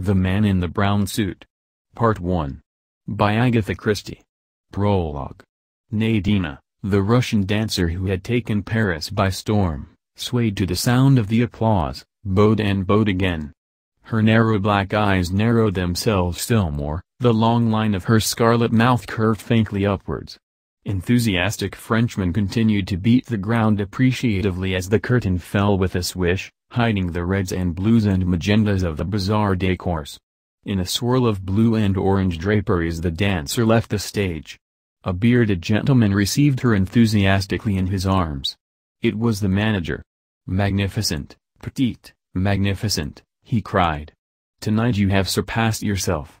The Man in the Brown Suit. Part 1. By Agatha Christie. Prologue. Nadina, the Russian dancer who had taken Paris by storm, swayed to the sound of the applause, bowed and bowed again. Her narrow black eyes narrowed themselves still more, the long line of her scarlet mouth curved faintly upwards, Enthusiastic Frenchmen continued to beat the ground appreciatively as the curtain fell with a swish, hiding the reds and blues and magentas of the bizarre decors. In a swirl of blue and orange draperies the dancer left the stage. A bearded gentleman received her enthusiastically in his arms. It was the manager. Magnificent, petite, magnificent, he cried. Tonight you have surpassed yourself.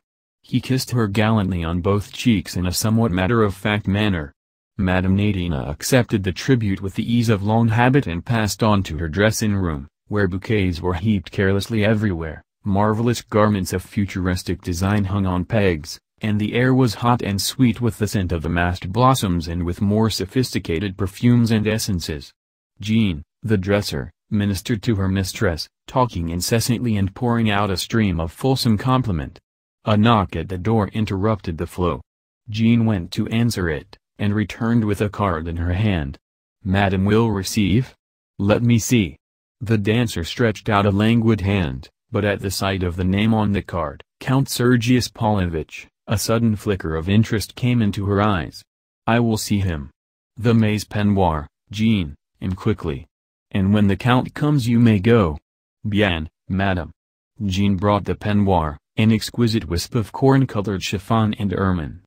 He kissed her gallantly on both cheeks in a somewhat matter-of-fact manner. Madame Nadina accepted the tribute with the ease of long habit and passed on to her dressing room, where bouquets were heaped carelessly everywhere, marvelous garments of futuristic design hung on pegs, and the air was hot and sweet with the scent of the massed blossoms and with more sophisticated perfumes and essences. Jean, the dresser, ministered to her mistress, talking incessantly and pouring out a stream of fulsome compliment. A knock at the door interrupted the flow. Jean went to answer it, and returned with a card in her hand. Madam will receive? Let me see. The dancer stretched out a languid hand, but at the sight of the name on the card, Count Sergius Paulovich, a sudden flicker of interest came into her eyes. I will see him. The maze peignoir, Jean, and quickly. And when the count comes you may go. Bien, madam. Jean brought the peignoir, an exquisite wisp of corn-colored chiffon and ermine.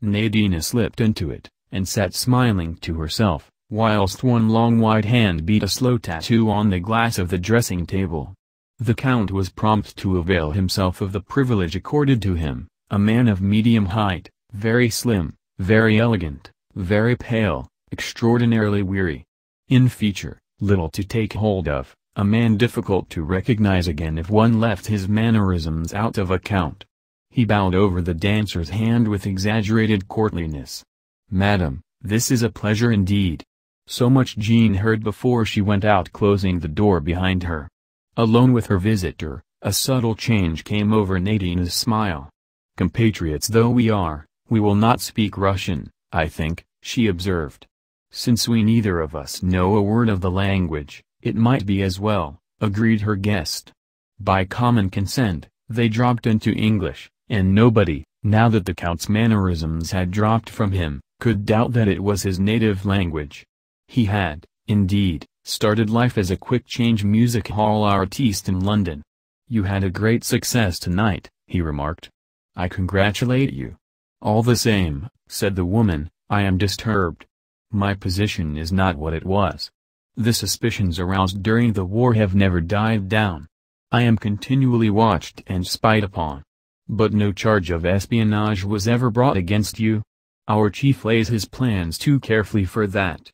Nadina slipped into it, and sat smiling to herself, whilst one long white hand beat a slow tattoo on the glass of the dressing table. The Count was prompt to avail himself of the privilege accorded to him, a man of medium height, very slim, very elegant, very pale, extraordinarily weary. In feature, little to take hold of, a man difficult to recognize again if one left his mannerisms out of account. He bowed over the dancer's hand with exaggerated courtliness. Madam, this is a pleasure indeed. So much Jean heard before she went out closing the door behind her. Alone with her visitor, a subtle change came over Nadine's smile. Compatriots though we are, we will not speak Russian, I think, she observed. Since we neither of us know a word of the language, it might be as well, agreed her guest. By common consent, they dropped into English, and nobody, now that the Count's mannerisms had dropped from him, could doubt that it was his native language. He had, indeed, started life as a quick-change music hall artiste in London. You had a great success tonight, he remarked. I congratulate you. All the same, said the woman, I am disturbed. My position is not what it was. The suspicions aroused during the war have never died down. I am continually watched and spied upon. But no charge of espionage was ever brought against you. Our chief lays his plans too carefully for that.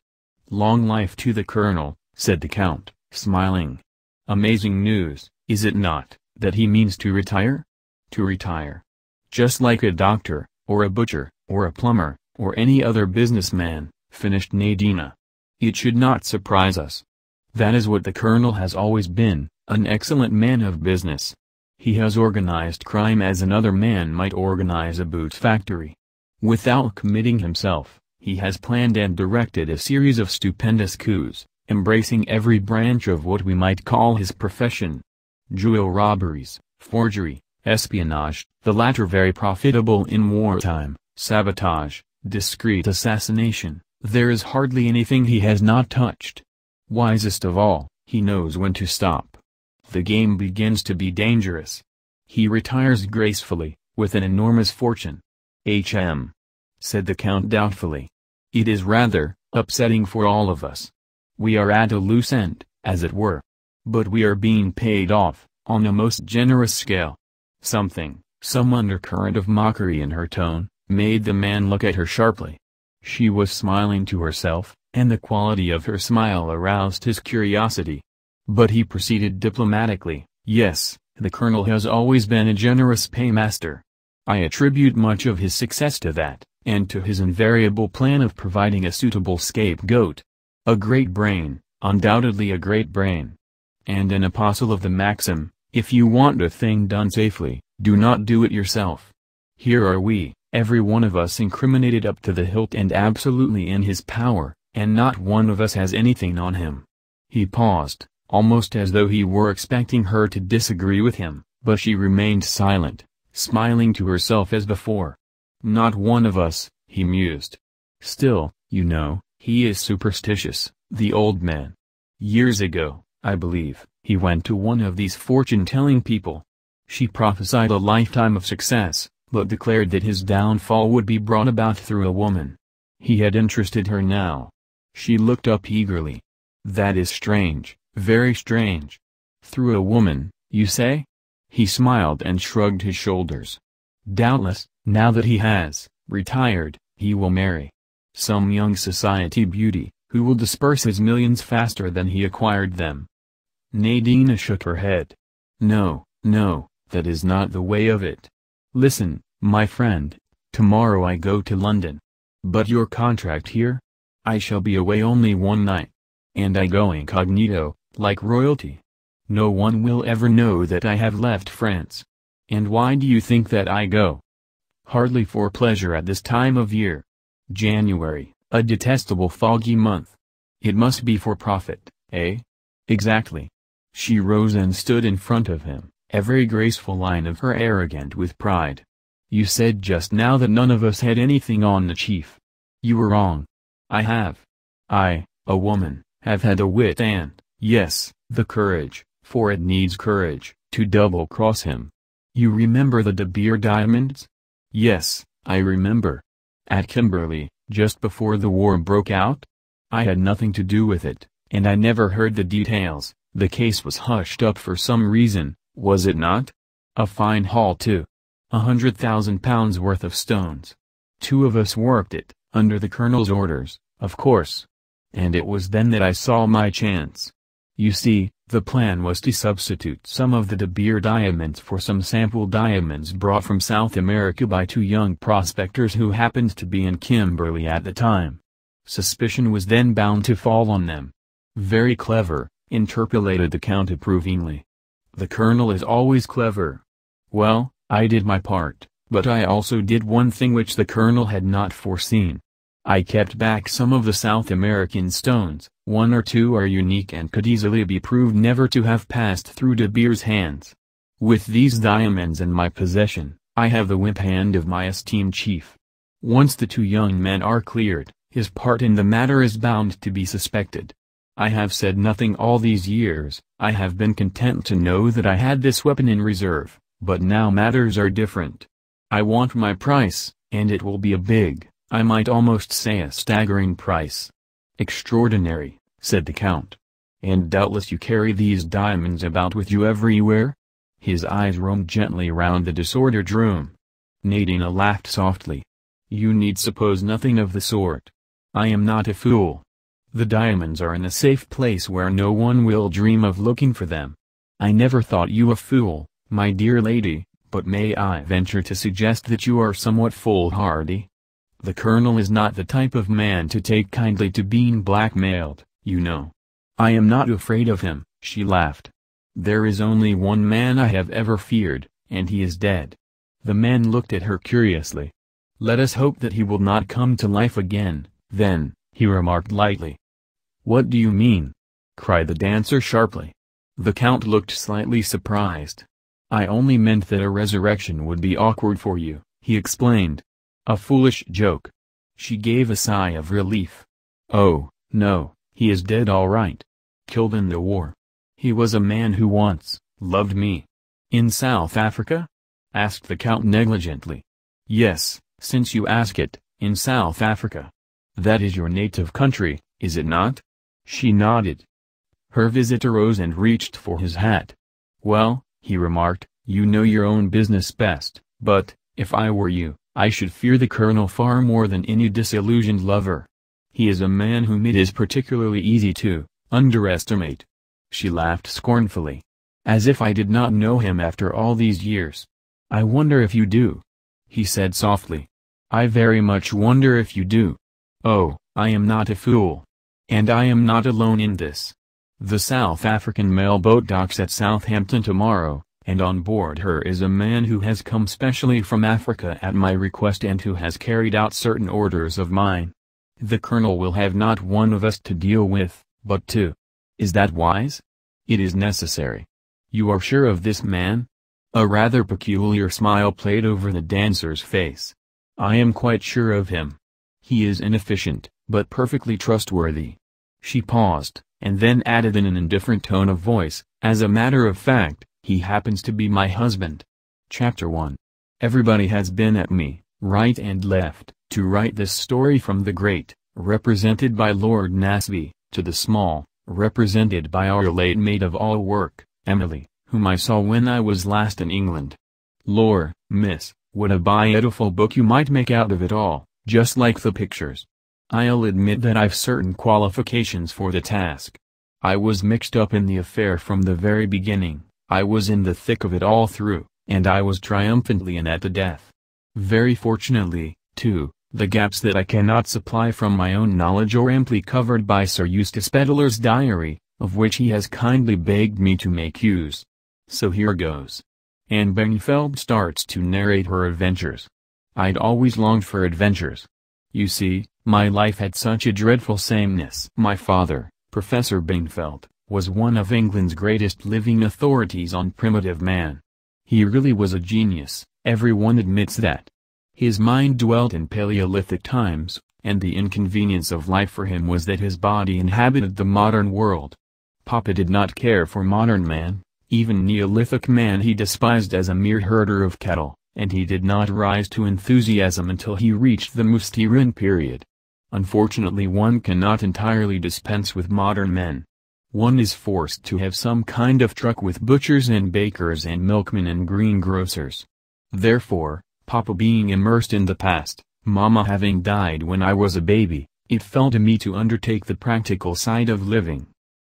Long life to the colonel, said the count, smiling. Amazing news, is it not, that he means to retire? To retire. Just like a doctor, or a butcher, or a plumber, or any other businessman, finished Nadina. It should not surprise us. That is what the colonel has always been, an excellent man of business. He has organized crime as another man might organize a boot factory. Without committing himself, he has planned and directed a series of stupendous coups, embracing every branch of what we might call his profession. Jewel robberies, forgery, espionage, the latter very profitable in wartime, sabotage, discreet assassination, there is hardly anything he has not touched. Wisest of all, he knows when to stop. The game begins to be dangerous. He retires gracefully, with an enormous fortune. H.M. said the Count doubtfully. It is rather, upsetting for all of us. We are at a loose end, as it were. But we are being paid off, on a most generous scale. Something, some undercurrent of mockery in her tone, made the man look at her sharply. She was smiling to herself, and the quality of her smile aroused his curiosity. But he proceeded diplomatically, yes, the colonel has always been a generous paymaster. I attribute much of his success to that, and to his invariable plan of providing a suitable scapegoat. A great brain, undoubtedly a great brain. And an apostle of the maxim, if you want a thing done safely, do not do it yourself. Here are we, every one of us incriminated up to the hilt and absolutely in his power, and not one of us has anything on him. He paused, almost as though he were expecting her to disagree with him, but she remained silent, smiling to herself as before. Not one of us, he mused. Still, you know, he is superstitious, the old man. Years ago, I believe, he went to one of these fortune-telling people. She prophesied a lifetime of success, but declared that his downfall would be brought about through a woman. He had interested her now. She looked up eagerly. That is strange, very strange. Through a woman, you say? He smiled and shrugged his shoulders. Doubtless, now that he has retired, he will marry some young society beauty, who will disperse his millions faster than he acquired them. Nadina shook her head. No, no, that is not the way of it. Listen, my friend, tomorrow I go to London. But your contract here? I shall be away only one night. And I go incognito, like royalty. No one will ever know that I have left France. And why do you think that I go? Hardly for pleasure at this time of year. January, a detestable foggy month. It must be for profit, eh? Exactly. She rose and stood in front of him every graceful line of her arrogant with pride. You said just now that none of us had anything on the chief. You were wrong. I have. I, a woman, have had the wit and, yes, the courage, for it needs courage, to double-cross him. You remember the De Beer diamonds? Yes, I remember. At Kimberley, just before the war broke out? I had nothing to do with it, and I never heard the details, the case was hushed up for some reason, was it not? A fine haul too. A hundred thousand pounds worth of stones. Two of us worked it, under the colonel's orders, of course. And it was then that I saw my chance. You see, the plan was to substitute some of the De Beer diamonds for some sample diamonds brought from South America by two young prospectors who happened to be in Kimberley at the time. Suspicion was then bound to fall on them. Very clever, interpolated the Count approvingly. The colonel is always clever. Well, I did my part, but I also did one thing which the colonel had not foreseen. I kept back some of the South American stones, one or two are unique and could easily be proved never to have passed through De Beers' hands. With these diamonds in my possession, I have the whip hand of my esteemed chief. Once the two young men are cleared, his part in the matter is bound to be suspected. I have said nothing all these years, I have been content to know that I had this weapon in reserve, but now matters are different. I want my price, and it will be a big, I might almost say a staggering price. Extraordinary, said the count. And doubtless you carry these diamonds about with you everywhere? His eyes roamed gently round the disordered room. Nadina laughed softly. You need suppose nothing of the sort. I am not a fool. The diamonds are in a safe place where no one will dream of looking for them. I never thought you a fool, my dear lady, but may I venture to suggest that you are somewhat foolhardy? The colonel is not the type of man to take kindly to being blackmailed, you know. I am not afraid of him, she laughed. There is only one man I have ever feared, and he is dead. The man looked at her curiously. Let us hope that he will not come to life again, then, he remarked lightly. What do you mean? cried the dancer sharply. The count looked slightly surprised. I only meant that a resurrection would be awkward for you, he explained. A foolish joke. She gave a sigh of relief. Oh, no, he is dead all right. Killed in the war. He was a man who once loved me. In South Africa? asked the count negligently. Yes, since you ask it, in South Africa. That is your native country, is it not? She nodded. Her visitor rose and reached for his hat. Well, he remarked, you know your own business best, but, if I were you, I should fear the colonel far more than any disillusioned lover. He is a man whom it is particularly easy to underestimate. She laughed scornfully. As if I did not know him after all these years. I wonder if you do. He said softly. I very much wonder if you do. Oh, I am not a fool. And I am not alone in this. The South African mail boat docks at Southampton tomorrow, and on board her is a man who has come specially from Africa at my request and who has carried out certain orders of mine. The colonel will have not one of us to deal with, but two. Is that wise? It is necessary. You are sure of this man? A rather peculiar smile played over the dancer's face. I am quite sure of him. He is inefficient, but perfectly trustworthy. She paused, and then added in an indifferent tone of voice, as a matter of fact, he happens to be my husband. Chapter 1. Everybody has been at me, right and left, to write this story from the great, represented by Lord Nasby, to the small, represented by our late maid of all work, Emily, whom I saw when I was last in England. Lore, miss, what a beautiful book you might make out of it all, just like the pictures. I'll admit that I've certain qualifications for the task. I was mixed up in the affair from the very beginning, I was in the thick of it all through, and I was triumphantly in at the death. Very fortunately, too, the gaps that I cannot supply from my own knowledge are amply covered by Sir Eustace Pedler's diary, of which he has kindly begged me to make use. So here goes. Anne Benniefeld starts to narrate her adventures. I'd always longed for adventures. You see, my life had such a dreadful sameness. My father, Professor Bainfeld, was one of England's greatest living authorities on primitive man. He really was a genius, everyone admits that. His mind dwelt in Paleolithic times, and the inconvenience of life for him was that his body inhabited the modern world. Papa did not care for modern man, even Neolithic man he despised as a mere herder of cattle and he did not rise to enthusiasm until he reached the Mustirin period. Unfortunately one cannot entirely dispense with modern men. One is forced to have some kind of truck with butchers and bakers and milkmen and greengrocers. Therefore, Papa being immersed in the past, Mama having died when I was a baby, it fell to me to undertake the practical side of living.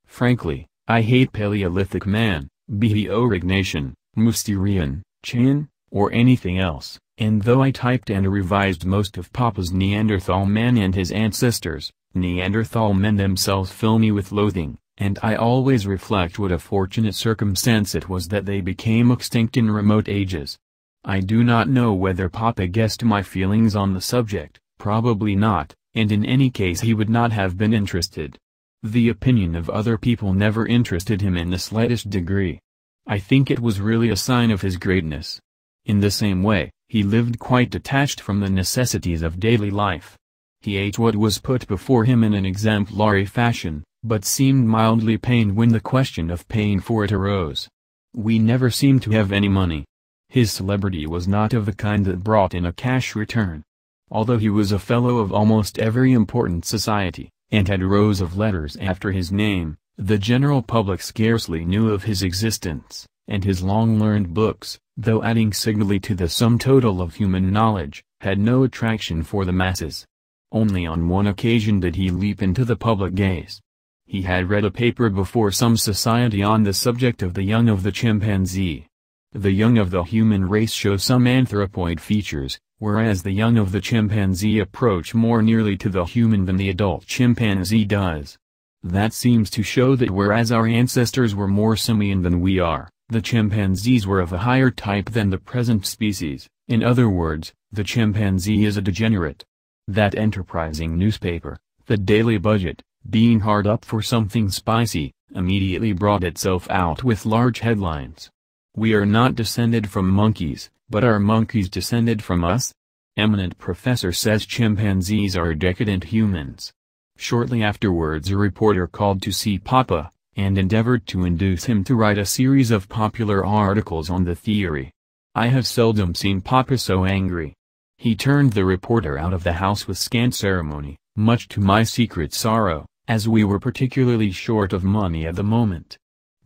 Frankly, I hate Paleolithic man, Beo Regnation, Mustirian, Chan, or anything else, and though I typed and revised most of Papa's Neanderthal Man and his ancestors, Neanderthal men themselves fill me with loathing, and I always reflect what a fortunate circumstance it was that they became extinct in remote ages. I do not know whether Papa guessed my feelings on the subject, probably not, and in any case he would not have been interested. The opinion of other people never interested him in the slightest degree. I think it was really a sign of his greatness, in the same way, he lived quite detached from the necessities of daily life. He ate what was put before him in an exemplary fashion, but seemed mildly pained when the question of paying for it arose. We never seemed to have any money. His celebrity was not of the kind that brought in a cash return. Although he was a fellow of almost every important society, and had rows of letters after his name, the general public scarcely knew of his existence and his long-learned books, though adding signally to the sum total of human knowledge, had no attraction for the masses. Only on one occasion did he leap into the public gaze. He had read a paper before some society on the subject of the young of the chimpanzee. The young of the human race show some anthropoid features, whereas the young of the chimpanzee approach more nearly to the human than the adult chimpanzee does. That seems to show that whereas our ancestors were more simian than we are, the chimpanzees were of a higher type than the present species, in other words, the chimpanzee is a degenerate. That enterprising newspaper, the Daily Budget, being hard up for something spicy, immediately brought itself out with large headlines. We are not descended from monkeys, but are monkeys descended from us? Eminent professor says chimpanzees are decadent humans. Shortly afterwards a reporter called to see Papa, and endeavored to induce him to write a series of popular articles on the theory. I have seldom seen Papa so angry. He turned the reporter out of the house with scant ceremony, much to my secret sorrow, as we were particularly short of money at the moment.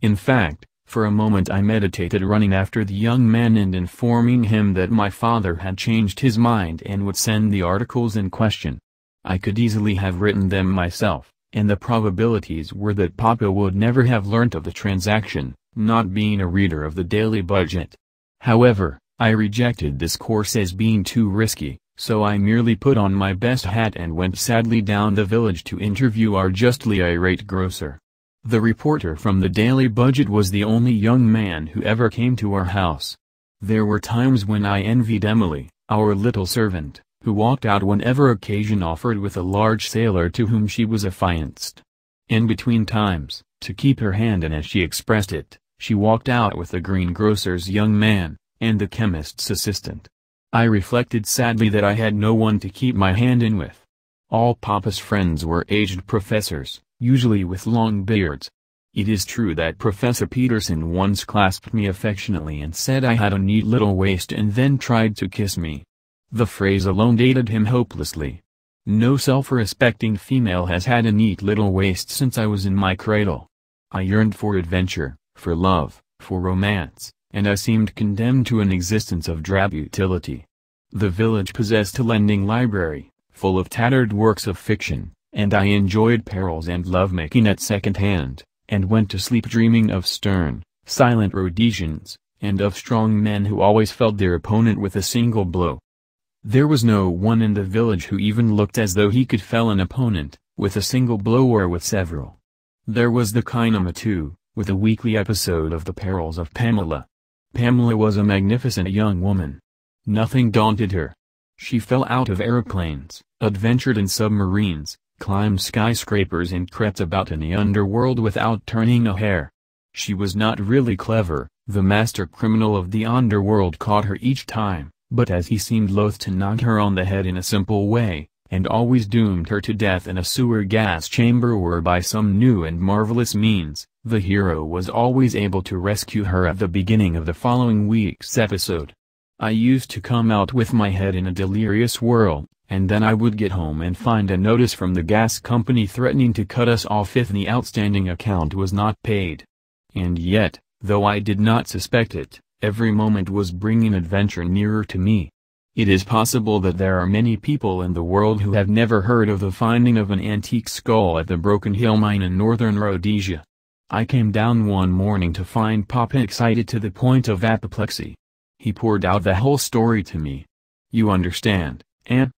In fact, for a moment I meditated running after the young man and informing him that my father had changed his mind and would send the articles in question. I could easily have written them myself, and the probabilities were that Papa would never have learnt of the transaction, not being a reader of the daily budget. However, I rejected this course as being too risky, so I merely put on my best hat and went sadly down the village to interview our justly irate grocer. The reporter from the Daily Budget was the only young man who ever came to our house. There were times when I envied Emily, our little servant who walked out whenever occasion offered with a large sailor to whom she was affianced. In between times, to keep her hand in as she expressed it, she walked out with the greengrocer's young man, and the chemist's assistant. I reflected sadly that I had no one to keep my hand in with. All Papa's friends were aged professors, usually with long beards. It is true that Professor Peterson once clasped me affectionately and said I had a neat little waist and then tried to kiss me. The phrase alone dated him hopelessly. No self-respecting female has had a neat little waist since I was in my cradle. I yearned for adventure, for love, for romance, and I seemed condemned to an existence of drab utility. The village possessed a lending library, full of tattered works of fiction, and I enjoyed perils and lovemaking at second hand, and went to sleep dreaming of stern, silent Rhodesians, and of strong men who always felled their opponent with a single blow. There was no one in the village who even looked as though he could fell an opponent, with a single blow or with several. There was the Kainama too, with a weekly episode of the perils of Pamela. Pamela was a magnificent young woman. Nothing daunted her. She fell out of aeroplanes, adventured in submarines, climbed skyscrapers and crept about in the underworld without turning a hair. She was not really clever, the master criminal of the underworld caught her each time, but as he seemed loath to knock her on the head in a simple way, and always doomed her to death in a sewer gas chamber or by some new and marvelous means, the hero was always able to rescue her at the beginning of the following week's episode. I used to come out with my head in a delirious whirl, and then I would get home and find a notice from the gas company threatening to cut us off if the outstanding account was not paid. And yet, though I did not suspect it, Every moment was bringing adventure nearer to me. It is possible that there are many people in the world who have never heard of the finding of an antique skull at the Broken Hill mine in northern Rhodesia. I came down one morning to find Papa excited to the point of apoplexy. He poured out the whole story to me. You understand, Aunt?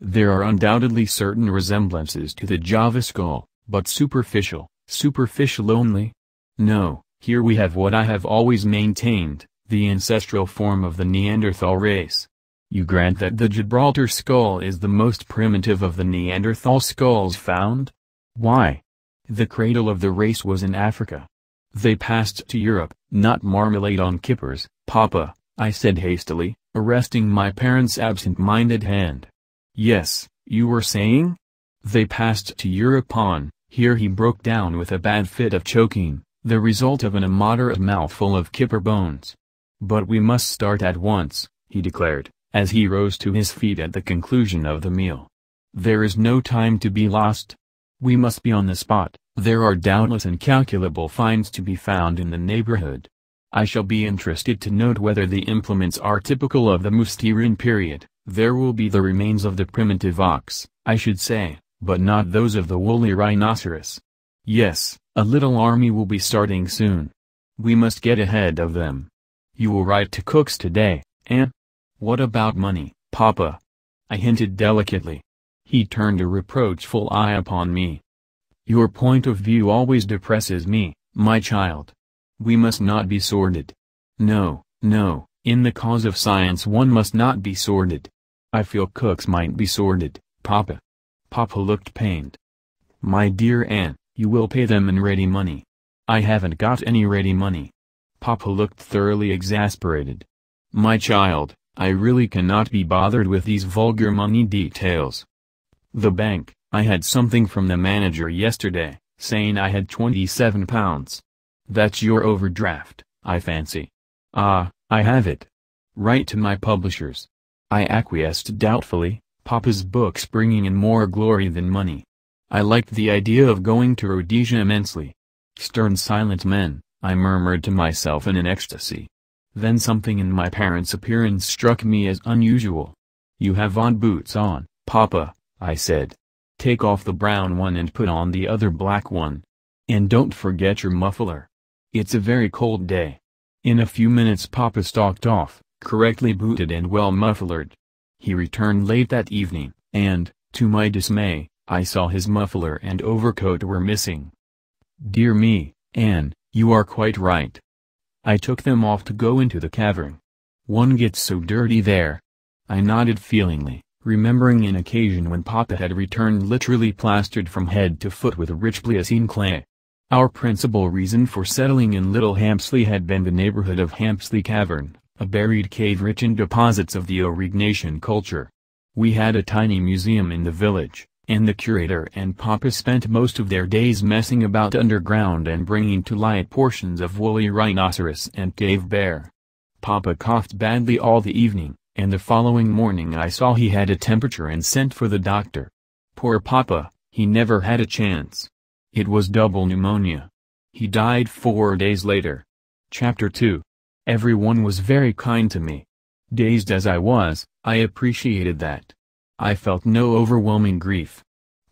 There are undoubtedly certain resemblances to the Java skull, but superficial, superficial only? No, here we have what I have always maintained, the ancestral form of the Neanderthal race. You grant that the Gibraltar skull is the most primitive of the Neanderthal skulls found? Why? The cradle of the race was in Africa. They passed to Europe, not marmalade on kippers, Papa, I said hastily, arresting my parents' absent-minded hand. Yes, you were saying? They passed to Europe on, here he broke down with a bad fit of choking, the result of an immoderate mouthful of kipper bones. But we must start at once, he declared, as he rose to his feet at the conclusion of the meal. There is no time to be lost. We must be on the spot, there are doubtless incalculable finds to be found in the neighborhood. I shall be interested to note whether the implements are typical of the Mousterian period, there will be the remains of the primitive ox, I should say, but not those of the woolly rhinoceros. Yes, a little army will be starting soon. We must get ahead of them. You will write to Cooks today, Anne? What about money, Papa? I hinted delicately. He turned a reproachful eye upon me. Your point of view always depresses me, my child. We must not be sordid. No, no, in the cause of science one must not be sordid. I feel Cooks might be sordid, Papa. Papa looked pained. My dear Anne, you will pay them in ready money. I haven't got any ready money. Papa looked thoroughly exasperated. My child, I really cannot be bothered with these vulgar money details. The bank, I had something from the manager yesterday, saying I had 27 pounds. That's your overdraft, I fancy. Ah, I have it. Write to my publishers. I acquiesced doubtfully, Papa's books bringing in more glory than money. I liked the idea of going to Rhodesia immensely. Stern silent men, I murmured to myself in an ecstasy. Then something in my parents' appearance struck me as unusual. You have odd boots on, Papa, I said. Take off the brown one and put on the other black one. And don't forget your muffler. It's a very cold day. In a few minutes Papa stalked off, correctly booted and well mufflered. He returned late that evening, and, to my dismay, I saw his muffler and overcoat were missing. Dear me, Anne, you are quite right. I took them off to go into the cavern. One gets so dirty there. I nodded feelingly, remembering an occasion when Papa had returned literally plastered from head to foot with rich Pliocene clay. Our principal reason for settling in Little Hampsley had been the neighborhood of Hampsley Cavern, a buried cave rich in deposits of the Orignation culture. We had a tiny museum in the village, and the curator and Papa spent most of their days messing about underground and bringing to light portions of woolly rhinoceros and cave bear. Papa coughed badly all the evening, and the following morning I saw he had a temperature and sent for the doctor. Poor Papa, he never had a chance. It was double pneumonia. He died four days later. Chapter 2. Everyone was very kind to me. Dazed as I was, I appreciated that. I felt no overwhelming grief.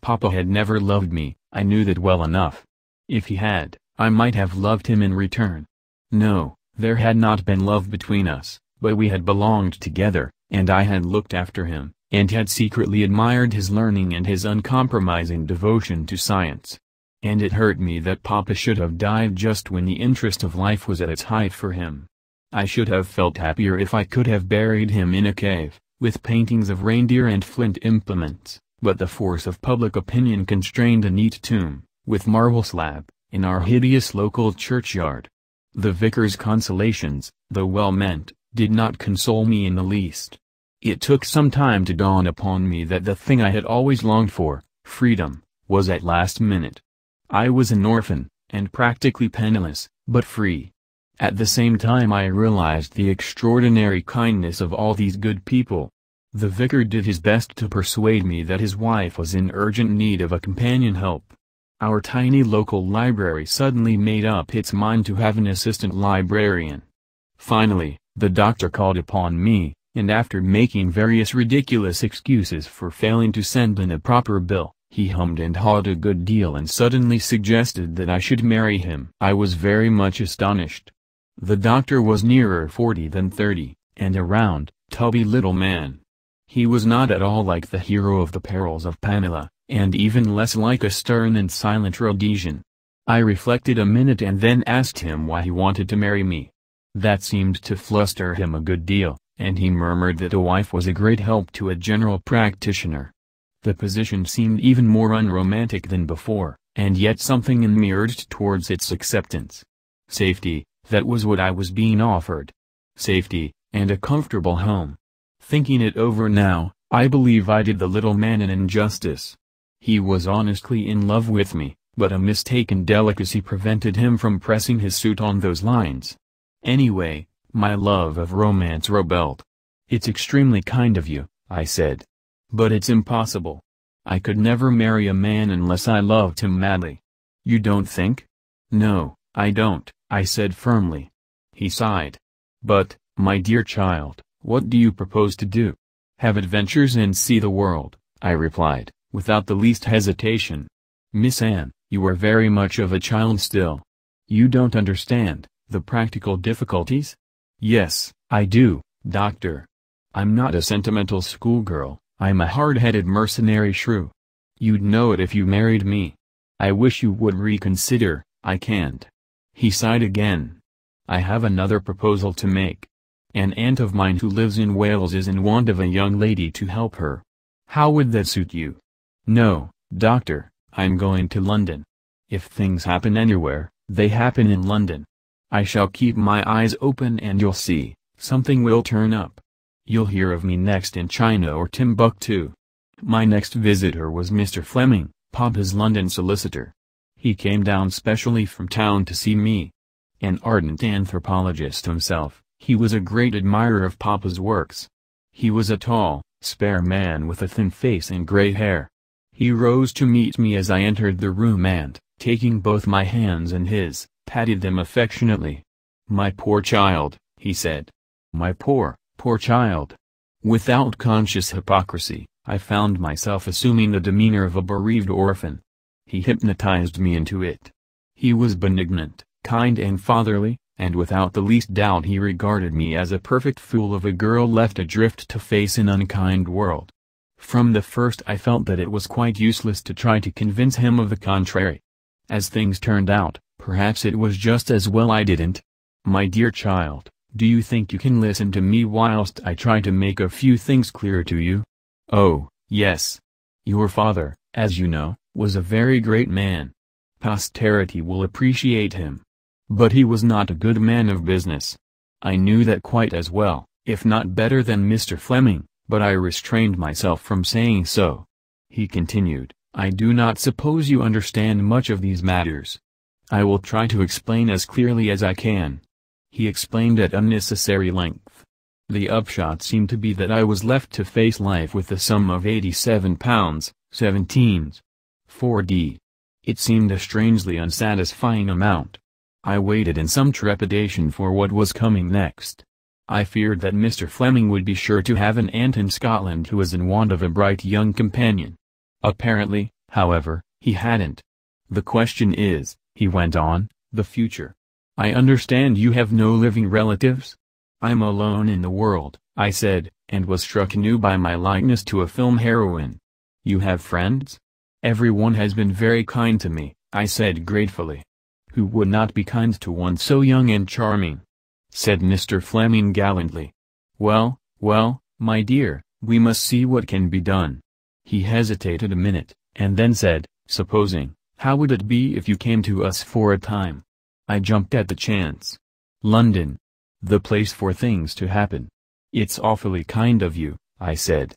Papa had never loved me, I knew that well enough. If he had, I might have loved him in return. No, there had not been love between us, but we had belonged together, and I had looked after him, and had secretly admired his learning and his uncompromising devotion to science. And it hurt me that Papa should have died just when the interest of life was at its height for him. I should have felt happier if I could have buried him in a cave, with paintings of reindeer and flint implements, but the force of public opinion constrained a neat tomb, with marble slab, in our hideous local churchyard. The vicar's consolations, though well meant, did not console me in the least. It took some time to dawn upon me that the thing I had always longed for, freedom, was at last minute. I was an orphan, and practically penniless, but free. At the same time I realized the extraordinary kindness of all these good people. The vicar did his best to persuade me that his wife was in urgent need of a companion help. Our tiny local library suddenly made up its mind to have an assistant librarian. Finally, the doctor called upon me, and after making various ridiculous excuses for failing to send in a proper bill, he hummed and hawed a good deal and suddenly suggested that I should marry him. I was very much astonished. The doctor was nearer 40 than 30, and a round, tubby little man. He was not at all like the hero of the perils of Pamela, and even less like a stern and silent Rhodesian. I reflected a minute and then asked him why he wanted to marry me. That seemed to fluster him a good deal, and he murmured that a wife was a great help to a general practitioner. The position seemed even more unromantic than before, and yet something in me urged towards its acceptance. Safety, that was what I was being offered. Safety, and a comfortable home. Thinking it over now, I believe I did the little man an injustice. He was honestly in love with me, but a mistaken delicacy prevented him from pressing his suit on those lines. Anyway, my love of romance rebelled. It's extremely kind of you, I said. But it's impossible. I could never marry a man unless I loved him madly. You don't think? No, I don't. I said firmly. He sighed. But, my dear child, what do you propose to do? Have adventures and see the world, I replied, without the least hesitation. Miss Anne, you are very much of a child still. You don't understand, the practical difficulties? Yes, I do, doctor. I'm not a sentimental schoolgirl, I'm a hard-headed mercenary shrew. You'd know it if you married me. I wish you would reconsider, I can't. He sighed again. I have another proposal to make. An aunt of mine who lives in Wales is in want of a young lady to help her. How would that suit you? No, doctor, I'm going to London. If things happen anywhere, they happen in London. I shall keep my eyes open and you'll see, something will turn up. You'll hear of me next in China or Timbuktu. My next visitor was Mr. Fleming, Papa's London solicitor. He came down specially from town to see me. An ardent anthropologist himself, he was a great admirer of Papa's works. He was a tall, spare man with a thin face and gray hair. He rose to meet me as I entered the room and, taking both my hands in his, patted them affectionately. My poor child, he said. My poor, poor child. Without conscious hypocrisy, I found myself assuming the demeanor of a bereaved orphan, he hypnotized me into it. He was benignant, kind and fatherly, and without the least doubt he regarded me as a perfect fool of a girl left adrift to face an unkind world. From the first I felt that it was quite useless to try to convince him of the contrary. As things turned out, perhaps it was just as well I didn't. My dear child, do you think you can listen to me whilst I try to make a few things clear to you? Oh, yes. Your father, as you know, was a very great man. Posterity will appreciate him. But he was not a good man of business. I knew that quite as well, if not better than Mr. Fleming, but I restrained myself from saying so. He continued, I do not suppose you understand much of these matters. I will try to explain as clearly as I can. He explained at unnecessary length. The upshot seemed to be that I was left to face life with the sum of £87, 17s, 4D. It seemed a strangely unsatisfying amount. I waited in some trepidation for what was coming next. I feared that Mr. Fleming would be sure to have an aunt in Scotland who was in want of a bright young companion. Apparently, however, he hadn't. The question is, he went on, the future. I understand you have no living relatives? I'm alone in the world, I said, and was struck anew by my likeness to a film heroine. You have friends? Everyone has been very kind to me, I said gratefully. Who would not be kind to one so young and charming? said Mr. Fleming gallantly. Well, well, my dear, we must see what can be done. He hesitated a minute, and then said, supposing, how would it be if you came to us for a time? I jumped at the chance. London. The place for things to happen. It's awfully kind of you, I said.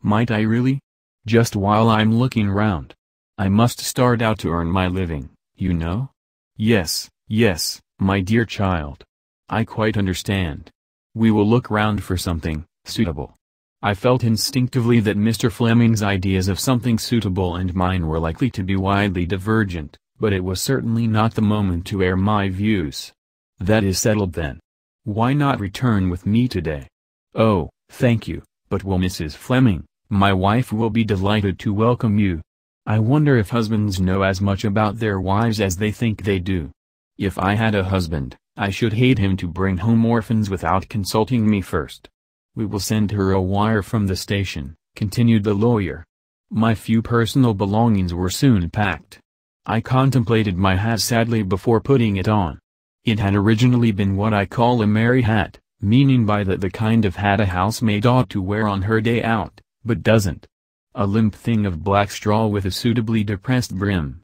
Might I really? just while I'm looking round. I must start out to earn my living, you know? Yes, yes, my dear child. I quite understand. We will look round for something suitable. I felt instinctively that Mr. Fleming's ideas of something suitable and mine were likely to be widely divergent, but it was certainly not the moment to air my views. That is settled then. Why not return with me today? Oh, thank you, but will Mrs. Fleming, my wife will be delighted to welcome you. I wonder if husbands know as much about their wives as they think they do. If I had a husband, I should hate him to bring home orphans without consulting me first. We will send her a wire from the station, continued the lawyer. My few personal belongings were soon packed. I contemplated my hat sadly before putting it on. It had originally been what I call a merry hat, meaning by that the kind of hat a housemaid ought to wear on her day out but doesn't. A limp thing of black straw with a suitably depressed brim.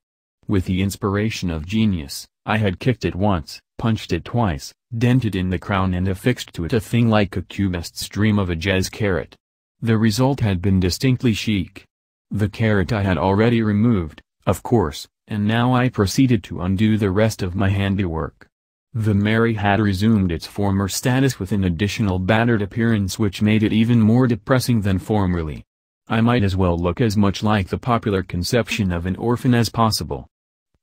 With the inspiration of genius, I had kicked it once, punched it twice, dented in the crown and affixed to it a thing like a cubist's dream of a jazz carrot. The result had been distinctly chic. The carrot I had already removed, of course, and now I proceeded to undo the rest of my handiwork. The Mary had resumed its former status with an additional battered appearance which made it even more depressing than formerly. I might as well look as much like the popular conception of an orphan as possible.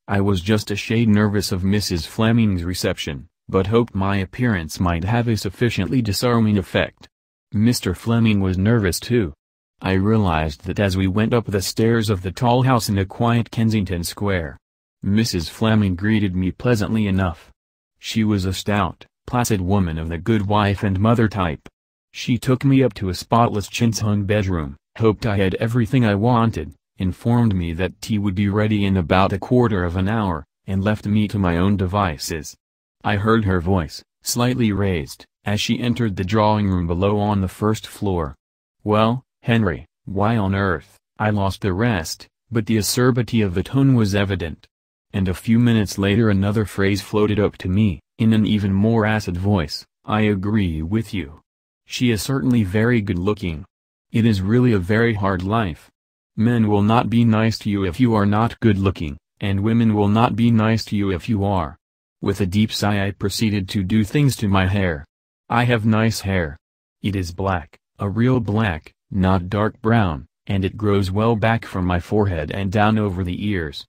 I was just a shade nervous of Mrs. Fleming's reception, but hoped my appearance might have a sufficiently disarming effect. Mr. Fleming was nervous too. I realized that as we went up the stairs of the tall house in a quiet Kensington Square. Mrs. Fleming greeted me pleasantly enough. She was a stout, placid woman of the good wife and mother type. She took me up to a spotless chintz hung bedroom, hoped I had everything I wanted, informed me that tea would be ready in about a quarter of an hour, and left me to my own devices. I heard her voice, slightly raised, as she entered the drawing room below on the first floor. Well, Henry, why on earth, I lost the rest, but the acerbity of the tone was evident and a few minutes later another phrase floated up to me, in an even more acid voice, I agree with you. She is certainly very good looking. It is really a very hard life. Men will not be nice to you if you are not good looking, and women will not be nice to you if you are. With a deep sigh I proceeded to do things to my hair. I have nice hair. It is black, a real black, not dark brown, and it grows well back from my forehead and down over the ears.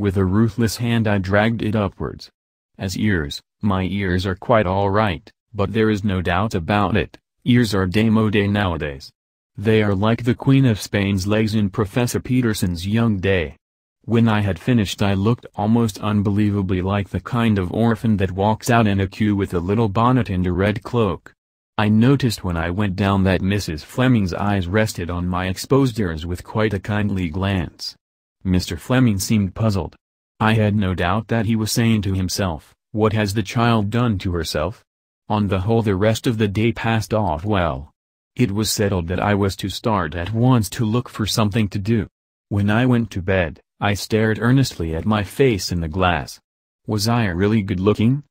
With a ruthless hand I dragged it upwards. As ears, my ears are quite all right, but there is no doubt about it, ears are de mode nowadays. They are like the Queen of Spain's legs in Professor Peterson's young day. When I had finished I looked almost unbelievably like the kind of orphan that walks out in a queue with a little bonnet and a red cloak. I noticed when I went down that Mrs. Fleming's eyes rested on my exposed ears with quite a kindly glance. Mr. Fleming seemed puzzled. I had no doubt that he was saying to himself, what has the child done to herself? On the whole the rest of the day passed off well. It was settled that I was to start at once to look for something to do. When I went to bed, I stared earnestly at my face in the glass. Was I really good-looking?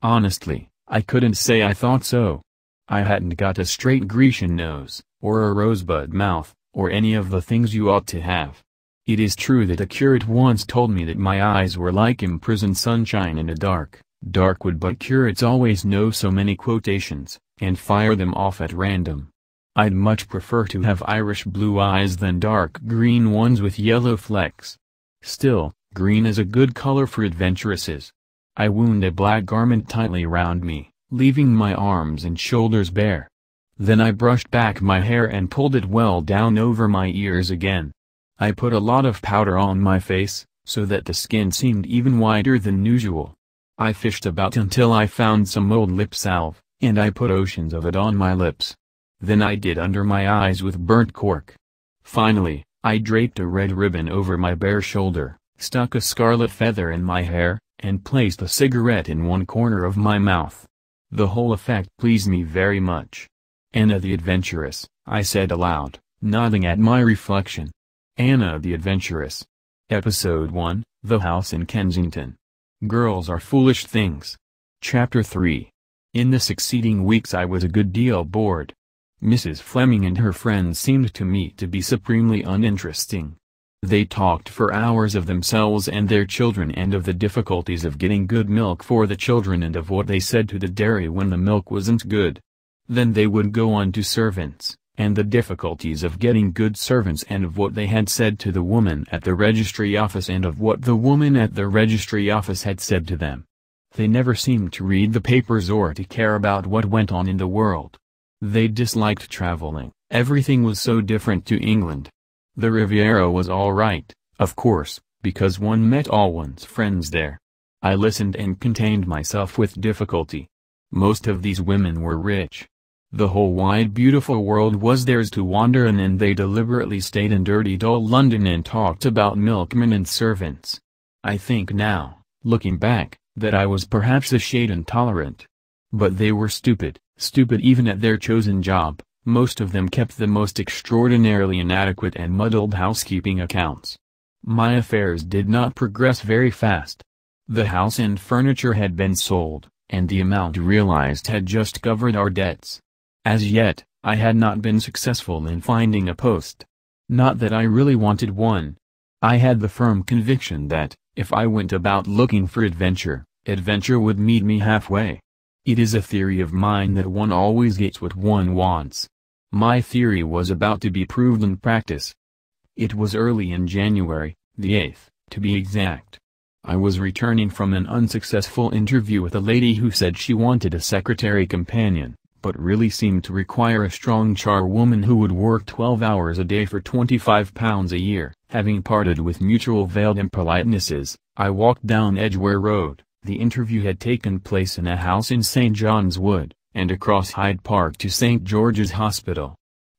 Honestly, I couldn't say I thought so. I hadn't got a straight Grecian nose, or a rosebud mouth, or any of the things you ought to have. It is true that a curate once told me that my eyes were like imprisoned sunshine in a dark, dark wood but curates always know so many quotations, and fire them off at random. I'd much prefer to have Irish blue eyes than dark green ones with yellow flecks. Still, green is a good color for adventuresses. I wound a black garment tightly round me, leaving my arms and shoulders bare. Then I brushed back my hair and pulled it well down over my ears again. I put a lot of powder on my face, so that the skin seemed even whiter than usual. I fished about until I found some old lip salve, and I put oceans of it on my lips. Then I did under my eyes with burnt cork. Finally, I draped a red ribbon over my bare shoulder, stuck a scarlet feather in my hair, and placed a cigarette in one corner of my mouth. The whole effect pleased me very much. Anna the Adventuress, I said aloud, nodding at my reflection. Anna the Adventuress. Episode 1, The House in Kensington. Girls Are Foolish Things. Chapter 3. In the succeeding weeks I was a good deal bored. Mrs. Fleming and her friends seemed to me to be supremely uninteresting. They talked for hours of themselves and their children and of the difficulties of getting good milk for the children and of what they said to the dairy when the milk wasn't good. Then they would go on to servants and the difficulties of getting good servants and of what they had said to the woman at the registry office and of what the woman at the registry office had said to them. They never seemed to read the papers or to care about what went on in the world. They disliked traveling, everything was so different to England. The Riviera was all right, of course, because one met all one's friends there. I listened and contained myself with difficulty. Most of these women were rich, the whole wide beautiful world was theirs to wander in and they deliberately stayed in dirty dull London and talked about milkmen and servants. I think now, looking back, that I was perhaps a shade intolerant. But they were stupid, stupid even at their chosen job, most of them kept the most extraordinarily inadequate and muddled housekeeping accounts. My affairs did not progress very fast. The house and furniture had been sold, and the amount realized had just covered our debts. As yet, I had not been successful in finding a post. Not that I really wanted one. I had the firm conviction that, if I went about looking for adventure, adventure would meet me halfway. It is a theory of mine that one always gets what one wants. My theory was about to be proved in practice. It was early in January, the 8th, to be exact. I was returning from an unsuccessful interview with a lady who said she wanted a secretary companion, but really seemed to require a strong charwoman who would work 12 hours a day for 25 pounds a year. Having parted with mutual veiled impolitenesses, I walked down Edgware Road. The interview had taken place in a house in St. John's Wood, and across Hyde Park to St. George's Hospital.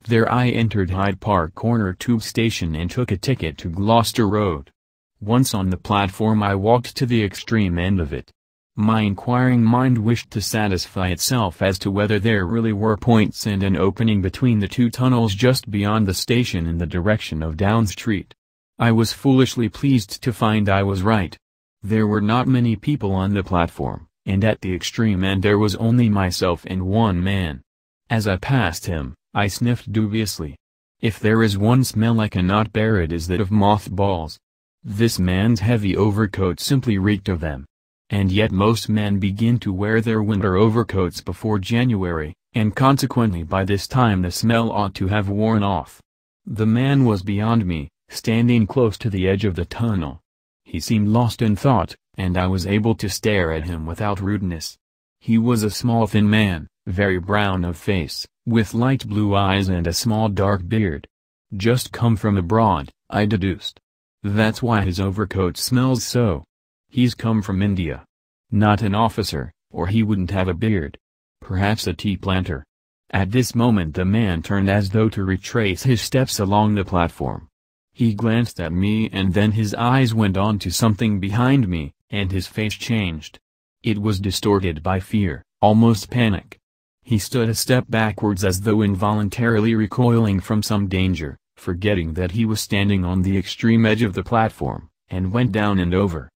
There I entered Hyde Park Corner Tube Station and took a ticket to Gloucester Road. Once on the platform I walked to the extreme end of it, my inquiring mind wished to satisfy itself as to whether there really were points and an opening between the two tunnels just beyond the station in the direction of Down Street. I was foolishly pleased to find I was right. There were not many people on the platform, and at the extreme end there was only myself and one man. As I passed him, I sniffed dubiously. If there is one smell I cannot bear it is that of mothballs. This man's heavy overcoat simply reeked of them and yet most men begin to wear their winter overcoats before January, and consequently by this time the smell ought to have worn off. The man was beyond me, standing close to the edge of the tunnel. He seemed lost in thought, and I was able to stare at him without rudeness. He was a small thin man, very brown of face, with light blue eyes and a small dark beard. Just come from abroad, I deduced. That's why his overcoat smells so. He's come from India. Not an officer, or he wouldn't have a beard. Perhaps a tea planter. At this moment the man turned as though to retrace his steps along the platform. He glanced at me and then his eyes went on to something behind me, and his face changed. It was distorted by fear, almost panic. He stood a step backwards as though involuntarily recoiling from some danger, forgetting that he was standing on the extreme edge of the platform, and went down and over.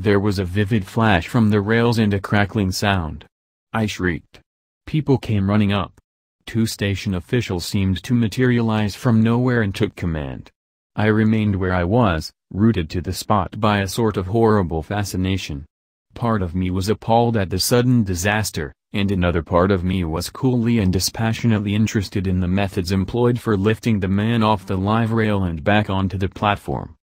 There was a vivid flash from the rails and a crackling sound. I shrieked. People came running up. Two station officials seemed to materialize from nowhere and took command. I remained where I was, rooted to the spot by a sort of horrible fascination. Part of me was appalled at the sudden disaster, and another part of me was coolly and dispassionately interested in the methods employed for lifting the man off the live rail and back onto the platform.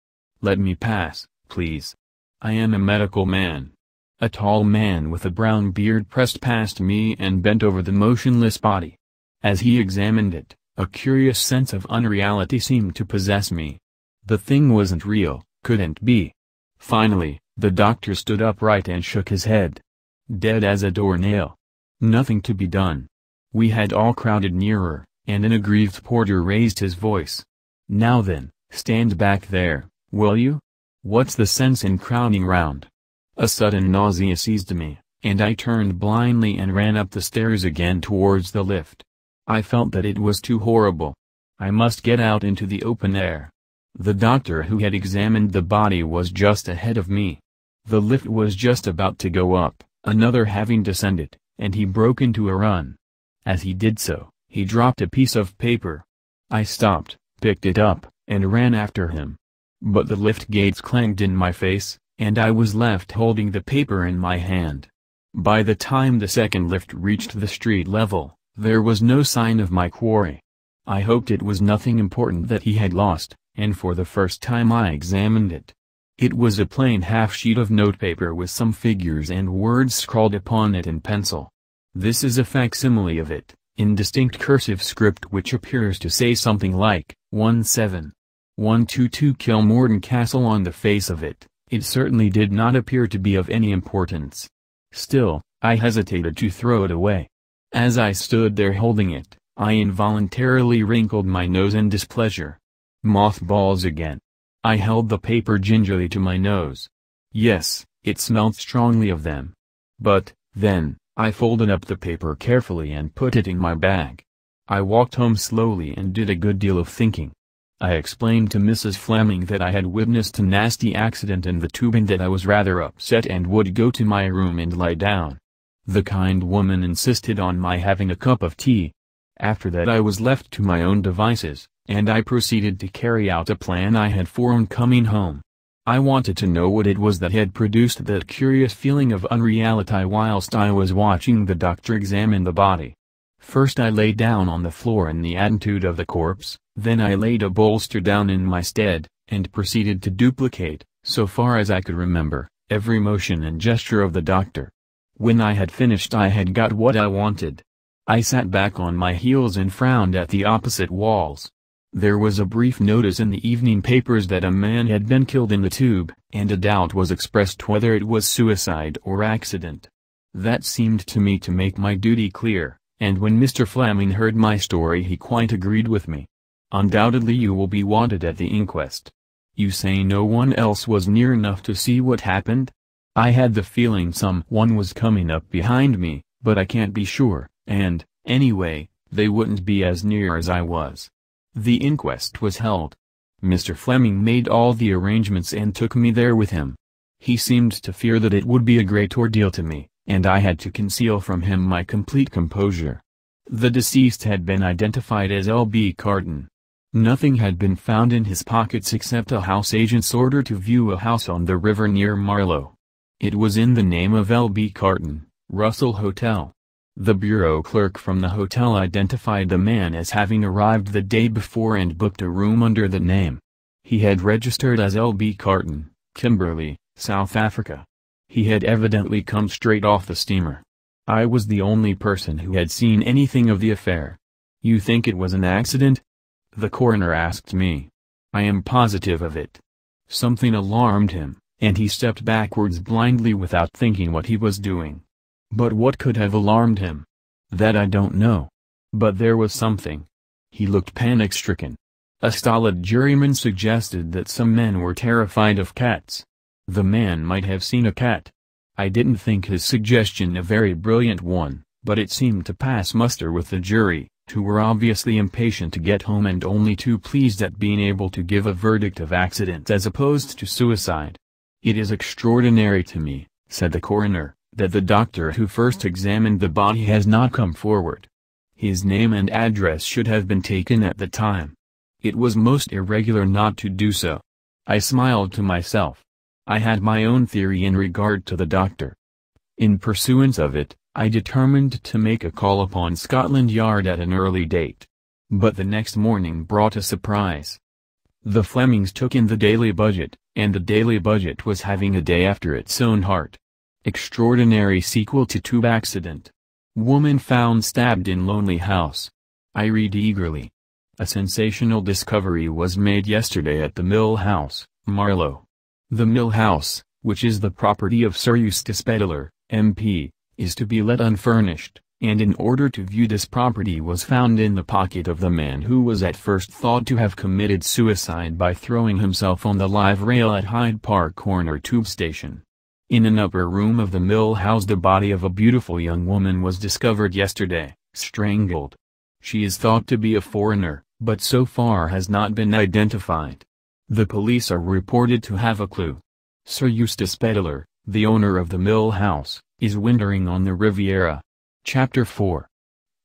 Let me pass, please. I am a medical man. A tall man with a brown beard pressed past me and bent over the motionless body. As he examined it, a curious sense of unreality seemed to possess me. The thing wasn't real, couldn't be. Finally, the doctor stood upright and shook his head. Dead as a doornail. Nothing to be done. We had all crowded nearer, and an aggrieved porter raised his voice. Now then, stand back there, will you? What's the sense in crowding round? A sudden nausea seized me, and I turned blindly and ran up the stairs again towards the lift. I felt that it was too horrible. I must get out into the open air. The doctor who had examined the body was just ahead of me. The lift was just about to go up, another having descended, and he broke into a run. As he did so, he dropped a piece of paper. I stopped, picked it up, and ran after him. But the lift gates clanged in my face, and I was left holding the paper in my hand. By the time the second lift reached the street level, there was no sign of my quarry. I hoped it was nothing important that he had lost, and for the first time I examined it. It was a plain half-sheet of notepaper with some figures and words scrawled upon it in pencil. This is a facsimile of it, in distinct cursive script which appears to say something like, 1-7. 122 Kilmorton Castle on the face of it, it certainly did not appear to be of any importance. Still, I hesitated to throw it away. As I stood there holding it, I involuntarily wrinkled my nose in displeasure. Mothballs again. I held the paper gingerly to my nose. Yes, it smelled strongly of them. But, then, I folded up the paper carefully and put it in my bag. I walked home slowly and did a good deal of thinking. I explained to Mrs. Fleming that I had witnessed a nasty accident in the tube and that I was rather upset and would go to my room and lie down. The kind woman insisted on my having a cup of tea. After that I was left to my own devices, and I proceeded to carry out a plan I had formed coming home. I wanted to know what it was that had produced that curious feeling of unreality whilst I was watching the doctor examine the body. First I lay down on the floor in the attitude of the corpse, then I laid a bolster down in my stead, and proceeded to duplicate, so far as I could remember, every motion and gesture of the doctor. When I had finished I had got what I wanted. I sat back on my heels and frowned at the opposite walls. There was a brief notice in the evening papers that a man had been killed in the tube, and a doubt was expressed whether it was suicide or accident. That seemed to me to make my duty clear, and when Mr. Fleming heard my story he quite agreed with me. Undoubtedly you will be wanted at the inquest. You say no one else was near enough to see what happened? I had the feeling someone was coming up behind me, but I can't be sure, and, anyway, they wouldn't be as near as I was. The inquest was held. Mr. Fleming made all the arrangements and took me there with him. He seemed to fear that it would be a great ordeal to me, and I had to conceal from him my complete composure. The deceased had been identified as L.B. Carton. Nothing had been found in his pockets except a house agent's order to view a house on the river near Marlow. It was in the name of L.B. Carton, Russell Hotel. The bureau clerk from the hotel identified the man as having arrived the day before and booked a room under the name. He had registered as L.B. Carton, Kimberley, South Africa. He had evidently come straight off the steamer. I was the only person who had seen anything of the affair. You think it was an accident? the coroner asked me. I am positive of it. Something alarmed him, and he stepped backwards blindly without thinking what he was doing. But what could have alarmed him? That I don't know. But there was something. He looked panic-stricken. A stolid juryman suggested that some men were terrified of cats. The man might have seen a cat. I didn't think his suggestion a very brilliant one, but it seemed to pass muster with the jury who were obviously impatient to get home and only too pleased at being able to give a verdict of accident as opposed to suicide. It is extraordinary to me, said the coroner, that the doctor who first examined the body has not come forward. His name and address should have been taken at the time. It was most irregular not to do so. I smiled to myself. I had my own theory in regard to the doctor. In pursuance of it, I determined to make a call upon Scotland Yard at an early date. But the next morning brought a surprise. The Flemings took in the daily budget, and the daily budget was having a day after its own heart. Extraordinary sequel to tube accident. Woman found stabbed in lonely house. I read eagerly. A sensational discovery was made yesterday at the Mill House, Marlow. The Mill House, which is the property of Sir Eustace Pedler, MP, is to be let unfurnished, and in order to view this property was found in the pocket of the man who was at first thought to have committed suicide by throwing himself on the live rail at Hyde Park Corner Tube Station. In an upper room of the mill house the body of a beautiful young woman was discovered yesterday, strangled. She is thought to be a foreigner, but so far has not been identified. The police are reported to have a clue. Sir Eustace Pedler, the owner of the mill house, is wintering on the Riviera. Chapter 4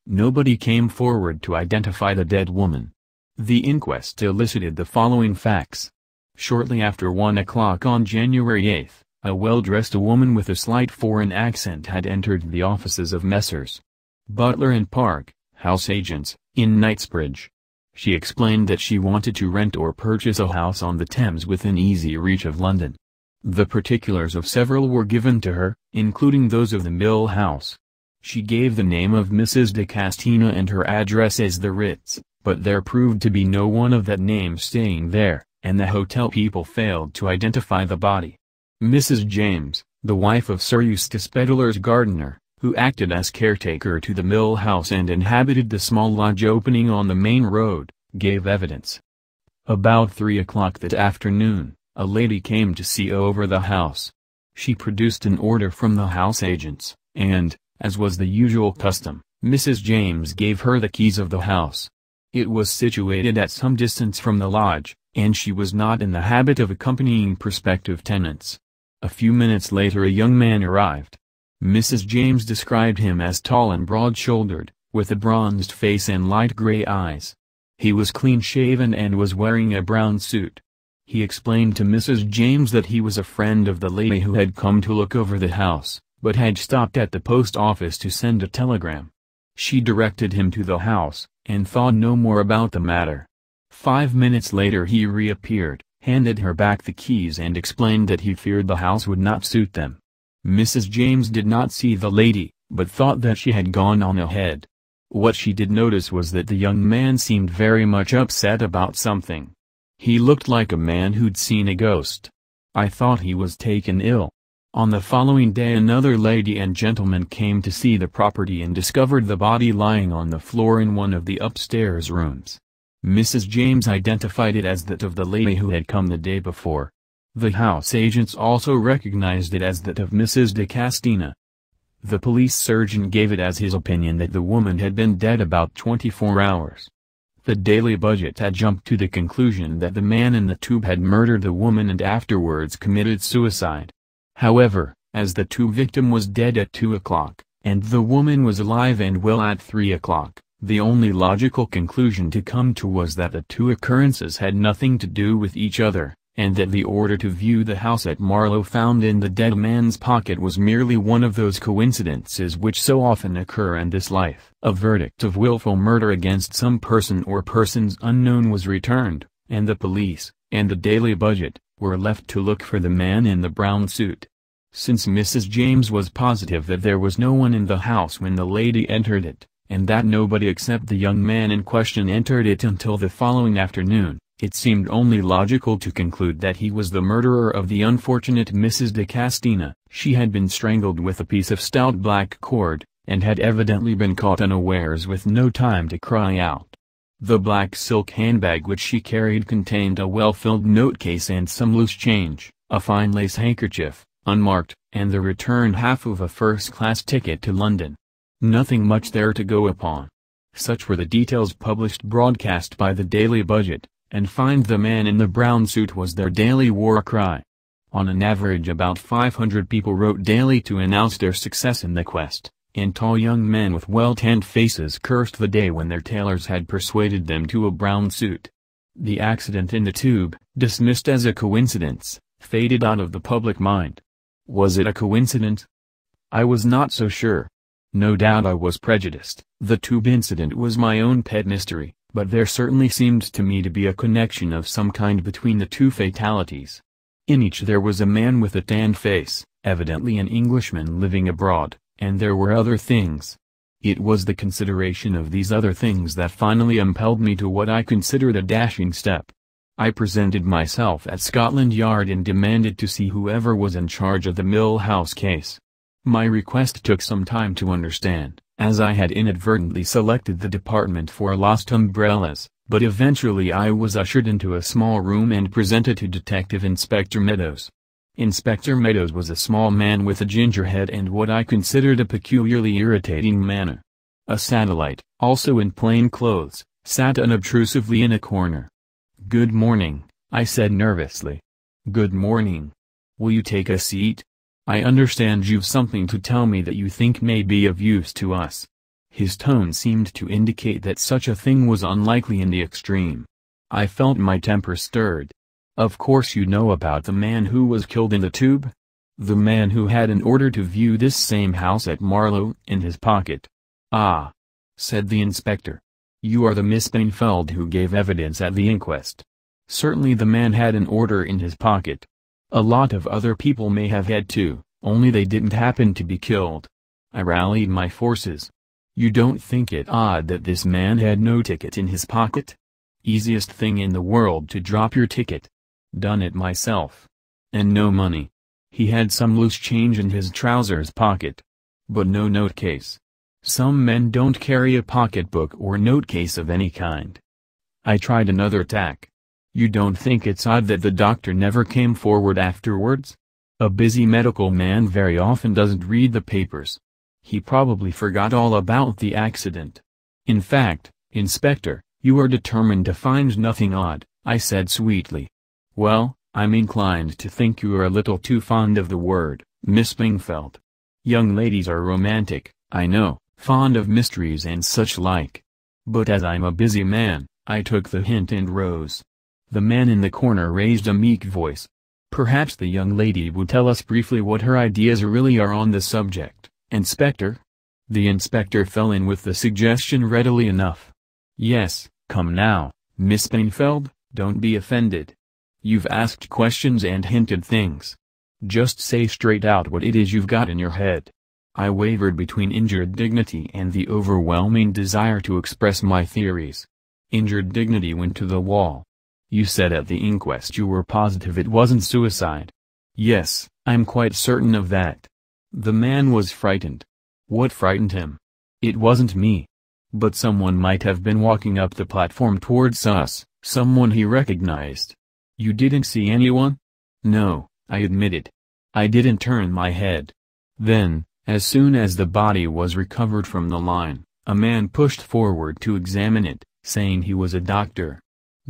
Nobody came forward to identify the dead woman. The inquest elicited the following facts. Shortly after 1 o'clock on January 8, a well-dressed woman with a slight foreign accent had entered the offices of Messrs. Butler and Park, house agents, in Knightsbridge. She explained that she wanted to rent or purchase a house on the Thames within easy reach of London. The particulars of several were given to her, including those of the mill house. She gave the name of Mrs. de Castina and her address as the Ritz, but there proved to be no one of that name staying there, and the hotel people failed to identify the body. Mrs. James, the wife of Sir Eustace Pedlar's gardener, who acted as caretaker to the mill house and inhabited the small lodge opening on the main road, gave evidence. About three o'clock that afternoon, a lady came to see over the house. She produced an order from the house agents, and, as was the usual custom, Mrs. James gave her the keys of the house. It was situated at some distance from the lodge, and she was not in the habit of accompanying prospective tenants. A few minutes later a young man arrived. Mrs. James described him as tall and broad-shouldered, with a bronzed face and light gray eyes. He was clean-shaven and was wearing a brown suit. He explained to Mrs. James that he was a friend of the lady who had come to look over the house, but had stopped at the post office to send a telegram. She directed him to the house, and thought no more about the matter. Five minutes later he reappeared, handed her back the keys and explained that he feared the house would not suit them. Mrs. James did not see the lady, but thought that she had gone on ahead. What she did notice was that the young man seemed very much upset about something. He looked like a man who'd seen a ghost. I thought he was taken ill. On the following day another lady and gentleman came to see the property and discovered the body lying on the floor in one of the upstairs rooms. Mrs. James identified it as that of the lady who had come the day before. The house agents also recognized it as that of Mrs. de Castina. The police surgeon gave it as his opinion that the woman had been dead about 24 hours. The Daily Budget had jumped to the conclusion that the man in the tube had murdered the woman and afterwards committed suicide. However, as the tube victim was dead at 2 o'clock, and the woman was alive and well at 3 o'clock, the only logical conclusion to come to was that the two occurrences had nothing to do with each other and that the order to view the house at Marlow found in the dead man's pocket was merely one of those coincidences which so often occur in this life. A verdict of willful murder against some person or persons unknown was returned, and the police, and the daily budget, were left to look for the man in the brown suit. Since Mrs. James was positive that there was no one in the house when the lady entered it, and that nobody except the young man in question entered it until the following afternoon, it seemed only logical to conclude that he was the murderer of the unfortunate Mrs. de Castina. She had been strangled with a piece of stout black cord, and had evidently been caught unawares with no time to cry out. The black silk handbag which she carried contained a well-filled note-case and some loose change, a fine lace handkerchief, unmarked, and the return half of a first-class ticket to London. Nothing much there to go upon. Such were the details published broadcast by the Daily Budget and find the man in the brown suit was their daily war cry. On an average about 500 people wrote daily to announce their success in the quest, and tall young men with well-tanned faces cursed the day when their tailors had persuaded them to a brown suit. The accident in the tube, dismissed as a coincidence, faded out of the public mind. Was it a coincidence? I was not so sure. No doubt I was prejudiced, the tube incident was my own pet mystery, but there certainly seemed to me to be a connection of some kind between the two fatalities. In each there was a man with a tanned face, evidently an Englishman living abroad, and there were other things. It was the consideration of these other things that finally impelled me to what I considered a dashing step. I presented myself at Scotland Yard and demanded to see whoever was in charge of the Mill House case. My request took some time to understand, as I had inadvertently selected the department for lost umbrellas, but eventually I was ushered into a small room and presented to Detective Inspector Meadows. Inspector Meadows was a small man with a ginger head and what I considered a peculiarly irritating manner. A satellite, also in plain clothes, sat unobtrusively in a corner. Good morning, I said nervously. Good morning. Will you take a seat? I understand you've something to tell me that you think may be of use to us. His tone seemed to indicate that such a thing was unlikely in the extreme. I felt my temper stirred. Of course you know about the man who was killed in the tube? The man who had an order to view this same house at Marlow in his pocket. Ah! said the inspector. You are the Miss Bainfeld who gave evidence at the inquest. Certainly the man had an order in his pocket. A lot of other people may have had too, only they didn't happen to be killed. I rallied my forces. You don't think it odd that this man had no ticket in his pocket? Easiest thing in the world to drop your ticket. Done it myself. And no money. He had some loose change in his trousers pocket. But no note case. Some men don't carry a pocketbook or note case of any kind. I tried another tack. You don't think it's odd that the doctor never came forward afterwards? A busy medical man very often doesn't read the papers. He probably forgot all about the accident. In fact, Inspector, you are determined to find nothing odd, I said sweetly. Well, I'm inclined to think you are a little too fond of the word, Miss Bingfeld. Young ladies are romantic, I know, fond of mysteries and such like. But as I'm a busy man, I took the hint and rose. The man in the corner raised a meek voice. Perhaps the young lady would tell us briefly what her ideas really are on the subject, Inspector? The inspector fell in with the suggestion readily enough. Yes, come now, Miss Painfeld, don't be offended. You've asked questions and hinted things. Just say straight out what it is you've got in your head. I wavered between injured dignity and the overwhelming desire to express my theories. Injured dignity went to the wall. You said at the inquest you were positive it wasn't suicide. Yes, I'm quite certain of that. The man was frightened. What frightened him? It wasn't me. But someone might have been walking up the platform towards us, someone he recognized. You didn't see anyone? No, I admitted. I didn't turn my head. Then, as soon as the body was recovered from the line, a man pushed forward to examine it, saying he was a doctor.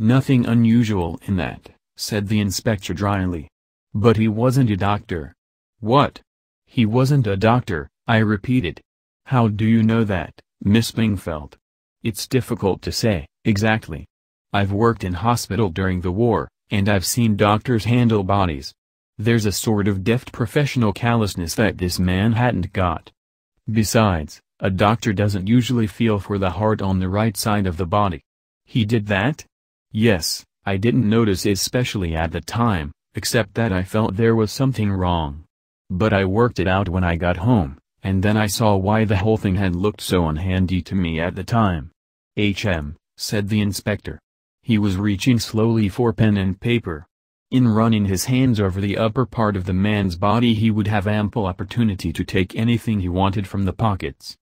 Nothing unusual in that, said the inspector dryly. But he wasn't a doctor. What? He wasn't a doctor, I repeated. How do you know that, Miss Bingfeld? It's difficult to say, exactly. I've worked in hospital during the war, and I've seen doctors handle bodies. There's a sort of deft professional callousness that this man hadn't got. Besides, a doctor doesn't usually feel for the heart on the right side of the body. He did that, Yes, I didn't notice especially at the time, except that I felt there was something wrong. But I worked it out when I got home, and then I saw why the whole thing had looked so unhandy to me at the time. H.M., said the inspector. He was reaching slowly for pen and paper. In running his hands over the upper part of the man's body he would have ample opportunity to take anything he wanted from the pockets.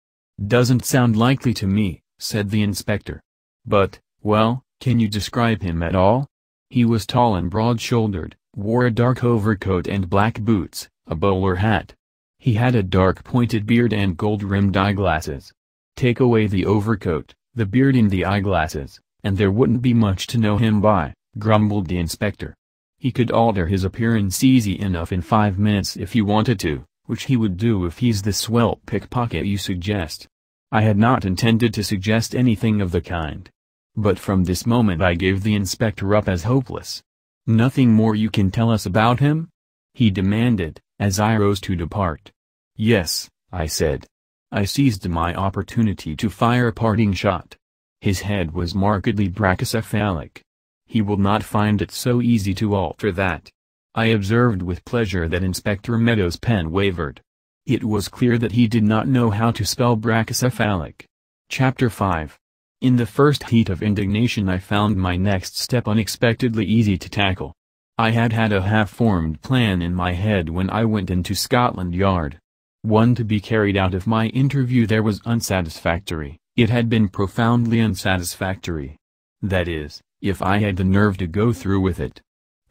Doesn't sound likely to me, said the inspector. But, well, can you describe him at all? He was tall and broad-shouldered, wore a dark overcoat and black boots, a bowler hat. He had a dark pointed beard and gold-rimmed eyeglasses. Take away the overcoat, the beard and the eyeglasses, and there wouldn't be much to know him by, grumbled the inspector. He could alter his appearance easy enough in five minutes if he wanted to, which he would do if he's the swell pickpocket you suggest. I had not intended to suggest anything of the kind. But from this moment I gave the inspector up as hopeless. Nothing more you can tell us about him? He demanded, as I rose to depart. Yes, I said. I seized my opportunity to fire a parting shot. His head was markedly brachycephalic. He will not find it so easy to alter that. I observed with pleasure that Inspector Meadows' pen wavered. It was clear that he did not know how to spell brachycephalic. Chapter 5 in the first heat of indignation I found my next step unexpectedly easy to tackle. I had had a half-formed plan in my head when I went into Scotland Yard. One to be carried out if my interview there was unsatisfactory, it had been profoundly unsatisfactory. That is, if I had the nerve to go through with it.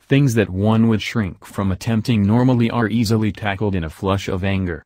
Things that one would shrink from attempting normally are easily tackled in a flush of anger.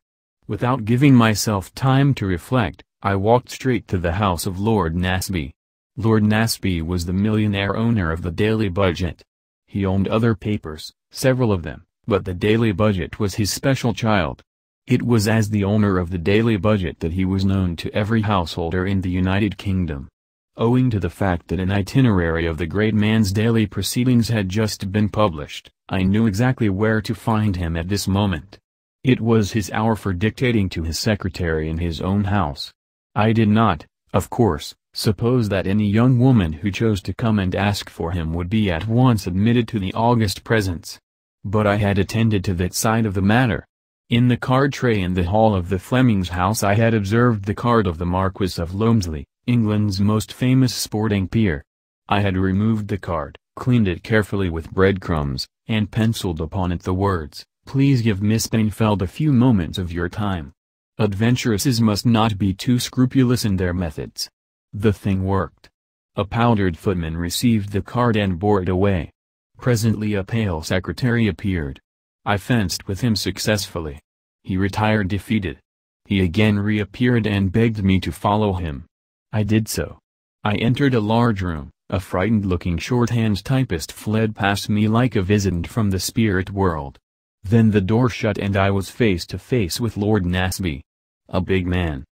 Without giving myself time to reflect, I walked straight to the house of Lord Nasby. Lord Nasby was the millionaire owner of the Daily Budget. He owned other papers, several of them, but the Daily Budget was his special child. It was as the owner of the Daily Budget that he was known to every householder in the United Kingdom. Owing to the fact that an itinerary of the great man's daily proceedings had just been published, I knew exactly where to find him at this moment. It was his hour for dictating to his secretary in his own house. I did not, of course, suppose that any young woman who chose to come and ask for him would be at once admitted to the august presence. But I had attended to that side of the matter. In the card tray in the hall of the Flemings' house I had observed the card of the Marquis of Loamsley, England's most famous sporting peer. I had removed the card, cleaned it carefully with breadcrumbs, and penciled upon it the words, Please give Miss Bainfeld a few moments of your time. Adventuresses must not be too scrupulous in their methods. The thing worked. A powdered footman received the card and bore it away. Presently a pale secretary appeared. I fenced with him successfully. He retired defeated. He again reappeared and begged me to follow him. I did so. I entered a large room, a frightened-looking shorthand typist fled past me like a visitant from the spirit world. Then the door shut and I was face to face with Lord Nasby. A big man.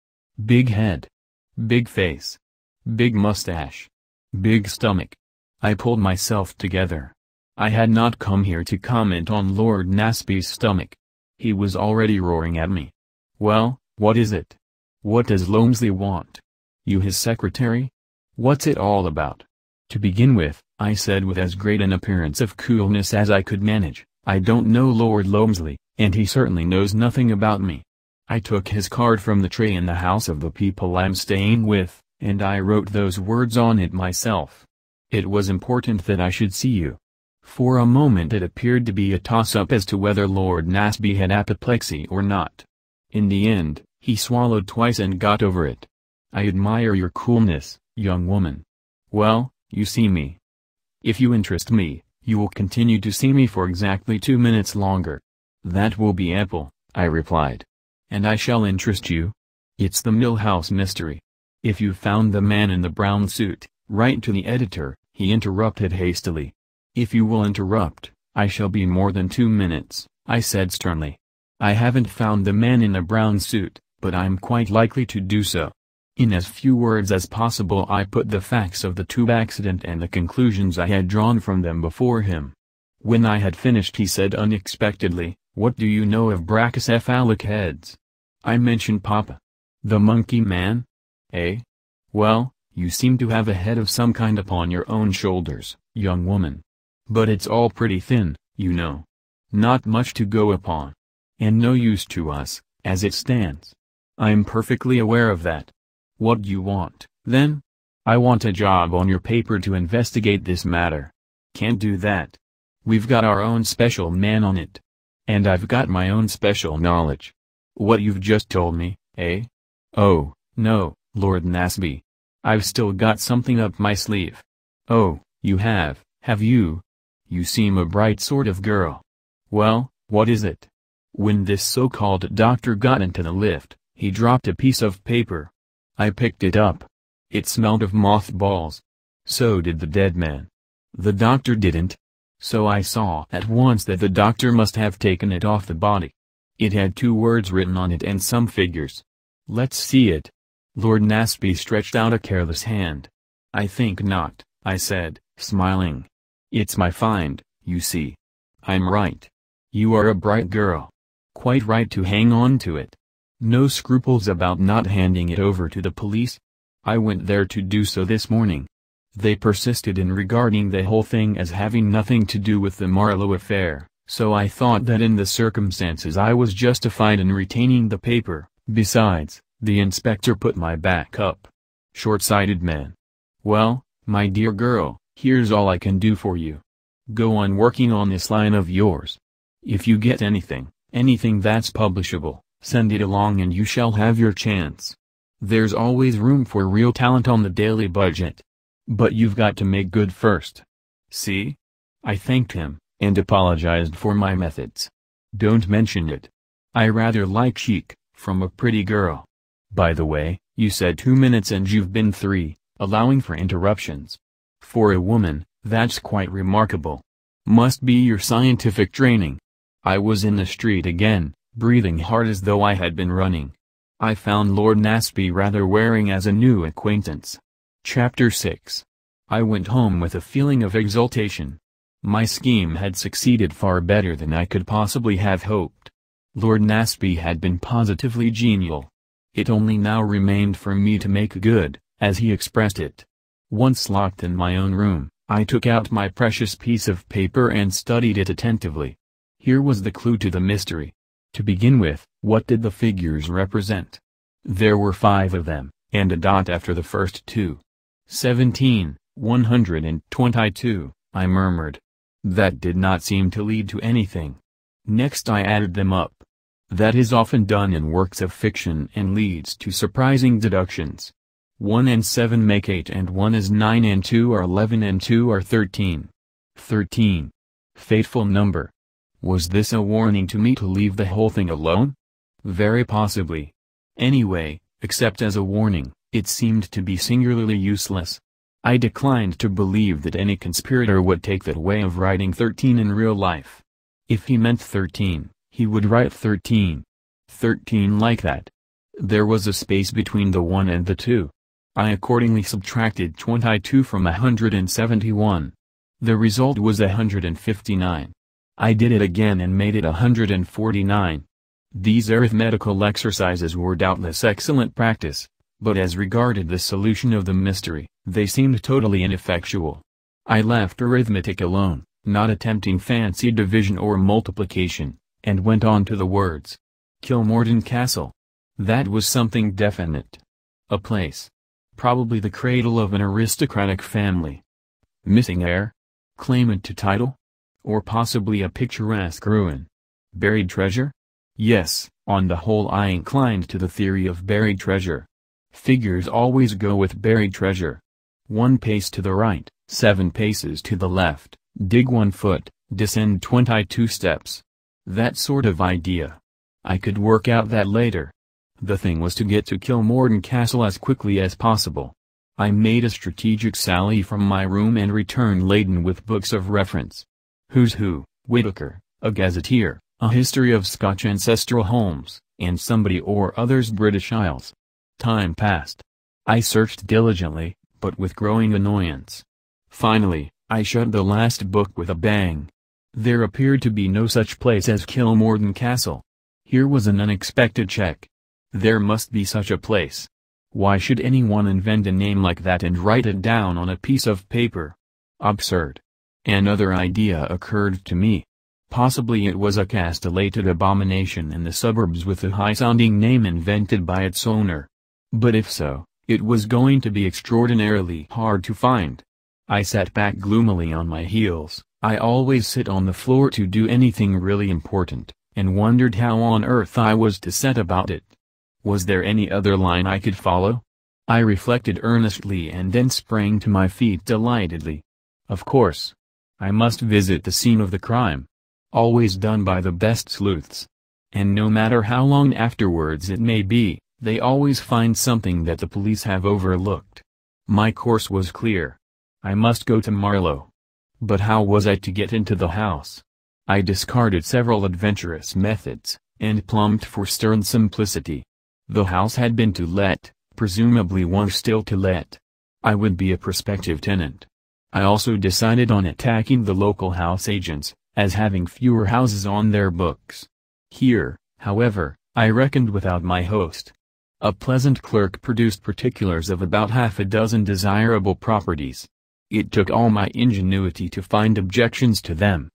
Big head. Big face. Big mustache. Big stomach. I pulled myself together. I had not come here to comment on Lord Nasby's stomach. He was already roaring at me. Well, what is it? What does Lomesley want? You his secretary? What's it all about? To begin with, I said with as great an appearance of coolness as I could manage. I don't know Lord Lomsley, and he certainly knows nothing about me. I took his card from the tray in the house of the people I'm staying with, and I wrote those words on it myself. It was important that I should see you. For a moment it appeared to be a toss-up as to whether Lord Nasby had apoplexy or not. In the end, he swallowed twice and got over it. I admire your coolness, young woman. Well, you see me. If you interest me, you will continue to see me for exactly two minutes longer. That will be ample, I replied. And I shall interest you? It's the Millhouse mystery. If you found the man in the brown suit, write to the editor, he interrupted hastily. If you will interrupt, I shall be more than two minutes, I said sternly. I haven't found the man in the brown suit, but I'm quite likely to do so. In as few words as possible I put the facts of the tube accident and the conclusions I had drawn from them before him. When I had finished he said unexpectedly, What do you know of brachycephalic heads? I mentioned Papa. The monkey man? Eh? Well, you seem to have a head of some kind upon your own shoulders, young woman. But it's all pretty thin, you know. Not much to go upon. And no use to us, as it stands. I'm perfectly aware of that. What you want, then? I want a job on your paper to investigate this matter. Can't do that. We've got our own special man on it. And I've got my own special knowledge. What you've just told me, eh? Oh, no, Lord Nasby. I've still got something up my sleeve. Oh, you have, have you? You seem a bright sort of girl. Well, what is it? When this so-called doctor got into the lift, he dropped a piece of paper, I picked it up. It smelled of mothballs. So did the dead man. The doctor didn't. So I saw at once that the doctor must have taken it off the body. It had two words written on it and some figures. Let's see it. Lord Nasby stretched out a careless hand. I think not, I said, smiling. It's my find, you see. I'm right. You are a bright girl. Quite right to hang on to it. No scruples about not handing it over to the police. I went there to do so this morning. They persisted in regarding the whole thing as having nothing to do with the Marlowe affair, so I thought that in the circumstances I was justified in retaining the paper. Besides, the inspector put my back up. Short-sighted man. Well, my dear girl, here's all I can do for you. Go on working on this line of yours. If you get anything, anything that's publishable, Send it along and you shall have your chance. There's always room for real talent on the daily budget. But you've got to make good first. See? I thanked him, and apologized for my methods. Don't mention it. I rather like chic, from a pretty girl. By the way, you said two minutes and you've been three, allowing for interruptions. For a woman, that's quite remarkable. Must be your scientific training. I was in the street again, breathing hard as though I had been running. I found Lord Nasby rather wearing as a new acquaintance. Chapter 6 I went home with a feeling of exultation. My scheme had succeeded far better than I could possibly have hoped. Lord Nasby had been positively genial. It only now remained for me to make good, as he expressed it. Once locked in my own room, I took out my precious piece of paper and studied it attentively. Here was the clue to the mystery. To begin with, what did the figures represent? There were five of them, and a dot after the first two. Seventeen, one hundred and twenty-two, I murmured. That did not seem to lead to anything. Next I added them up. That is often done in works of fiction and leads to surprising deductions. 1 and 7 make 8 and 1 is 9 and 2 are 11 and 2 are 13. 13. Fateful number. Was this a warning to me to leave the whole thing alone? Very possibly. Anyway, except as a warning, it seemed to be singularly useless. I declined to believe that any conspirator would take that way of writing 13 in real life. If he meant 13, he would write 13. 13 like that. There was a space between the 1 and the 2. I accordingly subtracted 22 from 171. The result was 159. I did it again and made it 149. These arithmetical exercises were doubtless excellent practice, but as regarded the solution of the mystery, they seemed totally ineffectual. I left arithmetic alone, not attempting fancy division or multiplication, and went on to the words. Kilmorton Castle. That was something definite. A place. Probably the cradle of an aristocratic family. Missing heir? Claimant to title? Or possibly a picturesque ruin? Buried treasure? Yes, on the whole I inclined to the theory of buried treasure. Figures always go with buried treasure. One pace to the right, seven paces to the left, dig one foot, descend 22 steps. That sort of idea. I could work out that later. The thing was to get to Kilmorden Castle as quickly as possible. I made a strategic sally from my room and returned laden with books of reference. Who's Who, Whitaker, A Gazetteer, A History of Scotch Ancestral Homes, and Somebody or Other's British Isles. Time passed. I searched diligently, but with growing annoyance. Finally, I shut the last book with a bang. There appeared to be no such place as Kilmorden Castle. Here was an unexpected check. There must be such a place. Why should anyone invent a name like that and write it down on a piece of paper? Absurd. Another idea occurred to me. Possibly it was a castellated abomination in the suburbs with a high-sounding name invented by its owner. But if so, it was going to be extraordinarily hard to find. I sat back gloomily on my heels, I always sit on the floor to do anything really important, and wondered how on earth I was to set about it. Was there any other line I could follow? I reflected earnestly and then sprang to my feet delightedly. Of course, I must visit the scene of the crime. Always done by the best sleuths. And no matter how long afterwards it may be, they always find something that the police have overlooked. My course was clear. I must go to Marlowe. But how was I to get into the house? I discarded several adventurous methods, and plumped for stern simplicity. The house had been to let, presumably one still to let. I would be a prospective tenant. I also decided on attacking the local house agents, as having fewer houses on their books. Here, however, I reckoned without my host. A pleasant clerk produced particulars of about half a dozen desirable properties. It took all my ingenuity to find objections to them.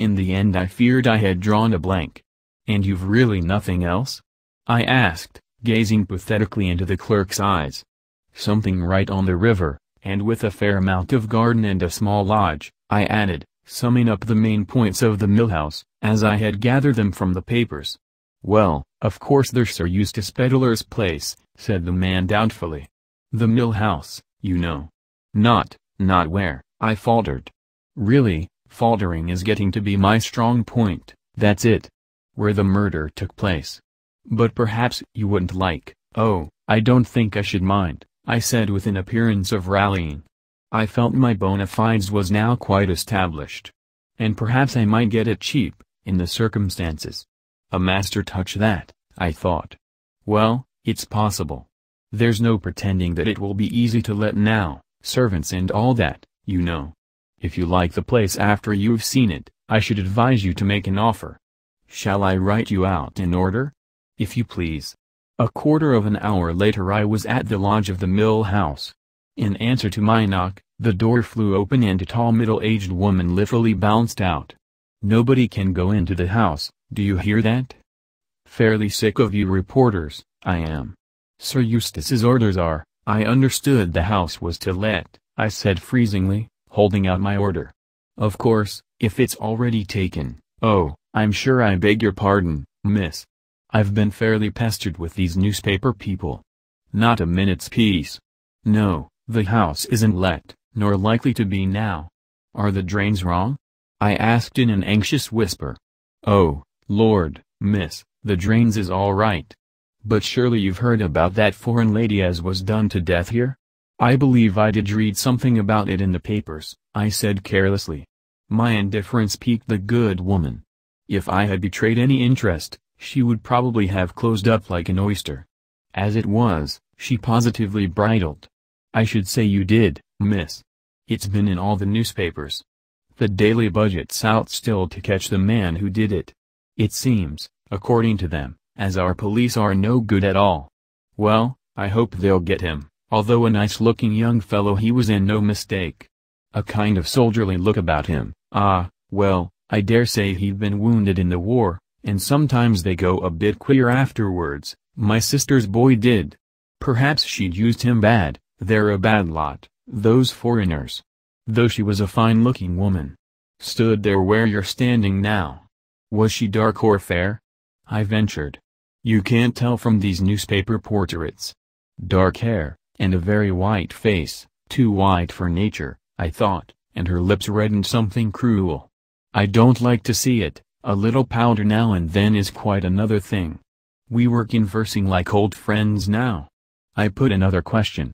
In the end I feared I had drawn a blank. And you've really nothing else? I asked, gazing pathetically into the clerk's eyes. Something right on the river, and with a fair amount of garden and a small lodge, I added, summing up the main points of the millhouse, as I had gathered them from the papers. Well, of course there's Sir Eustace Pedlar's place, said the man doubtfully. The mill house, you know. Not, not where, I faltered. Really, faltering is getting to be my strong point, that's it. Where the murder took place. But perhaps you wouldn't like, oh, I don't think I should mind. I said with an appearance of rallying. I felt my bona fides was now quite established. And perhaps I might get it cheap, in the circumstances. A master touch that, I thought. Well, it's possible. There's no pretending that it will be easy to let now, servants and all that, you know. If you like the place after you've seen it, I should advise you to make an offer. Shall I write you out an order? If you please. A quarter of an hour later I was at the lodge of the mill house. In answer to my knock, the door flew open and a tall middle-aged woman literally bounced out. Nobody can go into the house, do you hear that? Fairly sick of you reporters, I am. Sir Eustace's orders are, I understood the house was to let, I said freezingly, holding out my order. Of course, if it's already taken, oh, I'm sure I beg your pardon, miss, I've been fairly pestered with these newspaper people. Not a minute's peace. No, the house isn't let, nor likely to be now. Are the drains wrong? I asked in an anxious whisper. Oh, Lord, miss, the drains is all right. But surely you've heard about that foreign lady as was done to death here? I believe I did read something about it in the papers, I said carelessly. My indifference piqued the good woman. If I had betrayed any interest, she would probably have closed up like an oyster. As it was, she positively bridled. I should say you did, miss. It's been in all the newspapers. The Daily Budget's out still to catch the man who did it. It seems, according to them, as our police are no good at all. Well, I hope they'll get him, although a nice-looking young fellow he was and no mistake. A kind of soldierly look about him, ah, well, I dare say he'd been wounded in the war, and sometimes they go a bit queer afterwards, my sister's boy did. Perhaps she'd used him bad, they're a bad lot, those foreigners. Though she was a fine-looking woman. Stood there where you're standing now. Was she dark or fair? I ventured. You can't tell from these newspaper portraits. Dark hair, and a very white face, too white for nature, I thought, and her lips reddened something cruel. I don't like to see it, a little powder now and then is quite another thing. We were conversing like old friends now. I put another question.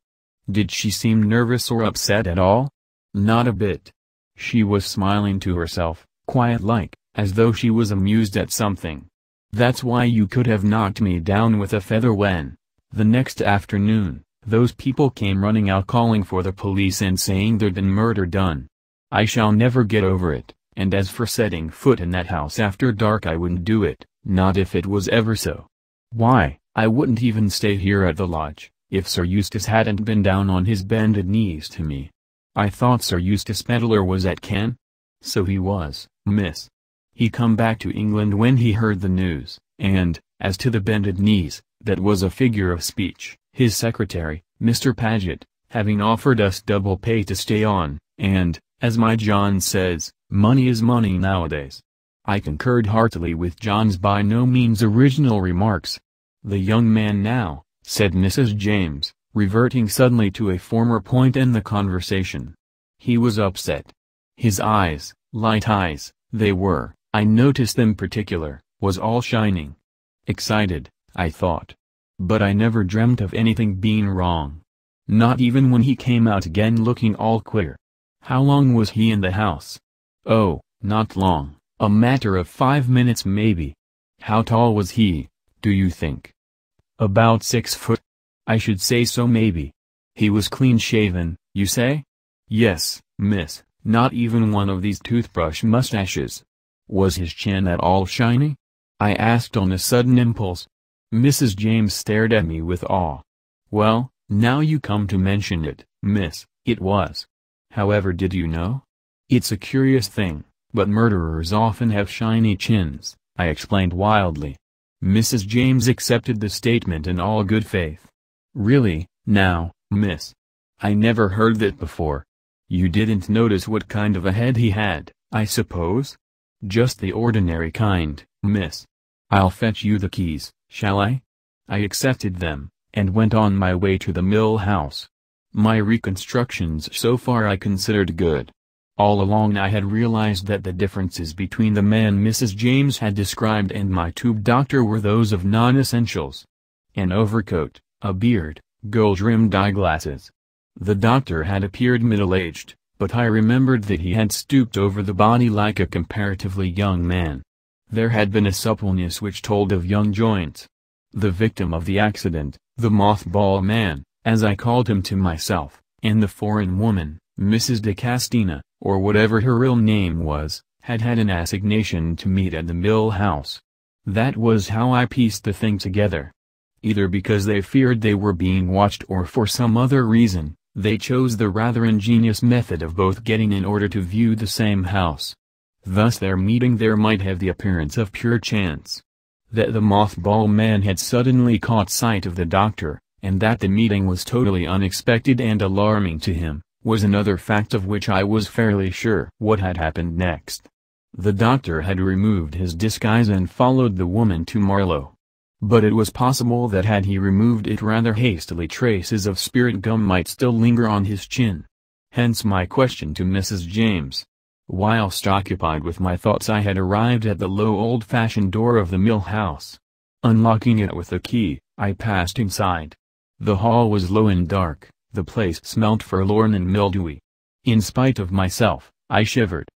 Did she seem nervous or upset at all? Not a bit. She was smiling to herself, quiet-like, as though she was amused at something. That's why you could have knocked me down with a feather when, the next afternoon, those people came running out calling for the police and saying there'd been murder done. I shall never get over it, and as for setting foot in that house after dark I wouldn't do it, not if it was ever so. Why, I wouldn't even stay here at the lodge, if Sir Eustace hadn't been down on his bended knees to me. I thought Sir Eustace Pedler was at Ken, So he was, miss. He come back to England when he heard the news, and, as to the bended knees, that was a figure of speech. His secretary, Mr. Paget, having offered us double pay to stay on, and, as my John says, money is money nowadays. I concurred heartily with John's by no means original remarks. The young man now, said Mrs. James, reverting suddenly to a former point in the conversation. He was upset. His eyes, light eyes, they were, I noticed them particular, was all shining. Excited, I thought. But I never dreamt of anything being wrong. Not even when he came out again looking all queer. How long was he in the house? Oh, not long, a matter of five minutes maybe. How tall was he, do you think? About six foot. I should say so maybe. He was clean-shaven, you say? Yes, miss, not even one of these toothbrush mustaches. Was his chin at all shiny? I asked on a sudden impulse. Mrs. James stared at me with awe. Well, now you come to mention it, miss, it was. However did you know? It's a curious thing, but murderers often have shiny chins, I explained wildly. Mrs. James accepted the statement in all good faith. Really, now, miss. I never heard that before. You didn't notice what kind of a head he had, I suppose? Just the ordinary kind, miss. I'll fetch you the keys, shall I? I accepted them, and went on my way to the mill house. My reconstructions so far I considered good. All along I had realized that the differences between the man Mrs. James had described and my tube doctor were those of non-essentials. An overcoat, a beard, gold-rimmed eyeglasses. The doctor had appeared middle-aged, but I remembered that he had stooped over the body like a comparatively young man. There had been a suppleness which told of young joints. The victim of the accident, the mothball man, as I called him to myself, and the foreign woman, Mrs. de Castina, or whatever her real name was, had had an assignation to meet at the mill house. That was how I pieced the thing together. Either because they feared they were being watched or for some other reason, they chose the rather ingenious method of both getting in order to view the same house. Thus their meeting there might have the appearance of pure chance. That the mothball man had suddenly caught sight of the doctor, and that the meeting was totally unexpected and alarming to him, was another fact of which I was fairly sure. What had happened next? The doctor had removed his disguise and followed the woman to Marlowe. But it was possible that had he removed it rather hastily traces of spirit gum might still linger on his chin. Hence my question to Mrs. James. Whilst occupied with my thoughts I had arrived at the low old-fashioned door of the mill house. Unlocking it with a key, I passed inside. The hall was low and dark, the place smelt forlorn and mildewy. In spite of myself, I shivered.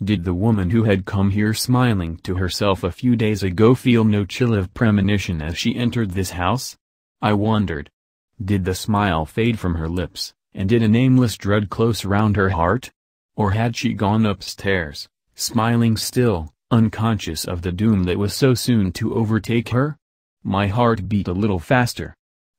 Did the woman who had come here smiling to herself a few days ago feel no chill of premonition as she entered this house? I wondered. Did the smile fade from her lips, and did a nameless dread close round her heart? Or had she gone upstairs, smiling still, unconscious of the doom that was so soon to overtake her? My heart beat a little faster.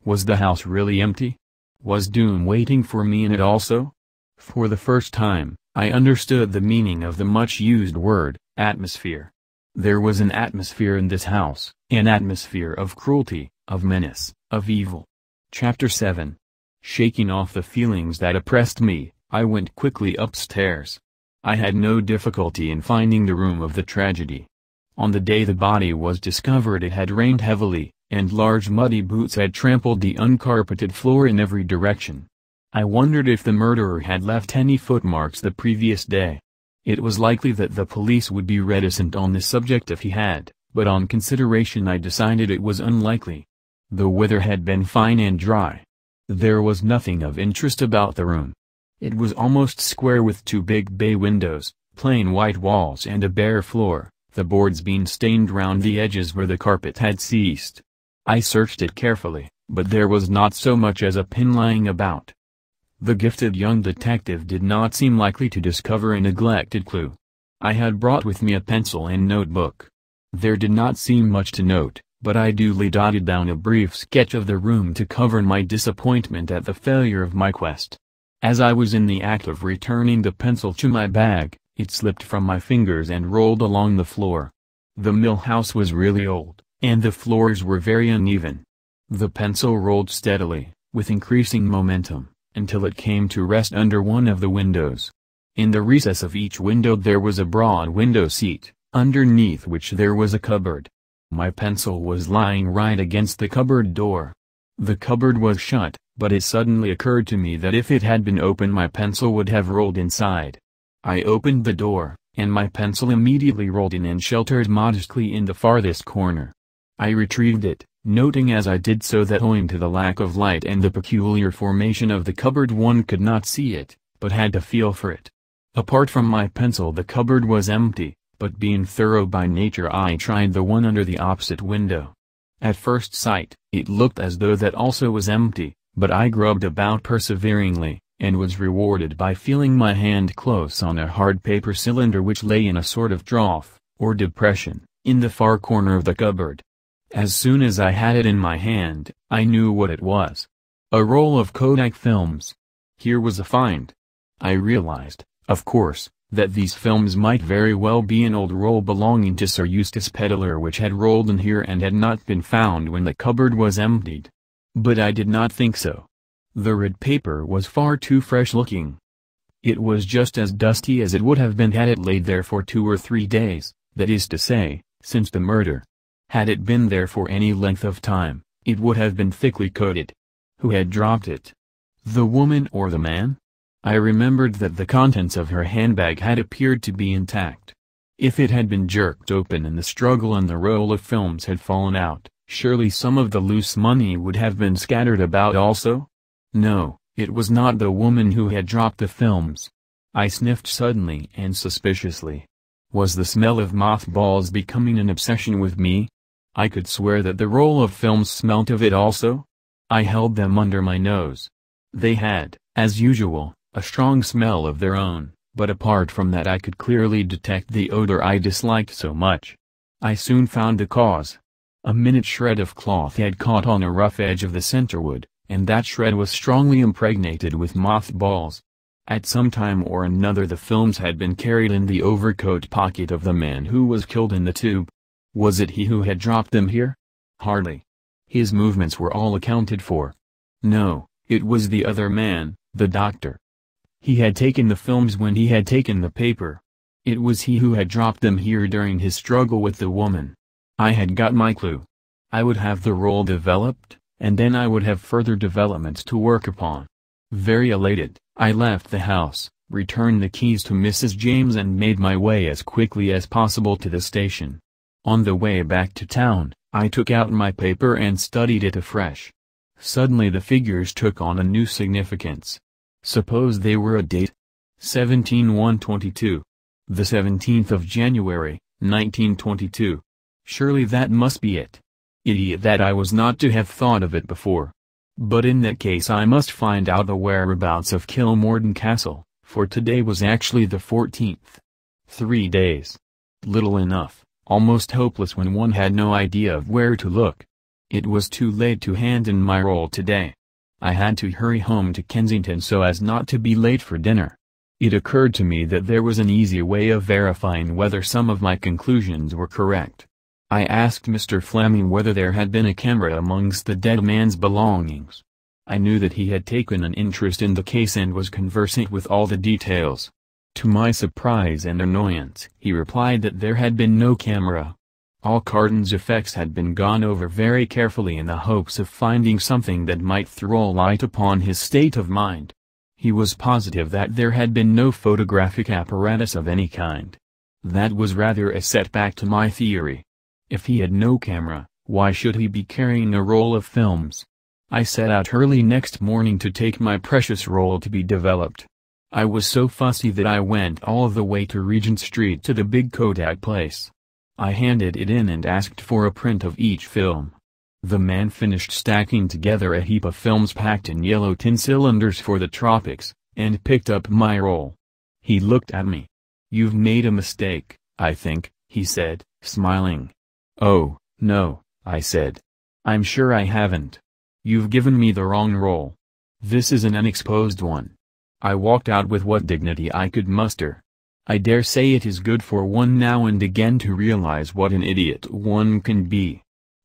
Was the house really empty? Was doom waiting for me in it also? For the first time, I understood the meaning of the much-used word, atmosphere. There was an atmosphere in this house, an atmosphere of cruelty, of menace, of evil. Chapter 7 Shaking off the feelings that oppressed me, I went quickly upstairs. I had no difficulty in finding the room of the tragedy. On the day the body was discovered it had rained heavily, and large muddy boots had trampled the uncarpeted floor in every direction. I wondered if the murderer had left any footmarks the previous day. It was likely that the police would be reticent on the subject if he had, but on consideration I decided it was unlikely. The weather had been fine and dry. There was nothing of interest about the room. It was almost square with two big bay windows, plain white walls and a bare floor, the boards being stained round the edges where the carpet had ceased. I searched it carefully, but there was not so much as a pin lying about. The gifted young detective did not seem likely to discover a neglected clue. I had brought with me a pencil and notebook. There did not seem much to note, but I duly dotted down a brief sketch of the room to cover my disappointment at the failure of my quest. As I was in the act of returning the pencil to my bag, it slipped from my fingers and rolled along the floor. The mill house was really old and the floors were very uneven. The pencil rolled steadily, with increasing momentum, until it came to rest under one of the windows. In the recess of each window there was a broad window seat, underneath which there was a cupboard. My pencil was lying right against the cupboard door. The cupboard was shut, but it suddenly occurred to me that if it had been open my pencil would have rolled inside. I opened the door, and my pencil immediately rolled in and sheltered modestly in the farthest corner. I retrieved it, noting as I did so that owing to the lack of light and the peculiar formation of the cupboard one could not see it, but had to feel for it. Apart from my pencil the cupboard was empty, but being thorough by nature I tried the one under the opposite window. At first sight, it looked as though that also was empty, but I grubbed about perseveringly, and was rewarded by feeling my hand close on a hard paper cylinder which lay in a sort of trough, or depression, in the far corner of the cupboard. As soon as I had it in my hand, I knew what it was. A roll of Kodak films. Here was a find. I realized, of course, that these films might very well be an old roll belonging to Sir Eustace Pedler which had rolled in here and had not been found when the cupboard was emptied. But I did not think so. The red paper was far too fresh looking. It was just as dusty as it would have been had it laid there for two or three days, that is to say, since the murder. Had it been there for any length of time, it would have been thickly coated. Who had dropped it? The woman or the man? I remembered that the contents of her handbag had appeared to be intact. If it had been jerked open in the struggle and the roll of films had fallen out, surely some of the loose money would have been scattered about also? No, it was not the woman who had dropped the films. I sniffed suddenly and suspiciously. Was the smell of mothballs becoming an obsession with me? I could swear that the roll of films smelt of it also. I held them under my nose. They had, as usual, a strong smell of their own, but apart from that I could clearly detect the odor I disliked so much. I soon found the cause. A minute shred of cloth had caught on a rough edge of the centerwood, and that shred was strongly impregnated with mothballs. At some time or another the films had been carried in the overcoat pocket of the man who was killed in the tube, was it he who had dropped them here? Hardly. His movements were all accounted for. No, it was the other man, the doctor. He had taken the films when he had taken the paper. It was he who had dropped them here during his struggle with the woman. I had got my clue. I would have the role developed, and then I would have further developments to work upon. Very elated, I left the house, returned the keys to Mrs. James and made my way as quickly as possible to the station. On the way back to town, I took out my paper and studied it afresh. Suddenly the figures took on a new significance. Suppose they were a date? 17122. The 17th of January, 1922. Surely that must be it. Idiot that I was not to have thought of it before. But in that case I must find out the whereabouts of Kilmorden Castle, for today was actually the 14th. Three days. Little enough almost hopeless when one had no idea of where to look. It was too late to hand in my roll today. I had to hurry home to Kensington so as not to be late for dinner. It occurred to me that there was an easy way of verifying whether some of my conclusions were correct. I asked Mr. Fleming whether there had been a camera amongst the dead man's belongings. I knew that he had taken an interest in the case and was conversant with all the details. To my surprise and annoyance he replied that there had been no camera. All Carton's effects had been gone over very carefully in the hopes of finding something that might throw light upon his state of mind. He was positive that there had been no photographic apparatus of any kind. That was rather a setback to my theory. If he had no camera, why should he be carrying a roll of films? I set out early next morning to take my precious roll to be developed. I was so fussy that I went all the way to Regent Street to the big Kodak place. I handed it in and asked for a print of each film. The man finished stacking together a heap of films packed in yellow tin cylinders for the tropics, and picked up my roll. He looked at me. You've made a mistake, I think, he said, smiling. Oh, no, I said. I'm sure I haven't. You've given me the wrong roll. This is an unexposed one. I walked out with what dignity I could muster. I dare say it is good for one now and again to realize what an idiot one can be.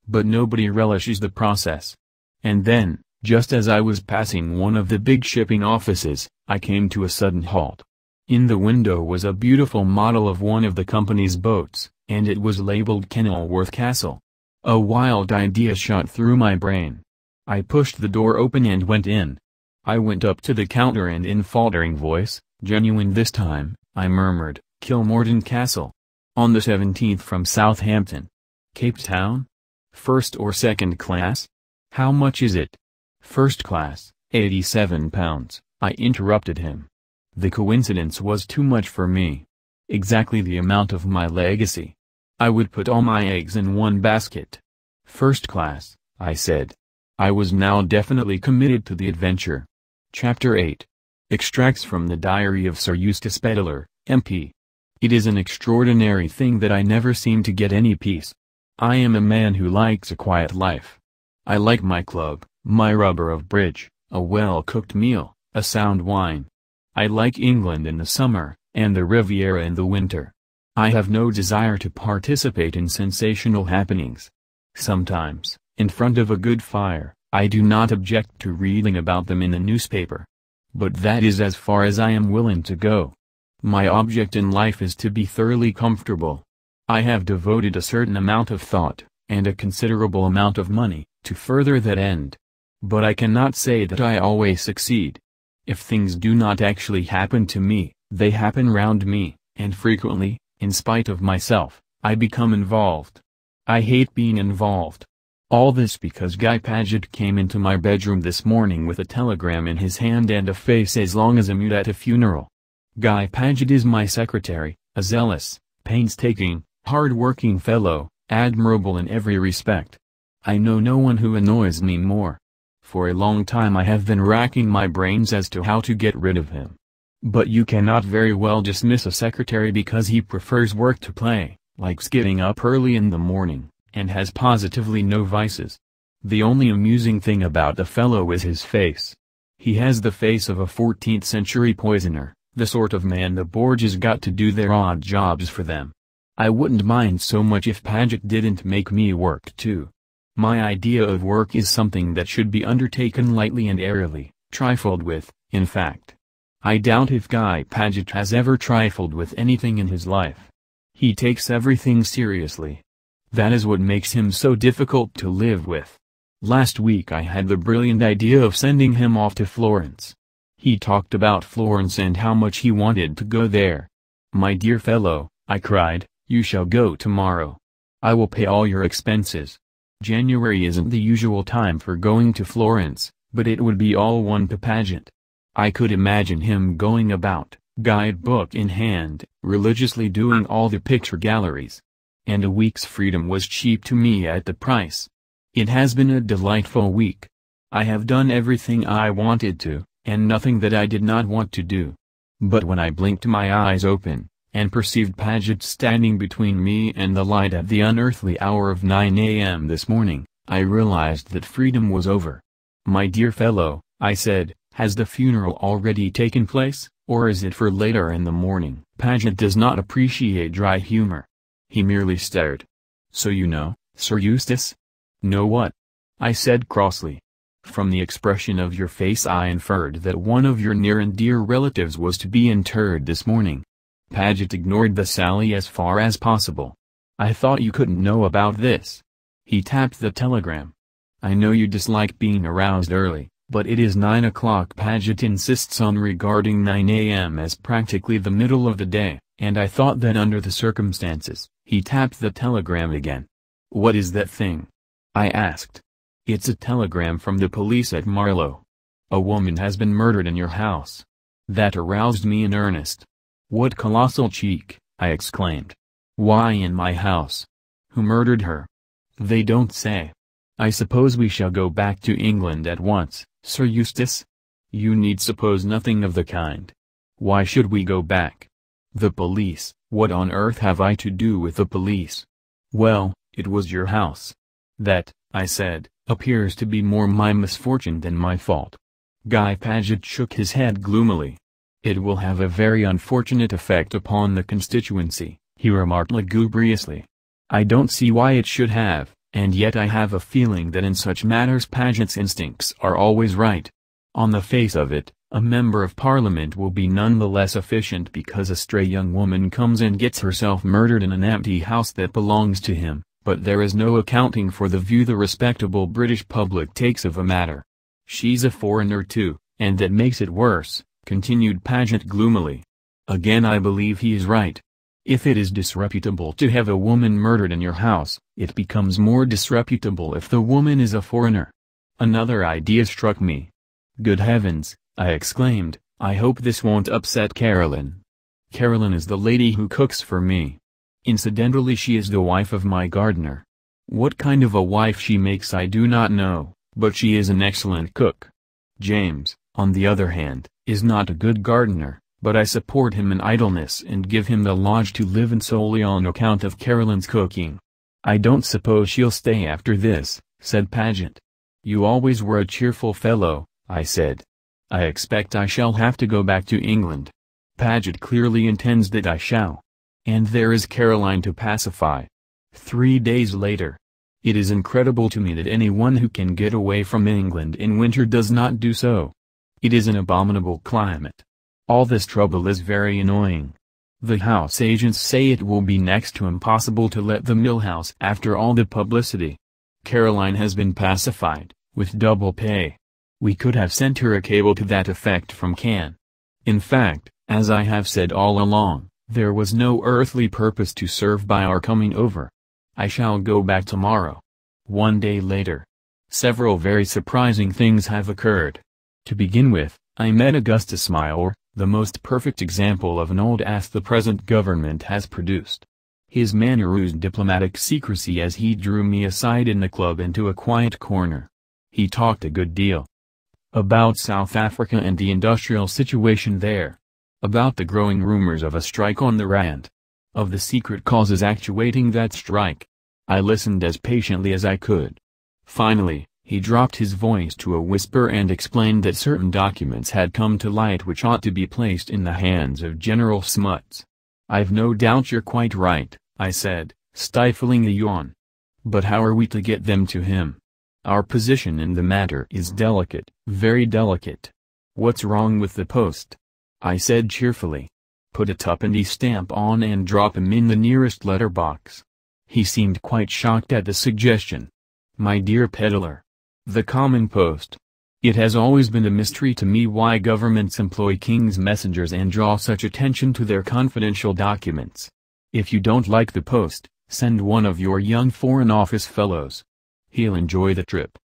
But nobody relishes the process. And then, just as I was passing one of the big shipping offices, I came to a sudden halt. In the window was a beautiful model of one of the company's boats, and it was labeled Kenilworth Castle. A wild idea shot through my brain. I pushed the door open and went in, I went up to the counter and in faltering voice, genuine this time, I murmured, "Kilmorden Castle. On the 17th from Southampton. Cape Town? First or second class? How much is it? First class, 87 pounds, I interrupted him. The coincidence was too much for me. Exactly the amount of my legacy. I would put all my eggs in one basket. First class, I said. I was now definitely committed to the adventure. Chapter 8. Extracts from the Diary of Sir Eustace Pedler, MP. It is an extraordinary thing that I never seem to get any peace. I am a man who likes a quiet life. I like my club, my rubber of bridge, a well-cooked meal, a sound wine. I like England in the summer, and the Riviera in the winter. I have no desire to participate in sensational happenings. Sometimes, in front of a good fire, I do not object to reading about them in the newspaper. But that is as far as I am willing to go. My object in life is to be thoroughly comfortable. I have devoted a certain amount of thought, and a considerable amount of money, to further that end. But I cannot say that I always succeed. If things do not actually happen to me, they happen round me, and frequently, in spite of myself, I become involved. I hate being involved. All this because Guy Paget came into my bedroom this morning with a telegram in his hand and a face as long as a mute at a funeral. Guy Paget is my secretary, a zealous, painstaking, hard-working fellow, admirable in every respect. I know no one who annoys me more. For a long time I have been racking my brains as to how to get rid of him. But you cannot very well dismiss a secretary because he prefers work to play, likes getting up early in the morning, and has positively no vices. The only amusing thing about the fellow is his face. He has the face of a 14th century poisoner, the sort of man the Borgias got to do their odd jobs for them. I wouldn't mind so much if Paget didn't make me work too. My idea of work is something that should be undertaken lightly and airily, trifled with, in fact. I doubt if Guy Paget has ever trifled with anything in his life. He takes everything seriously, that is what makes him so difficult to live with. Last week I had the brilliant idea of sending him off to Florence. He talked about Florence and how much he wanted to go there. My dear fellow, I cried, you shall go tomorrow. I will pay all your expenses. January isn't the usual time for going to Florence, but it would be all one to pageant. I could imagine him going about, guidebook in hand, religiously doing all the picture galleries, and a week's freedom was cheap to me at the price. It has been a delightful week. I have done everything I wanted to, and nothing that I did not want to do. But when I blinked my eyes open, and perceived Paget standing between me and the light at the unearthly hour of 9 a.m. this morning, I realized that freedom was over. My dear fellow, I said, has the funeral already taken place, or is it for later in the morning? Paget does not appreciate dry humor. He merely stared. So you know, Sir Eustace? Know what? I said crossly. From the expression of your face I inferred that one of your near and dear relatives was to be interred this morning. Paget ignored the sally as far as possible. I thought you couldn't know about this. He tapped the telegram. I know you dislike being aroused early, but it is 9 o'clock Paget insists on regarding 9 a.m. as practically the middle of the day, and I thought that under the circumstances, he tapped the telegram again. What is that thing? I asked. It's a telegram from the police at Marlow. A woman has been murdered in your house. That aroused me in earnest. What colossal cheek, I exclaimed. Why in my house? Who murdered her? They don't say. I suppose we shall go back to England at once, Sir Eustace? You need suppose nothing of the kind. Why should we go back? The police, what on earth have I to do with the police? Well, it was your house. That, I said, appears to be more my misfortune than my fault. Guy Paget shook his head gloomily. It will have a very unfortunate effect upon the constituency, he remarked lugubriously. I don't see why it should have, and yet I have a feeling that in such matters Paget's instincts are always right. On the face of it, a member of parliament will be none the less efficient because a stray young woman comes and gets herself murdered in an empty house that belongs to him, but there is no accounting for the view the respectable British public takes of a matter. She's a foreigner too, and that makes it worse, continued Paget gloomily. Again I believe he is right. If it is disreputable to have a woman murdered in your house, it becomes more disreputable if the woman is a foreigner. Another idea struck me. Good heavens, I exclaimed, I hope this won't upset Carolyn. Carolyn is the lady who cooks for me. Incidentally she is the wife of my gardener. What kind of a wife she makes I do not know, but she is an excellent cook. James, on the other hand, is not a good gardener, but I support him in idleness and give him the lodge to live in solely on account of Carolyn's cooking. I don't suppose she'll stay after this, said Paget. You always were a cheerful fellow, I said. I expect I shall have to go back to England. Paget clearly intends that I shall. And there is Caroline to pacify. Three days later. It is incredible to me that anyone who can get away from England in winter does not do so. It is an abominable climate. All this trouble is very annoying. The house agents say it will be next to impossible to let the mill house after all the publicity. Caroline has been pacified, with double pay. We could have sent her a cable to that effect from Cannes. In fact, as I have said all along, there was no earthly purpose to serve by our coming over. I shall go back tomorrow. One day later. Several very surprising things have occurred. To begin with, I met Augustus Mayor, the most perfect example of an old ass the present government has produced. His manner oozed diplomatic secrecy as he drew me aside in the club into a quiet corner. He talked a good deal, about South Africa and the industrial situation there. About the growing rumors of a strike on the Rand. Of the secret causes actuating that strike. I listened as patiently as I could. Finally, he dropped his voice to a whisper and explained that certain documents had come to light which ought to be placed in the hands of General Smuts. I've no doubt you're quite right, I said, stifling a yawn. But how are we to get them to him? Our position in the matter is delicate, very delicate. What's wrong with the post? I said cheerfully. Put a tuppenny stamp on and drop him in the nearest letterbox. He seemed quite shocked at the suggestion. My dear peddler. The common post. It has always been a mystery to me why governments employ king's messengers and draw such attention to their confidential documents. If you don't like the post, send one of your young Foreign Office fellows. He'll enjoy the trip.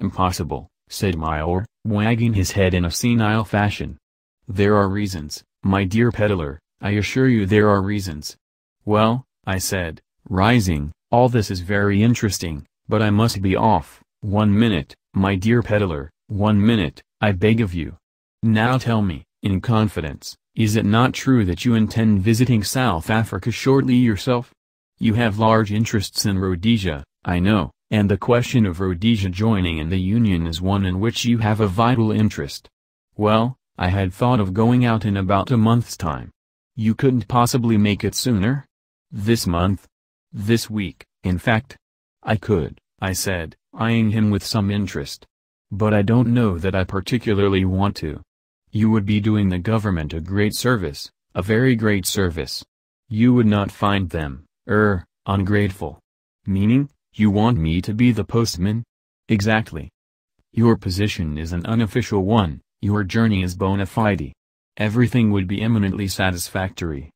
Impossible, said Myor, wagging his head in a senile fashion. There are reasons, my dear peddler, I assure you there are reasons. Well, I said, rising, all this is very interesting, but I must be off, one minute, my dear peddler, one minute, I beg of you. Now tell me, in confidence, is it not true that you intend visiting South Africa shortly yourself? You have large interests in Rhodesia, I know, and the question of Rhodesia joining in the Union is one in which you have a vital interest. Well, I had thought of going out in about a month's time. You couldn't possibly make it sooner? This month? This week, in fact? I could, I said, eyeing him with some interest. But I don't know that I particularly want to. You would be doing the government a great service, a very great service. You would not find them, er, ungrateful. Meaning? You want me to be the postman? Exactly. Your position is an unofficial one, your journey is bona fide. Everything would be eminently satisfactory.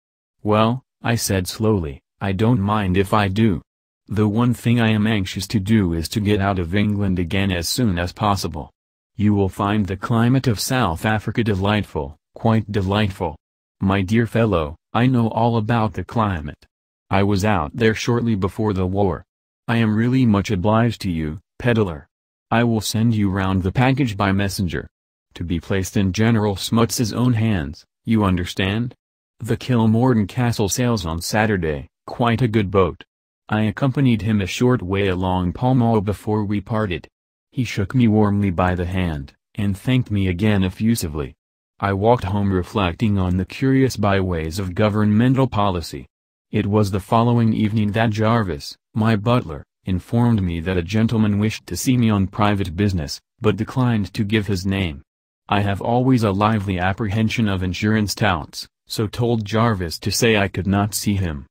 Well, I said slowly, I don't mind if I do. The one thing I am anxious to do is to get out of England again as soon as possible. You will find the climate of South Africa delightful, quite delightful. My dear fellow, I know all about the climate. I was out there shortly before the war, I am really much obliged to you, peddler. I will send you round the package by messenger. To be placed in General Smuts's own hands, you understand? The Kilmorden Castle sails on Saturday, quite a good boat. I accompanied him a short way along Pall Mall before we parted. He shook me warmly by the hand, and thanked me again effusively. I walked home reflecting on the curious byways of governmental policy. It was the following evening that Jarvis, my butler, informed me that a gentleman wished to see me on private business, but declined to give his name. I have always a lively apprehension of insurance touts, so told Jarvis to say I could not see him.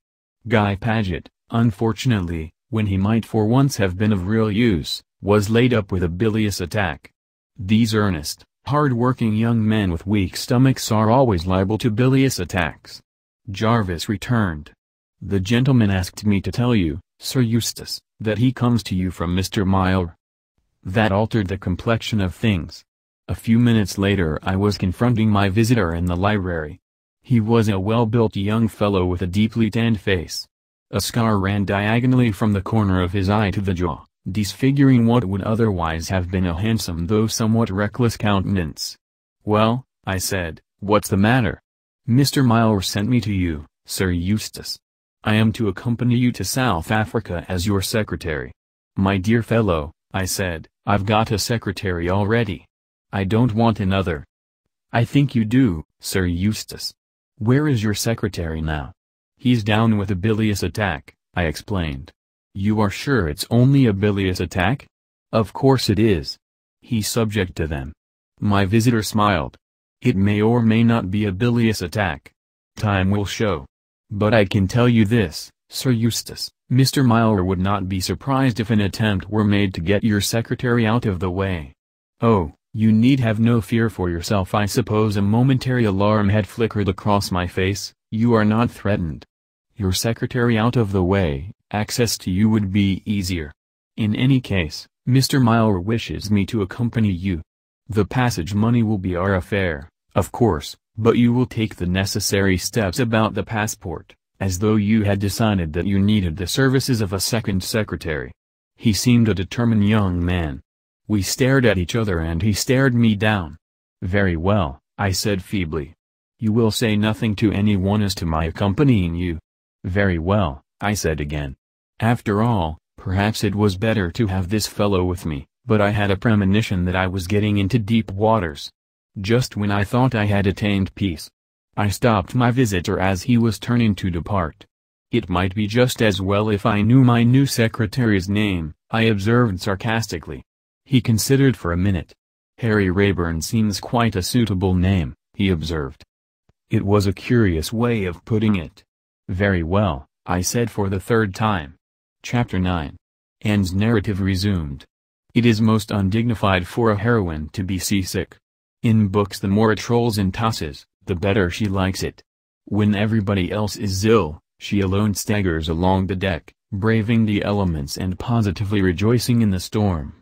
Guy Paget, unfortunately, when he might for once have been of real use, was laid up with a bilious attack. These earnest, hard-working young men with weak stomachs are always liable to bilious attacks. Jarvis returned. The gentleman asked me to tell you, Sir Eustace, that he comes to you from Mr. Mylor. That altered the complexion of things. A few minutes later I was confronting my visitor in the library. He was a well-built young fellow with a deeply tanned face. A scar ran diagonally from the corner of his eye to the jaw, disfiguring what would otherwise have been a handsome though somewhat reckless countenance. Well, I said, what's the matter? Mr. Mylor sent me to you, Sir Eustace. I am to accompany you to South Africa as your secretary. My dear fellow, I said, I've got a secretary already. I don't want another. I think you do, Sir Eustace. Where is your secretary now? He's down with a bilious attack, I explained. You are sure it's only a bilious attack? Of course it is. He's subject to them. My visitor smiled. It may or may not be a bilious attack. Time will show. But I can tell you this, Sir Eustace, Mr. Myler would not be surprised if an attempt were made to get your secretary out of the way. Oh, you need have no fear for yourself I suppose a momentary alarm had flickered across my face, you are not threatened. Your secretary out of the way, access to you would be easier. In any case, Mr. Myler wishes me to accompany you. The passage money will be our affair, of course, but you will take the necessary steps about the passport, as though you had decided that you needed the services of a second secretary. He seemed a determined young man. We stared at each other and he stared me down. Very well, I said feebly. You will say nothing to anyone as to my accompanying you. Very well, I said again. After all, perhaps it was better to have this fellow with me, but I had a premonition that I was getting into deep waters. Just when I thought I had attained peace. I stopped my visitor as he was turning to depart. It might be just as well if I knew my new secretary's name, I observed sarcastically. He considered for a minute. Harry Rayburn seems quite a suitable name, he observed. It was a curious way of putting it. Very well, I said for the third time. Chapter 9. Anne's narrative resumed. It is most undignified for a heroine to be seasick. In books the more it trolls and tosses, the better she likes it. When everybody else is ill, she alone staggers along the deck, braving the elements and positively rejoicing in the storm.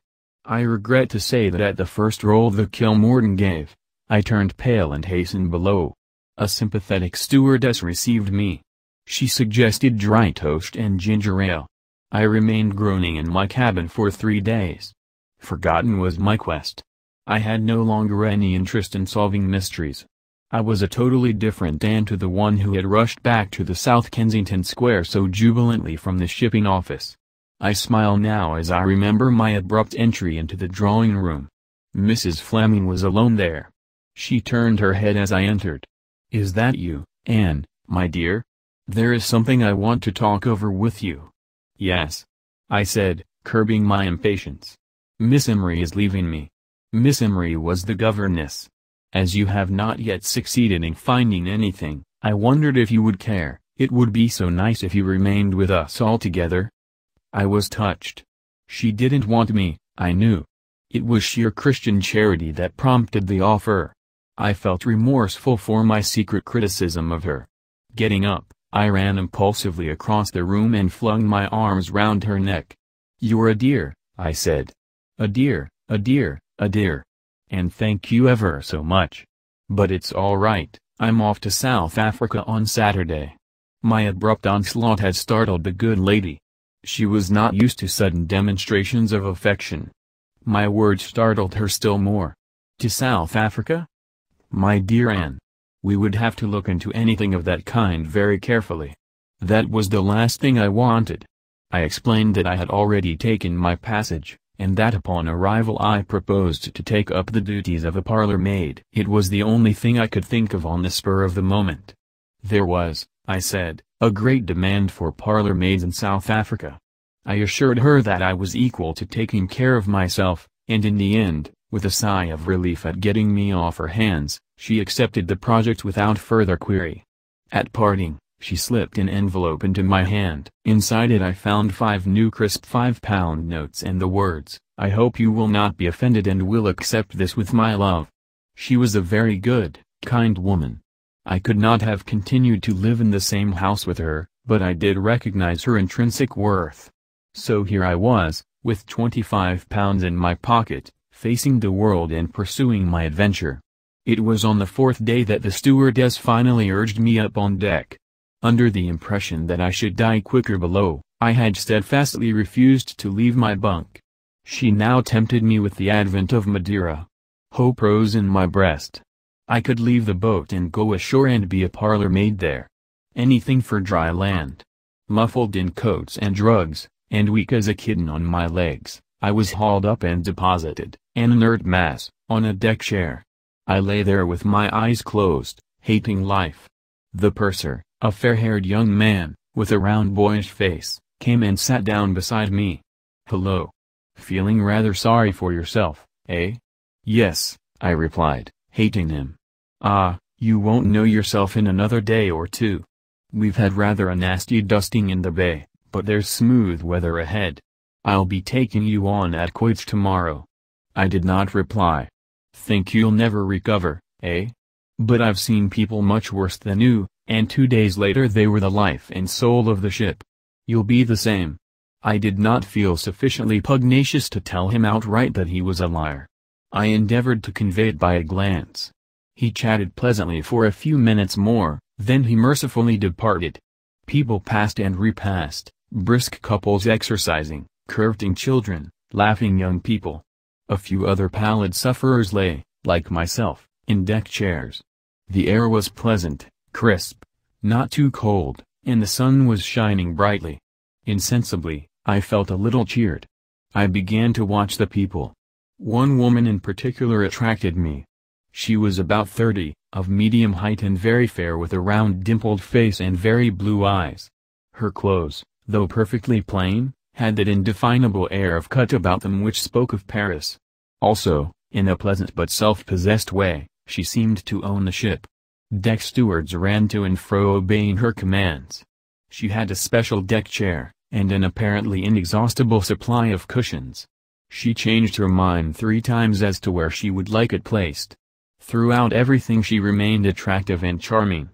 I regret to say that at the first roll the Kilmorton gave, I turned pale and hastened below. A sympathetic stewardess received me. She suggested dry toast and ginger ale. I remained groaning in my cabin for three days. Forgotten was my quest. I had no longer any interest in solving mysteries. I was a totally different Dan to the one who had rushed back to the South Kensington Square so jubilantly from the shipping office. I smile now as I remember my abrupt entry into the drawing room. Mrs. Fleming was alone there. She turned her head as I entered. Is that you, Anne, my dear? There is something I want to talk over with you. Yes. I said, curbing my impatience. Miss Emery is leaving me. Miss Emery was the governess. As you have not yet succeeded in finding anything, I wondered if you would care, it would be so nice if you remained with us altogether. I was touched. She didn't want me, I knew. It was sheer Christian charity that prompted the offer. I felt remorseful for my secret criticism of her. Getting up, I ran impulsively across the room and flung my arms round her neck. You're a dear, I said. A dear, a dear, a dear. And thank you ever so much. But it's alright, I'm off to South Africa on Saturday. My abrupt onslaught had startled the good lady. She was not used to sudden demonstrations of affection. My words startled her still more. To South Africa? My dear Anne. We would have to look into anything of that kind very carefully. That was the last thing I wanted. I explained that I had already taken my passage, and that upon arrival I proposed to take up the duties of a parlor maid. It was the only thing I could think of on the spur of the moment. There was, I said, a great demand for parlor maids in South Africa. I assured her that I was equal to taking care of myself, and in the end, with a sigh of relief at getting me off her hands, she accepted the project without further query. At parting, she slipped an envelope into my hand. Inside it I found five new crisp five-pound notes and the words, I hope you will not be offended and will accept this with my love. She was a very good, kind woman. I could not have continued to live in the same house with her, but I did recognize her intrinsic worth. So here I was, with 25 pounds in my pocket, facing the world and pursuing my adventure. It was on the fourth day that the stewardess finally urged me up on deck. Under the impression that I should die quicker below, I had steadfastly refused to leave my bunk. She now tempted me with the advent of Madeira. Hope rose in my breast. I could leave the boat and go ashore and be a parlor maid there. Anything for dry land. Muffled in coats and drugs, and weak as a kitten on my legs, I was hauled up and deposited, an inert mass, on a deck chair. I lay there with my eyes closed, hating life. The purser, a fair-haired young man, with a round boyish face, came and sat down beside me. Hello. Feeling rather sorry for yourself, eh? Yes, I replied, hating him. Ah, you won't know yourself in another day or two. We've had rather a nasty dusting in the bay, but there's smooth weather ahead. I'll be taking you on at Coits tomorrow. I did not reply. Think you'll never recover, eh? But I've seen people much worse than you, and two days later they were the life and soul of the ship. You'll be the same. I did not feel sufficiently pugnacious to tell him outright that he was a liar. I endeavored to convey it by a glance. He chatted pleasantly for a few minutes more, then he mercifully departed. People passed and repassed, brisk couples exercising, curveting children, laughing young people. A few other pallid sufferers lay, like myself, in deck chairs. The air was pleasant, crisp, not too cold, and the sun was shining brightly. Insensibly, I felt a little cheered. I began to watch the people. One woman in particular attracted me. She was about 30, of medium height and very fair with a round dimpled face and very blue eyes. Her clothes, though perfectly plain, had that indefinable air of cut about them which spoke of Paris. Also, in a pleasant but self-possessed way, she seemed to own the ship. Deck stewards ran to and fro obeying her commands. She had a special deck chair, and an apparently inexhaustible supply of cushions. She changed her mind three times as to where she would like it placed. Throughout everything she remained attractive and charming.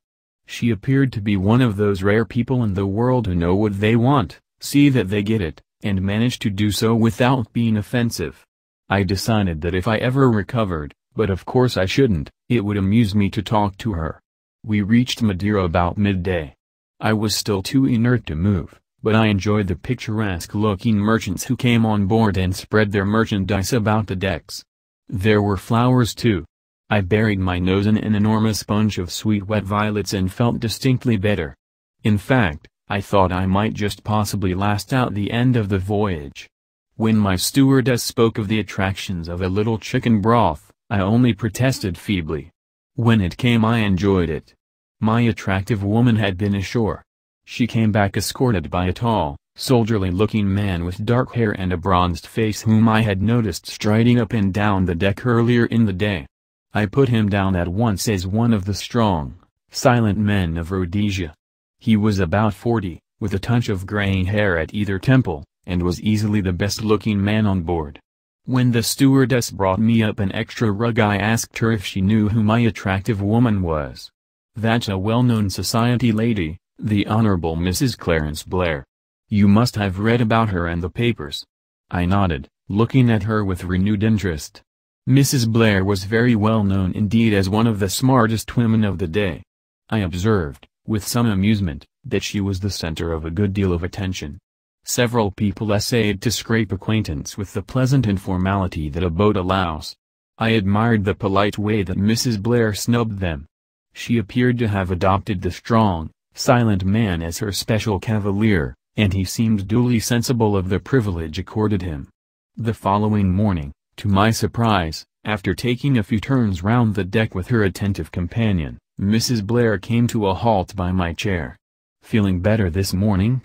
She appeared to be one of those rare people in the world who know what they want, see that they get it, and manage to do so without being offensive. I decided that if I ever recovered, but of course I shouldn't, it would amuse me to talk to her. We reached Madeira about midday. I was still too inert to move, but I enjoyed the picturesque-looking merchants who came on board and spread their merchandise about the decks. There were flowers too. I buried my nose in an enormous bunch of sweet wet violets and felt distinctly better. In fact, I thought I might just possibly last out the end of the voyage. When my stewardess spoke of the attractions of a little chicken broth, I only protested feebly. When it came I enjoyed it. My attractive woman had been ashore. She came back escorted by a tall, soldierly-looking man with dark hair and a bronzed face whom I had noticed striding up and down the deck earlier in the day. I put him down at once as one of the strong, silent men of Rhodesia. He was about 40, with a touch of gray hair at either temple, and was easily the best-looking man on board. When the stewardess brought me up an extra rug I asked her if she knew who my attractive woman was. That's a well-known society lady, the Honorable Mrs. Clarence Blair. You must have read about her in the papers. I nodded, looking at her with renewed interest. Mrs. Blair was very well known indeed as one of the smartest women of the day. I observed, with some amusement, that she was the center of a good deal of attention, several people essayed to scrape acquaintance with the pleasant informality that a boat allows. I admired the polite way that Mrs. Blair snubbed them. She appeared to have adopted the strong, silent man as her special cavalier, and he seemed duly sensible of the privilege accorded him. The following morning, to my surprise, after taking a few turns round the deck with her attentive companion, Mrs. Blair came to a halt by my chair. Feeling better this morning?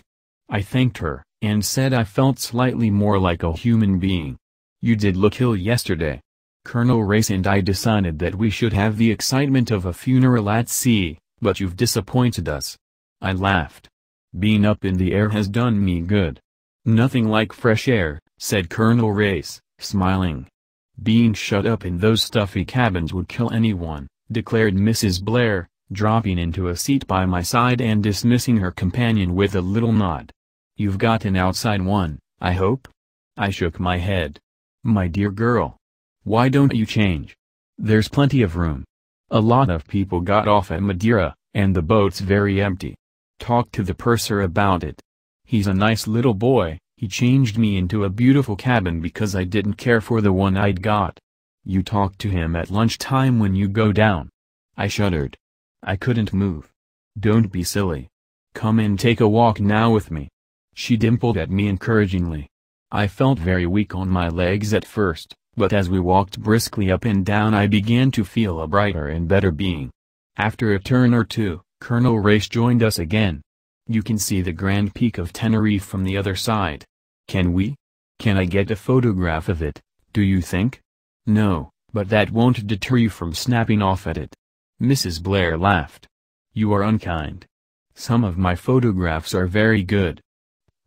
I thanked her, and said I felt slightly more like a human being. You did look ill yesterday. Colonel Race and I decided that we should have the excitement of a funeral at sea, but you've disappointed us. I laughed. Being up in the air has done me good. Nothing like fresh air, said Colonel Race, smiling. Being shut up in those stuffy cabins would kill anyone, declared Mrs. Blair, dropping into a seat by my side and dismissing her companion with a little nod. You've got an outside one, I hope? I shook my head. My dear girl. Why don't you change? There's plenty of room. A lot of people got off at Madeira, and the boat's very empty. Talk to the purser about it. He's a nice little boy, he changed me into a beautiful cabin because I didn't care for the one I'd got. You talk to him at lunchtime when you go down. I shuddered. I couldn't move. Don't be silly. Come and take a walk now with me. She dimpled at me encouragingly. I felt very weak on my legs at first, but as we walked briskly up and down I began to feel a brighter and better being. After a turn or two, Colonel Race joined us again. You can see the grand peak of Tenerife from the other side. Can we? Can I get a photograph of it, do you think? No, but that won't deter you from snapping off at it. Mrs. Blair laughed. You are unkind. Some of my photographs are very good.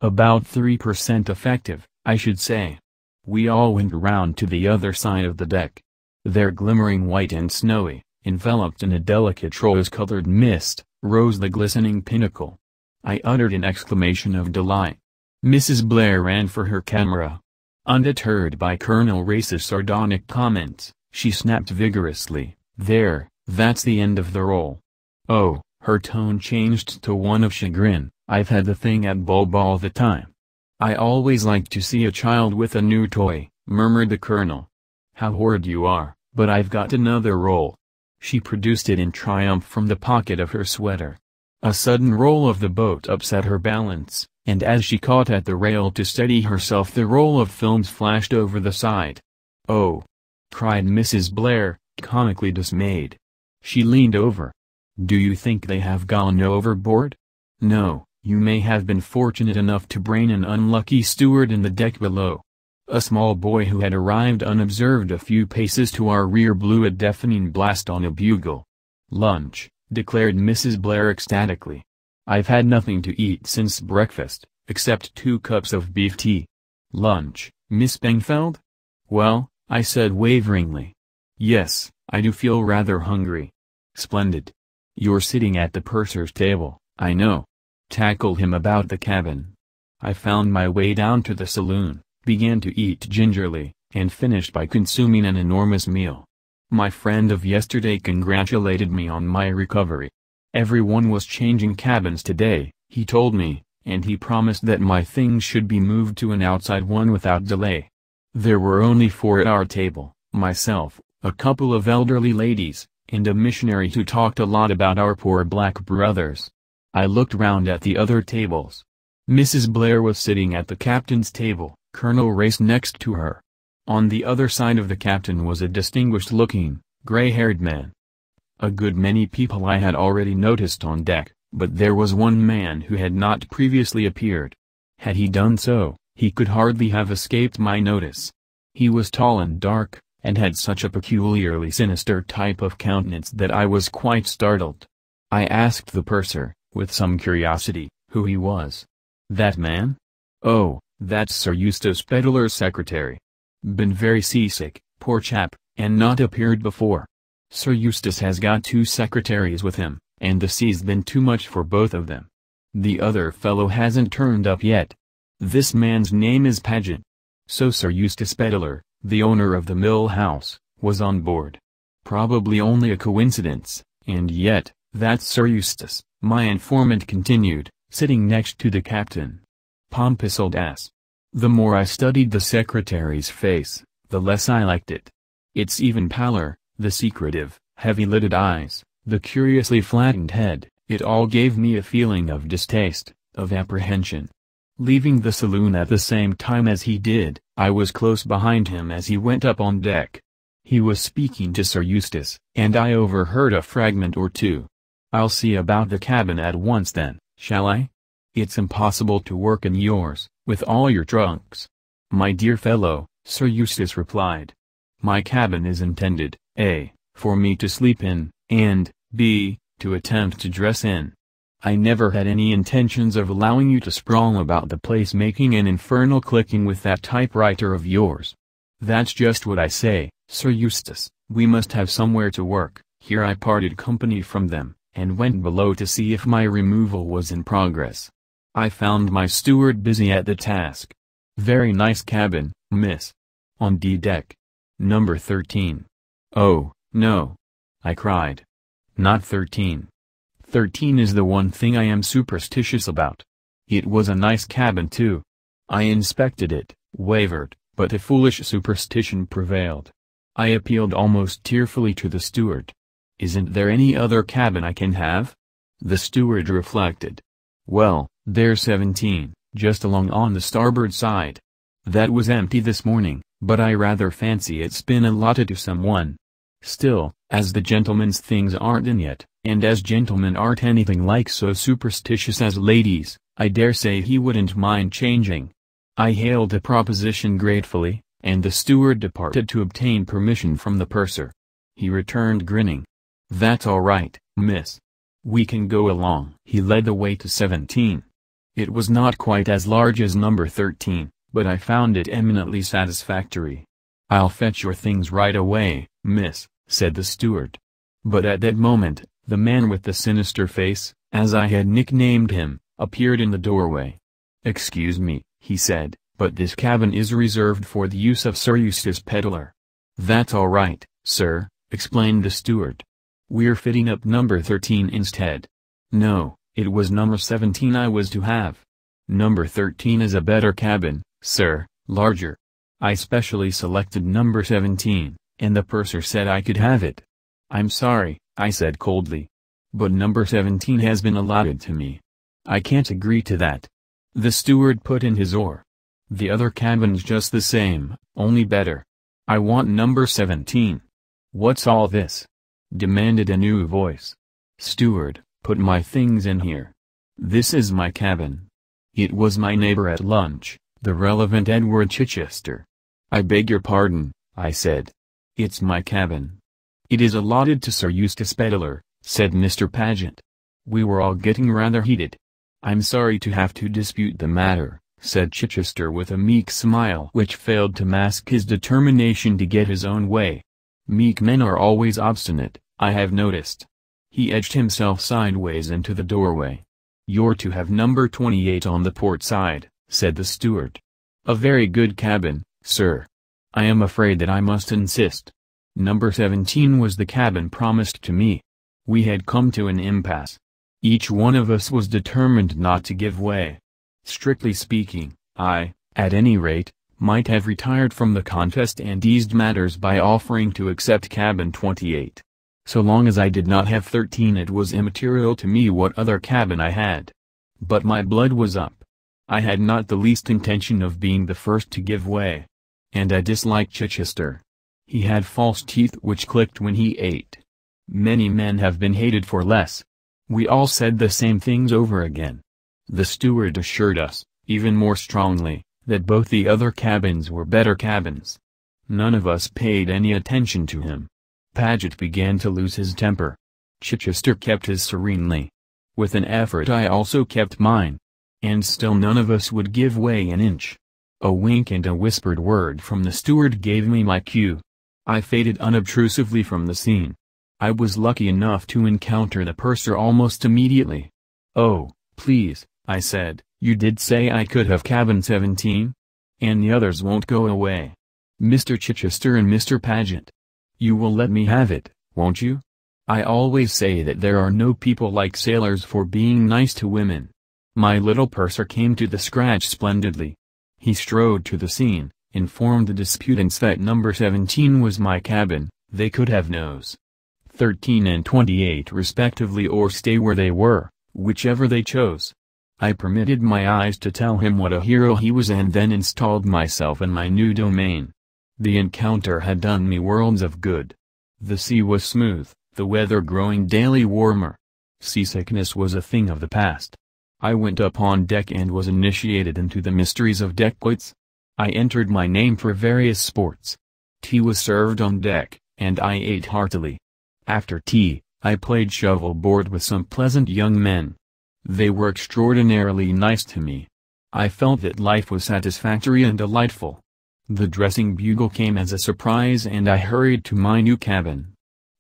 About 3% effective, I should say. We all went round to the other side of the deck. There glimmering white and snowy, enveloped in a delicate rose-colored mist, rose the glistening pinnacle. I uttered an exclamation of delight. Mrs. Blair ran for her camera. Undeterred by Colonel Race's sardonic comments, she snapped vigorously, There, that's the end of the roll. Oh, her tone changed to one of chagrin. I've had the thing at Bulb all the time. I always like to see a child with a new toy, murmured the colonel. How horrid you are, but I've got another roll. She produced it in triumph from the pocket of her sweater. A sudden roll of the boat upset her balance, and as she caught at the rail to steady herself the roll of films flashed over the side. Oh! cried Mrs. Blair, comically dismayed. She leaned over, do you think they have gone overboard? No, you may have been fortunate enough to brain an unlucky steward in the deck below. A small boy who had arrived unobserved a few paces to our rear blew a deafening blast on a bugle. Lunch, declared Mrs. Blair ecstatically. I've had nothing to eat since breakfast, except two cups of beef tea. Lunch, Miss Bengfeld? Well, I said waveringly. Yes, I do feel rather hungry. Splendid. You're sitting at the purser's table, I know. Tackle him about the cabin. I found my way down to the saloon, began to eat gingerly, and finished by consuming an enormous meal. My friend of yesterday congratulated me on my recovery. Everyone was changing cabins today, he told me, and he promised that my things should be moved to an outside one without delay. There were only four at our table, myself, a couple of elderly ladies, and a missionary who talked a lot about our poor black brothers. I looked round at the other tables. Mrs. Blair was sitting at the captain's table, Colonel Race next to her. On the other side of the captain was a distinguished-looking, gray-haired man. A good many people I had already noticed on deck, but there was one man who had not previously appeared. Had he done so, he could hardly have escaped my notice. He was tall and dark, and had such a peculiarly sinister type of countenance that I was quite startled. I asked the purser, with some curiosity, who he was. That man? Oh, that's Sir Eustace Peddler's secretary. Been very seasick, poor chap, and not appeared before. Sir Eustace has got two secretaries with him, and the sea's been too much for both of them. The other fellow hasn't turned up yet. This man's name is Paget. So Sir Eustace Peddler the owner of the mill house, was on board. Probably only a coincidence, and yet, that's Sir Eustace, my informant continued, sitting next to the captain. Pompous old ass. The more I studied the secretary's face, the less I liked it. Its even pallor, the secretive, heavy-lidded eyes, the curiously flattened head, it all gave me a feeling of distaste, of apprehension. Leaving the saloon at the same time as he did, I was close behind him as he went up on deck. He was speaking to Sir Eustace, and I overheard a fragment or two. I'll see about the cabin at once then, shall I? It's impossible to work in yours, with all your trunks. My dear fellow, Sir Eustace replied. My cabin is intended, A, for me to sleep in, and, B, to attempt to dress in. I never had any intentions of allowing you to sprawl about the place making an infernal clicking with that typewriter of yours. That's just what I say, Sir Eustace, we must have somewhere to work, here I parted company from them, and went below to see if my removal was in progress. I found my steward busy at the task. Very nice cabin, miss. On D deck. Number 13. Oh, no. I cried. Not 13. 13 is the one thing I am superstitious about. It was a nice cabin too. I inspected it, wavered, but a foolish superstition prevailed. I appealed almost tearfully to the steward. Isn't there any other cabin I can have? The steward reflected. Well, there's 17, just along on the starboard side. That was empty this morning, but I rather fancy it's been allotted to someone. Still, as the gentleman's things aren't in yet, and as gentlemen aren't anything like so superstitious as ladies, I dare say he wouldn't mind changing. I hailed the proposition gratefully, and the steward departed to obtain permission from the purser. He returned grinning. That's all right, miss. We can go along. He led the way to 17. It was not quite as large as number 13, but I found it eminently satisfactory. I'll fetch your things right away, miss, said the steward. But at that moment, the man with the sinister face, as I had nicknamed him, appeared in the doorway. Excuse me, he said, but this cabin is reserved for the use of Sir Eustace Pedler. That's all right, sir, explained the steward. We're fitting up number 13 instead. No, it was number 17 I was to have. Number 13 is a better cabin, sir, larger. I specially selected number 17, and the purser said I could have it. I'm sorry, I said coldly. But number 17 has been allotted to me. I can't agree to that. The steward put in his oar. The other cabin's just the same, only better. I want number 17. What's all this? demanded a new voice. Steward, put my things in here. This is my cabin. It was my neighbor at lunch, the relevant Edward Chichester. I beg your pardon, I said. It's my cabin. It is allotted to Sir Eustace Pedler, said Mr. Paget. We were all getting rather heated. I'm sorry to have to dispute the matter, said Chichester with a meek smile which failed to mask his determination to get his own way. Meek men are always obstinate, I have noticed. He edged himself sideways into the doorway. You're to have number 28 on the port side, said the steward. A very good cabin, sir. I am afraid that I must insist. Number 17 was the cabin promised to me. We had come to an impasse. Each one of us was determined not to give way. Strictly speaking, I, at any rate, might have retired from the contest and eased matters by offering to accept cabin 28. So long as I did not have 13 it was immaterial to me what other cabin I had. But my blood was up. I had not the least intention of being the first to give way. And I disliked Chichester. He had false teeth which clicked when he ate. Many men have been hated for less. We all said the same things over again. The steward assured us, even more strongly, that both the other cabins were better cabins. None of us paid any attention to him. Paget began to lose his temper. Chichester kept his serenely. With an effort I also kept mine. And still none of us would give way an inch. A wink and a whispered word from the steward gave me my cue. I faded unobtrusively from the scene. I was lucky enough to encounter the purser almost immediately. Oh, please, I said, you did say I could have cabin 17? And the others won't go away. Mr. Chichester and Mr. Paget. You will let me have it, won't you? I always say that there are no people like sailors for being nice to women. My little purser came to the scratch splendidly. He strode to the scene, informed the disputants that number 17 was my cabin, they could have nos. 13 and 28 respectively or stay where they were, whichever they chose. I permitted my eyes to tell him what a hero he was and then installed myself in my new domain. The encounter had done me worlds of good. The sea was smooth, the weather growing daily warmer. Seasickness was a thing of the past. I went up on deck and was initiated into the mysteries of deck weights. I entered my name for various sports. Tea was served on deck, and I ate heartily. After tea, I played shovel board with some pleasant young men. They were extraordinarily nice to me. I felt that life was satisfactory and delightful. The dressing bugle came as a surprise and I hurried to my new cabin.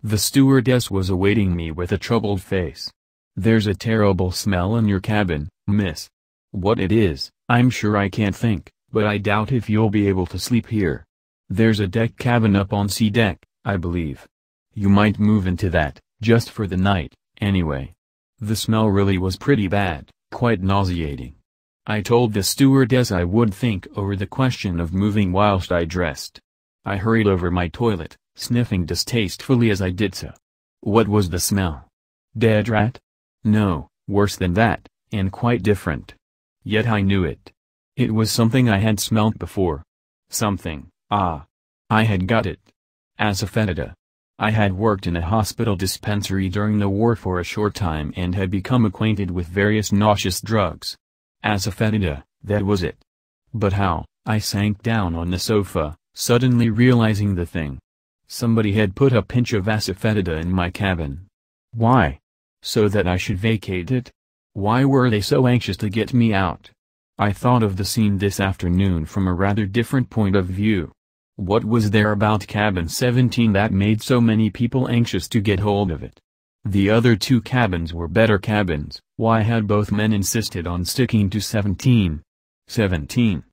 The stewardess was awaiting me with a troubled face. There's a terrible smell in your cabin, miss. What it is, I'm sure I can't think, but I doubt if you'll be able to sleep here. There's a deck cabin up on C deck, I believe. You might move into that, just for the night, anyway. The smell really was pretty bad, quite nauseating. I told the stewardess I would think over the question of moving whilst I dressed. I hurried over my toilet, sniffing distastefully as I did so. What was the smell? Dead rat? No, worse than that, and quite different. Yet I knew it. It was something I had smelt before. Something, ah. I had got it. Asafoetida. I had worked in a hospital dispensary during the war for a short time and had become acquainted with various nauseous drugs. Asafoetida, that was it. But how, I sank down on the sofa, suddenly realizing the thing. Somebody had put a pinch of asafoetida in my cabin. Why? So that I should vacate it? Why were they so anxious to get me out? I thought of the scene this afternoon from a rather different point of view. What was there about Cabin 17 that made so many people anxious to get hold of it? The other two cabins were better cabins, why had both men insisted on sticking to 17? 17.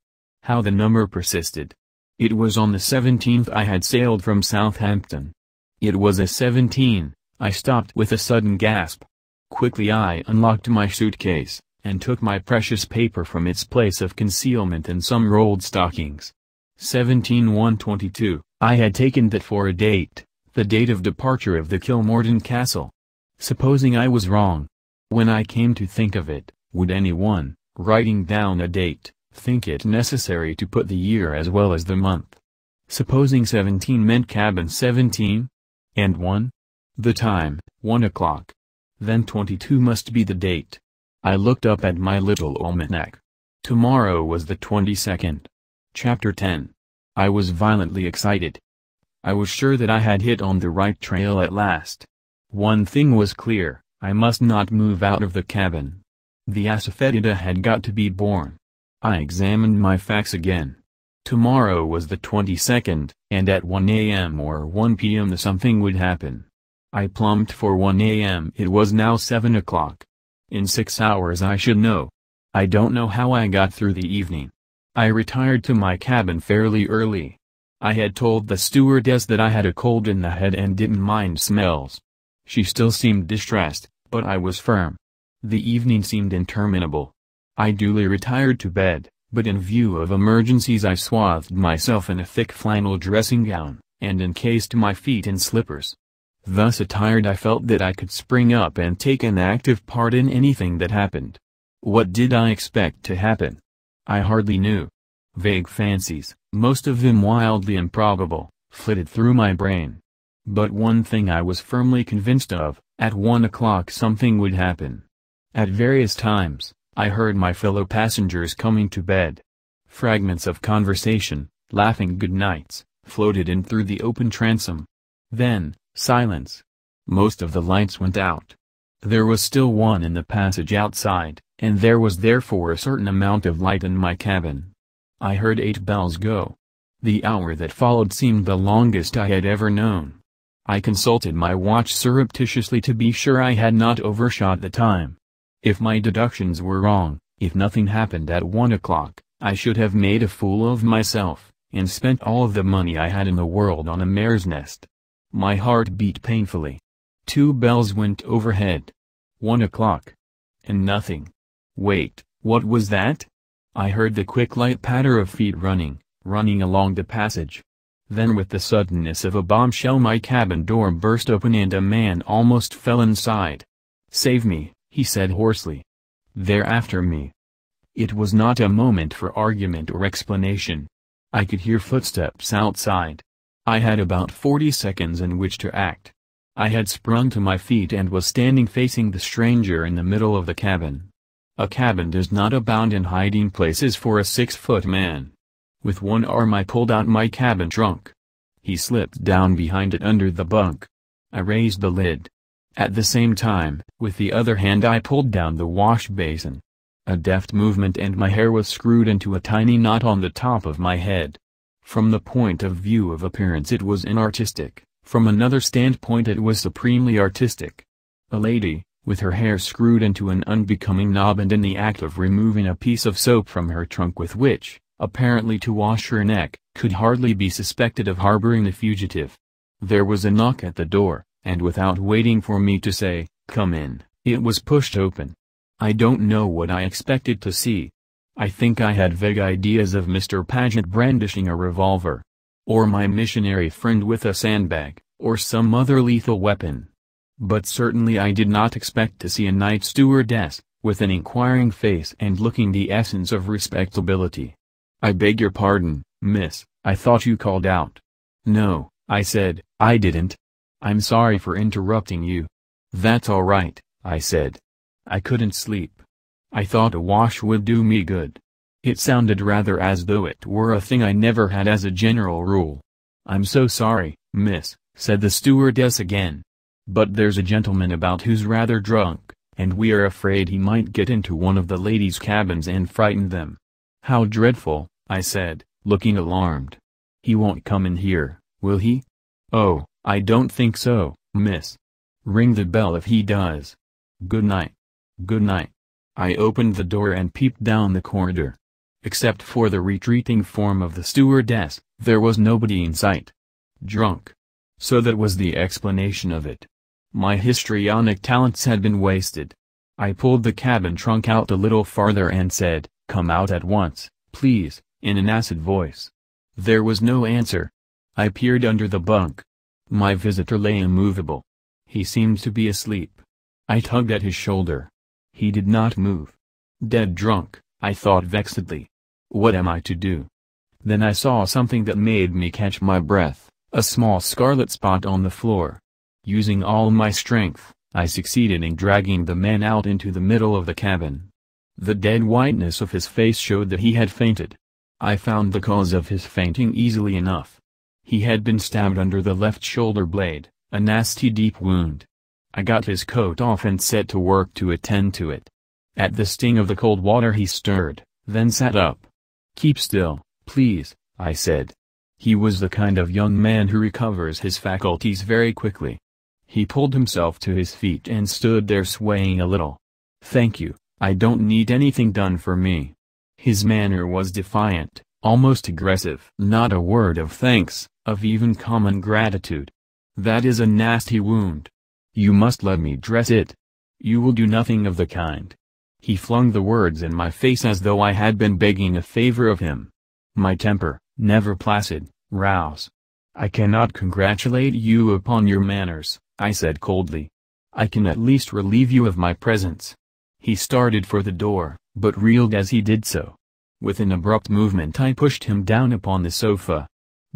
How the number persisted. It was on the 17th I had sailed from Southampton. It was a 17, I stopped with a sudden gasp. Quickly I unlocked my suitcase, and took my precious paper from its place of concealment in some rolled stockings. 17122, I had taken that for a date, the date of departure of the Kilmorden Castle. Supposing I was wrong. When I came to think of it, would anyone, writing down a date, think it necessary to put the year as well as the month? Supposing 17 meant cabin 17? And 1? The time, 1 o'clock. Then 22 must be the date. I looked up at my little almanac. Tomorrow was the 22nd. Chapter 10. I was violently excited. I was sure that I had hit on the right trail at last. One thing was clear, I must not move out of the cabin. The asafetida had got to be born. I examined my facts again. Tomorrow was the 22nd, and at 1 a.m. or 1 p.m. something would happen. I plumped for 1 a.m. It was now 7 o'clock. In six hours I should know. I don't know how I got through the evening. I retired to my cabin fairly early. I had told the stewardess that I had a cold in the head and didn't mind smells. She still seemed distressed, but I was firm. The evening seemed interminable. I duly retired to bed, but in view of emergencies I swathed myself in a thick flannel dressing gown, and encased my feet in slippers. Thus attired I felt that I could spring up and take an active part in anything that happened. What did I expect to happen? I hardly knew. Vague fancies, most of them wildly improbable, flitted through my brain. But one thing I was firmly convinced of, at one o'clock something would happen. At various times, I heard my fellow passengers coming to bed. Fragments of conversation, laughing good nights, floated in through the open transom. Then, Silence. Most of the lights went out. There was still one in the passage outside, and there was therefore a certain amount of light in my cabin. I heard eight bells go. The hour that followed seemed the longest I had ever known. I consulted my watch surreptitiously to be sure I had not overshot the time. If my deductions were wrong, if nothing happened at one o'clock, I should have made a fool of myself, and spent all of the money I had in the world on a mare's nest. My heart beat painfully. Two bells went overhead. One o'clock. And nothing. Wait, what was that? I heard the quick light patter of feet running, running along the passage. Then with the suddenness of a bombshell my cabin door burst open and a man almost fell inside. Save me, he said hoarsely. They're after me. It was not a moment for argument or explanation. I could hear footsteps outside. I had about 40 seconds in which to act. I had sprung to my feet and was standing facing the stranger in the middle of the cabin. A cabin does not abound in hiding places for a six-foot man. With one arm I pulled out my cabin trunk. He slipped down behind it under the bunk. I raised the lid. At the same time, with the other hand I pulled down the wash basin. A deft movement and my hair was screwed into a tiny knot on the top of my head. From the point of view of appearance it was inartistic, from another standpoint it was supremely artistic. A lady, with her hair screwed into an unbecoming knob and in the act of removing a piece of soap from her trunk with which, apparently to wash her neck, could hardly be suspected of harboring the fugitive. There was a knock at the door, and without waiting for me to say, come in, it was pushed open. I don't know what I expected to see, I think I had vague ideas of Mr. Paget brandishing a revolver. Or my missionary friend with a sandbag, or some other lethal weapon. But certainly I did not expect to see a night stewardess, with an inquiring face and looking the essence of respectability. I beg your pardon, miss, I thought you called out. No, I said, I didn't. I'm sorry for interrupting you. That's all right, I said. I couldn't sleep. I thought a wash would do me good. It sounded rather as though it were a thing I never had as a general rule. I'm so sorry, miss, said the stewardess again. But there's a gentleman about who's rather drunk, and we are afraid he might get into one of the ladies' cabins and frighten them. How dreadful, I said, looking alarmed. He won't come in here, will he? Oh, I don't think so, miss. Ring the bell if he does. Good night. Good night. I opened the door and peeped down the corridor. Except for the retreating form of the stewardess, there was nobody in sight. Drunk. So that was the explanation of it. My histrionic talents had been wasted. I pulled the cabin trunk out a little farther and said, Come out at once, please, in an acid voice. There was no answer. I peered under the bunk. My visitor lay immovable. He seemed to be asleep. I tugged at his shoulder. He did not move. Dead drunk, I thought vexedly. What am I to do? Then I saw something that made me catch my breath, a small scarlet spot on the floor. Using all my strength, I succeeded in dragging the man out into the middle of the cabin. The dead whiteness of his face showed that he had fainted. I found the cause of his fainting easily enough. He had been stabbed under the left shoulder blade, a nasty deep wound. I got his coat off and set to work to attend to it. At the sting of the cold water he stirred, then sat up. Keep still, please, I said. He was the kind of young man who recovers his faculties very quickly. He pulled himself to his feet and stood there swaying a little. Thank you, I don't need anything done for me. His manner was defiant, almost aggressive. Not a word of thanks, of even common gratitude. That is a nasty wound. You must let me dress it. You will do nothing of the kind. He flung the words in my face as though I had been begging a favor of him. My temper, never placid, rouse. I cannot congratulate you upon your manners, I said coldly. I can at least relieve you of my presence. He started for the door, but reeled as he did so. With an abrupt movement I pushed him down upon the sofa.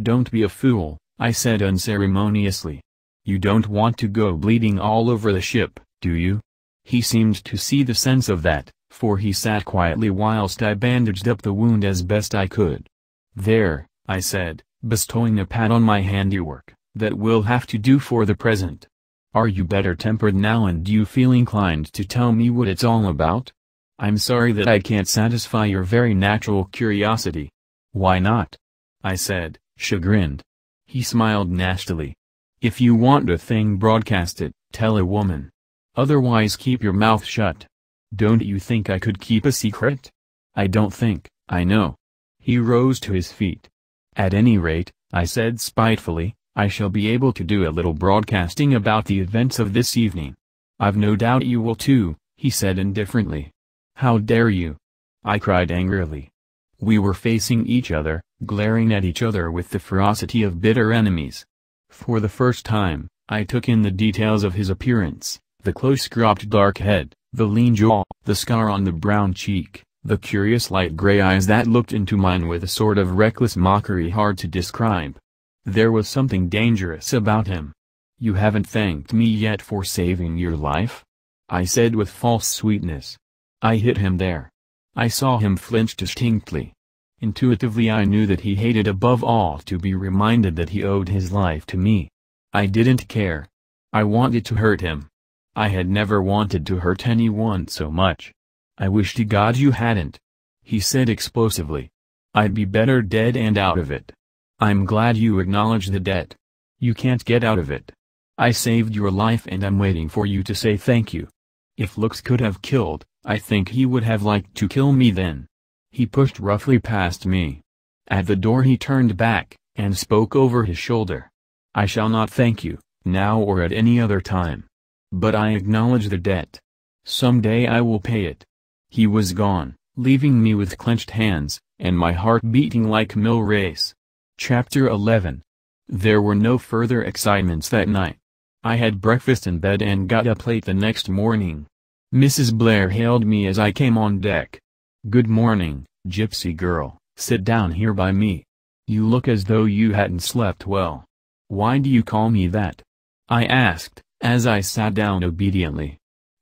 Don't be a fool, I said unceremoniously. You don't want to go bleeding all over the ship, do you? He seemed to see the sense of that, for he sat quietly whilst I bandaged up the wound as best I could. There, I said, bestowing a pat on my handiwork, that will have to do for the present. Are you better tempered now and do you feel inclined to tell me what it's all about? I'm sorry that I can't satisfy your very natural curiosity. Why not? I said, chagrined. He smiled nastily. If you want a thing broadcasted, tell a woman. Otherwise keep your mouth shut. Don't you think I could keep a secret? I don't think, I know. He rose to his feet. At any rate, I said spitefully, I shall be able to do a little broadcasting about the events of this evening. I've no doubt you will too, he said indifferently. How dare you? I cried angrily. We were facing each other, glaring at each other with the ferocity of bitter enemies. For the first time, I took in the details of his appearance, the close-cropped dark head, the lean jaw, the scar on the brown cheek, the curious light gray eyes that looked into mine with a sort of reckless mockery hard to describe. There was something dangerous about him. You haven't thanked me yet for saving your life? I said with false sweetness. I hit him there. I saw him flinch distinctly, Intuitively I knew that he hated above all to be reminded that he owed his life to me. I didn't care. I wanted to hurt him. I had never wanted to hurt anyone so much. I wish to God you hadn't. He said explosively. I'd be better dead and out of it. I'm glad you acknowledge the debt. You can't get out of it. I saved your life and I'm waiting for you to say thank you. If looks could have killed, I think he would have liked to kill me then. He pushed roughly past me. At the door he turned back, and spoke over his shoulder. I shall not thank you, now or at any other time. But I acknowledge the debt. Some day I will pay it. He was gone, leaving me with clenched hands, and my heart beating like mill race. Chapter 11 There were no further excitements that night. I had breakfast in bed and got up late the next morning. Mrs. Blair hailed me as I came on deck. Good morning, gypsy girl, sit down here by me. You look as though you hadn't slept well. Why do you call me that? I asked, as I sat down obediently.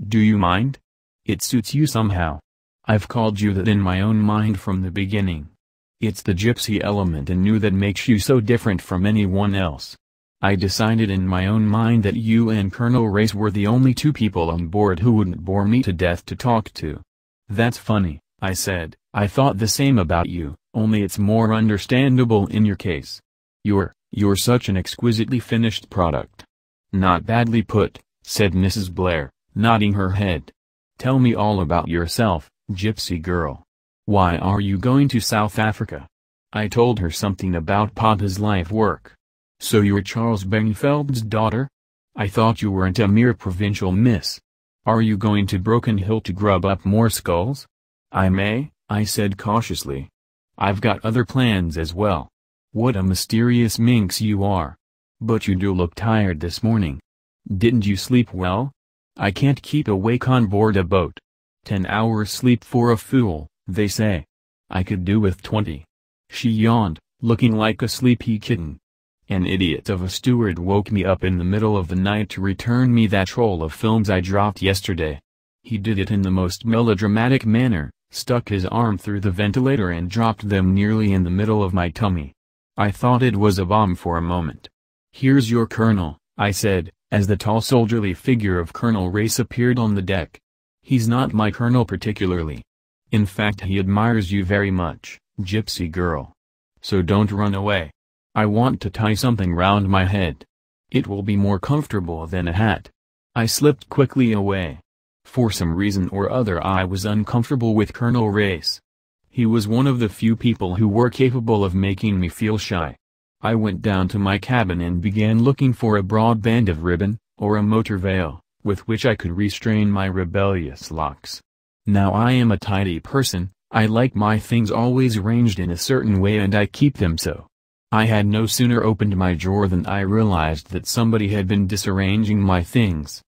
Do you mind? It suits you somehow. I've called you that in my own mind from the beginning. It's the gypsy element in you that makes you so different from anyone else. I decided in my own mind that you and Colonel Race were the only two people on board who wouldn't bore me to death to talk to. That's funny. I said, I thought the same about you, only it's more understandable in your case. You're, you're such an exquisitely finished product. Not badly put, said Mrs. Blair, nodding her head. Tell me all about yourself, gypsy girl. Why are you going to South Africa? I told her something about Papa's life work. So you're Charles Bengfeld's daughter? I thought you weren't a mere provincial miss. Are you going to Broken Hill to grub up more skulls? I may, I said cautiously. I've got other plans as well. What a mysterious minx you are. But you do look tired this morning. Didn't you sleep well? I can't keep awake on board a boat. Ten hours sleep for a fool, they say. I could do with twenty. She yawned, looking like a sleepy kitten. An idiot of a steward woke me up in the middle of the night to return me that roll of films I dropped yesterday. He did it in the most melodramatic manner, stuck his arm through the ventilator and dropped them nearly in the middle of my tummy. I thought it was a bomb for a moment. Here's your colonel, I said, as the tall soldierly figure of Colonel Race appeared on the deck. He's not my colonel particularly. In fact he admires you very much, gypsy girl. So don't run away. I want to tie something round my head. It will be more comfortable than a hat. I slipped quickly away, for some reason or other I was uncomfortable with Colonel Race. He was one of the few people who were capable of making me feel shy. I went down to my cabin and began looking for a broad band of ribbon, or a motor veil, with which I could restrain my rebellious locks. Now I am a tidy person, I like my things always arranged in a certain way and I keep them so. I had no sooner opened my drawer than I realized that somebody had been disarranging my things.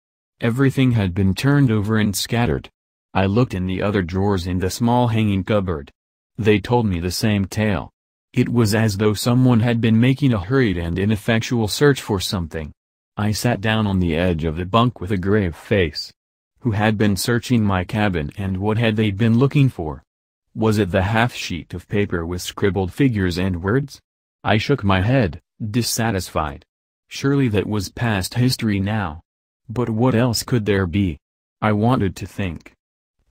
Everything had been turned over and scattered. I looked in the other drawers in the small hanging cupboard. They told me the same tale. It was as though someone had been making a hurried and ineffectual search for something. I sat down on the edge of the bunk with a grave face. Who had been searching my cabin and what had they been looking for? Was it the half-sheet of paper with scribbled figures and words? I shook my head, dissatisfied. Surely that was past history now. But what else could there be? I wanted to think.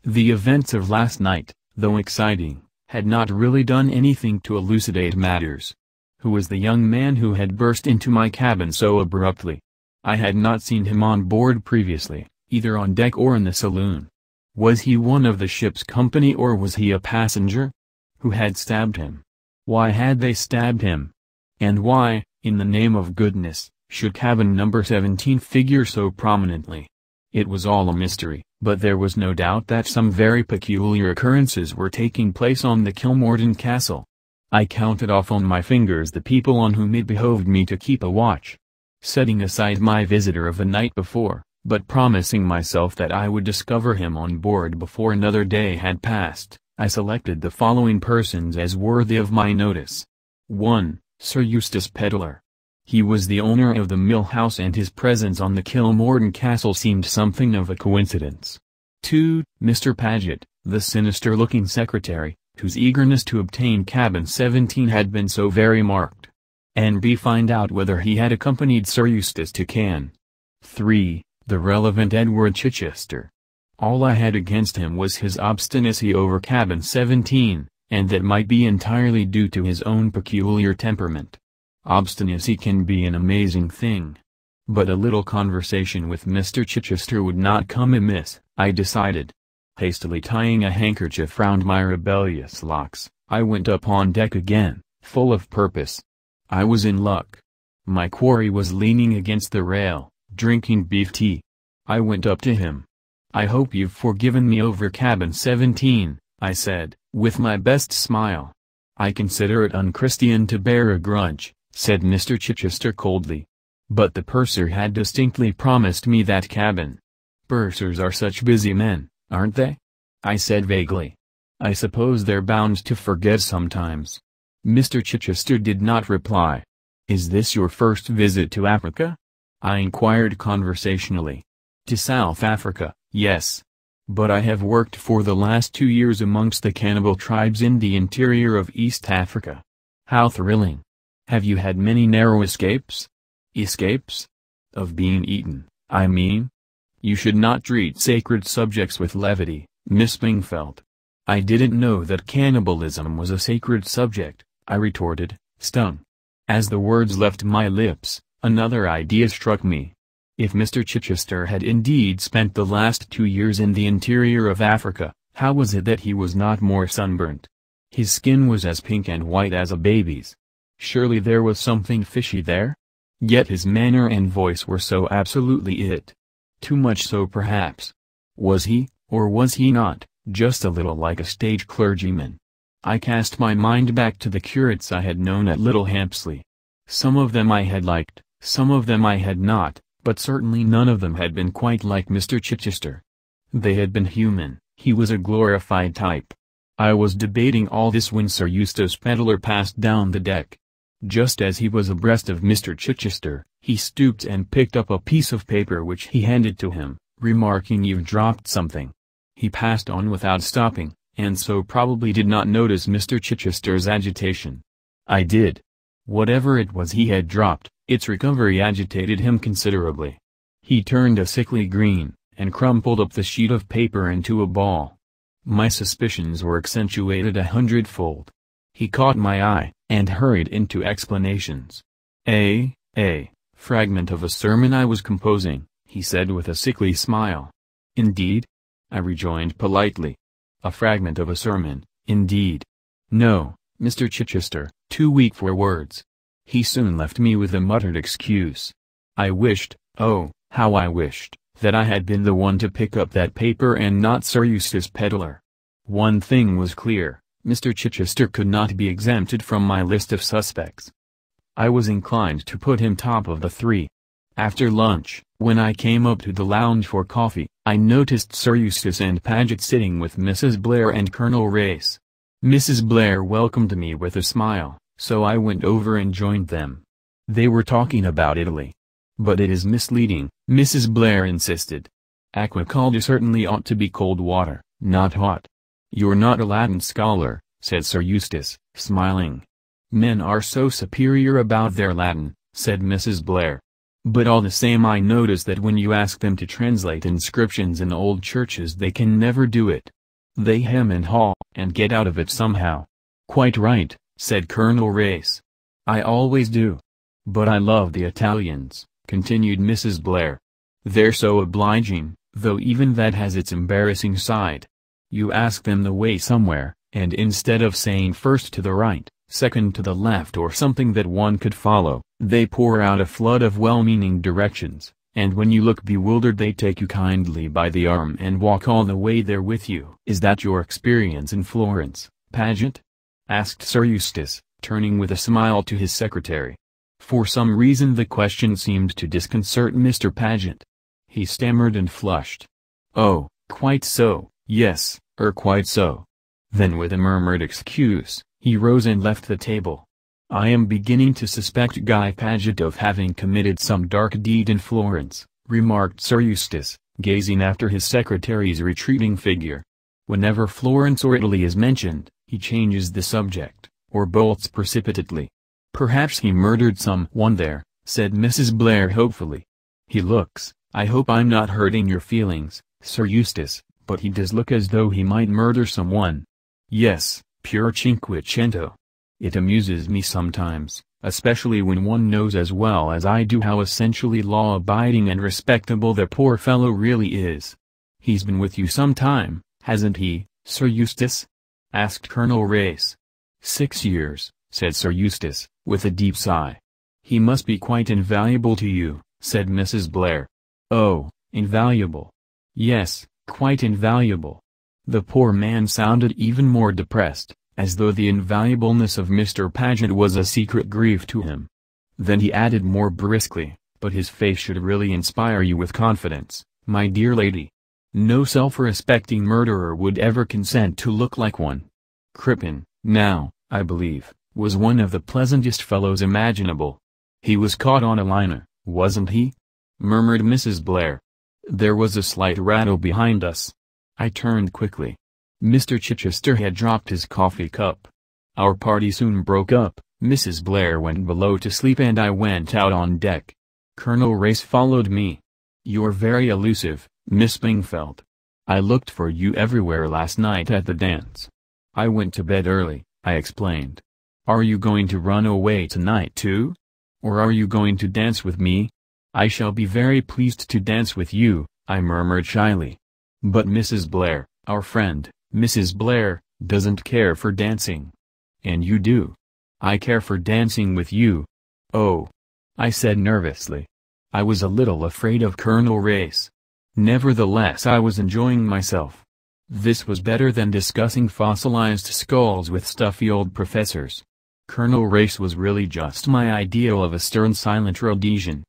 The events of last night, though exciting, had not really done anything to elucidate matters. Who was the young man who had burst into my cabin so abruptly? I had not seen him on board previously, either on deck or in the saloon. Was he one of the ship's company or was he a passenger? Who had stabbed him? Why had they stabbed him? And why, in the name of goodness, should cabin number 17 figure so prominently. It was all a mystery, but there was no doubt that some very peculiar occurrences were taking place on the Kilmorden Castle. I counted off on my fingers the people on whom it behoved me to keep a watch. Setting aside my visitor of the night before, but promising myself that I would discover him on board before another day had passed, I selected the following persons as worthy of my notice. 1. Sir Eustace Pedler. He was the owner of the mill house and his presence on the Kilmorden castle seemed something of a coincidence. 2. Mr. Paget, the sinister-looking secretary, whose eagerness to obtain cabin 17 had been so very marked. And b find out whether he had accompanied Sir Eustace to Cannes. 3. The relevant Edward Chichester. All I had against him was his obstinacy over cabin 17, and that might be entirely due to his own peculiar temperament. Obstinacy can be an amazing thing. But a little conversation with Mr. Chichester would not come amiss, I decided. Hastily tying a handkerchief round my rebellious locks, I went up on deck again, full of purpose. I was in luck. My quarry was leaning against the rail, drinking beef tea. I went up to him. I hope you've forgiven me over cabin 17, I said, with my best smile. I consider it unchristian to bear a grudge, said Mr. Chichester coldly. But the purser had distinctly promised me that cabin. Pursers are such busy men, aren't they? I said vaguely. I suppose they're bound to forget sometimes. Mr. Chichester did not reply. Is this your first visit to Africa? I inquired conversationally. To South Africa, yes. But I have worked for the last two years amongst the cannibal tribes in the interior of East Africa. How thrilling. Have you had many narrow escapes? Escapes? Of being eaten, I mean? You should not treat sacred subjects with levity, Miss Bingfeld. I didn't know that cannibalism was a sacred subject, I retorted, stung. As the words left my lips, another idea struck me. If Mr. Chichester had indeed spent the last two years in the interior of Africa, how was it that he was not more sunburnt? His skin was as pink and white as a baby's. Surely there was something fishy there? Yet his manner and voice were so absolutely it. Too much so perhaps. Was he, or was he not, just a little like a stage clergyman? I cast my mind back to the curates I had known at Little Hampsley. Some of them I had liked, some of them I had not, but certainly none of them had been quite like Mr. Chichester. They had been human, he was a glorified type. I was debating all this when Sir Eustace Pedler passed down the deck. Just as he was abreast of Mr. Chichester, he stooped and picked up a piece of paper which he handed to him, remarking you've dropped something. He passed on without stopping, and so probably did not notice Mr. Chichester's agitation. I did. Whatever it was he had dropped, its recovery agitated him considerably. He turned a sickly green, and crumpled up the sheet of paper into a ball. My suspicions were accentuated a hundredfold. He caught my eye, and hurried into explanations. A, a, fragment of a sermon I was composing, he said with a sickly smile. Indeed? I rejoined politely. A fragment of a sermon, indeed. No, Mr. Chichester, too weak for words. He soon left me with a muttered excuse. I wished, oh, how I wished, that I had been the one to pick up that paper and not Sir Eustace Pedler. One thing was clear, Mr. Chichester could not be exempted from my list of suspects. I was inclined to put him top of the three. After lunch, when I came up to the lounge for coffee, I noticed Sir Eustace and Paget sitting with Mrs. Blair and Colonel Race. Mrs. Blair welcomed me with a smile, so I went over and joined them. They were talking about Italy. But it is misleading, Mrs. Blair insisted. Aqua Calda certainly ought to be cold water, not hot. You're not a Latin scholar, said Sir Eustace, smiling. Men are so superior about their Latin, said Mrs. Blair. But all the same I notice that when you ask them to translate inscriptions in old churches they can never do it. They hem and haw, and get out of it somehow. Quite right, said Colonel Race. I always do. But I love the Italians, continued Mrs. Blair. They're so obliging, though even that has its embarrassing side. You ask them the way somewhere, and instead of saying first to the right, second to the left or something that one could follow, they pour out a flood of well-meaning directions, and when you look bewildered they take you kindly by the arm and walk all the way there with you. Is that your experience in Florence, Paget? asked Sir Eustace, turning with a smile to his secretary. For some reason the question seemed to disconcert Mr. Paget. He stammered and flushed. Oh, quite so, yes, Er quite so. Then with a murmured excuse, he rose and left the table. I am beginning to suspect Guy Paget of having committed some dark deed in Florence, remarked Sir Eustace, gazing after his secretary's retreating figure. Whenever Florence or Italy is mentioned, he changes the subject, or bolts precipitately. Perhaps he murdered someone there, said Mrs. Blair hopefully. He looks, I hope I'm not hurting your feelings, Sir Eustace, but he does look as though he might murder someone. Yes, pure Cinquecento. It amuses me sometimes, especially when one knows as well as I do how essentially law-abiding and respectable the poor fellow really is. He's been with you some time, hasn't he, Sir Eustace? asked Colonel Race. Six years, said Sir Eustace, with a deep sigh. He must be quite invaluable to you, said Mrs. Blair. Oh, invaluable. Yes, quite invaluable. The poor man sounded even more depressed, as though the invaluableness of Mr. Paget was a secret grief to him. Then he added more briskly, but his face should really inspire you with confidence, my dear lady. No self-respecting murderer would ever consent to look like one. Crippen, now, I believe, was one of the pleasantest fellows imaginable. He was caught on a liner, wasn't he? murmured Mrs. Blair. There was a slight rattle behind us. I turned quickly. Mr. Chichester had dropped his coffee cup. Our party soon broke up, Mrs. Blair went below to sleep and I went out on deck. Colonel Race followed me. You're very elusive, Miss Bingfeld. I looked for you everywhere last night at the dance. I went to bed early, I explained. Are you going to run away tonight too? Or are you going to dance with me? I shall be very pleased to dance with you, I murmured shyly. But Mrs. Blair, our friend, Mrs. Blair, doesn't care for dancing. And you do. I care for dancing with you. Oh. I said nervously. I was a little afraid of Colonel Race. Nevertheless I was enjoying myself. This was better than discussing fossilized skulls with stuffy old professors. Colonel Race was really just my ideal of a stern silent Rhodesian.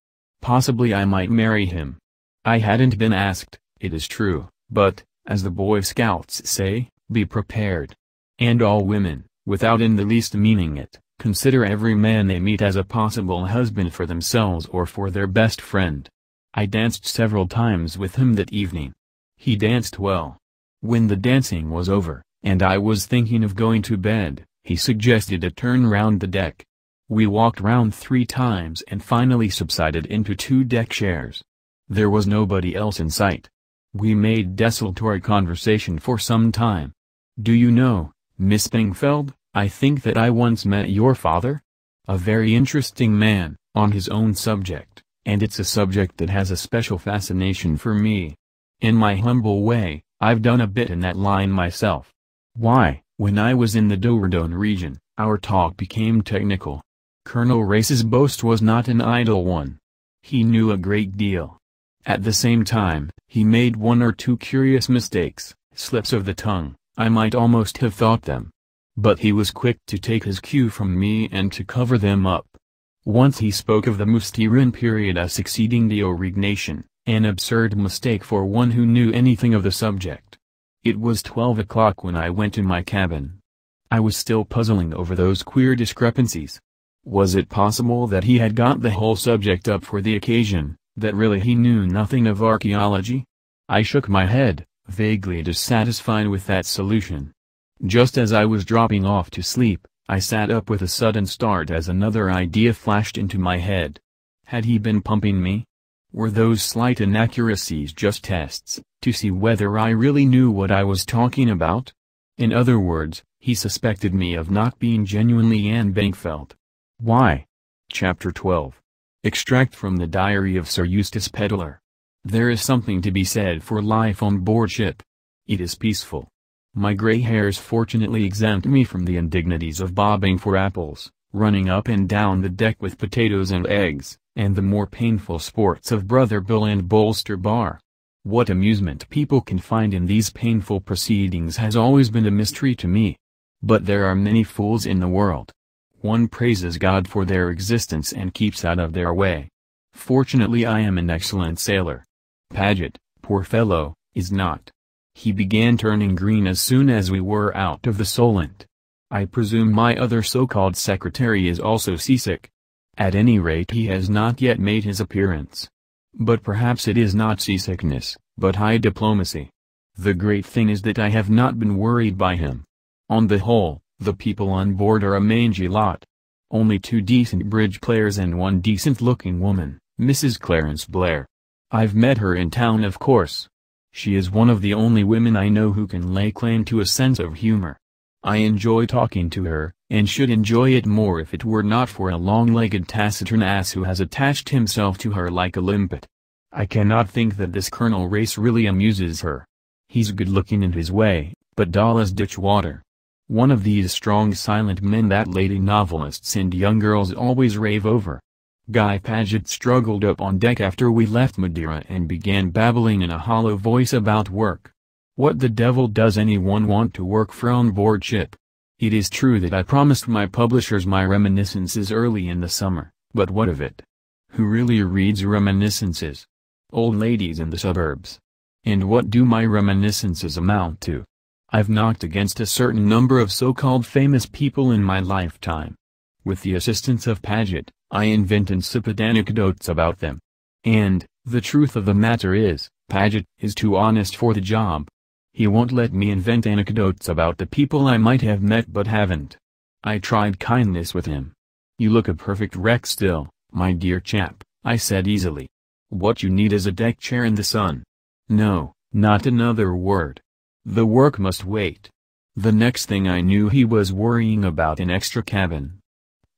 Possibly I might marry him. I hadn't been asked, it is true, but, as the Boy Scouts say, be prepared. And all women, without in the least meaning it, consider every man they meet as a possible husband for themselves or for their best friend. I danced several times with him that evening. He danced well. When the dancing was over, and I was thinking of going to bed, he suggested a turn round the deck. We walked round three times and finally subsided into two deck chairs. There was nobody else in sight. We made desultory conversation for some time. Do you know, Miss Bingfeld? I think that I once met your father? A very interesting man, on his own subject, and it's a subject that has a special fascination for me. In my humble way, I've done a bit in that line myself. Why, when I was in the Dourdon region, our talk became technical. Colonel Race's boast was not an idle one. He knew a great deal. At the same time, he made one or two curious mistakes, slips of the tongue, I might almost have thought them. But he was quick to take his cue from me and to cover them up. Once he spoke of the Mustirin period as succeeding the Orignation, an absurd mistake for one who knew anything of the subject. It was twelve o'clock when I went to my cabin. I was still puzzling over those queer discrepancies, was it possible that he had got the whole subject up for the occasion, that really he knew nothing of archaeology? I shook my head, vaguely dissatisfied with that solution. Just as I was dropping off to sleep, I sat up with a sudden start as another idea flashed into my head. Had he been pumping me? Were those slight inaccuracies just tests, to see whether I really knew what I was talking about? In other words, he suspected me of not being genuinely Anne Bankfeld. Why? Chapter 12. Extract from the diary of Sir Eustace Pedler. There is something to be said for life on board ship. It is peaceful. My gray hairs fortunately exempt me from the indignities of bobbing for apples, running up and down the deck with potatoes and eggs, and the more painful sports of Brother Bill and Bolster Bar. What amusement people can find in these painful proceedings has always been a mystery to me. But there are many fools in the world, one praises God for their existence and keeps out of their way. Fortunately I am an excellent sailor. Paget, poor fellow, is not. He began turning green as soon as we were out of the Solent. I presume my other so-called secretary is also seasick. At any rate he has not yet made his appearance. But perhaps it is not seasickness, but high diplomacy. The great thing is that I have not been worried by him. On the whole, the people on board are a mangy lot. Only two decent bridge players and one decent-looking woman, Mrs. Clarence Blair. I've met her in town of course. She is one of the only women I know who can lay claim to a sense of humor. I enjoy talking to her, and should enjoy it more if it were not for a long-legged taciturn ass who has attached himself to her like a limpet. I cannot think that this Colonel Race really amuses her. He's good-looking in his way, but dull as ditch water. One of these strong silent men that lady novelists and young girls always rave over. Guy Paget struggled up on deck after we left Madeira and began babbling in a hollow voice about work. What the devil does anyone want to work for on board ship? It is true that I promised my publishers my reminiscences early in the summer, but what of it? Who really reads reminiscences? Old ladies in the suburbs. And what do my reminiscences amount to? I've knocked against a certain number of so-called famous people in my lifetime. With the assistance of Paget, I invent insipid anecdotes about them. And, the truth of the matter is, Paget is too honest for the job. He won't let me invent anecdotes about the people I might have met but haven't. I tried kindness with him. You look a perfect wreck still, my dear chap, I said easily. What you need is a deck chair in the sun. No, not another word. The work must wait. The next thing I knew he was worrying about an extra cabin.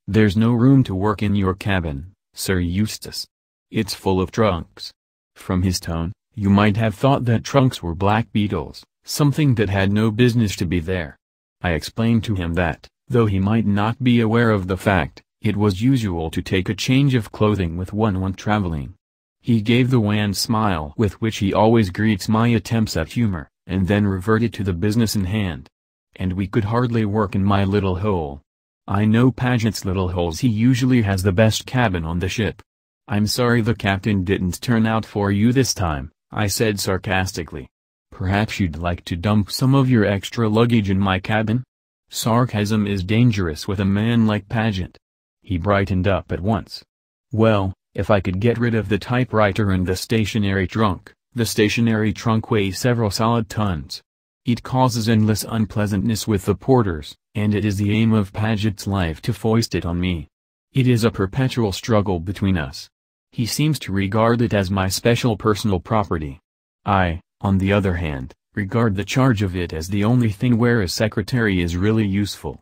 There's no room to work in your cabin, Sir Eustace. It's full of trunks. From his tone, you might have thought that trunks were black beetles, something that had no business to be there. I explained to him that, though he might not be aware of the fact, it was usual to take a change of clothing with one when traveling. He gave the wan smile with which he always greets my attempts at humor and then reverted to the business in hand. And we could hardly work in my little hole. I know Paget's little holes he usually has the best cabin on the ship. I'm sorry the captain didn't turn out for you this time, I said sarcastically. Perhaps you'd like to dump some of your extra luggage in my cabin? Sarcasm is dangerous with a man like Paget. He brightened up at once. Well, if I could get rid of the typewriter and the stationary trunk, the stationary trunk weighs several solid tons. It causes endless unpleasantness with the porters, and it is the aim of Paget's life to foist it on me. It is a perpetual struggle between us. He seems to regard it as my special personal property. I, on the other hand, regard the charge of it as the only thing where a secretary is really useful.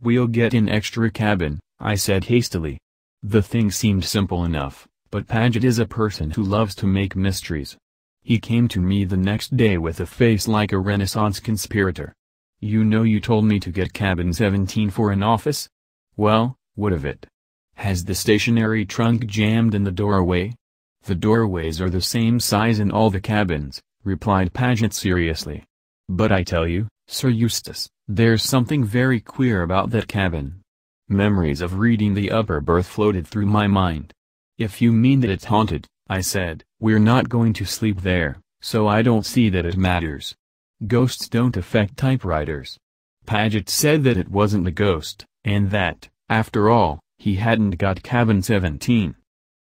We'll get an extra cabin, I said hastily. The thing seemed simple enough, but Paget is a person who loves to make mysteries. He came to me the next day with a face like a Renaissance conspirator. You know you told me to get cabin 17 for an office? Well, what of it? Has the stationary trunk jammed in the doorway? The doorways are the same size in all the cabins, replied Paget seriously. But I tell you, Sir Eustace, there's something very queer about that cabin. Memories of reading the upper berth floated through my mind. If you mean that it's haunted, I said, we're not going to sleep there, so I don't see that it matters. Ghosts don't affect typewriters. Paget said that it wasn't a ghost, and that, after all, he hadn't got cabin 17.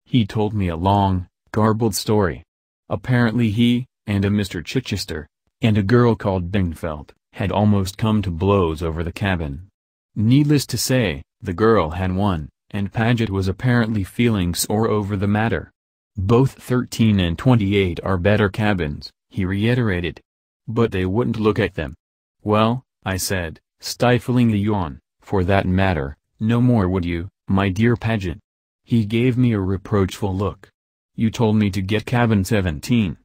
He told me a long, garbled story. Apparently he, and a Mr. Chichester, and a girl called Dingfeld, had almost come to blows over the cabin. Needless to say, the girl had won, and Paget was apparently feeling sore over the matter. Both 13 and 28 are better cabins, he reiterated. But they wouldn't look at them. Well, I said, stifling a yawn, for that matter, no more would you, my dear Paget. He gave me a reproachful look. You told me to get cabin 17.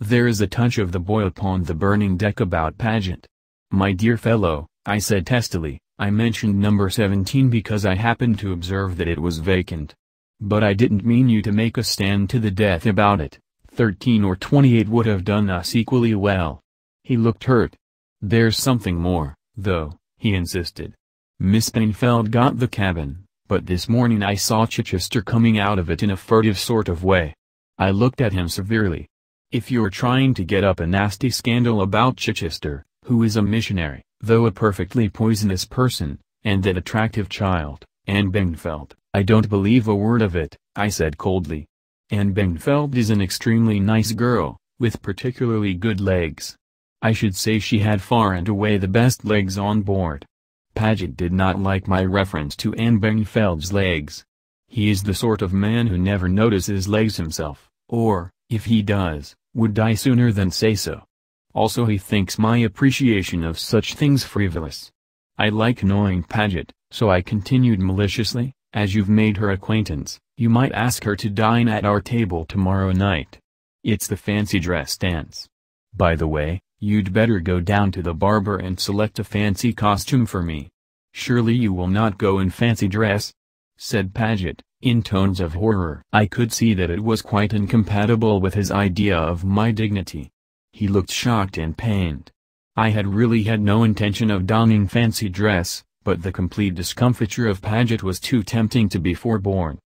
There is a touch of the boil upon the burning deck about Paget. My dear fellow, I said testily, I mentioned number 17 because I happened to observe that it was vacant. But I didn't mean you to make a stand to the death about it, 13 or 28 would have done us equally well. He looked hurt. There's something more, though, he insisted. Miss Painfeld got the cabin, but this morning I saw Chichester coming out of it in a furtive sort of way. I looked at him severely. If you're trying to get up a nasty scandal about Chichester, who is a missionary, though a perfectly poisonous person, and that attractive child, Anne Benfeld, I don't believe a word of it, I said coldly. Anne Bengfeld is an extremely nice girl, with particularly good legs. I should say she had far and away the best legs on board. Paget did not like my reference to Anne Bengfeld's legs. He is the sort of man who never notices legs himself, or, if he does, would die sooner than say so. Also he thinks my appreciation of such things frivolous. I like annoying Paget, so I continued maliciously, as you've made her acquaintance, you might ask her to dine at our table tomorrow night. It's the fancy dress dance. By the way, you'd better go down to the barber and select a fancy costume for me. Surely you will not go in fancy dress? said Paget, in tones of horror. I could see that it was quite incompatible with his idea of my dignity. He looked shocked and pained. I had really had no intention of donning fancy dress, but the complete discomfiture of Paget was too tempting to be forborne.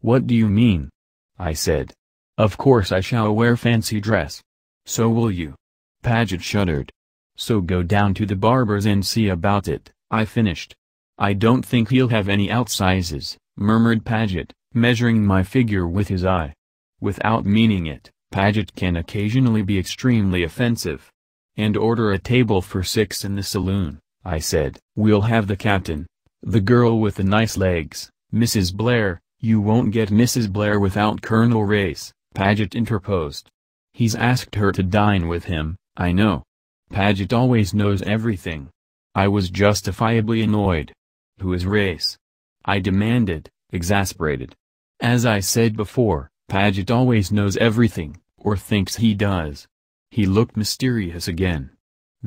What do you mean? I said. Of course I shall wear fancy dress. So will you. Paget shuddered. So go down to the barber's and see about it, I finished. I don't think he'll have any outsizes, murmured Paget, measuring my figure with his eye. Without meaning it, Paget can occasionally be extremely offensive. And order a table for six in the saloon. I said. We'll have the captain. The girl with the nice legs, Mrs. Blair, you won't get Mrs. Blair without Colonel Race, Paget interposed. He's asked her to dine with him, I know. Paget always knows everything. I was justifiably annoyed. Who is Race? I demanded, exasperated. As I said before, Paget always knows everything, or thinks he does. He looked mysterious again.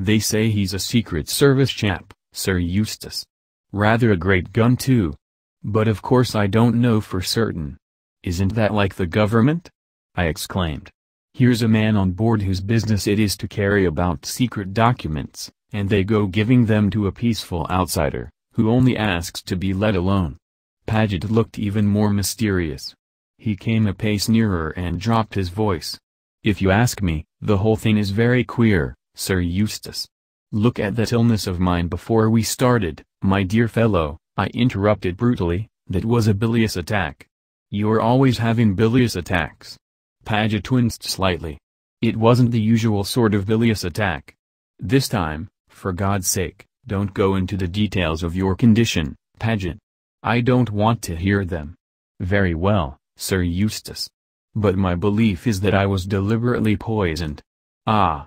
They say he's a Secret Service chap, Sir Eustace. Rather a great gun too. But of course I don't know for certain. Isn't that like the government? I exclaimed. Here's a man on board whose business it is to carry about secret documents, and they go giving them to a peaceful outsider, who only asks to be let alone. Paget looked even more mysterious. He came a pace nearer and dropped his voice. If you ask me, the whole thing is very queer. Sir Eustace. Look at that illness of mine before we started, my dear fellow, I interrupted brutally, that was a bilious attack. You're always having bilious attacks. Paget winced slightly. It wasn't the usual sort of bilious attack. This time, for God's sake, don't go into the details of your condition, Paget. I don't want to hear them. Very well, Sir Eustace. But my belief is that I was deliberately poisoned. Ah,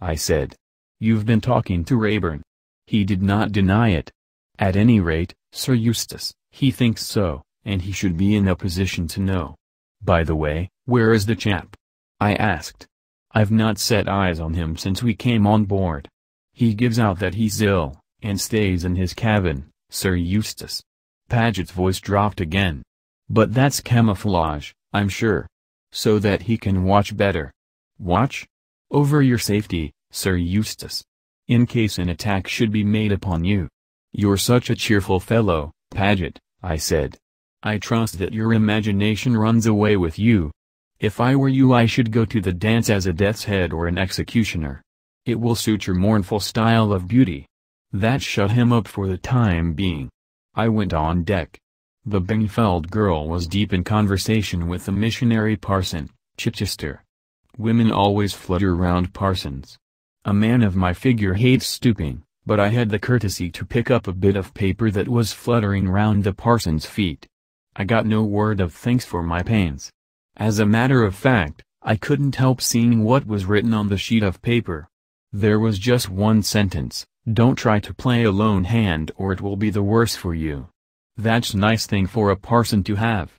I said. You've been talking to Rayburn. He did not deny it. At any rate, Sir Eustace, he thinks so, and he should be in a position to know. By the way, where is the chap? I asked. I've not set eyes on him since we came on board. He gives out that he's ill, and stays in his cabin, Sir Eustace. Paget's voice dropped again. But that's camouflage, I'm sure. So that he can watch better. Watch? over your safety, Sir Eustace. In case an attack should be made upon you. You're such a cheerful fellow, Paget, I said. I trust that your imagination runs away with you. If I were you I should go to the dance as a death's head or an executioner. It will suit your mournful style of beauty. That shut him up for the time being. I went on deck. The Bingfeld girl was deep in conversation with the missionary parson, Chichester. Women always flutter round parsons. A man of my figure hates stooping, but I had the courtesy to pick up a bit of paper that was fluttering round the parson's feet. I got no word of thanks for my pains. As a matter of fact, I couldn't help seeing what was written on the sheet of paper. There was just one sentence, don't try to play a lone hand or it will be the worse for you. That's nice thing for a parson to have.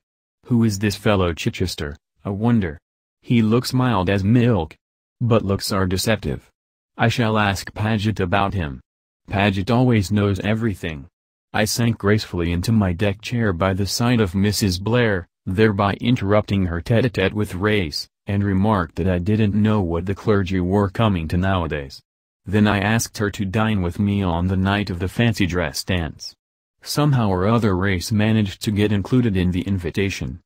Who is this fellow Chichester, I wonder? He looks mild as milk. But looks are deceptive. I shall ask Paget about him. Paget always knows everything. I sank gracefully into my deck chair by the side of Mrs. Blair, thereby interrupting her tete-a-tete with Race, and remarked that I didn't know what the clergy were coming to nowadays. Then I asked her to dine with me on the night of the fancy dress dance. Somehow or other Race managed to get included in the invitation.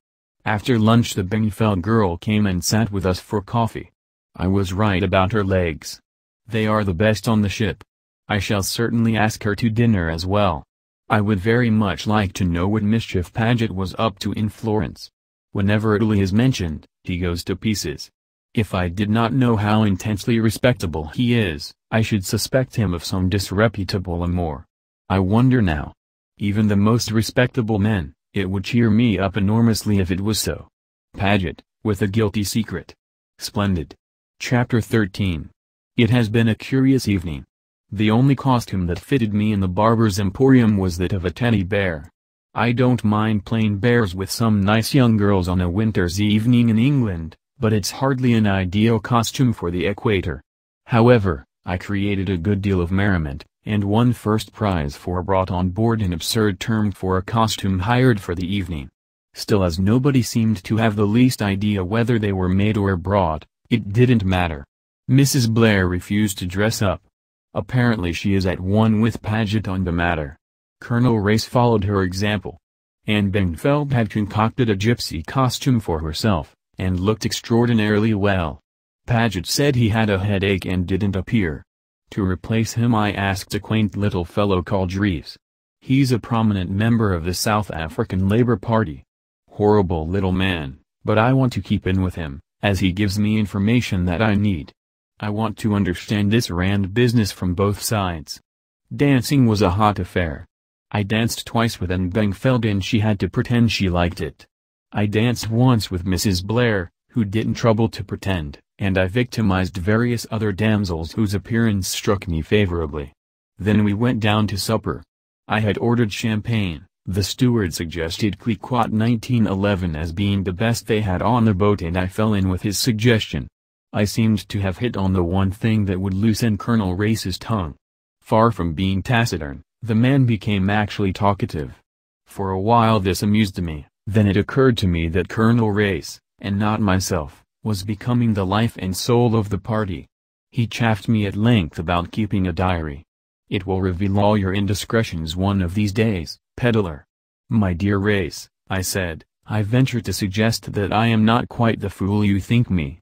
After lunch the Bingfeld girl came and sat with us for coffee. I was right about her legs. They are the best on the ship. I shall certainly ask her to dinner as well. I would very much like to know what mischief Paget was up to in Florence. Whenever Italy is mentioned, he goes to pieces. If I did not know how intensely respectable he is, I should suspect him of some disreputable amour. I wonder now. Even the most respectable men, it would cheer me up enormously if it was so. Paget, with a guilty secret. Splendid. Chapter 13. It has been a curious evening. The only costume that fitted me in the barber's emporium was that of a teddy bear. I don't mind plain bears with some nice young girls on a winter's evening in England, but it's hardly an ideal costume for the equator. However, I created a good deal of merriment, and won first prize for brought on board an absurd term for a costume hired for the evening. Still as nobody seemed to have the least idea whether they were made or brought, it didn't matter. Mrs. Blair refused to dress up. Apparently she is at one with Paget on the matter. Colonel Race followed her example. Anne Benfeld had concocted a gypsy costume for herself, and looked extraordinarily well. Paget said he had a headache and didn't appear. To replace him I asked a quaint little fellow called Reeves. He's a prominent member of the South African Labour Party. Horrible little man, but I want to keep in with him, as he gives me information that I need. I want to understand this Rand business from both sides. Dancing was a hot affair. I danced twice with Anne and she had to pretend she liked it. I danced once with Mrs. Blair, who didn't trouble to pretend and I victimized various other damsels whose appearance struck me favorably. Then we went down to supper. I had ordered champagne, the steward suggested Cliquot 1911 as being the best they had on the boat and I fell in with his suggestion. I seemed to have hit on the one thing that would loosen Colonel Race's tongue. Far from being taciturn, the man became actually talkative. For a while this amused me, then it occurred to me that Colonel Race, and not myself, was becoming the life and soul of the party. He chaffed me at length about keeping a diary. It will reveal all your indiscretions one of these days, peddler. My dear Race, I said, I venture to suggest that I am not quite the fool you think me.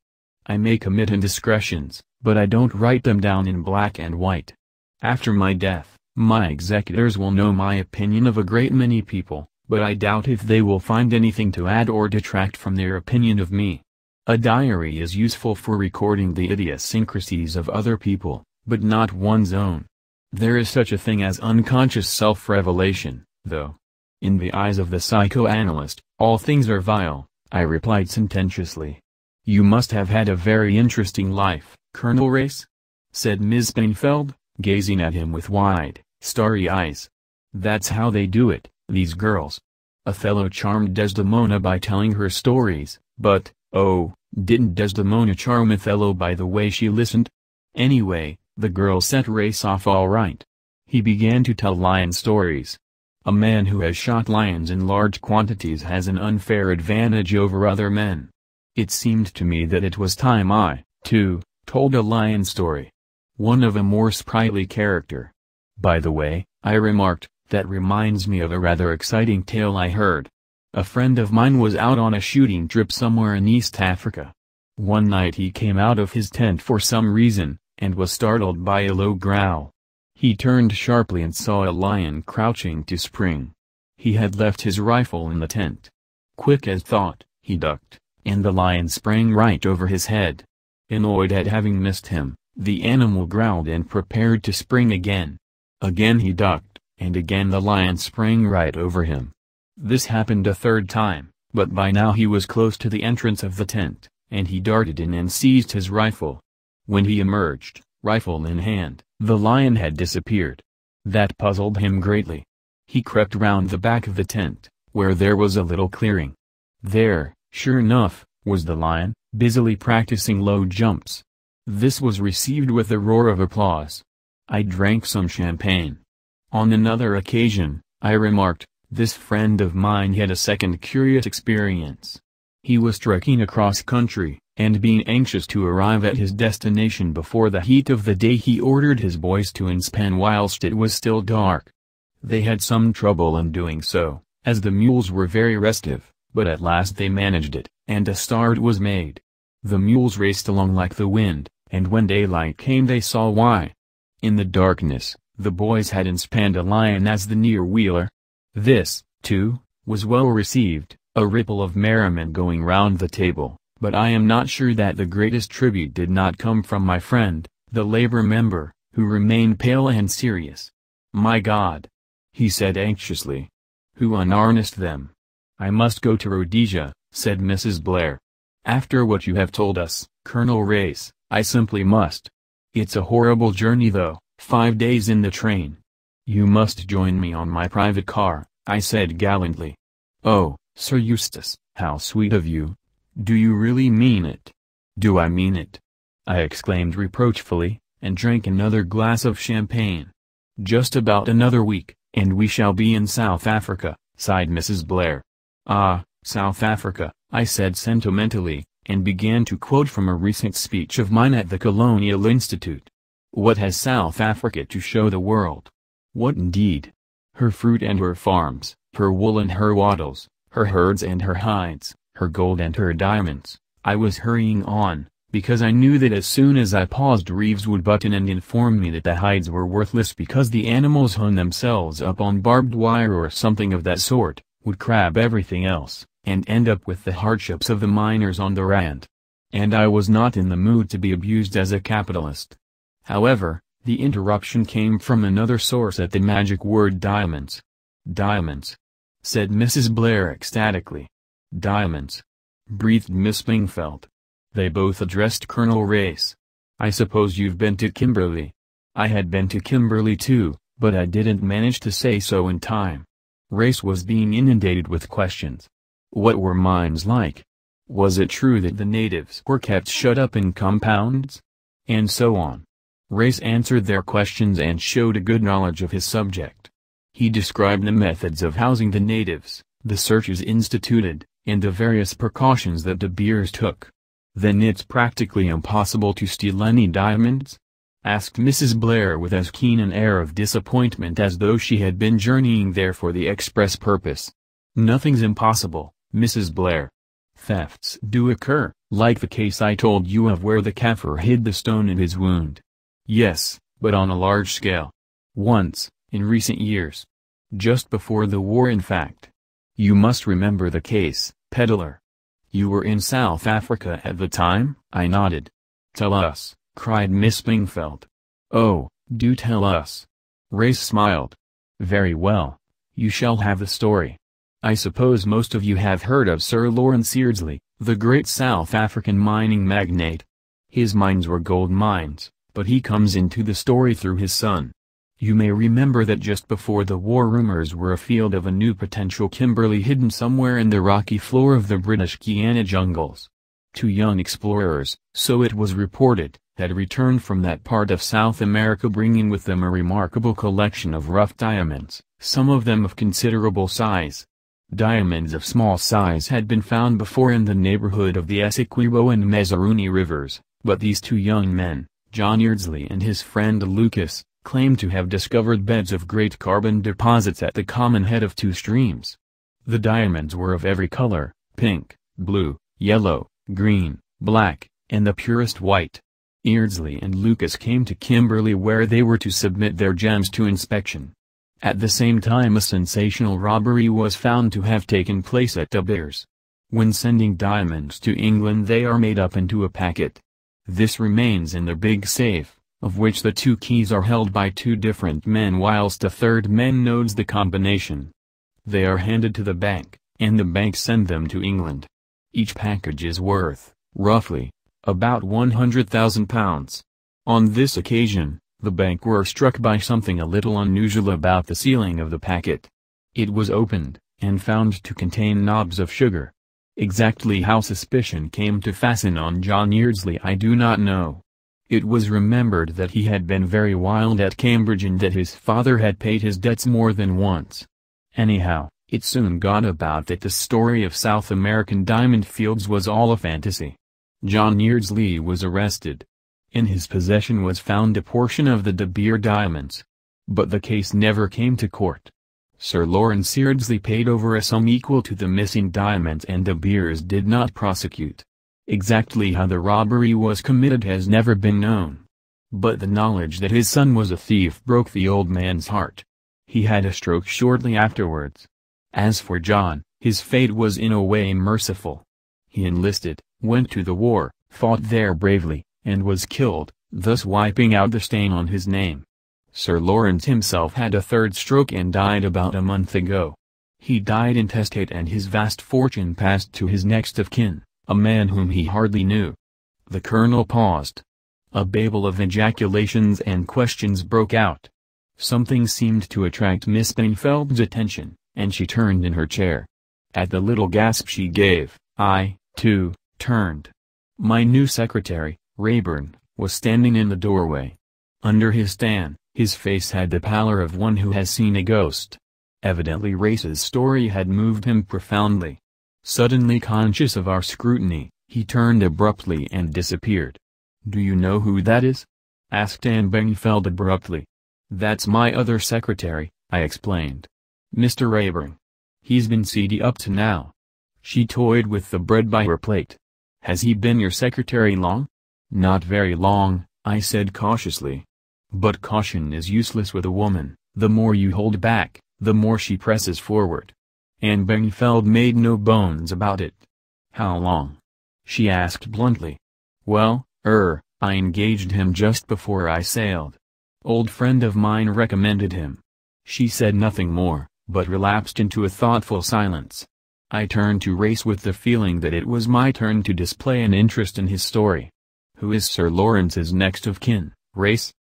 I may commit indiscretions, but I don't write them down in black and white. After my death, my executors will know my opinion of a great many people, but I doubt if they will find anything to add or detract from their opinion of me. A diary is useful for recording the idiosyncrasies of other people, but not one's own. There is such a thing as unconscious self-revelation, though. In the eyes of the psychoanalyst, all things are vile, I replied sententiously. You must have had a very interesting life, Colonel Race? said Ms. Painfeld, gazing at him with wide, starry eyes. That's how they do it, these girls. Othello charmed Desdemona by telling her stories, but, Oh, didn't Desdemona charm Othello by the way she listened? Anyway, the girl set race off all right. He began to tell lion stories. A man who has shot lions in large quantities has an unfair advantage over other men. It seemed to me that it was time I, too, told a lion story. One of a more sprightly character. By the way, I remarked, that reminds me of a rather exciting tale I heard. A friend of mine was out on a shooting trip somewhere in East Africa. One night he came out of his tent for some reason, and was startled by a low growl. He turned sharply and saw a lion crouching to spring. He had left his rifle in the tent. Quick as thought, he ducked, and the lion sprang right over his head. Annoyed at having missed him, the animal growled and prepared to spring again. Again he ducked, and again the lion sprang right over him. This happened a third time, but by now he was close to the entrance of the tent, and he darted in and seized his rifle. When he emerged, rifle in hand, the lion had disappeared. That puzzled him greatly. He crept round the back of the tent, where there was a little clearing. There, sure enough, was the lion, busily practicing low jumps. This was received with a roar of applause. I drank some champagne. On another occasion, I remarked, this friend of mine had a second curious experience. He was trekking across country, and being anxious to arrive at his destination before the heat of the day he ordered his boys to inspan whilst it was still dark. They had some trouble in doing so, as the mules were very restive, but at last they managed it, and a start was made. The mules raced along like the wind, and when daylight came they saw why. In the darkness, the boys had inspanned a lion as the near wheeler, this, too, was well received, a ripple of merriment going round the table, but I am not sure that the greatest tribute did not come from my friend, the Labour member, who remained pale and serious. My God! he said anxiously. Who unharnessed them? I must go to Rhodesia, said Mrs. Blair. After what you have told us, Colonel Race, I simply must. It's a horrible journey though, five days in the train, you must join me on my private car, I said gallantly. Oh, Sir Eustace, how sweet of you. Do you really mean it? Do I mean it? I exclaimed reproachfully, and drank another glass of champagne. Just about another week, and we shall be in South Africa, sighed Mrs. Blair. Ah, South Africa, I said sentimentally, and began to quote from a recent speech of mine at the Colonial Institute. What has South Africa to show the world? What indeed? Her fruit and her farms, her wool and her wattles, her herds and her hides, her gold and her diamonds. I was hurrying on, because I knew that as soon as I paused Reeves would button and inform me that the hides were worthless because the animals hung themselves up on barbed wire or something of that sort, would crab everything else, and end up with the hardships of the miners on the rand. And I was not in the mood to be abused as a capitalist. However, the interruption came from another source at the magic word diamonds. Diamonds. Said Mrs. Blair ecstatically. Diamonds. Breathed Miss Bingfeld. They both addressed Colonel Race. I suppose you've been to Kimberley. I had been to Kimberley too, but I didn't manage to say so in time. Race was being inundated with questions. What were mines like? Was it true that the natives were kept shut up in compounds? And so on. Race answered their questions and showed a good knowledge of his subject. He described the methods of housing the natives, the searches instituted, and the various precautions that De Beers took. Then it's practically impossible to steal any diamonds? asked Mrs. Blair with as keen an air of disappointment as though she had been journeying there for the express purpose. Nothing's impossible, Mrs. Blair. Thefts do occur, like the case I told you of where the Kaffir hid the stone in his wound. Yes, but on a large scale. Once, in recent years. Just before the war in fact. You must remember the case, peddler. You were in South Africa at the time? I nodded. Tell us, cried Miss Bingfeld. Oh, do tell us. Race smiled. Very well, you shall have the story. I suppose most of you have heard of Sir Lawrence Eardsley, the great South African mining magnate. His mines were gold mines. But he comes into the story through his son. You may remember that just before the war rumors were afield of a new potential Kimberley hidden somewhere in the rocky floor of the British Guiana jungles. Two young explorers, so it was reported, had returned from that part of South America bringing with them a remarkable collection of rough diamonds, some of them of considerable size. Diamonds of small size had been found before in the neighborhood of the Essequibo and Mezzaruni rivers, but these two young men, John Yeardsley and his friend Lucas, claim to have discovered beds of great carbon deposits at the common head of two streams. The diamonds were of every color, pink, blue, yellow, green, black, and the purest white. Eardsley and Lucas came to Kimberley where they were to submit their gems to inspection. At the same time a sensational robbery was found to have taken place at De Beers. When sending diamonds to England they are made up into a packet, this remains in the big safe, of which the two keys are held by two different men whilst a third man knows the combination. They are handed to the bank, and the bank send them to England. Each package is worth, roughly, about £100,000. On this occasion, the bank were struck by something a little unusual about the sealing of the packet. It was opened, and found to contain knobs of sugar, Exactly how suspicion came to fasten on John Yeardsley I do not know. It was remembered that he had been very wild at Cambridge and that his father had paid his debts more than once. Anyhow, it soon got about that the story of South American diamond fields was all a fantasy. John Yeardsley was arrested. In his possession was found a portion of the De Beer diamonds. But the case never came to court. Sir Lawrence Eardsley paid over a sum equal to the missing diamonds and the Beers did not prosecute. Exactly how the robbery was committed has never been known. But the knowledge that his son was a thief broke the old man's heart. He had a stroke shortly afterwards. As for John, his fate was in a way merciful. He enlisted, went to the war, fought there bravely, and was killed, thus wiping out the stain on his name. Sir Lawrence himself had a third stroke and died about a month ago. He died intestate and his vast fortune passed to his next of kin, a man whom he hardly knew. The colonel paused. A babel of ejaculations and questions broke out. Something seemed to attract Miss Theinfeld's attention, and she turned in her chair. At the little gasp she gave, I, too, turned. My new secretary, Rayburn, was standing in the doorway. Under his stand. His face had the pallor of one who has seen a ghost. Evidently Race's story had moved him profoundly. Suddenly conscious of our scrutiny, he turned abruptly and disappeared. Do you know who that is? asked Anne Bengfeld abruptly. That's my other secretary, I explained. Mr. Rayburn. He's been seedy up to now. She toyed with the bread by her plate. Has he been your secretary long? Not very long, I said cautiously. But caution is useless with a woman, the more you hold back, the more she presses forward. And Bengfeld made no bones about it. How long? She asked bluntly. Well, er, I engaged him just before I sailed. Old friend of mine recommended him. She said nothing more, but relapsed into a thoughtful silence. I turned to Race with the feeling that it was my turn to display an interest in his story. Who is Sir Lawrence's next of kin, Race?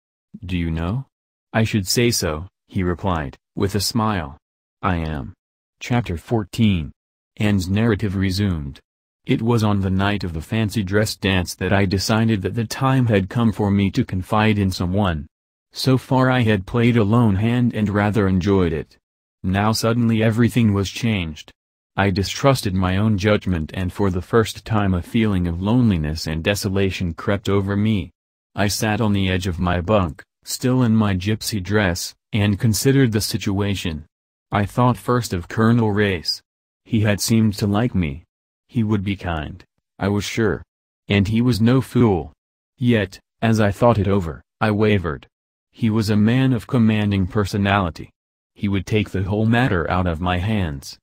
Do you know? I should say so, he replied, with a smile. I am. Chapter 14. Anne's narrative resumed. It was on the night of the fancy dress dance that I decided that the time had come for me to confide in someone. So far I had played a lone hand and rather enjoyed it. Now suddenly everything was changed. I distrusted my own judgment and for the first time a feeling of loneliness and desolation crept over me. I sat on the edge of my bunk, still in my gypsy dress, and considered the situation. I thought first of Colonel Race. He had seemed to like me. He would be kind, I was sure. And he was no fool. Yet, as I thought it over, I wavered. He was a man of commanding personality. He would take the whole matter out of my hands.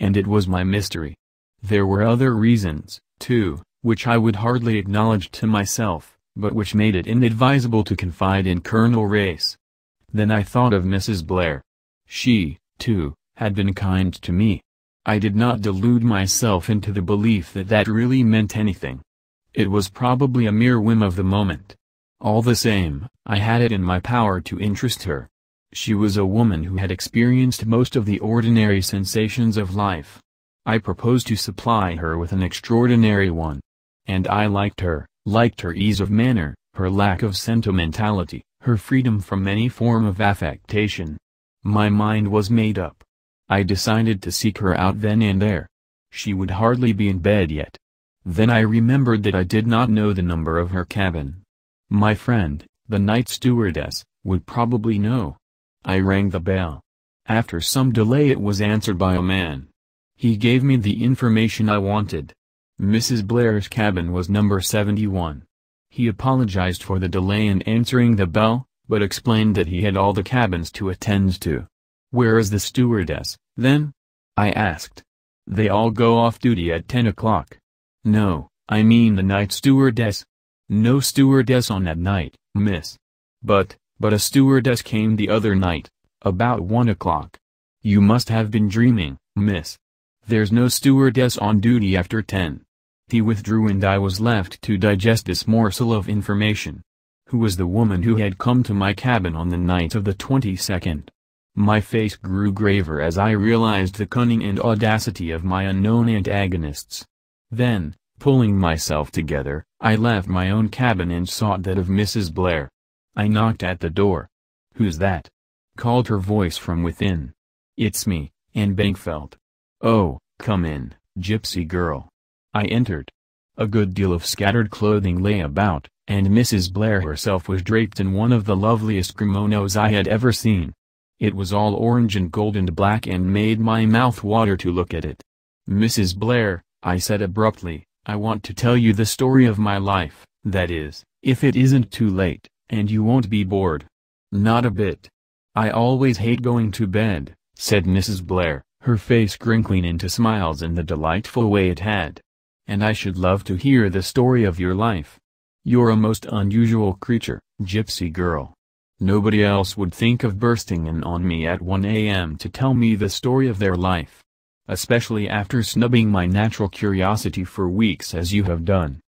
And it was my mystery. There were other reasons, too, which I would hardly acknowledge to myself but which made it inadvisable to confide in Colonel Race. Then I thought of Mrs. Blair. She, too, had been kind to me. I did not delude myself into the belief that that really meant anything. It was probably a mere whim of the moment. All the same, I had it in my power to interest her. She was a woman who had experienced most of the ordinary sensations of life. I proposed to supply her with an extraordinary one. And I liked her, liked her ease of manner, her lack of sentimentality, her freedom from any form of affectation. My mind was made up. I decided to seek her out then and there. She would hardly be in bed yet. Then I remembered that I did not know the number of her cabin. My friend, the night stewardess, would probably know. I rang the bell. After some delay it was answered by a man. He gave me the information I wanted. Mrs. Blair's cabin was number 71. He apologized for the delay in answering the bell, but explained that he had all the cabins to attend to. Where is the stewardess, then? I asked. They all go off duty at 10 o'clock. No, I mean the night stewardess. No stewardess on that night, miss. But, but a stewardess came the other night, about 1 o'clock. You must have been dreaming, miss. There's no stewardess on duty after 10. He withdrew and I was left to digest this morsel of information. Who was the woman who had come to my cabin on the night of the 22nd? My face grew graver as I realized the cunning and audacity of my unknown antagonists. Then, pulling myself together, I left my own cabin and sought that of Mrs. Blair. I knocked at the door. Who's that? called her voice from within. It's me, Anne Bankfeld. Oh, come in, gypsy girl. I entered. A good deal of scattered clothing lay about, and Mrs. Blair herself was draped in one of the loveliest kimonos I had ever seen. It was all orange and gold and black and made my mouth water to look at it. Mrs. Blair, I said abruptly, I want to tell you the story of my life, that is, if it isn't too late, and you won't be bored. Not a bit. I always hate going to bed, said Mrs. Blair, her face crinkling into smiles in the delightful way it had and I should love to hear the story of your life. You're a most unusual creature, gypsy girl. Nobody else would think of bursting in on me at 1 a.m. to tell me the story of their life. Especially after snubbing my natural curiosity for weeks as you have done.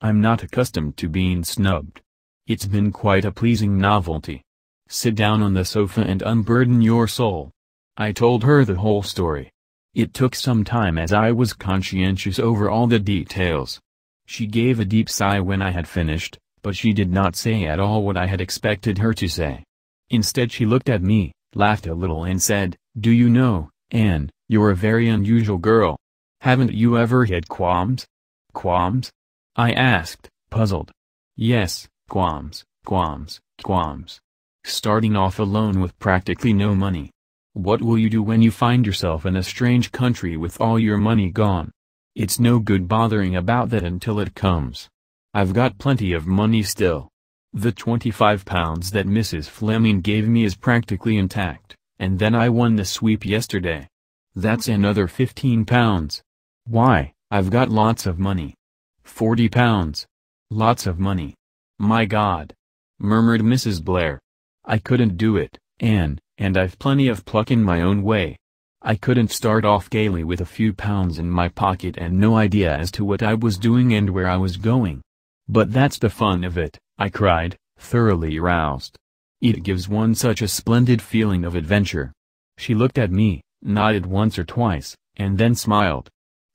I'm not accustomed to being snubbed. It's been quite a pleasing novelty. Sit down on the sofa and unburden your soul. I told her the whole story. It took some time as I was conscientious over all the details. She gave a deep sigh when I had finished, but she did not say at all what I had expected her to say. Instead she looked at me, laughed a little and said, Do you know, Anne, you're a very unusual girl. Haven't you ever had qualms? Qualms? I asked, puzzled. Yes, qualms, qualms, qualms. Starting off alone with practically no money, what will you do when you find yourself in a strange country with all your money gone? It's no good bothering about that until it comes. I've got plenty of money still. The 25 pounds that Mrs. Fleming gave me is practically intact, and then I won the sweep yesterday. That's another 15 pounds. Why, I've got lots of money. 40 pounds. Lots of money. My God. Murmured Mrs. Blair. I couldn't do it, Anne, and I've plenty of pluck in my own way. I couldn't start off gaily with a few pounds in my pocket and no idea as to what I was doing and where I was going. But that's the fun of it, I cried, thoroughly roused. It gives one such a splendid feeling of adventure. She looked at me, nodded once or twice, and then smiled.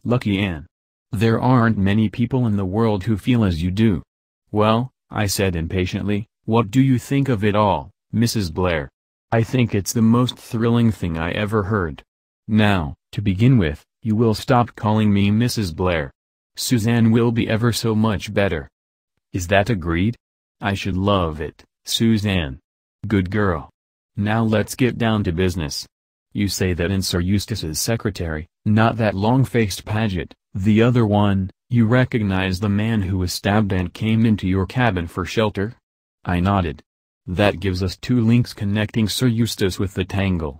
Lucky Anne. There aren't many people in the world who feel as you do. Well, I said impatiently, what do you think of it all, Mrs. Blair? I think it's the most thrilling thing I ever heard. Now, to begin with, you will stop calling me Mrs. Blair. Suzanne will be ever so much better. Is that agreed? I should love it, Suzanne. Good girl. Now let's get down to business. You say that in Sir Eustace's secretary, not that long-faced Paget, the other one, you recognize the man who was stabbed and came into your cabin for shelter? I nodded. That gives us two links connecting Sir Eustace with the tangle.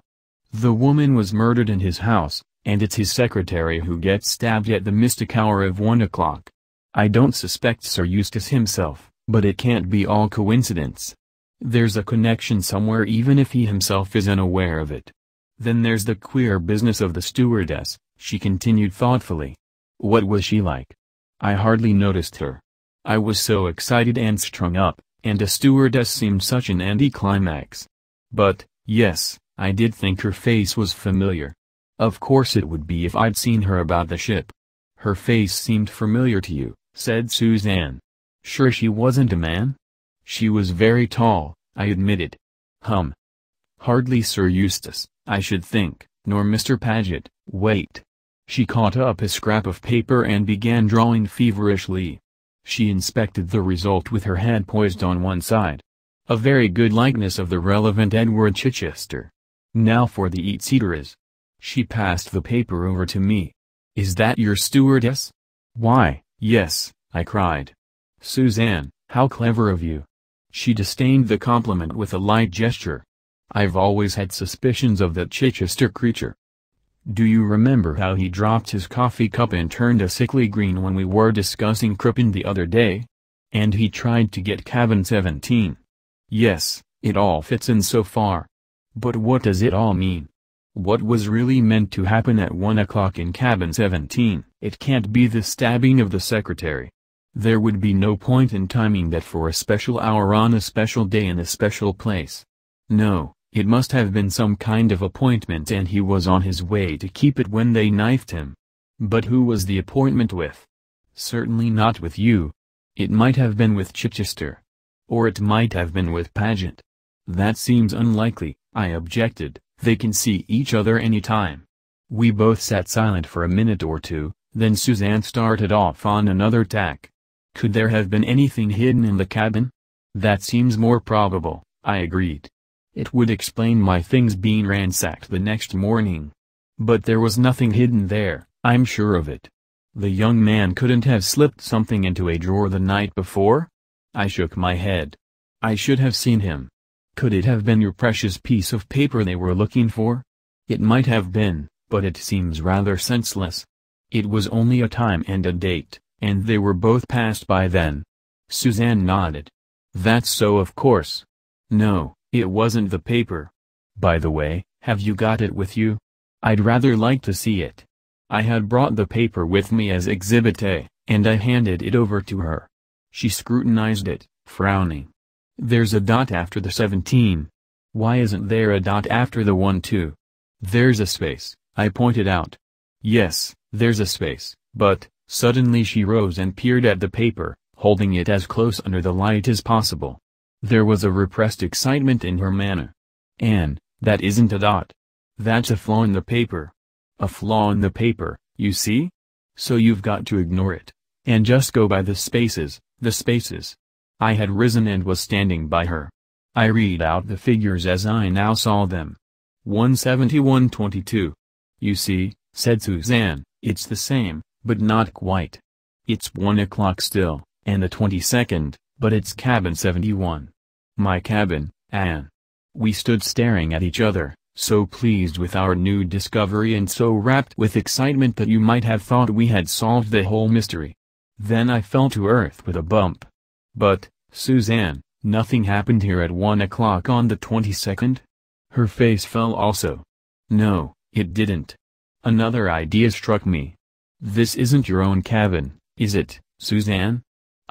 The woman was murdered in his house, and it's his secretary who gets stabbed at the mystic hour of one o'clock. I don't suspect Sir Eustace himself, but it can't be all coincidence. There's a connection somewhere even if he himself is unaware of it. Then there's the queer business of the stewardess, she continued thoughtfully. What was she like? I hardly noticed her. I was so excited and strung up, and a stewardess seemed such an anticlimax. But, yes, I did think her face was familiar. Of course it would be if I'd seen her about the ship. Her face seemed familiar to you, said Suzanne. Sure she wasn't a man? She was very tall, I admitted. Hum. Hardly Sir Eustace, I should think, nor Mr. Paget, wait. She caught up a scrap of paper and began drawing feverishly. She inspected the result with her head poised on one side. A very good likeness of the relevant Edward Chichester. Now for the eat-eateries. She passed the paper over to me. Is that your stewardess? Why, yes, I cried. Suzanne, how clever of you. She disdained the compliment with a light gesture. I've always had suspicions of that Chichester creature. Do you remember how he dropped his coffee cup and turned a sickly green when we were discussing Crippen the other day? And he tried to get cabin 17. Yes, it all fits in so far. But what does it all mean? What was really meant to happen at 1 o'clock in cabin 17? It can't be the stabbing of the secretary. There would be no point in timing that for a special hour on a special day in a special place. No, it must have been some kind of appointment and he was on his way to keep it when they knifed him. But who was the appointment with? Certainly not with you. It might have been with Chichester. Or it might have been with Paget. That seems unlikely, I objected, they can see each other any time. We both sat silent for a minute or two, then Suzanne started off on another tack. Could there have been anything hidden in the cabin? That seems more probable, I agreed. It would explain my things being ransacked the next morning. But there was nothing hidden there, I'm sure of it. The young man couldn't have slipped something into a drawer the night before? I shook my head. I should have seen him. Could it have been your precious piece of paper they were looking for? It might have been, but it seems rather senseless. It was only a time and a date, and they were both passed by then. Suzanne nodded. That's so of course. No, it wasn't the paper. By the way, have you got it with you? I'd rather like to see it. I had brought the paper with me as Exhibit A, and I handed it over to her. She scrutinized it, frowning. There's a dot after the 17. Why isn't there a dot after the 1 2? There's a space, I pointed out. Yes, there's a space, but, suddenly she rose and peered at the paper, holding it as close under the light as possible. There was a repressed excitement in her manner. Anne, that isn't a dot. That's a flaw in the paper. A flaw in the paper, you see? So you've got to ignore it, and just go by the spaces, the spaces. I had risen and was standing by her. I read out the figures as I now saw them. 171.22. You see, said Suzanne, it's the same, but not quite. It's one o'clock still, and the 22nd, but it's cabin 71. My cabin, Anne. We stood staring at each other, so pleased with our new discovery and so wrapped with excitement that you might have thought we had solved the whole mystery. Then I fell to earth with a bump. But, Suzanne, nothing happened here at one o'clock on the 22nd? Her face fell also. No, it didn't. Another idea struck me. This isn't your own cabin, is it, Suzanne?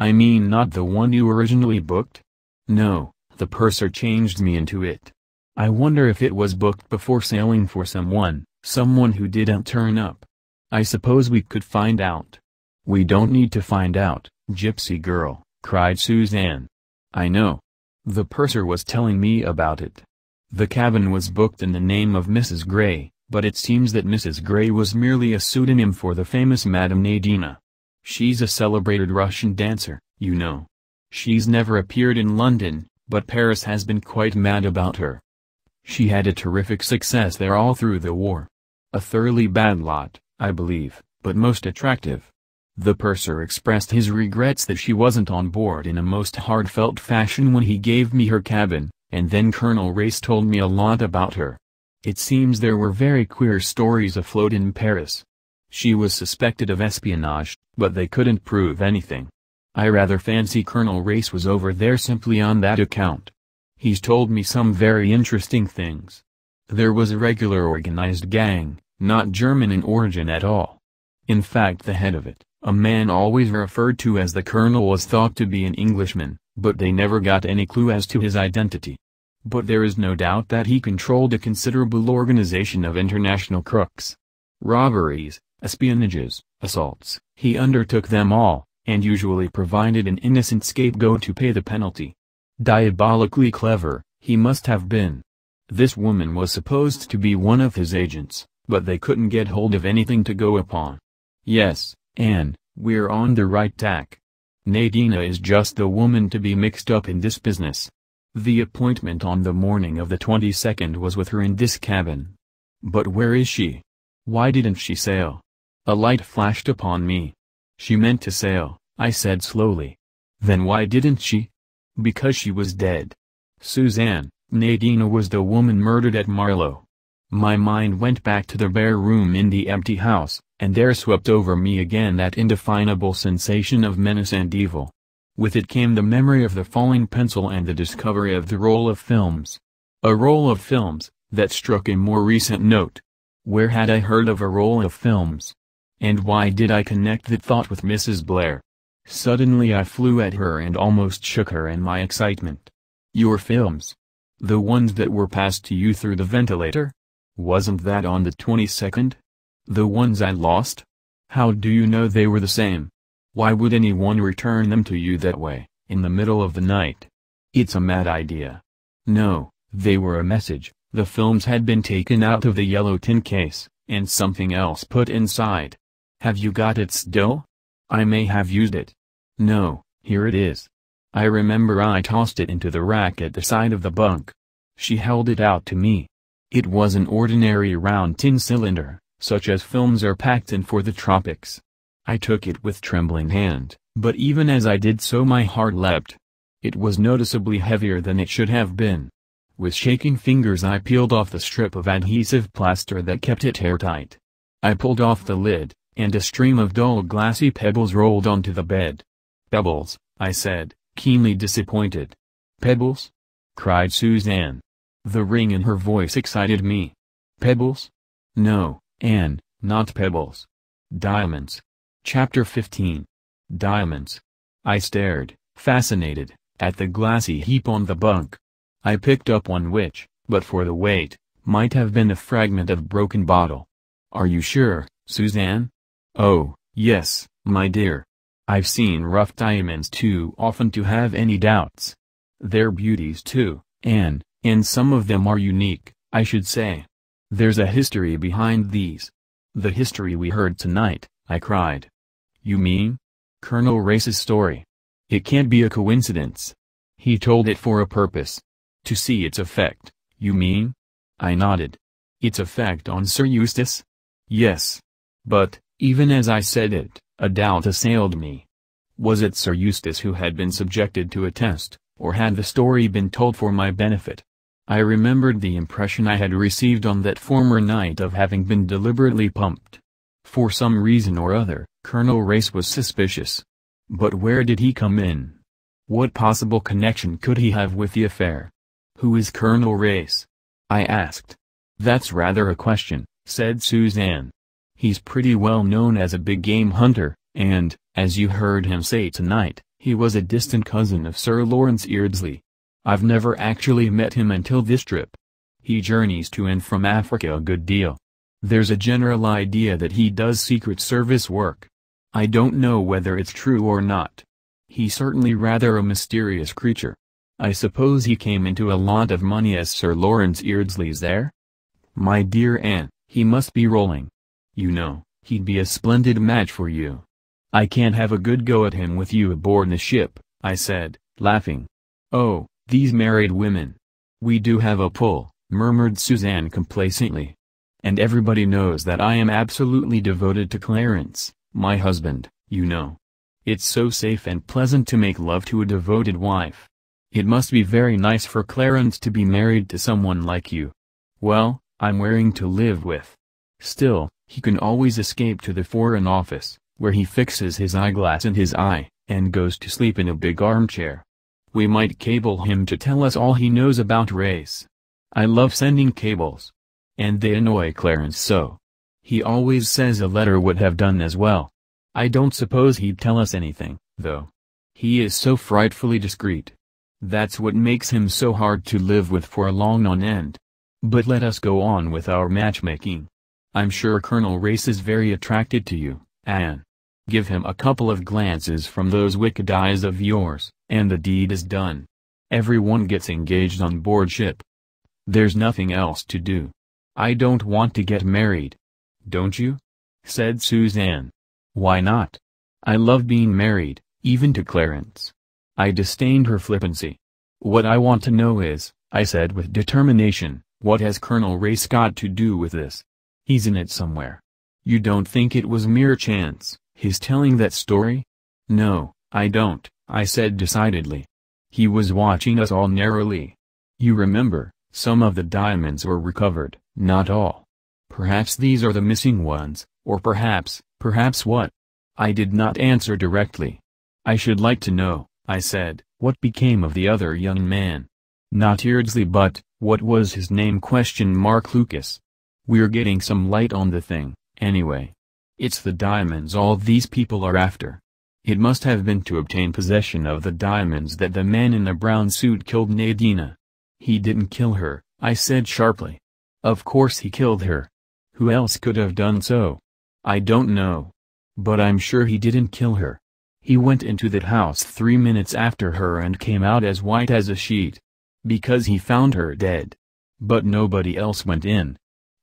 I mean not the one you originally booked? No, the purser changed me into it. I wonder if it was booked before sailing for someone, someone who didn't turn up. I suppose we could find out. We don't need to find out, gypsy girl, cried Suzanne. I know. The purser was telling me about it. The cabin was booked in the name of Mrs. Gray, but it seems that Mrs. Gray was merely a pseudonym for the famous Madame Nadina. She's a celebrated Russian dancer, you know. She's never appeared in London, but Paris has been quite mad about her. She had a terrific success there all through the war. A thoroughly bad lot, I believe, but most attractive. The purser expressed his regrets that she wasn't on board in a most heartfelt fashion when he gave me her cabin, and then Colonel Race told me a lot about her. It seems there were very queer stories afloat in Paris. She was suspected of espionage, but they couldn't prove anything. I rather fancy Colonel Race was over there simply on that account. He's told me some very interesting things. There was a regular organized gang, not German in origin at all. In fact the head of it, a man always referred to as the colonel was thought to be an Englishman, but they never got any clue as to his identity. But there is no doubt that he controlled a considerable organization of international crooks. Robberies, espionages, assaults. He undertook them all, and usually provided an innocent scapegoat to pay the penalty. Diabolically clever, he must have been. This woman was supposed to be one of his agents, but they couldn't get hold of anything to go upon. Yes, Anne, we're on the right tack. Nadina is just the woman to be mixed up in this business. The appointment on the morning of the 22nd was with her in this cabin. But where is she? Why didn't she sail? A light flashed upon me. She meant to sail, I said slowly. Then why didn't she? Because she was dead. Suzanne, Nadina was the woman murdered at Marlow. My mind went back to the bare room in the empty house, and there swept over me again that indefinable sensation of menace and evil. With it came the memory of the falling pencil and the discovery of the roll of films. A roll of films, that struck a more recent note. Where had I heard of a roll of films? And why did I connect that thought with Mrs. Blair? Suddenly I flew at her and almost shook her in my excitement. Your films? The ones that were passed to you through the ventilator? Wasn't that on the 22nd? The ones I lost? How do you know they were the same? Why would anyone return them to you that way, in the middle of the night? It's a mad idea. No, they were a message, the films had been taken out of the yellow tin case, and something else put inside. Have you got it still? I may have used it. No, here it is. I remember I tossed it into the rack at the side of the bunk. She held it out to me. It was an ordinary round tin cylinder, such as films are packed in for the tropics. I took it with trembling hand, but even as I did so my heart leapt. It was noticeably heavier than it should have been. With shaking fingers I peeled off the strip of adhesive plaster that kept it airtight. I pulled off the lid, and a stream of dull glassy pebbles rolled onto the bed. Pebbles, I said, keenly disappointed. Pebbles? cried Suzanne. The ring in her voice excited me. Pebbles? No, Anne, not pebbles. Diamonds. Chapter 15. Diamonds. I stared, fascinated, at the glassy heap on the bunk. I picked up one which, but for the weight, might have been a fragment of broken bottle. Are you sure, Suzanne? Oh, yes, my dear. I've seen rough diamonds too often to have any doubts. Their beauties too, and, and some of them are unique, I should say. There's a history behind these. The history we heard tonight, I cried. You mean? Colonel Race's story. It can't be a coincidence. He told it for a purpose. To see its effect, you mean? I nodded. Its effect on Sir Eustace? Yes. But, even as I said it, a doubt assailed me. Was it Sir Eustace who had been subjected to a test, or had the story been told for my benefit? I remembered the impression I had received on that former night of having been deliberately pumped. For some reason or other, Colonel Race was suspicious. But where did he come in? What possible connection could he have with the affair? Who is Colonel Race? I asked. That's rather a question, said Suzanne. He's pretty well known as a big game hunter, and, as you heard him say tonight, he was a distant cousin of Sir Lawrence Eardsley. I've never actually met him until this trip. He journeys to and from Africa a good deal. There's a general idea that he does Secret Service work. I don't know whether it's true or not. He's certainly rather a mysterious creature. I suppose he came into a lot of money as Sir Lawrence Eardsley's heir? My dear Anne, he must be rolling. You know, he'd be a splendid match for you. I can't have a good go at him with you aboard the ship, I said, laughing. Oh, these married women. We do have a pull, murmured Suzanne complacently. And everybody knows that I am absolutely devoted to Clarence, my husband, you know. It's so safe and pleasant to make love to a devoted wife. It must be very nice for Clarence to be married to someone like you. Well, I'm wearing to live with. Still, he can always escape to the Foreign Office, where he fixes his eyeglass in his eye, and goes to sleep in a big armchair. We might cable him to tell us all he knows about race. I love sending cables. And they annoy Clarence so. He always says a letter would have done as well. I don't suppose he'd tell us anything, though. He is so frightfully discreet. That's what makes him so hard to live with for a long on end. But let us go on with our matchmaking. I'm sure Colonel Race is very attracted to you, Anne. Give him a couple of glances from those wicked eyes of yours, and the deed is done. Everyone gets engaged on board ship. There's nothing else to do. I don't want to get married. Don't you? said Suzanne. Why not? I love being married, even to Clarence. I disdained her flippancy. What I want to know is, I said with determination, what has Colonel Race got to do with this? He's in it somewhere. You don't think it was mere chance, his telling that story? No, I don't, I said decidedly. He was watching us all narrowly. You remember, some of the diamonds were recovered, not all. Perhaps these are the missing ones, or perhaps, perhaps what? I did not answer directly. I should like to know, I said, what became of the other young man? Not Eardsley but, what was his name question mark Lucas. We're getting some light on the thing, anyway. It's the diamonds all these people are after. It must have been to obtain possession of the diamonds that the man in the brown suit killed Nadina. He didn't kill her, I said sharply. Of course he killed her. Who else could have done so? I don't know. But I'm sure he didn't kill her. He went into that house three minutes after her and came out as white as a sheet. Because he found her dead. But nobody else went in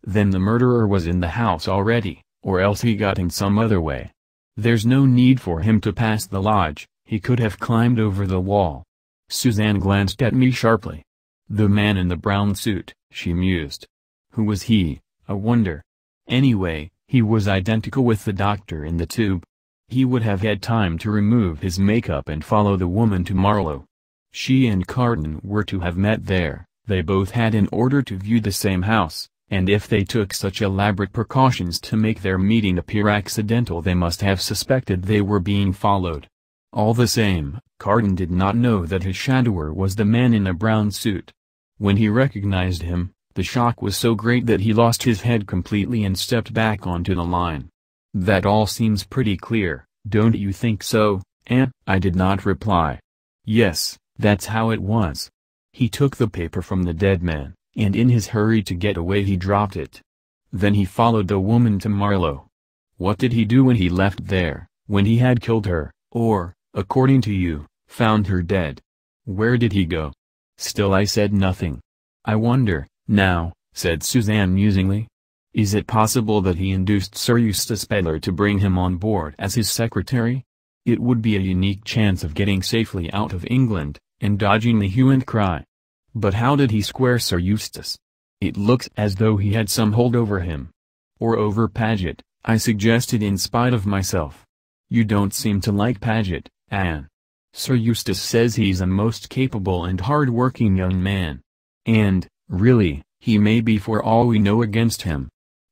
then the murderer was in the house already, or else he got in some other way. There's no need for him to pass the lodge, he could have climbed over the wall. Suzanne glanced at me sharply. The man in the brown suit, she mused. Who was he, A wonder? Anyway, he was identical with the doctor in the tube. He would have had time to remove his makeup and follow the woman to Marlowe. She and Carton were to have met there, they both had an order to view the same house and if they took such elaborate precautions to make their meeting appear accidental they must have suspected they were being followed. All the same, Cardin did not know that his shadower was the man in a brown suit. When he recognized him, the shock was so great that he lost his head completely and stepped back onto the line. That all seems pretty clear, don't you think so, eh? I did not reply. Yes, that's how it was. He took the paper from the dead man, and in his hurry to get away he dropped it. Then he followed the woman to Marlow. What did he do when he left there, when he had killed her, or, according to you, found her dead? Where did he go? Still I said nothing. I wonder, now, said Suzanne musingly. Is it possible that he induced Sir Eustace Pedler to bring him on board as his secretary? It would be a unique chance of getting safely out of England, and dodging the hue and cry. But how did he square Sir Eustace? It looks as though he had some hold over him. Or over Paget, I suggested in spite of myself. You don't seem to like Paget, Anne. Sir Eustace says he's a most capable and hard-working young man. And, really, he may be for all we know against him.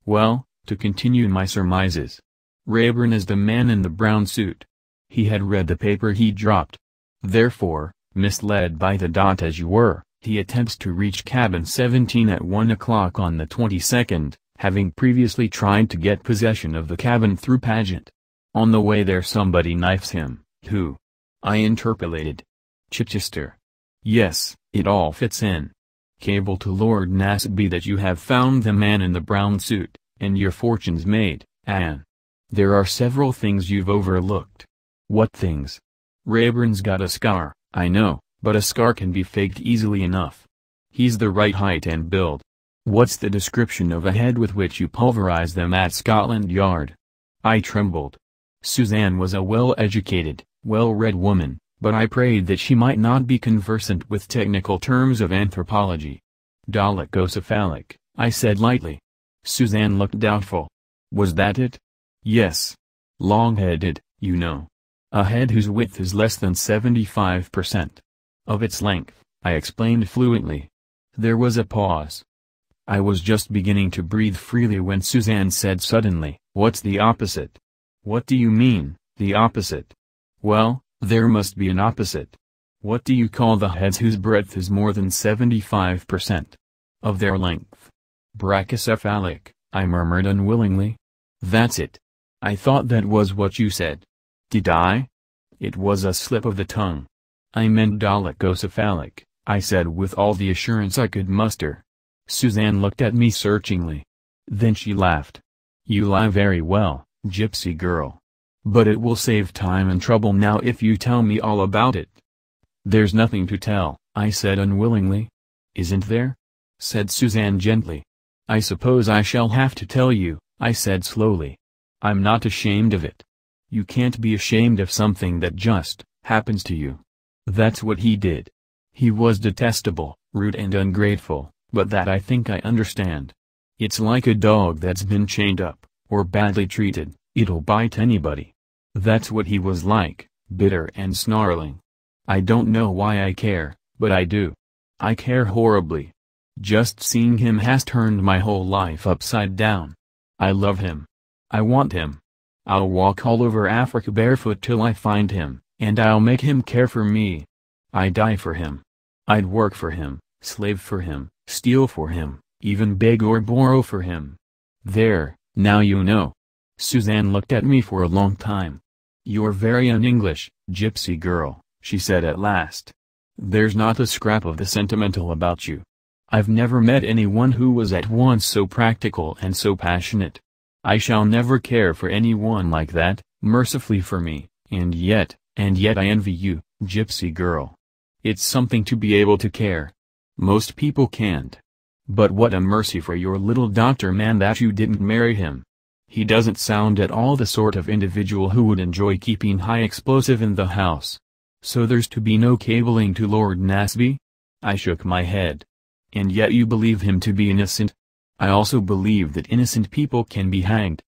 Well, to continue my surmises. Rayburn is the man in the brown suit. He had read the paper he dropped. Therefore, misled by the dot as you were, he attempts to reach cabin 17 at 1 o'clock on the 22nd, having previously tried to get possession of the cabin through Paget. On the way there somebody knifes him, who? I interpolated. Chichester. Yes, it all fits in. Cable to Lord Nasby that you have found the man in the brown suit, and your fortune's made, Anne. There are several things you've overlooked. What things? Rayburn's got a scar, I know, but a scar can be faked easily enough. He's the right height and build. What's the description of a head with which you pulverize them at Scotland Yard? I trembled. Suzanne was a well-educated, well-read woman, but I prayed that she might not be conversant with technical terms of anthropology. Dolichocephalic, I said lightly. Suzanne looked doubtful. Was that it? Yes. Long-headed, you know. A head whose width is less than 75%. Of its length, I explained fluently. There was a pause. I was just beginning to breathe freely when Suzanne said suddenly, What's the opposite? What do you mean, the opposite? Well, there must be an opposite. What do you call the heads whose breadth is more than 75% of their length? Brachycephalic, I murmured unwillingly. That's it. I thought that was what you said. Did I? It was a slip of the tongue. I meant dolichocephalic, I said with all the assurance I could muster. Suzanne looked at me searchingly. Then she laughed. You lie very well, gypsy girl. But it will save time and trouble now if you tell me all about it. There's nothing to tell, I said unwillingly. Isn't there? said Suzanne gently. I suppose I shall have to tell you, I said slowly. I'm not ashamed of it. You can't be ashamed of something that just happens to you. That's what he did. He was detestable, rude and ungrateful, but that I think I understand. It's like a dog that's been chained up, or badly treated, it'll bite anybody. That's what he was like, bitter and snarling. I don't know why I care, but I do. I care horribly. Just seeing him has turned my whole life upside down. I love him. I want him. I'll walk all over Africa barefoot till I find him. And I'll make him care for me. I die for him. I'd work for him, slave for him, steal for him, even beg or borrow for him. There, now you know. Suzanne looked at me for a long time. You're very un-English, gypsy girl, she said at last. There's not a scrap of the sentimental about you. I've never met anyone who was at once so practical and so passionate. I shall never care for anyone like that, mercifully for me, and yet, and yet I envy you, gypsy girl. It's something to be able to care. Most people can't. But what a mercy for your little doctor man that you didn't marry him. He doesn't sound at all the sort of individual who would enjoy keeping high explosive in the house. So there's to be no cabling to Lord Nasby? I shook my head. And yet you believe him to be innocent? I also believe that innocent people can be hanged.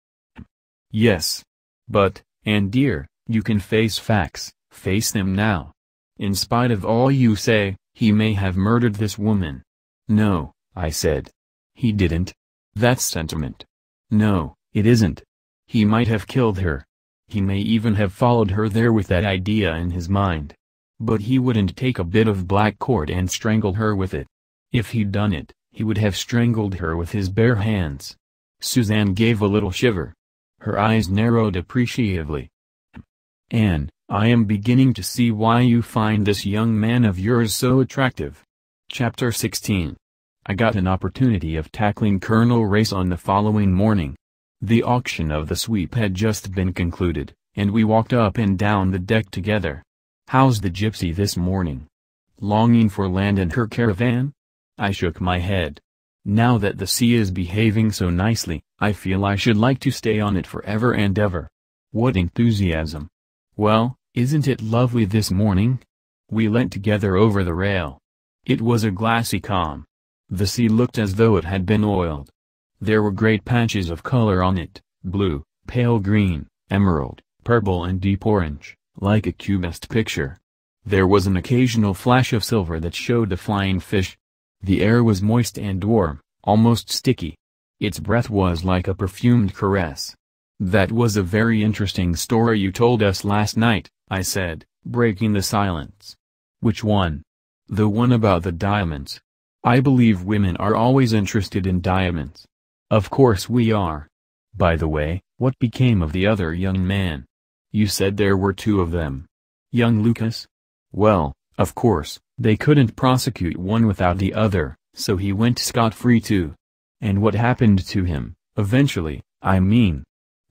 Yes. But, and dear, you can face facts, face them now. In spite of all you say, he may have murdered this woman. No, I said. He didn't. That's sentiment. No, it isn't. He might have killed her. He may even have followed her there with that idea in his mind. But he wouldn't take a bit of black cord and strangle her with it. If he'd done it, he would have strangled her with his bare hands. Suzanne gave a little shiver. Her eyes narrowed appreciatively. Anne, I am beginning to see why you find this young man of yours so attractive. Chapter 16 I got an opportunity of tackling Colonel Race on the following morning. The auction of the sweep had just been concluded, and we walked up and down the deck together. How's the gypsy this morning? Longing for land and her caravan? I shook my head. Now that the sea is behaving so nicely, I feel I should like to stay on it forever and ever. What enthusiasm! Well, isn't it lovely this morning? We leant together over the rail. It was a glassy calm. The sea looked as though it had been oiled. There were great patches of color on it, blue, pale green, emerald, purple and deep orange, like a cubist picture. There was an occasional flash of silver that showed the flying fish. The air was moist and warm, almost sticky. Its breath was like a perfumed caress. That was a very interesting story you told us last night, I said, breaking the silence. Which one? The one about the diamonds. I believe women are always interested in diamonds. Of course we are. By the way, what became of the other young man? You said there were two of them. Young Lucas? Well, of course, they couldn't prosecute one without the other, so he went scot-free too. And what happened to him, eventually, I mean?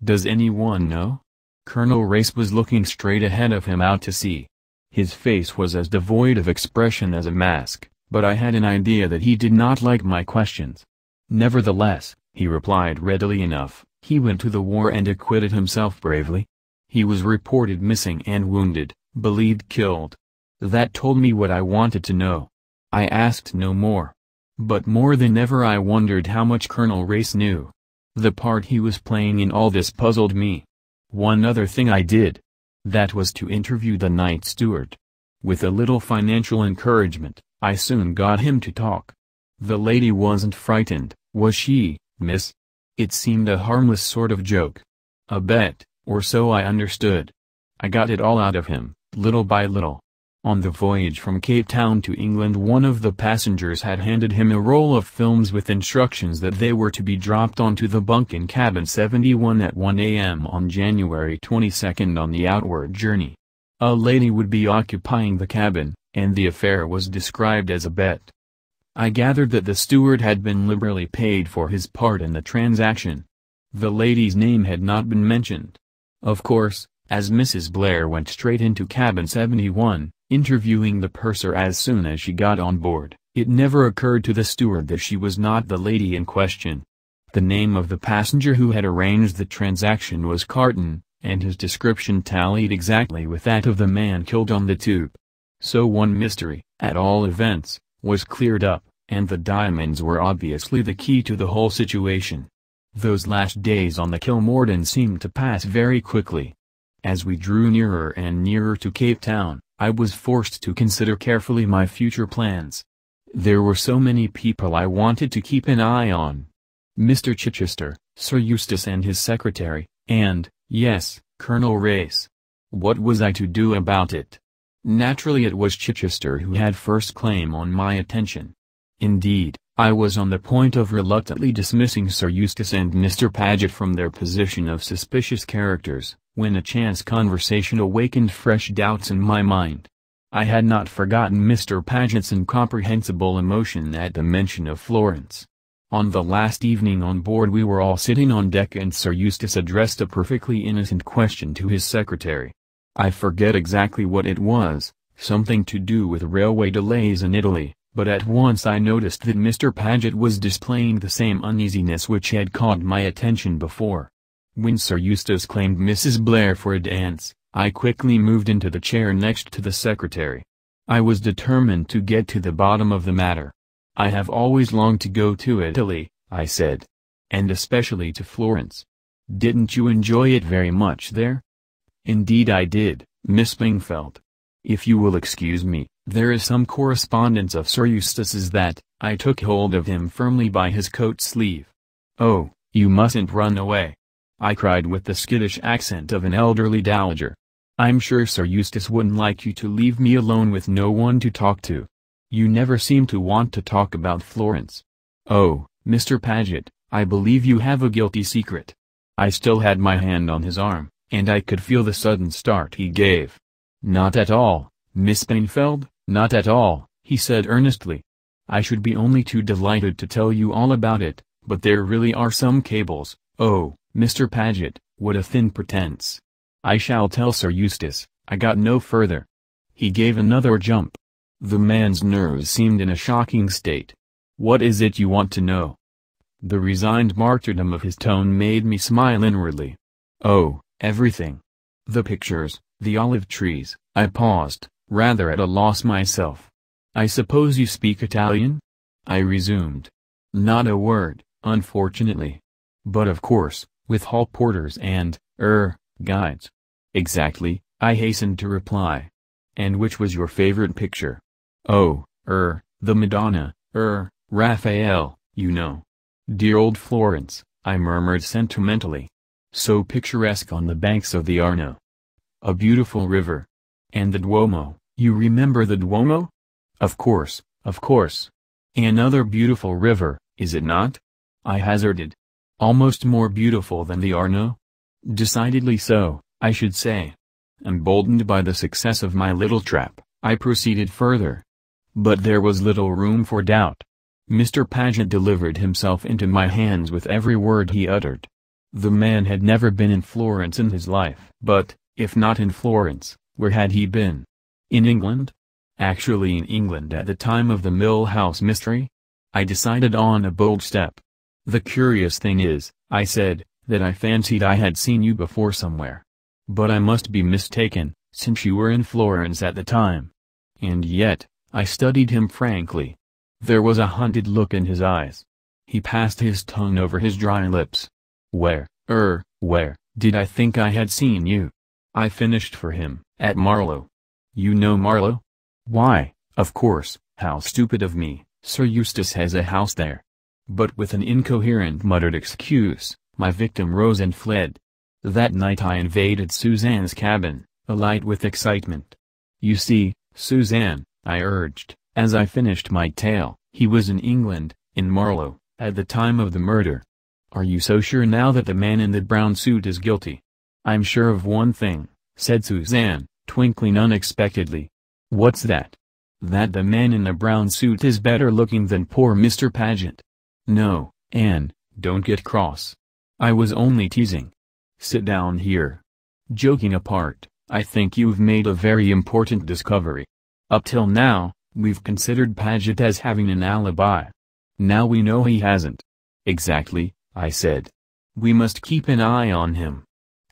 Does anyone know? Colonel Race was looking straight ahead of him out to sea. His face was as devoid of expression as a mask, but I had an idea that he did not like my questions. Nevertheless, he replied readily enough, he went to the war and acquitted himself bravely. He was reported missing and wounded, believed killed. That told me what I wanted to know. I asked no more. But more than ever I wondered how much Colonel Race knew. The part he was playing in all this puzzled me. One other thing I did. That was to interview the night steward. With a little financial encouragement, I soon got him to talk. The lady wasn't frightened, was she, miss? It seemed a harmless sort of joke. A bet, or so I understood. I got it all out of him, little by little. On the voyage from Cape Town to England one of the passengers had handed him a roll of films with instructions that they were to be dropped onto the bunk in cabin 71 at 1 a.m. on January 22 on the outward journey. A lady would be occupying the cabin, and the affair was described as a bet. I gathered that the steward had been liberally paid for his part in the transaction. The lady's name had not been mentioned. Of course, as Mrs. Blair went straight into cabin 71, interviewing the purser as soon as she got on board. It never occurred to the steward that she was not the lady in question. The name of the passenger who had arranged the transaction was Carton, and his description tallied exactly with that of the man killed on the tube. So one mystery, at all events, was cleared up, and the diamonds were obviously the key to the whole situation. Those last days on the Kilmorden seemed to pass very quickly. As we drew nearer and nearer to Cape Town, I was forced to consider carefully my future plans. There were so many people I wanted to keep an eye on. Mr. Chichester, Sir Eustace and his secretary, and, yes, Colonel Race. What was I to do about it? Naturally it was Chichester who had first claim on my attention. Indeed, I was on the point of reluctantly dismissing Sir Eustace and Mr. Paget from their position of suspicious characters, when a chance conversation awakened fresh doubts in my mind. I had not forgotten Mr. Paget's incomprehensible emotion at the mention of Florence. On the last evening on board we were all sitting on deck and Sir Eustace addressed a perfectly innocent question to his secretary. I forget exactly what it was, something to do with railway delays in Italy, but at once I noticed that Mr. Paget was displaying the same uneasiness which had caught my attention before. When Sir Eustace claimed Mrs. Blair for a dance, I quickly moved into the chair next to the secretary. I was determined to get to the bottom of the matter. I have always longed to go to Italy, I said. And especially to Florence. Didn't you enjoy it very much there? Indeed I did, Miss Bingfeld. If you will excuse me, there is some correspondence of Sir Eustace's that, I took hold of him firmly by his coat sleeve. Oh, you mustn't run away. I cried with the skittish accent of an elderly dowager. I'm sure Sir Eustace wouldn't like you to leave me alone with no one to talk to. You never seem to want to talk about Florence. Oh, Mr. Paget, I believe you have a guilty secret. I still had my hand on his arm, and I could feel the sudden start he gave. Not at all, Miss Painfeld, not at all, he said earnestly. I should be only too delighted to tell you all about it, but there really are some cables, oh, Mr. Paget, what a thin pretense. I shall tell Sir Eustace, I got no further. He gave another jump. The man's nerves seemed in a shocking state. What is it you want to know? The resigned martyrdom of his tone made me smile inwardly. Oh, everything. The pictures, the olive trees, I paused, rather at a loss myself. I suppose you speak Italian? I resumed. Not a word, unfortunately. But of course, with hall porters and, er, guides. Exactly, I hastened to reply. And which was your favorite picture? Oh, er, the Madonna, er, Raphael, you know. Dear old Florence, I murmured sentimentally. So picturesque on the banks of the Arno. A beautiful river. And the Duomo, you remember the Duomo? Of course, of course. Another beautiful river, is it not? I hazarded. Almost more beautiful than the Arno? Decidedly so, I should say. Emboldened by the success of my little trap, I proceeded further. But there was little room for doubt. Mr. Paget delivered himself into my hands with every word he uttered. The man had never been in Florence in his life. But, if not in Florence, where had he been? In England? Actually in England at the time of the Mill House mystery? I decided on a bold step. The curious thing is, I said, that I fancied I had seen you before somewhere. But I must be mistaken, since you were in Florence at the time. And yet, I studied him frankly. There was a hunted look in his eyes. He passed his tongue over his dry lips. Where, er, where, did I think I had seen you? I finished for him, at Marlowe. You know Marlowe? Why, of course, how stupid of me, Sir Eustace has a house there. But with an incoherent muttered excuse, my victim rose and fled. That night I invaded Suzanne's cabin, alight with excitement. You see, Suzanne, I urged, as I finished my tale, he was in England, in Marlow, at the time of the murder. Are you so sure now that the man in the brown suit is guilty? I'm sure of one thing, said Suzanne, twinkling unexpectedly. What's that? That the man in the brown suit is better looking than poor Mr. Paget. No, Anne, don't get cross. I was only teasing. Sit down here. Joking apart, I think you've made a very important discovery. Up till now, we've considered Paget as having an alibi. Now we know he hasn't. Exactly, I said. We must keep an eye on him.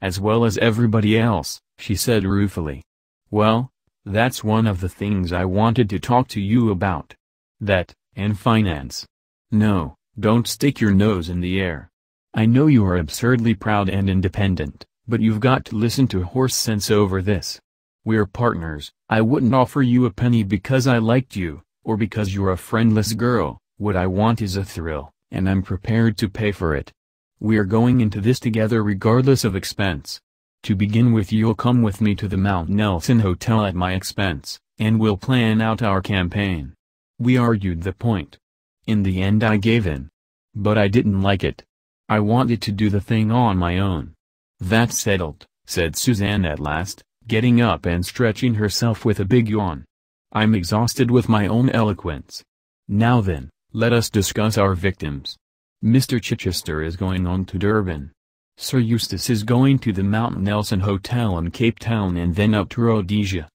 As well as everybody else, she said ruefully. Well, that's one of the things I wanted to talk to you about. That, and finance. No, don't stick your nose in the air. I know you are absurdly proud and independent, but you've got to listen to horse sense over this. We're partners, I wouldn't offer you a penny because I liked you, or because you're a friendless girl, what I want is a thrill, and I'm prepared to pay for it. We're going into this together regardless of expense. To begin with you'll come with me to the Mount Nelson Hotel at my expense, and we'll plan out our campaign. We argued the point, in the end I gave in. But I didn't like it. I wanted to do the thing on my own. That's settled, said Suzanne at last, getting up and stretching herself with a big yawn. I'm exhausted with my own eloquence. Now then, let us discuss our victims. Mr. Chichester is going on to Durban. Sir Eustace is going to the Mount Nelson Hotel in Cape Town and then up to Rhodesia.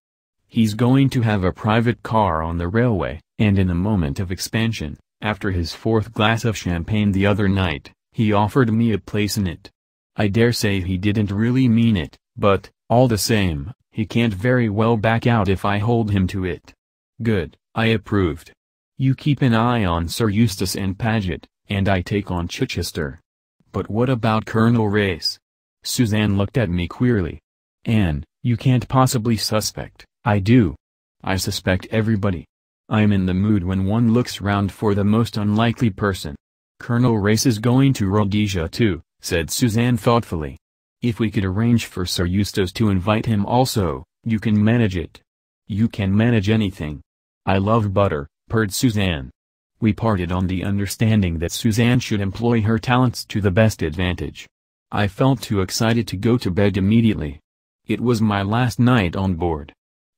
He's going to have a private car on the railway, and in a moment of expansion, after his fourth glass of champagne the other night, he offered me a place in it. I dare say he didn't really mean it, but, all the same, he can't very well back out if I hold him to it. Good, I approved. You keep an eye on Sir Eustace and Paget, and I take on Chichester. But what about Colonel Race? Suzanne looked at me queerly. Anne, you can't possibly suspect, I do. I suspect everybody. I'm in the mood when one looks round for the most unlikely person. Colonel Race is going to Rhodesia too, said Suzanne thoughtfully. If we could arrange for Sir Eustace to invite him also, you can manage it. You can manage anything. I love butter, purred Suzanne. We parted on the understanding that Suzanne should employ her talents to the best advantage. I felt too excited to go to bed immediately. It was my last night on board.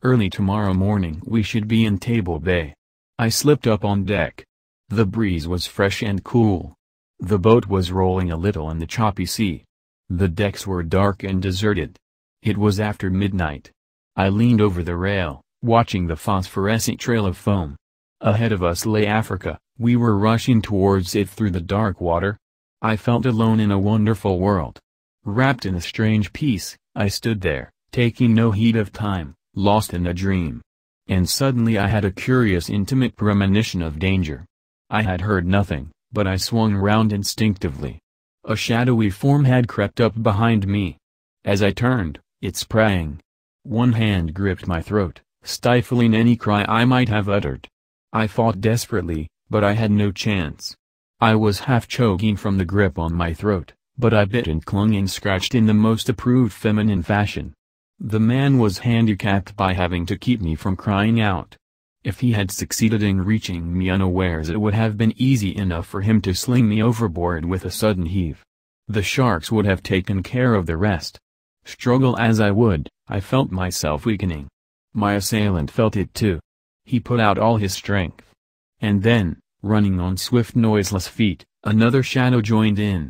Early tomorrow morning we should be in Table Bay. I slipped up on deck. The breeze was fresh and cool. The boat was rolling a little in the choppy sea. The decks were dark and deserted. It was after midnight. I leaned over the rail, watching the phosphorescent trail of foam. Ahead of us lay Africa, we were rushing towards it through the dark water. I felt alone in a wonderful world. Wrapped in a strange peace, I stood there, taking no heed of time lost in a dream. And suddenly I had a curious intimate premonition of danger. I had heard nothing, but I swung round instinctively. A shadowy form had crept up behind me. As I turned, it sprang. One hand gripped my throat, stifling any cry I might have uttered. I fought desperately, but I had no chance. I was half choking from the grip on my throat, but I bit and clung and scratched in the most approved feminine fashion. The man was handicapped by having to keep me from crying out. If he had succeeded in reaching me unawares it would have been easy enough for him to sling me overboard with a sudden heave. The sharks would have taken care of the rest. Struggle as I would, I felt myself weakening. My assailant felt it too. He put out all his strength. And then, running on swift noiseless feet, another shadow joined in.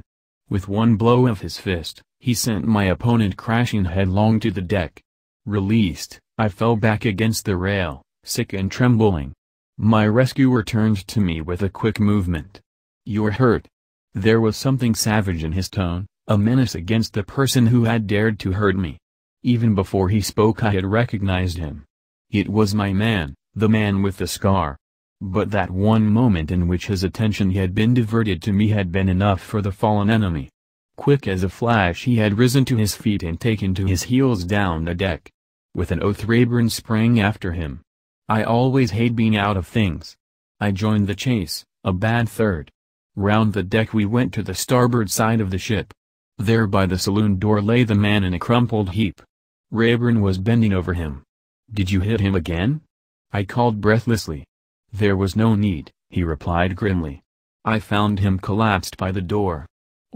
With one blow of his fist, he sent my opponent crashing headlong to the deck. Released, I fell back against the rail, sick and trembling. My rescuer turned to me with a quick movement. You're hurt. There was something savage in his tone, a menace against the person who had dared to hurt me. Even before he spoke I had recognized him. It was my man, the man with the scar. But that one moment in which his attention had been diverted to me had been enough for the fallen enemy. Quick as a flash he had risen to his feet and taken to his heels down the deck. With an oath Rayburn sprang after him. I always hate being out of things. I joined the chase, a bad third. Round the deck we went to the starboard side of the ship. There by the saloon door lay the man in a crumpled heap. Rayburn was bending over him. Did you hit him again? I called breathlessly. There was no need, he replied grimly. I found him collapsed by the door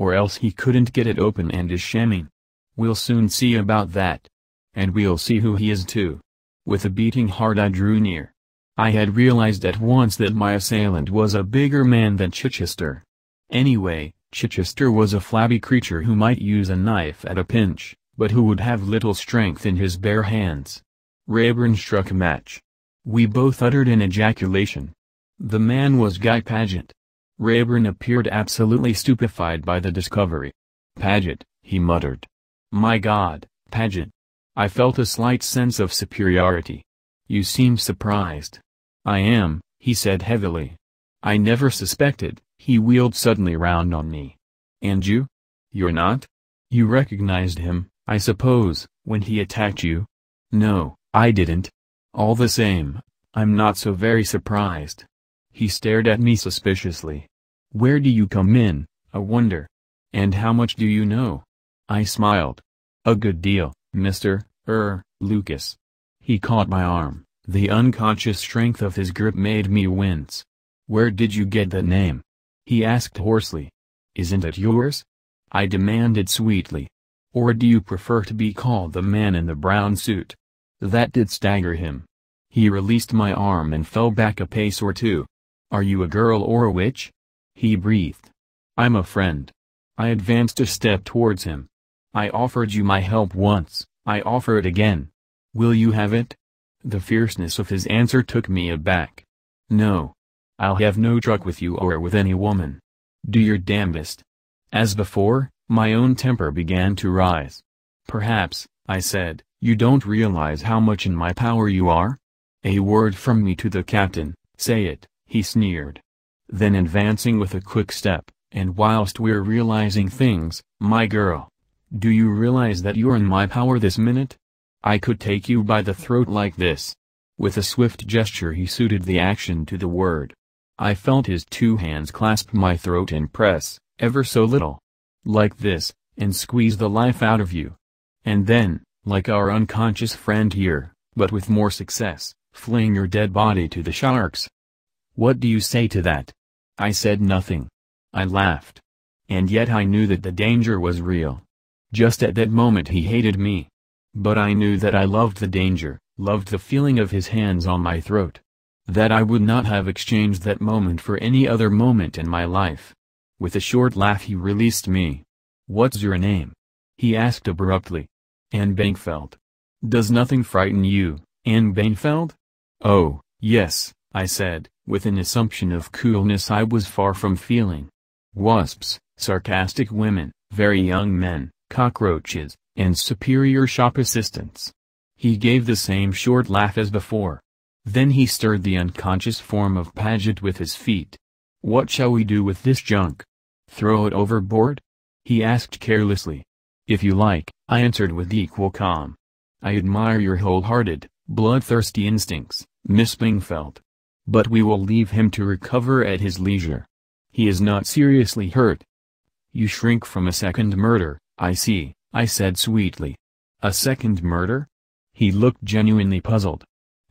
or else he couldn't get it open and is shamming. We'll soon see about that. And we'll see who he is too. With a beating heart I drew near. I had realized at once that my assailant was a bigger man than Chichester. Anyway, Chichester was a flabby creature who might use a knife at a pinch, but who would have little strength in his bare hands. Rayburn struck a match. We both uttered an ejaculation. The man was Guy Paget. Rayburn appeared absolutely stupefied by the discovery. Paget, he muttered. My God, Paget. I felt a slight sense of superiority. You seem surprised. I am, he said heavily. I never suspected, he wheeled suddenly round on me. And you? You're not? You recognized him, I suppose, when he attacked you? No, I didn't. All the same, I'm not so very surprised. He stared at me suspiciously. Where do you come in, I wonder? And how much do you know? I smiled. A good deal, Mr. Er, Lucas. He caught my arm, the unconscious strength of his grip made me wince. Where did you get that name? He asked hoarsely. Isn't it yours? I demanded sweetly. Or do you prefer to be called the man in the brown suit? That did stagger him. He released my arm and fell back a pace or two. Are you a girl or a witch? He breathed. I'm a friend. I advanced a step towards him. I offered you my help once, I offer it again. Will you have it? The fierceness of his answer took me aback. No. I'll have no truck with you or with any woman. Do your damnedest. As before, my own temper began to rise. Perhaps, I said, you don't realize how much in my power you are? A word from me to the captain, say it, he sneered then advancing with a quick step, and whilst we're realizing things, my girl. Do you realize that you're in my power this minute? I could take you by the throat like this. With a swift gesture he suited the action to the word. I felt his two hands clasp my throat and press, ever so little. Like this, and squeeze the life out of you. And then, like our unconscious friend here, but with more success, fling your dead body to the sharks. What do you say to that? I said nothing. I laughed. And yet I knew that the danger was real. Just at that moment he hated me. But I knew that I loved the danger, loved the feeling of his hands on my throat. That I would not have exchanged that moment for any other moment in my life. With a short laugh he released me. What's your name? He asked abruptly. Anne Bankfeld. Does nothing frighten you, Anne Bainfeld?" Oh, yes, I said, with an assumption of coolness I was far from feeling. Wasps, sarcastic women, very young men, cockroaches, and superior shop assistants. He gave the same short laugh as before. Then he stirred the unconscious form of Paget with his feet. What shall we do with this junk? Throw it overboard? He asked carelessly. If you like, I answered with equal calm. I admire your whole-hearted, bloodthirsty instincts, Miss Bingfeld but we will leave him to recover at his leisure. He is not seriously hurt. You shrink from a second murder, I see, I said sweetly. A second murder? He looked genuinely puzzled.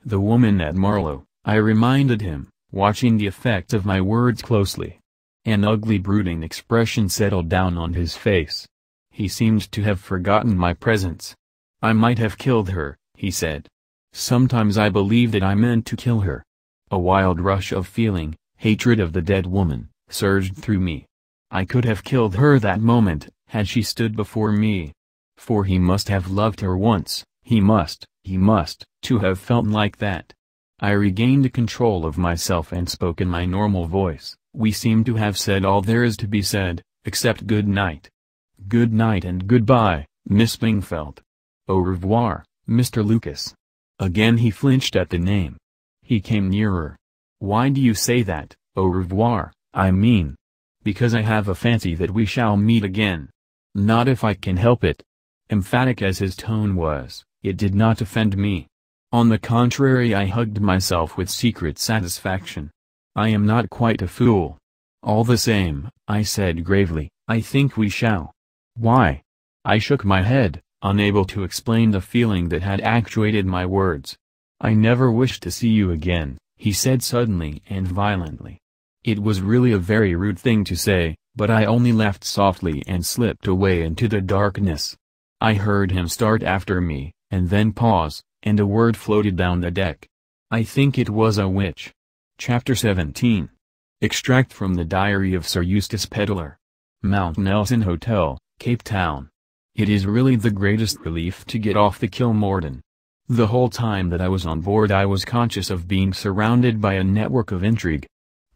The woman at Marlow, I reminded him, watching the effect of my words closely. An ugly brooding expression settled down on his face. He seemed to have forgotten my presence. I might have killed her, he said. Sometimes I believe that I meant to kill her. A wild rush of feeling, hatred of the dead woman, surged through me. I could have killed her that moment, had she stood before me. For he must have loved her once, he must, he must, to have felt like that. I regained control of myself and spoke in my normal voice, we seem to have said all there is to be said, except good night. Good night and goodbye, Miss Bingfeld. Au revoir, Mr. Lucas. Again he flinched at the name, he came nearer. Why do you say that, au revoir, I mean? Because I have a fancy that we shall meet again. Not if I can help it. Emphatic as his tone was, it did not offend me. On the contrary I hugged myself with secret satisfaction. I am not quite a fool. All the same, I said gravely, I think we shall. Why? I shook my head, unable to explain the feeling that had actuated my words. I never wish to see you again, he said suddenly and violently. It was really a very rude thing to say, but I only laughed softly and slipped away into the darkness. I heard him start after me, and then pause, and a word floated down the deck. I think it was a witch. Chapter 17 Extract from the Diary of Sir Eustace Pedler. Mount Nelson Hotel, Cape Town. It is really the greatest relief to get off the Kilmorden. The whole time that I was on board I was conscious of being surrounded by a network of intrigue.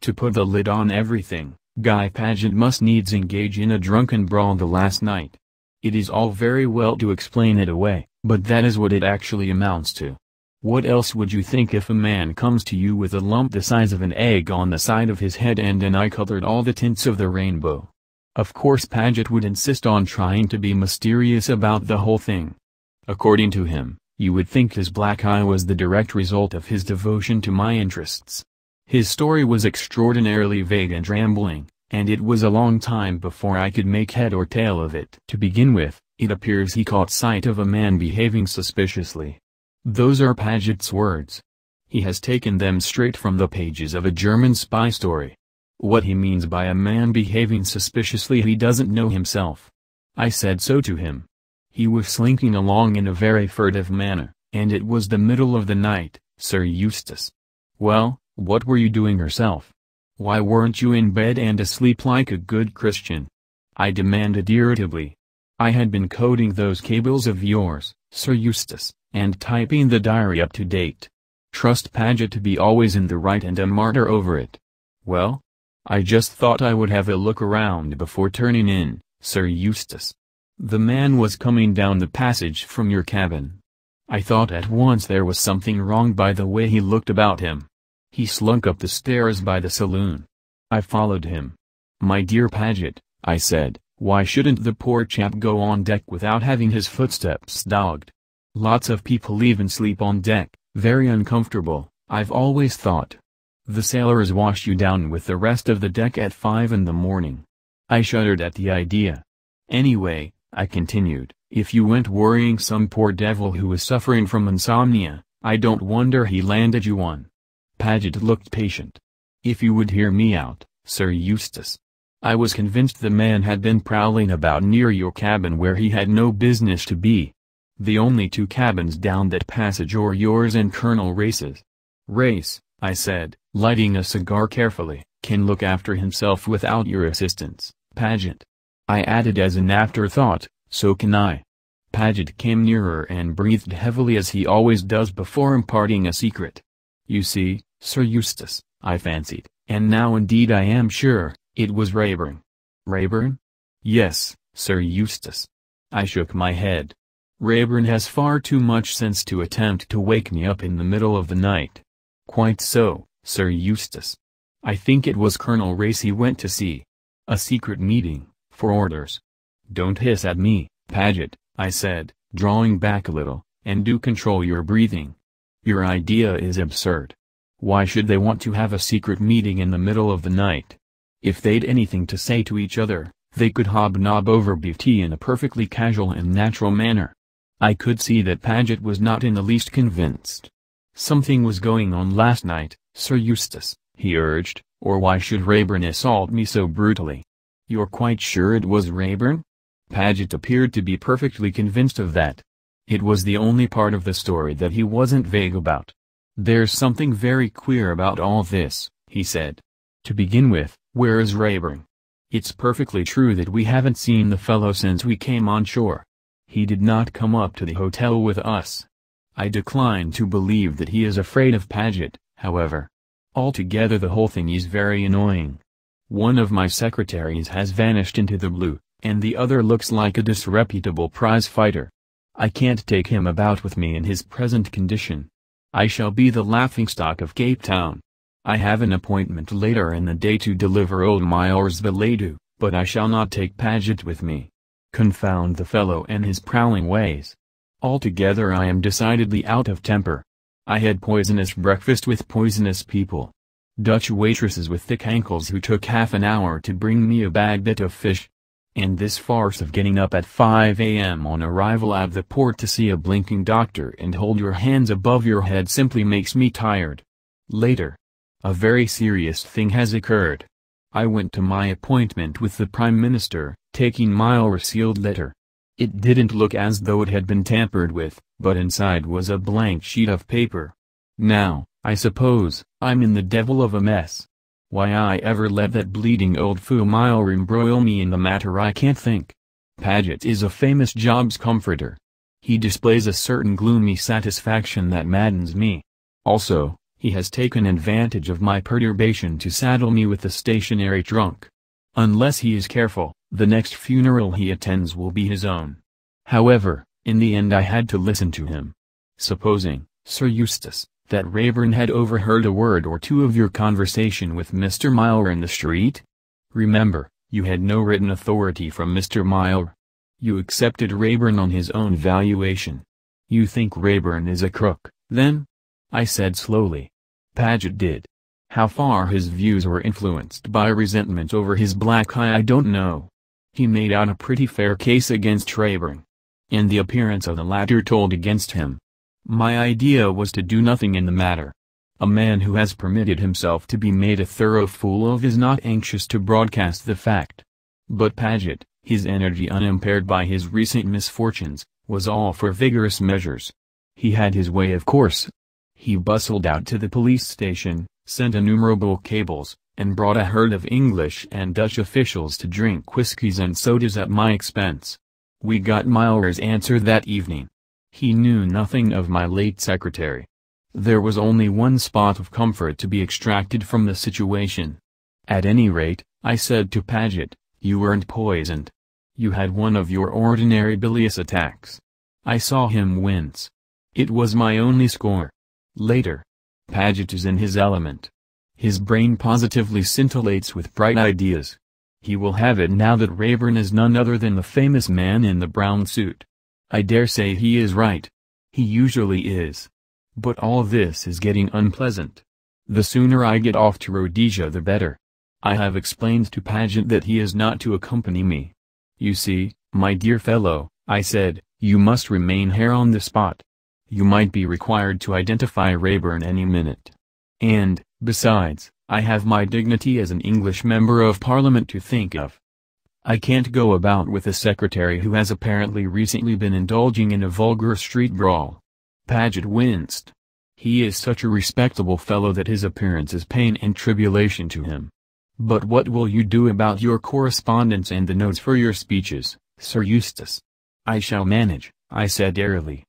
To put the lid on everything, Guy Paget must needs engage in a drunken brawl the last night. It is all very well to explain it away, but that is what it actually amounts to. What else would you think if a man comes to you with a lump the size of an egg on the side of his head and an eye colored all the tints of the rainbow? Of course Paget would insist on trying to be mysterious about the whole thing. According to him, you would think his black eye was the direct result of his devotion to my interests. His story was extraordinarily vague and rambling, and it was a long time before I could make head or tail of it. To begin with, it appears he caught sight of a man behaving suspiciously. Those are Paget's words. He has taken them straight from the pages of a German spy story. What he means by a man behaving suspiciously he doesn't know himself. I said so to him. He was slinking along in a very furtive manner, and it was the middle of the night, Sir Eustace. Well, what were you doing yourself? Why weren't you in bed and asleep like a good Christian? I demanded irritably. I had been coding those cables of yours, Sir Eustace, and typing the diary up to date. Trust Paget to be always in the right and a martyr over it. Well? I just thought I would have a look around before turning in, Sir Eustace. The man was coming down the passage from your cabin. I thought at once there was something wrong by the way he looked about him. He slunk up the stairs by the saloon. I followed him. My dear Paget, I said, why shouldn't the poor chap go on deck without having his footsteps dogged? Lots of people even sleep on deck, very uncomfortable, I've always thought. The sailors wash you down with the rest of the deck at 5 in the morning. I shuddered at the idea. Anyway, I continued, if you went worrying some poor devil who was suffering from insomnia, I don't wonder he landed you one. Paget looked patient. If you would hear me out, Sir Eustace. I was convinced the man had been prowling about near your cabin where he had no business to be. The only two cabins down that passage are yours and Colonel Race's. Race, I said, lighting a cigar carefully, can look after himself without your assistance, Paget. I added as an afterthought, so can I. Paget came nearer and breathed heavily as he always does before imparting a secret. You see, Sir Eustace, I fancied, and now indeed I am sure, it was Rayburn. Rayburn? Yes, Sir Eustace. I shook my head. Rayburn has far too much sense to attempt to wake me up in the middle of the night. Quite so, Sir Eustace. I think it was Colonel Race he went to see. A secret meeting for orders. Don't hiss at me, Paget, I said, drawing back a little, and do control your breathing. Your idea is absurd. Why should they want to have a secret meeting in the middle of the night? If they'd anything to say to each other, they could hobnob over beef tea in a perfectly casual and natural manner. I could see that Paget was not in the least convinced. Something was going on last night, Sir Eustace, he urged, or why should Rayburn assault me so brutally? You're quite sure it was Rayburn? Paget appeared to be perfectly convinced of that. It was the only part of the story that he wasn't vague about. There's something very queer about all this, he said. To begin with, where is Rayburn? It's perfectly true that we haven't seen the fellow since we came on shore. He did not come up to the hotel with us. I decline to believe that he is afraid of Paget, however. Altogether the whole thing is very annoying. One of my secretaries has vanished into the blue, and the other looks like a disreputable prize fighter. I can't take him about with me in his present condition. I shall be the laughingstock of Cape Town. I have an appointment later in the day to deliver old Myors Beladu, but I shall not take Paget with me. Confound the fellow and his prowling ways. Altogether I am decidedly out of temper. I had poisonous breakfast with poisonous people, Dutch waitresses with thick ankles who took half an hour to bring me a bag bit of fish. And this farce of getting up at 5 a.m. on arrival at the port to see a blinking doctor and hold your hands above your head simply makes me tired. Later. A very serious thing has occurred. I went to my appointment with the Prime Minister, taking my sealed letter. It didn't look as though it had been tampered with, but inside was a blank sheet of paper. Now, I suppose, I'm in the devil of a mess. Why I ever let that bleeding old fool Fumiler embroil me in the matter I can't think. Paget is a famous Job's comforter. He displays a certain gloomy satisfaction that maddens me. Also, he has taken advantage of my perturbation to saddle me with a stationary trunk. Unless he is careful, the next funeral he attends will be his own. However, in the end I had to listen to him. Supposing, Sir Eustace, that Rayburn had overheard a word or two of your conversation with Mr. Miller in the street? Remember, you had no written authority from Mr. Miller. You accepted Rayburn on his own valuation. You think Rayburn is a crook, then? I said slowly. Paget did. How far his views were influenced by resentment over his black eye I don't know. He made out a pretty fair case against Rayburn. And the appearance of the latter told against him. My idea was to do nothing in the matter. A man who has permitted himself to be made a thorough fool of is not anxious to broadcast the fact. But Paget, his energy unimpaired by his recent misfortunes, was all for vigorous measures. He had his way of course. He bustled out to the police station, sent innumerable cables, and brought a herd of English and Dutch officials to drink whiskies and sodas at my expense. We got Myler's answer that evening. He knew nothing of my late secretary. There was only one spot of comfort to be extracted from the situation. At any rate, I said to Paget, you weren't poisoned. You had one of your ordinary bilious attacks. I saw him wince. It was my only score. Later. Paget is in his element. His brain positively scintillates with bright ideas. He will have it now that Rayburn is none other than the famous man in the brown suit. I dare say he is right. He usually is. But all this is getting unpleasant. The sooner I get off to Rhodesia the better. I have explained to Paget that he is not to accompany me. You see, my dear fellow, I said, you must remain here on the spot. You might be required to identify Rayburn any minute. And, besides, I have my dignity as an English Member of Parliament to think of. I can't go about with a secretary who has apparently recently been indulging in a vulgar street brawl. Paget winced. He is such a respectable fellow that his appearance is pain and tribulation to him. But what will you do about your correspondence and the notes for your speeches, Sir Eustace? I shall manage, I said airily.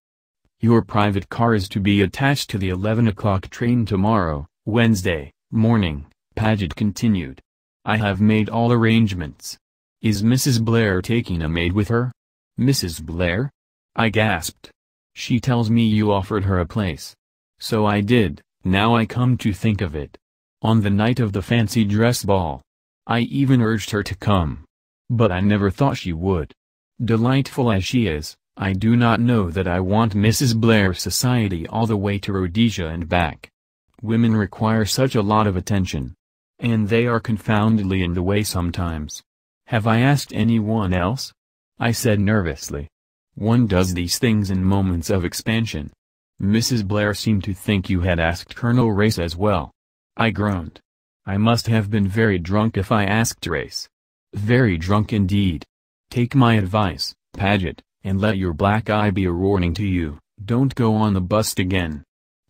Your private car is to be attached to the 11 o'clock train tomorrow, Wednesday, morning, Paget continued. I have made all arrangements. Is Mrs. Blair taking a maid with her? Mrs. Blair? I gasped. She tells me you offered her a place. So I did, now I come to think of it. On the night of the fancy dress ball. I even urged her to come. But I never thought she would. Delightful as she is, I do not know that I want Mrs. Blair's society all the way to Rhodesia and back. Women require such a lot of attention. And they are confoundedly in the way sometimes. Have I asked anyone else? I said nervously. One does these things in moments of expansion. Mrs. Blair seemed to think you had asked Colonel Race as well. I groaned. I must have been very drunk if I asked Race. Very drunk indeed. Take my advice, Paget, and let your black eye be a warning to you, don't go on the bust again.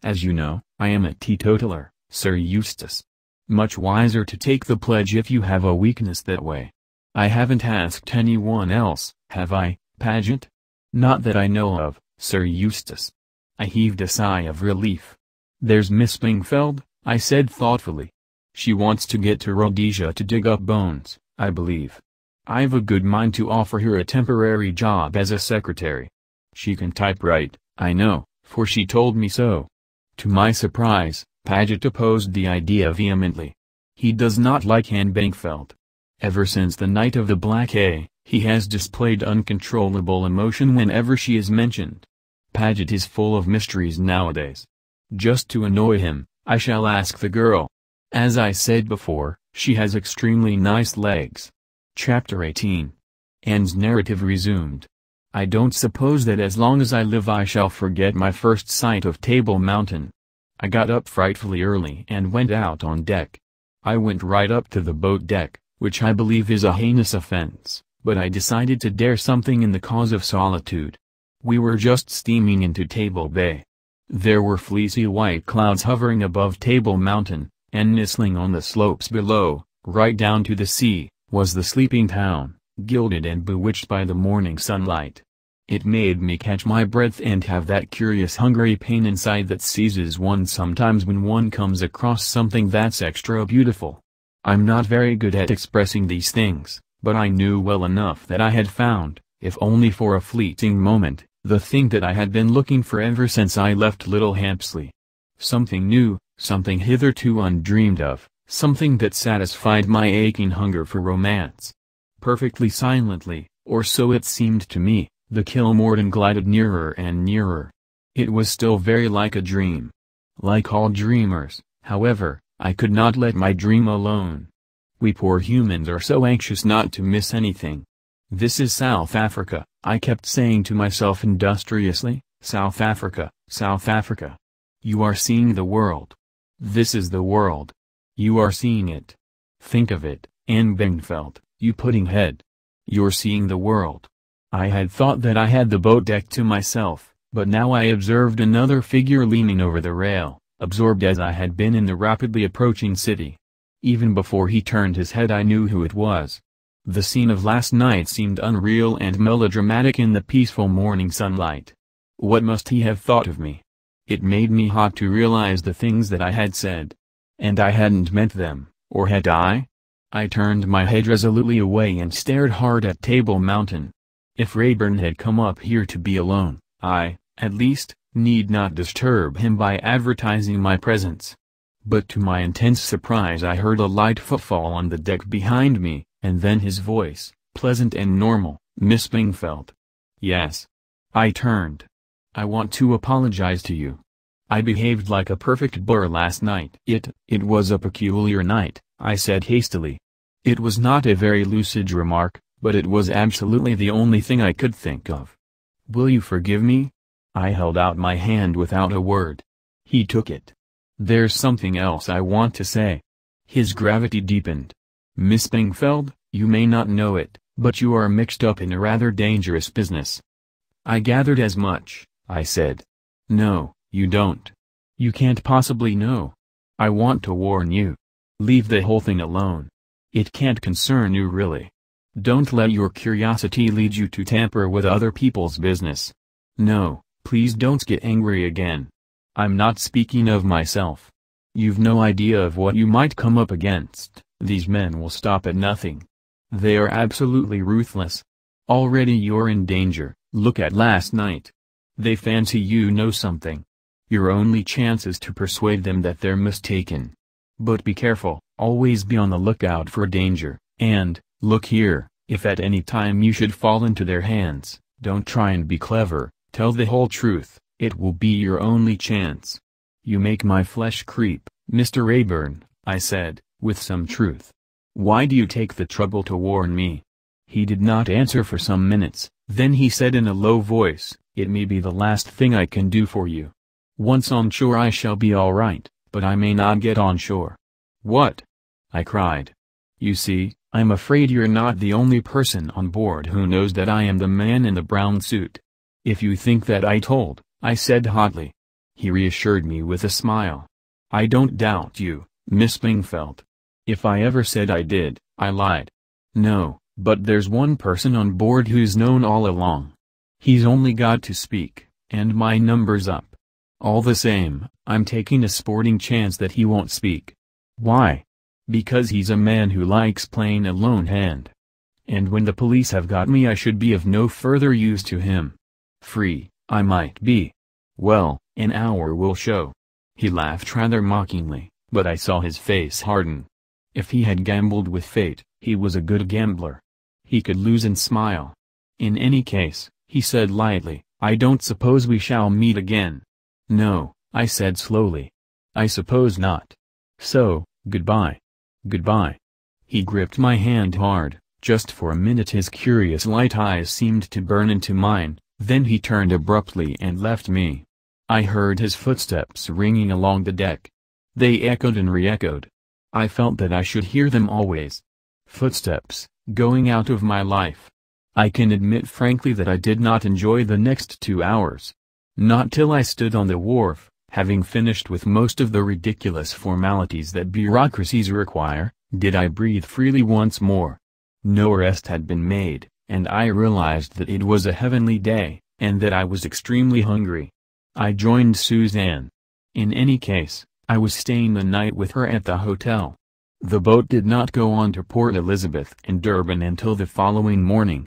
As you know, I am a teetotaler, Sir Eustace. Much wiser to take the pledge if you have a weakness that way. I haven't asked anyone else, have I, Paget? Not that I know of, Sir Eustace. I heaved a sigh of relief. There's Miss Bingfeld, I said thoughtfully. She wants to get to Rhodesia to dig up bones, I believe. I've a good mind to offer her a temporary job as a secretary. She can typewrite, I know, for she told me so. To my surprise, Paget opposed the idea vehemently. He does not like Han Bankfeld, Ever since the night of the Black A, he has displayed uncontrollable emotion whenever she is mentioned. Paget is full of mysteries nowadays. Just to annoy him, I shall ask the girl. As I said before, she has extremely nice legs. Chapter 18. Anne's narrative resumed. I don't suppose that as long as I live I shall forget my first sight of Table Mountain. I got up frightfully early and went out on deck. I went right up to the boat deck which I believe is a heinous offense, but I decided to dare something in the cause of solitude. We were just steaming into Table Bay. There were fleecy white clouds hovering above Table Mountain, and nestling on the slopes below, right down to the sea, was the sleeping town, gilded and bewitched by the morning sunlight. It made me catch my breath and have that curious hungry pain inside that seizes one sometimes when one comes across something that's extra beautiful. I'm not very good at expressing these things, but I knew well enough that I had found, if only for a fleeting moment, the thing that I had been looking for ever since I left Little Hampsley. Something new, something hitherto undreamed of, something that satisfied my aching hunger for romance. Perfectly silently, or so it seemed to me, the Kilmorton glided nearer and nearer. It was still very like a dream. Like all dreamers, however, I could not let my dream alone. We poor humans are so anxious not to miss anything. This is South Africa, I kept saying to myself industriously, South Africa, South Africa. You are seeing the world. This is the world. You are seeing it. Think of it, Anne Bengfeld, you pudding head. You're seeing the world. I had thought that I had the boat deck to myself, but now I observed another figure leaning over the rail absorbed as I had been in the rapidly approaching city. Even before he turned his head I knew who it was. The scene of last night seemed unreal and melodramatic in the peaceful morning sunlight. What must he have thought of me? It made me hot to realize the things that I had said. And I hadn't meant them, or had I? I turned my head resolutely away and stared hard at Table Mountain. If Rayburn had come up here to be alone, I, at least, need not disturb him by advertising my presence. But to my intense surprise I heard a light footfall on the deck behind me, and then his voice, pleasant and normal, Miss Bingfeld. Yes. I turned. I want to apologize to you. I behaved like a perfect burr last night. It, it was a peculiar night, I said hastily. It was not a very lucid remark, but it was absolutely the only thing I could think of. Will you forgive me? I held out my hand without a word. He took it. There's something else I want to say. His gravity deepened. Miss Bingfeld, you may not know it, but you are mixed up in a rather dangerous business. I gathered as much, I said. No, you don't. You can't possibly know. I want to warn you. Leave the whole thing alone. It can't concern you really. Don't let your curiosity lead you to tamper with other people's business. No, Please don't get angry again. I'm not speaking of myself. You've no idea of what you might come up against, these men will stop at nothing. They are absolutely ruthless. Already you're in danger, look at last night. They fancy you know something. Your only chance is to persuade them that they're mistaken. But be careful, always be on the lookout for danger, and, look here, if at any time you should fall into their hands, don't try and be clever, Tell the whole truth, it will be your only chance. You make my flesh creep, Mr. Rayburn, I said, with some truth. Why do you take the trouble to warn me? He did not answer for some minutes, then he said in a low voice, It may be the last thing I can do for you. Once on shore I shall be all right, but I may not get on shore. What? I cried. You see, I'm afraid you're not the only person on board who knows that I am the man in the brown suit. If you think that I told, I said hotly. He reassured me with a smile. I don't doubt you, Miss Bingfeld. If I ever said I did, I lied. No, but there's one person on board who's known all along. He's only got to speak, and my number's up. All the same, I'm taking a sporting chance that he won't speak. Why? Because he's a man who likes playing a lone hand. And when the police have got me I should be of no further use to him. Free, I might be. Well, an hour will show. He laughed rather mockingly, but I saw his face harden. If he had gambled with fate, he was a good gambler. He could lose and smile. In any case, he said lightly, I don't suppose we shall meet again. No, I said slowly. I suppose not. So, goodbye. Goodbye. He gripped my hand hard, just for a minute his curious light eyes seemed to burn into mine, then he turned abruptly and left me. I heard his footsteps ringing along the deck. They echoed and re-echoed. I felt that I should hear them always. Footsteps, going out of my life. I can admit frankly that I did not enjoy the next two hours. Not till I stood on the wharf, having finished with most of the ridiculous formalities that bureaucracies require, did I breathe freely once more. No arrest had been made and I realized that it was a heavenly day, and that I was extremely hungry. I joined Suzanne. In any case, I was staying the night with her at the hotel. The boat did not go on to Port Elizabeth and Durban until the following morning.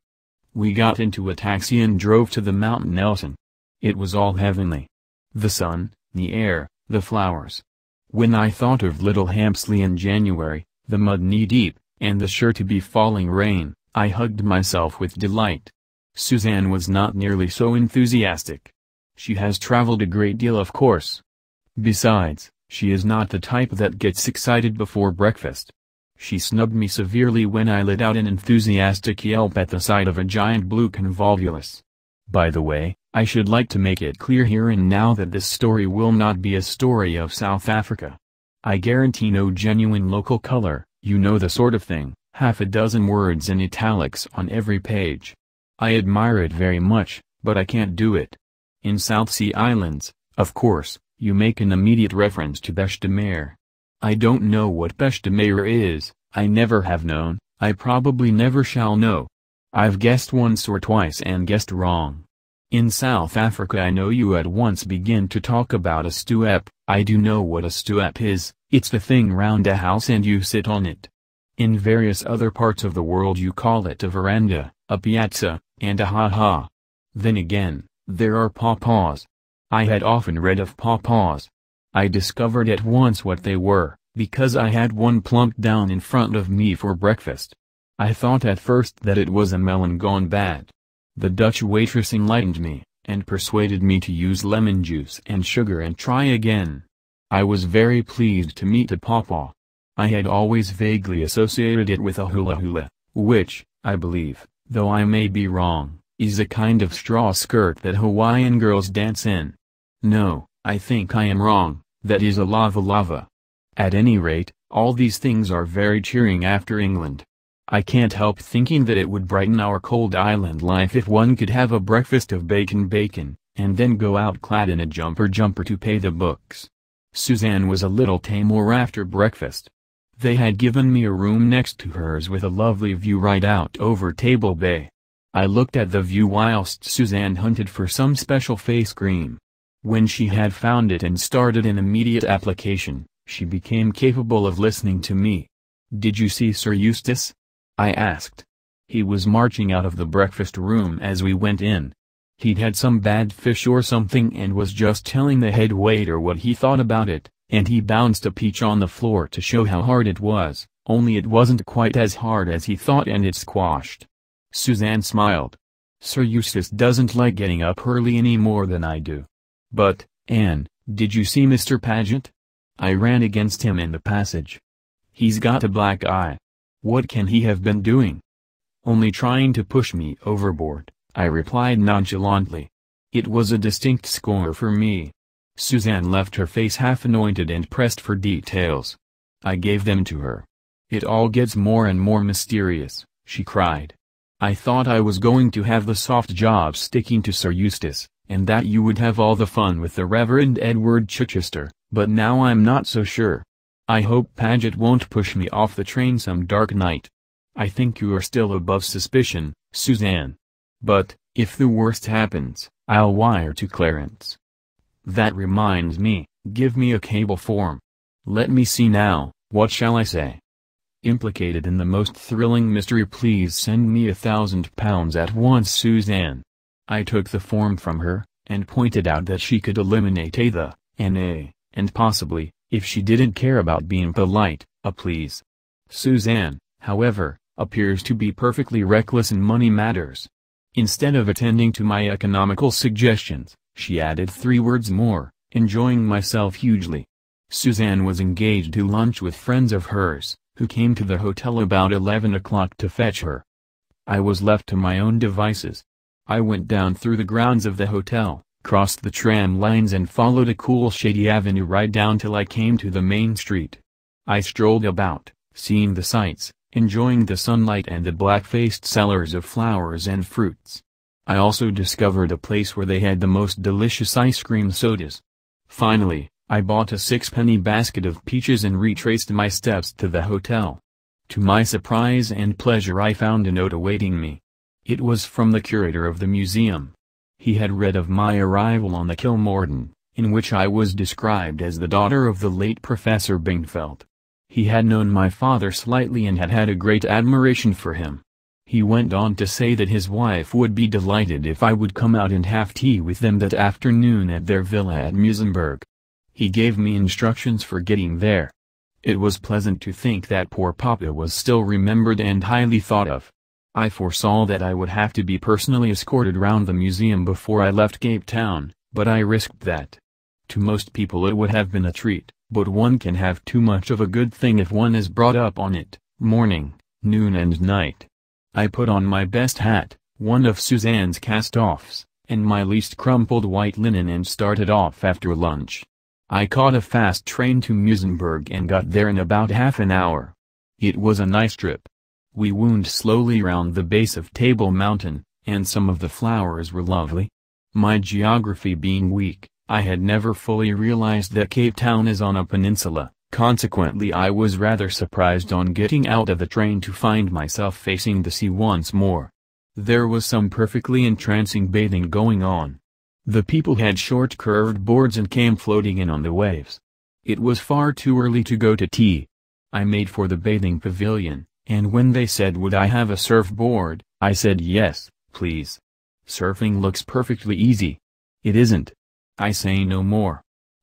We got into a taxi and drove to the Mount Nelson. It was all heavenly. The sun, the air, the flowers. When I thought of Little Hampsley in January, the mud knee-deep, and the sure-to-be falling rain, I hugged myself with delight. Suzanne was not nearly so enthusiastic. She has traveled a great deal of course. Besides, she is not the type that gets excited before breakfast. She snubbed me severely when I let out an enthusiastic yelp at the sight of a giant blue convolvulus. By the way, I should like to make it clear here and now that this story will not be a story of South Africa. I guarantee no genuine local color, you know the sort of thing half a dozen words in italics on every page. I admire it very much, but I can't do it. In South Sea Islands, of course, you make an immediate reference to Beche de Mer. I don't know what Beche de Mer is, I never have known, I probably never shall know. I've guessed once or twice and guessed wrong. In South Africa I know you at once begin to talk about a stuep, I do know what a stuep is, it's the thing round a house and you sit on it. In various other parts of the world you call it a veranda, a piazza, and a ha-ha. Then again, there are pawpaws. I had often read of pawpaws. I discovered at once what they were, because I had one plumped down in front of me for breakfast. I thought at first that it was a melon gone bad. The Dutch waitress enlightened me, and persuaded me to use lemon juice and sugar and try again. I was very pleased to meet a pawpaw. I had always vaguely associated it with a hula hula, which, I believe, though I may be wrong, is a kind of straw skirt that Hawaiian girls dance in. No, I think I am wrong, that is a lava lava. At any rate, all these things are very cheering after England. I can't help thinking that it would brighten our cold island life if one could have a breakfast of bacon bacon, and then go out clad in a jumper jumper to pay the books. Suzanne was a little tamer after breakfast. They had given me a room next to hers with a lovely view right out over Table Bay. I looked at the view whilst Suzanne hunted for some special face cream. When she had found it and started an immediate application, she became capable of listening to me. Did you see Sir Eustace? I asked. He was marching out of the breakfast room as we went in. He'd had some bad fish or something and was just telling the head waiter what he thought about it. And he bounced a peach on the floor to show how hard it was, only it wasn't quite as hard as he thought and it squashed. Suzanne smiled. Sir Eustace doesn't like getting up early any more than I do. But, Anne, did you see Mr. Paget? I ran against him in the passage. He's got a black eye. What can he have been doing? Only trying to push me overboard, I replied nonchalantly. It was a distinct score for me, Suzanne left her face half anointed and pressed for details. I gave them to her. It all gets more and more mysterious, she cried. I thought I was going to have the soft job sticking to Sir Eustace, and that you would have all the fun with the Reverend Edward Chichester, but now I'm not so sure. I hope Paget won't push me off the train some dark night. I think you are still above suspicion, Suzanne. But, if the worst happens, I'll wire to Clarence. That reminds me, give me a cable form. Let me see now, what shall I say? Implicated in the most thrilling mystery please send me a thousand pounds at once Suzanne. I took the form from her, and pointed out that she could eliminate a the, an a, and possibly, if she didn't care about being polite, a please. Suzanne, however, appears to be perfectly reckless in money matters. Instead of attending to my economical suggestions, she added three words more, enjoying myself hugely. Suzanne was engaged to lunch with friends of hers, who came to the hotel about 11 o'clock to fetch her. I was left to my own devices. I went down through the grounds of the hotel, crossed the tram lines and followed a cool shady avenue right down till I came to the main street. I strolled about, seeing the sights, enjoying the sunlight and the black-faced sellers of flowers and fruits. I also discovered a place where they had the most delicious ice cream sodas. Finally, I bought a sixpenny basket of peaches and retraced my steps to the hotel. To my surprise and pleasure I found a note awaiting me. It was from the curator of the museum. He had read of my arrival on the Kilmorden, in which I was described as the daughter of the late Professor Bingfeld. He had known my father slightly and had had a great admiration for him. He went on to say that his wife would be delighted if I would come out and have tea with them that afternoon at their villa at Musenberg. He gave me instructions for getting there. It was pleasant to think that poor Papa was still remembered and highly thought of. I foresaw that I would have to be personally escorted round the museum before I left Cape Town, but I risked that. To most people it would have been a treat, but one can have too much of a good thing if one is brought up on it, morning, noon and night. I put on my best hat, one of Suzanne's cast-offs, and my least crumpled white linen and started off after lunch. I caught a fast train to Musenberg and got there in about half an hour. It was a nice trip. We wound slowly round the base of Table Mountain, and some of the flowers were lovely. My geography being weak, I had never fully realized that Cape Town is on a peninsula. Consequently I was rather surprised on getting out of the train to find myself facing the sea once more. There was some perfectly entrancing bathing going on. The people had short curved boards and came floating in on the waves. It was far too early to go to tea. I made for the bathing pavilion, and when they said would I have a surfboard, I said yes, please. Surfing looks perfectly easy. It isn't. I say no more.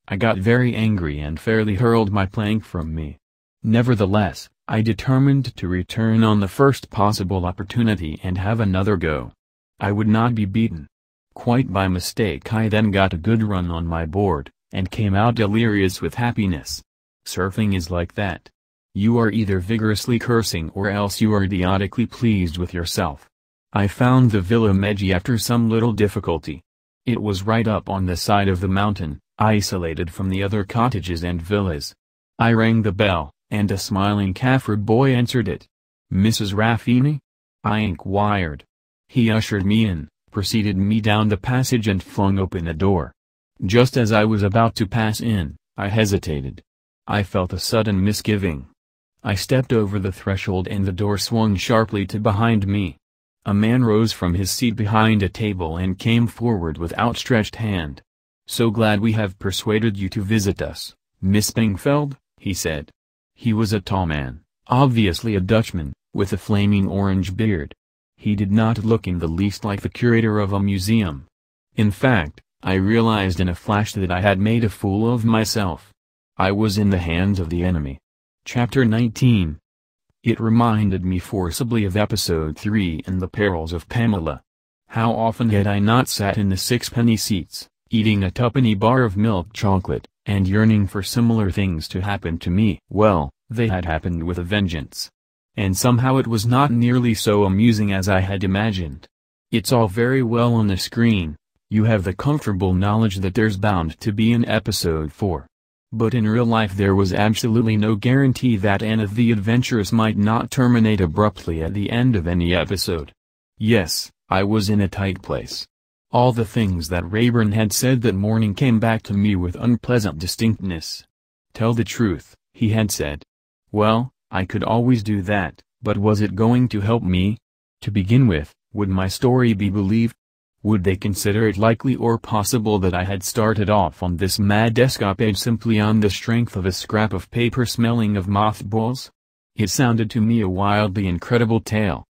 I got very angry and fairly hurled my plank from me. Nevertheless, I determined to return on the first possible opportunity and have another go. I would not be beaten. Quite by mistake I then got a good run on my board, and came out delirious with happiness. Surfing is like that. You are either vigorously cursing or else you are idiotically pleased with yourself. I found the Villa Meggi after some little difficulty. It was right up on the side of the mountain, isolated from the other cottages and villas. I rang the bell, and a smiling Kaffir boy answered it. Mrs. Raffini? I inquired. He ushered me in, preceded me down the passage and flung open a door. Just as I was about to pass in, I hesitated. I felt a sudden misgiving. I stepped over the threshold and the door swung sharply to behind me. A man rose from his seat behind a table and came forward with outstretched hand. So glad we have persuaded you to visit us, Miss Pingfeld, he said. He was a tall man, obviously a Dutchman, with a flaming orange beard. He did not look in the least like the curator of a museum. In fact, I realized in a flash that I had made a fool of myself. I was in the hands of the enemy. Chapter 19 It reminded me forcibly of Episode 3 and the perils of Pamela. How often had I not sat in the sixpenny seats, eating a tuppenny bar of milk chocolate, and yearning for similar things to happen to me. Well, they had happened with a vengeance. And somehow it was not nearly so amusing as I had imagined. It's all very well on the screen, you have the comfortable knowledge that there's bound to be an episode 4. But in real life there was absolutely no guarantee that Anna the Adventurous might not terminate abruptly at the end of any episode. Yes, I was in a tight place. All the things that Rayburn had said that morning came back to me with unpleasant distinctness. Tell the truth, he had said. Well, I could always do that, but was it going to help me? To begin with, would my story be believed? Would they consider it likely or possible that I had started off on this mad escapade simply on the strength of a scrap of paper smelling of mothballs? It sounded to me a wildly incredible tale,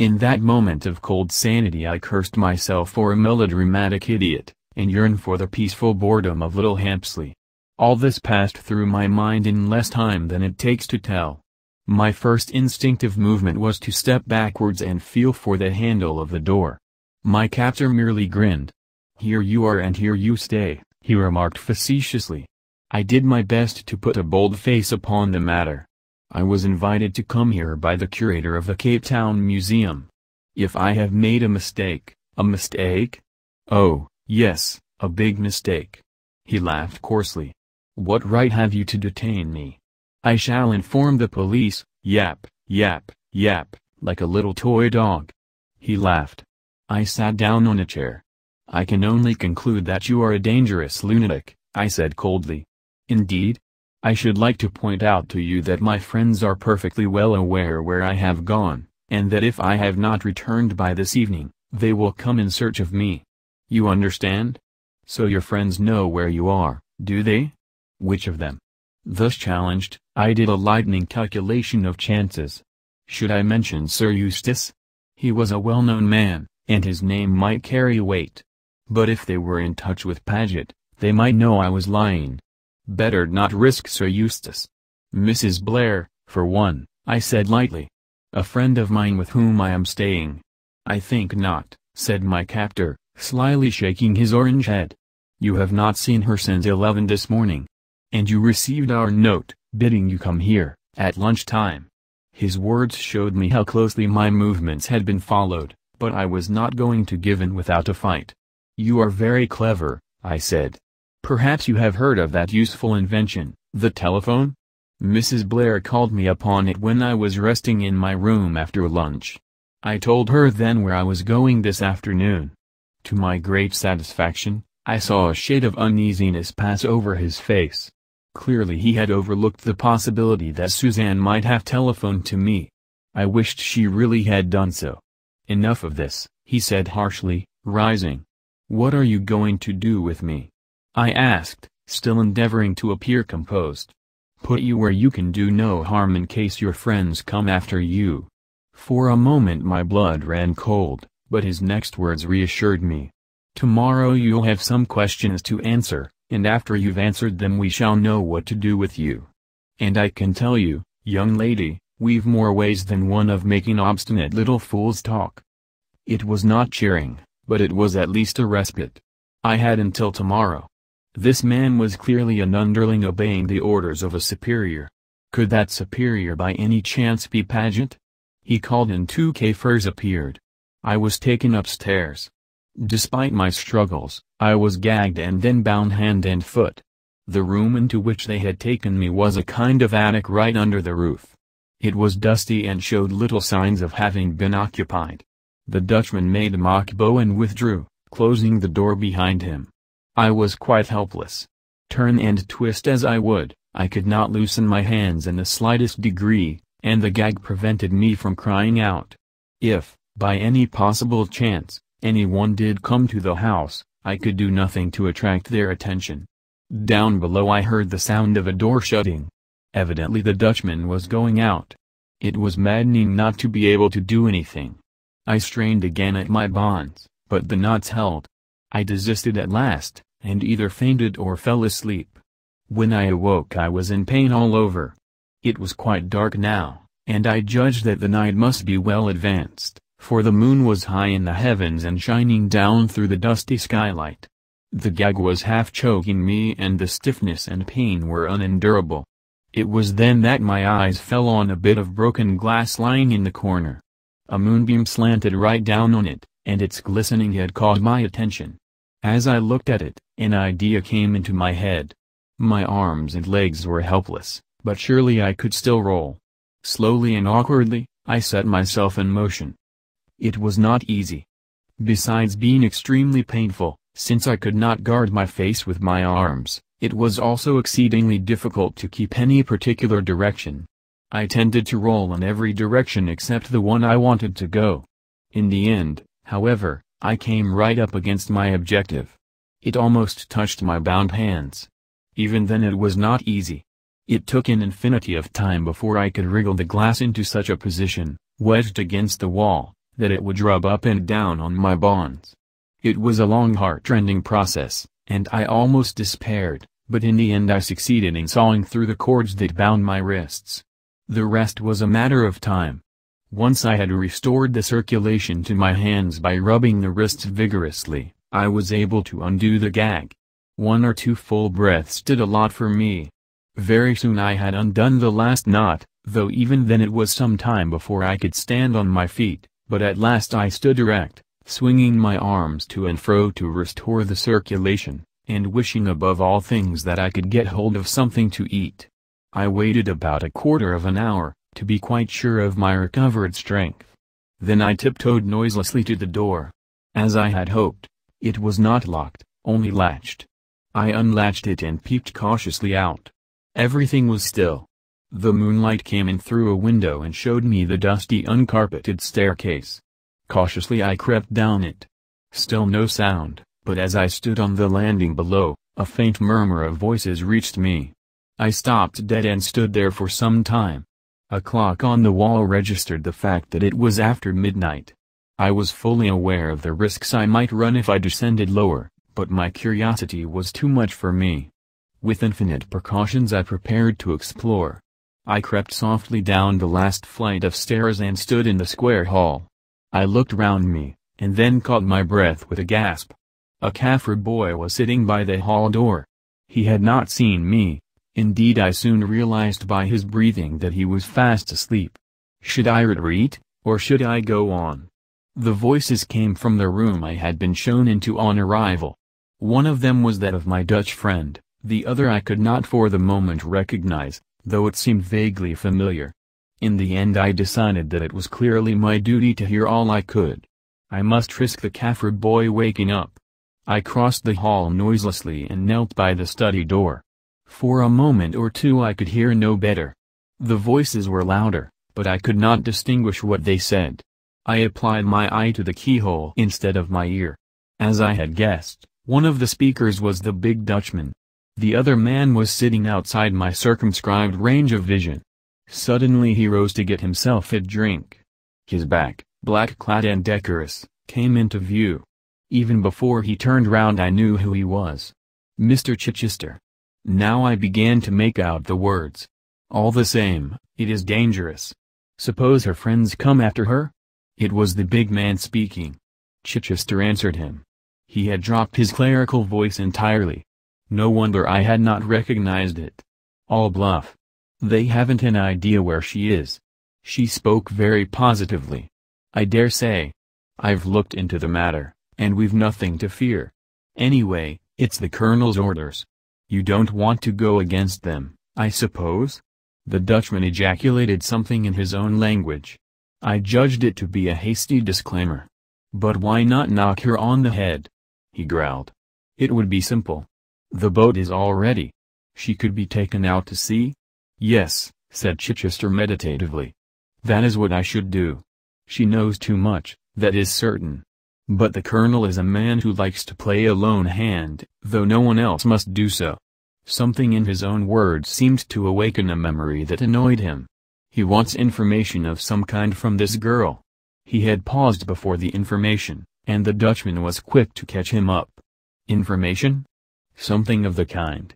in that moment of cold sanity I cursed myself for a melodramatic idiot, and yearned for the peaceful boredom of Little Hampsley. All this passed through my mind in less time than it takes to tell. My first instinctive movement was to step backwards and feel for the handle of the door. My captor merely grinned. Here you are and here you stay, he remarked facetiously. I did my best to put a bold face upon the matter, I was invited to come here by the curator of the Cape Town Museum. If I have made a mistake, a mistake? Oh, yes, a big mistake. He laughed coarsely. What right have you to detain me? I shall inform the police, yap, yap, yap, like a little toy dog. He laughed. I sat down on a chair. I can only conclude that you are a dangerous lunatic, I said coldly. Indeed, I should like to point out to you that my friends are perfectly well aware where I have gone, and that if I have not returned by this evening, they will come in search of me. You understand? So your friends know where you are, do they? Which of them? Thus challenged, I did a lightning calculation of chances. Should I mention Sir Eustace? He was a well-known man, and his name might carry weight. But if they were in touch with Paget, they might know I was lying, Better not risk Sir Eustace. Mrs. Blair, for one, I said lightly. A friend of mine with whom I am staying. I think not, said my captor, slyly shaking his orange head. You have not seen her since eleven this morning. And you received our note, bidding you come here, at lunchtime. His words showed me how closely my movements had been followed, but I was not going to give in without a fight. You are very clever, I said, Perhaps you have heard of that useful invention, the telephone? Mrs. Blair called me upon it when I was resting in my room after lunch. I told her then where I was going this afternoon. To my great satisfaction, I saw a shade of uneasiness pass over his face. Clearly he had overlooked the possibility that Suzanne might have telephoned to me. I wished she really had done so. Enough of this, he said harshly, rising. What are you going to do with me? I asked, still endeavoring to appear composed. Put you where you can do no harm in case your friends come after you. For a moment my blood ran cold, but his next words reassured me. Tomorrow you'll have some questions to answer, and after you've answered them we shall know what to do with you. And I can tell you, young lady, we've more ways than one of making obstinate little fools talk. It was not cheering, but it was at least a respite. I had until tomorrow. This man was clearly an underling obeying the orders of a superior. Could that superior by any chance be Paget? He called and two Kafirs appeared. I was taken upstairs. Despite my struggles, I was gagged and then bound hand and foot. The room into which they had taken me was a kind of attic right under the roof. It was dusty and showed little signs of having been occupied. The Dutchman made a mock bow and withdrew, closing the door behind him. I was quite helpless. Turn and twist as I would, I could not loosen my hands in the slightest degree, and the gag prevented me from crying out. If, by any possible chance, anyone did come to the house, I could do nothing to attract their attention. Down below I heard the sound of a door shutting. Evidently the Dutchman was going out. It was maddening not to be able to do anything. I strained again at my bonds, but the knots held. I desisted at last, and either fainted or fell asleep. When I awoke I was in pain all over. It was quite dark now, and I judged that the night must be well advanced, for the moon was high in the heavens and shining down through the dusty skylight. The gag was half choking me and the stiffness and pain were unendurable. It was then that my eyes fell on a bit of broken glass lying in the corner. A moonbeam slanted right down on it, and its glistening had caught my attention. As I looked at it, an idea came into my head. My arms and legs were helpless, but surely I could still roll. Slowly and awkwardly, I set myself in motion. It was not easy. Besides being extremely painful, since I could not guard my face with my arms, it was also exceedingly difficult to keep any particular direction. I tended to roll in every direction except the one I wanted to go. In the end, however, I came right up against my objective. It almost touched my bound hands. Even then it was not easy. It took an infinity of time before I could wriggle the glass into such a position, wedged against the wall, that it would rub up and down on my bonds. It was a long heart-rending process, and I almost despaired, but in the end I succeeded in sawing through the cords that bound my wrists. The rest was a matter of time. Once I had restored the circulation to my hands by rubbing the wrists vigorously, I was able to undo the gag. One or two full breaths did a lot for me. Very soon I had undone the last knot, though even then it was some time before I could stand on my feet, but at last I stood erect, swinging my arms to and fro to restore the circulation, and wishing above all things that I could get hold of something to eat. I waited about a quarter of an hour, to be quite sure of my recovered strength. Then I tiptoed noiselessly to the door. As I had hoped, it was not locked, only latched. I unlatched it and peeped cautiously out. Everything was still. The moonlight came in through a window and showed me the dusty uncarpeted staircase. Cautiously I crept down it. Still no sound, but as I stood on the landing below, a faint murmur of voices reached me. I stopped dead and stood there for some time, a clock on the wall registered the fact that it was after midnight. I was fully aware of the risks I might run if I descended lower, but my curiosity was too much for me. With infinite precautions I prepared to explore. I crept softly down the last flight of stairs and stood in the square hall. I looked round me, and then caught my breath with a gasp. A Kaffir boy was sitting by the hall door. He had not seen me, Indeed I soon realized by his breathing that he was fast asleep. Should I retreat, or should I go on? The voices came from the room I had been shown into on arrival. One of them was that of my Dutch friend, the other I could not for the moment recognize, though it seemed vaguely familiar. In the end I decided that it was clearly my duty to hear all I could. I must risk the Kaffir boy waking up. I crossed the hall noiselessly and knelt by the study door. For a moment or two I could hear no better. The voices were louder, but I could not distinguish what they said. I applied my eye to the keyhole instead of my ear. As I had guessed, one of the speakers was the big Dutchman. The other man was sitting outside my circumscribed range of vision. Suddenly he rose to get himself a drink. His back, black clad and decorous, came into view. Even before he turned round I knew who he was. Mr. Chichester. Now I began to make out the words. All the same, it is dangerous. Suppose her friends come after her? It was the big man speaking. Chichester answered him. He had dropped his clerical voice entirely. No wonder I had not recognized it. All bluff. They haven't an idea where she is. She spoke very positively. I dare say. I've looked into the matter, and we've nothing to fear. Anyway, it's the colonel's orders. You don't want to go against them, I suppose? The Dutchman ejaculated something in his own language. I judged it to be a hasty disclaimer. But why not knock her on the head? He growled. It would be simple. The boat is all ready. She could be taken out to sea? Yes, said Chichester meditatively. That is what I should do. She knows too much, that is certain. But the colonel is a man who likes to play a lone hand, though no one else must do so. Something in his own words seemed to awaken a memory that annoyed him. He wants information of some kind from this girl. He had paused before the information, and the Dutchman was quick to catch him up. Information? Something of the kind.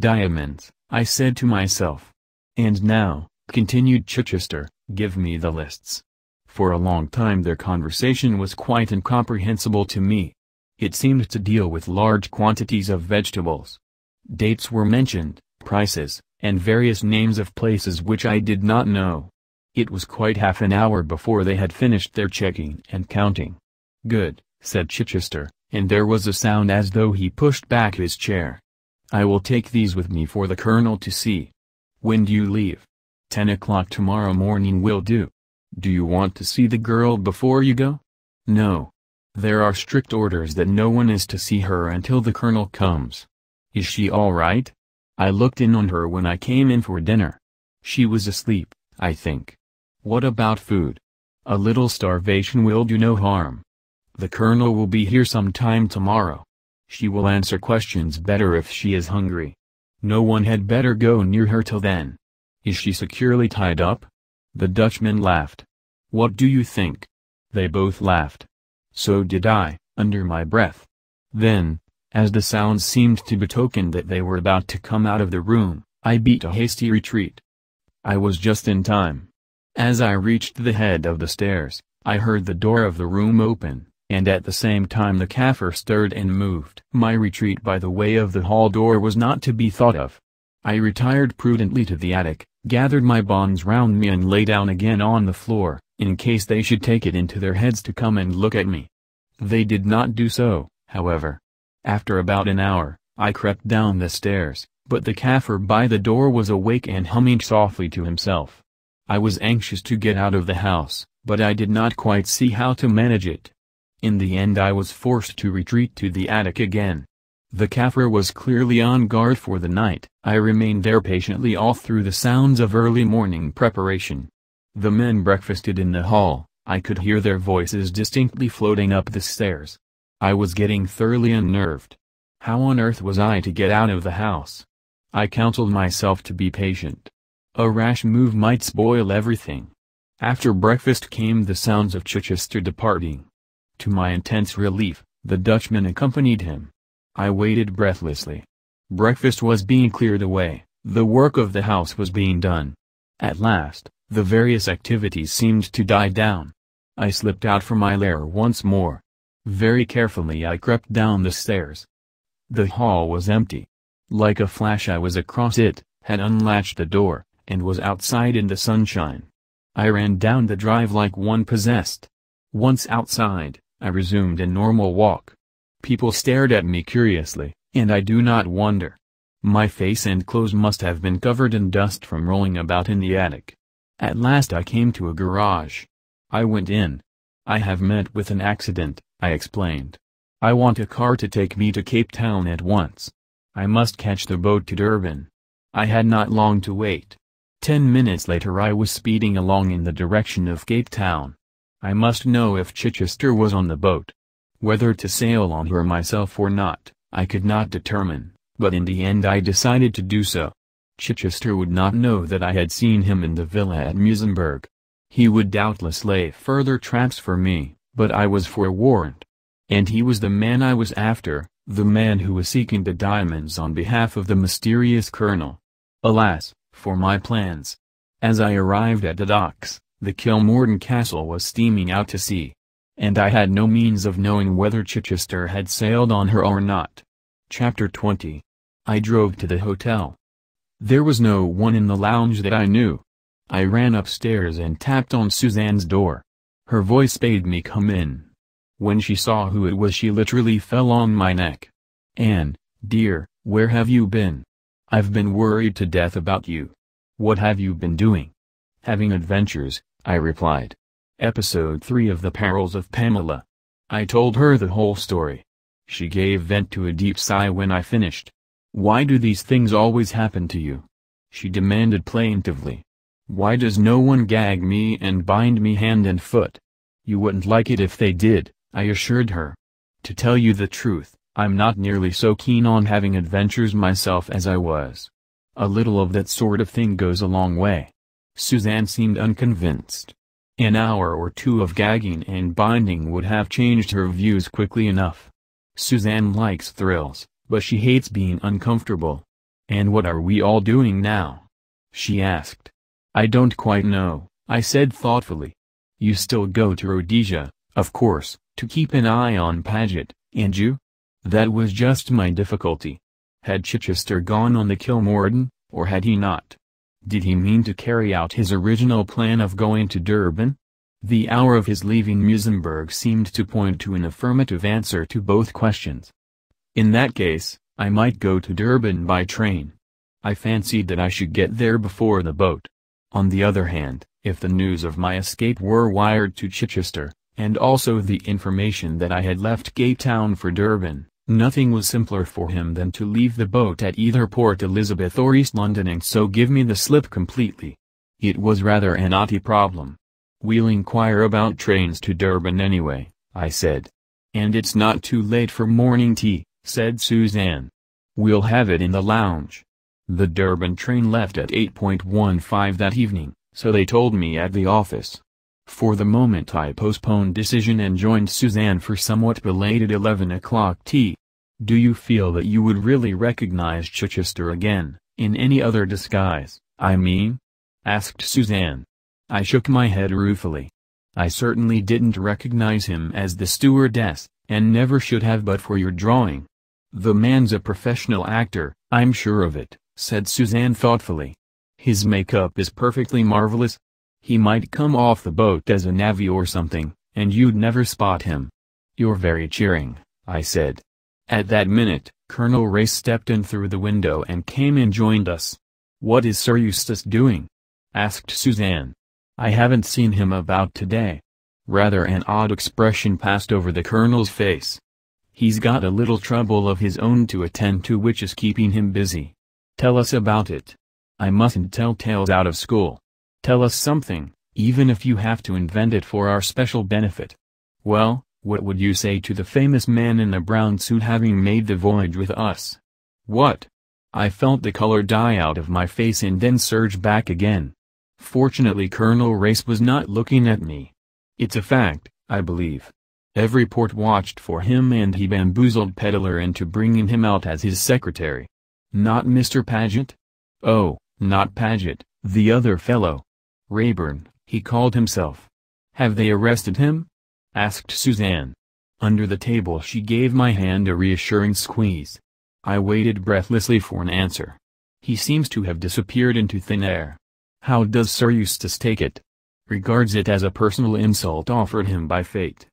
Diamonds, I said to myself. And now, continued Chichester, give me the lists. For a long time their conversation was quite incomprehensible to me. It seemed to deal with large quantities of vegetables. Dates were mentioned, prices, and various names of places which I did not know. It was quite half an hour before they had finished their checking and counting. Good, said Chichester, and there was a sound as though he pushed back his chair. I will take these with me for the colonel to see. When do you leave? Ten o'clock tomorrow morning will do. Do you want to see the girl before you go? No. There are strict orders that no one is to see her until the colonel comes. Is she all right? I looked in on her when I came in for dinner. She was asleep, I think. What about food? A little starvation will do no harm. The colonel will be here sometime tomorrow. She will answer questions better if she is hungry. No one had better go near her till then. Is she securely tied up? The Dutchman laughed. What do you think? They both laughed. So did I, under my breath. Then, as the sounds seemed to betoken that they were about to come out of the room, I beat a hasty retreat. I was just in time. As I reached the head of the stairs, I heard the door of the room open, and at the same time the Kaffir stirred and moved. My retreat by the way of the hall door was not to be thought of. I retired prudently to the attic, gathered my bonds round me and lay down again on the floor, in case they should take it into their heads to come and look at me. They did not do so, however. After about an hour, I crept down the stairs, but the Kaffir by the door was awake and humming softly to himself. I was anxious to get out of the house, but I did not quite see how to manage it. In the end I was forced to retreat to the attic again, the Kaffir was clearly on guard for the night. I remained there patiently all through the sounds of early morning preparation. The men breakfasted in the hall, I could hear their voices distinctly floating up the stairs. I was getting thoroughly unnerved. How on earth was I to get out of the house? I counseled myself to be patient. A rash move might spoil everything. After breakfast came the sounds of Chichester departing. To my intense relief, the Dutchman accompanied him. I waited breathlessly. Breakfast was being cleared away, the work of the house was being done. At last, the various activities seemed to die down. I slipped out from my lair once more. Very carefully I crept down the stairs. The hall was empty. Like a flash I was across it, had unlatched the door, and was outside in the sunshine. I ran down the drive like one possessed. Once outside, I resumed a normal walk. People stared at me curiously, and I do not wonder. My face and clothes must have been covered in dust from rolling about in the attic. At last I came to a garage. I went in. I have met with an accident, I explained. I want a car to take me to Cape Town at once. I must catch the boat to Durban. I had not long to wait. Ten minutes later I was speeding along in the direction of Cape Town. I must know if Chichester was on the boat. Whether to sail on her myself or not, I could not determine, but in the end I decided to do so. Chichester would not know that I had seen him in the villa at Musenberg. He would doubtless lay further traps for me, but I was forewarned. And he was the man I was after, the man who was seeking the diamonds on behalf of the mysterious colonel. Alas, for my plans! As I arrived at the docks, the Kilmorden Castle was steaming out to sea and I had no means of knowing whether Chichester had sailed on her or not. Chapter 20 I drove to the hotel. There was no one in the lounge that I knew. I ran upstairs and tapped on Suzanne's door. Her voice bade me come in. When she saw who it was she literally fell on my neck. Anne, dear, where have you been? I've been worried to death about you. What have you been doing? Having adventures, I replied. Episode 3 of The Perils of Pamela. I told her the whole story. She gave vent to a deep sigh when I finished. Why do these things always happen to you? She demanded plaintively. Why does no one gag me and bind me hand and foot? You wouldn't like it if they did, I assured her. To tell you the truth, I'm not nearly so keen on having adventures myself as I was. A little of that sort of thing goes a long way. Suzanne seemed unconvinced. An hour or two of gagging and binding would have changed her views quickly enough. Suzanne likes thrills, but she hates being uncomfortable. And what are we all doing now? She asked. I don't quite know, I said thoughtfully. You still go to Rhodesia, of course, to keep an eye on Paget, and you? That was just my difficulty. Had Chichester gone on the Kilmorden, or had he not? Did he mean to carry out his original plan of going to Durban? The hour of his leaving Musenberg seemed to point to an affirmative answer to both questions. In that case, I might go to Durban by train. I fancied that I should get there before the boat. On the other hand, if the news of my escape were wired to Chichester, and also the information that I had left Cape Town for Durban, Nothing was simpler for him than to leave the boat at either Port Elizabeth or East London and so give me the slip completely. It was rather an naughty problem. We'll inquire about trains to Durban anyway, I said. And it's not too late for morning tea, said Suzanne. We'll have it in the lounge. The Durban train left at 8.15 that evening, so they told me at the office. For the moment I postponed decision and joined Suzanne for somewhat belated 11 o'clock tea. Do you feel that you would really recognize Chichester again, in any other disguise, I mean? asked Suzanne. I shook my head ruefully. I certainly didn't recognize him as the stewardess, and never should have but for your drawing. The man's a professional actor, I'm sure of it, said Suzanne thoughtfully. His makeup is perfectly marvelous, he might come off the boat as a navvy or something, and you'd never spot him. You're very cheering, I said. At that minute, Colonel Ray stepped in through the window and came and joined us. What is Sir Eustace doing? asked Suzanne. I haven't seen him about today. Rather an odd expression passed over the colonel's face. He's got a little trouble of his own to attend to which is keeping him busy. Tell us about it. I mustn't tell tales out of school. Tell us something, even if you have to invent it for our special benefit. Well, what would you say to the famous man in the brown suit having made the voyage with us? What? I felt the color die out of my face and then surge back again. Fortunately Colonel Race was not looking at me. It's a fact, I believe. Every port watched for him and he bamboozled Peddler into bringing him out as his secretary. Not Mr. Paget? Oh, not Paget, the other fellow. Rayburn, he called himself. Have they arrested him? asked Suzanne. Under the table she gave my hand a reassuring squeeze. I waited breathlessly for an answer. He seems to have disappeared into thin air. How does Sir Eustace take it? Regards it as a personal insult offered him by fate.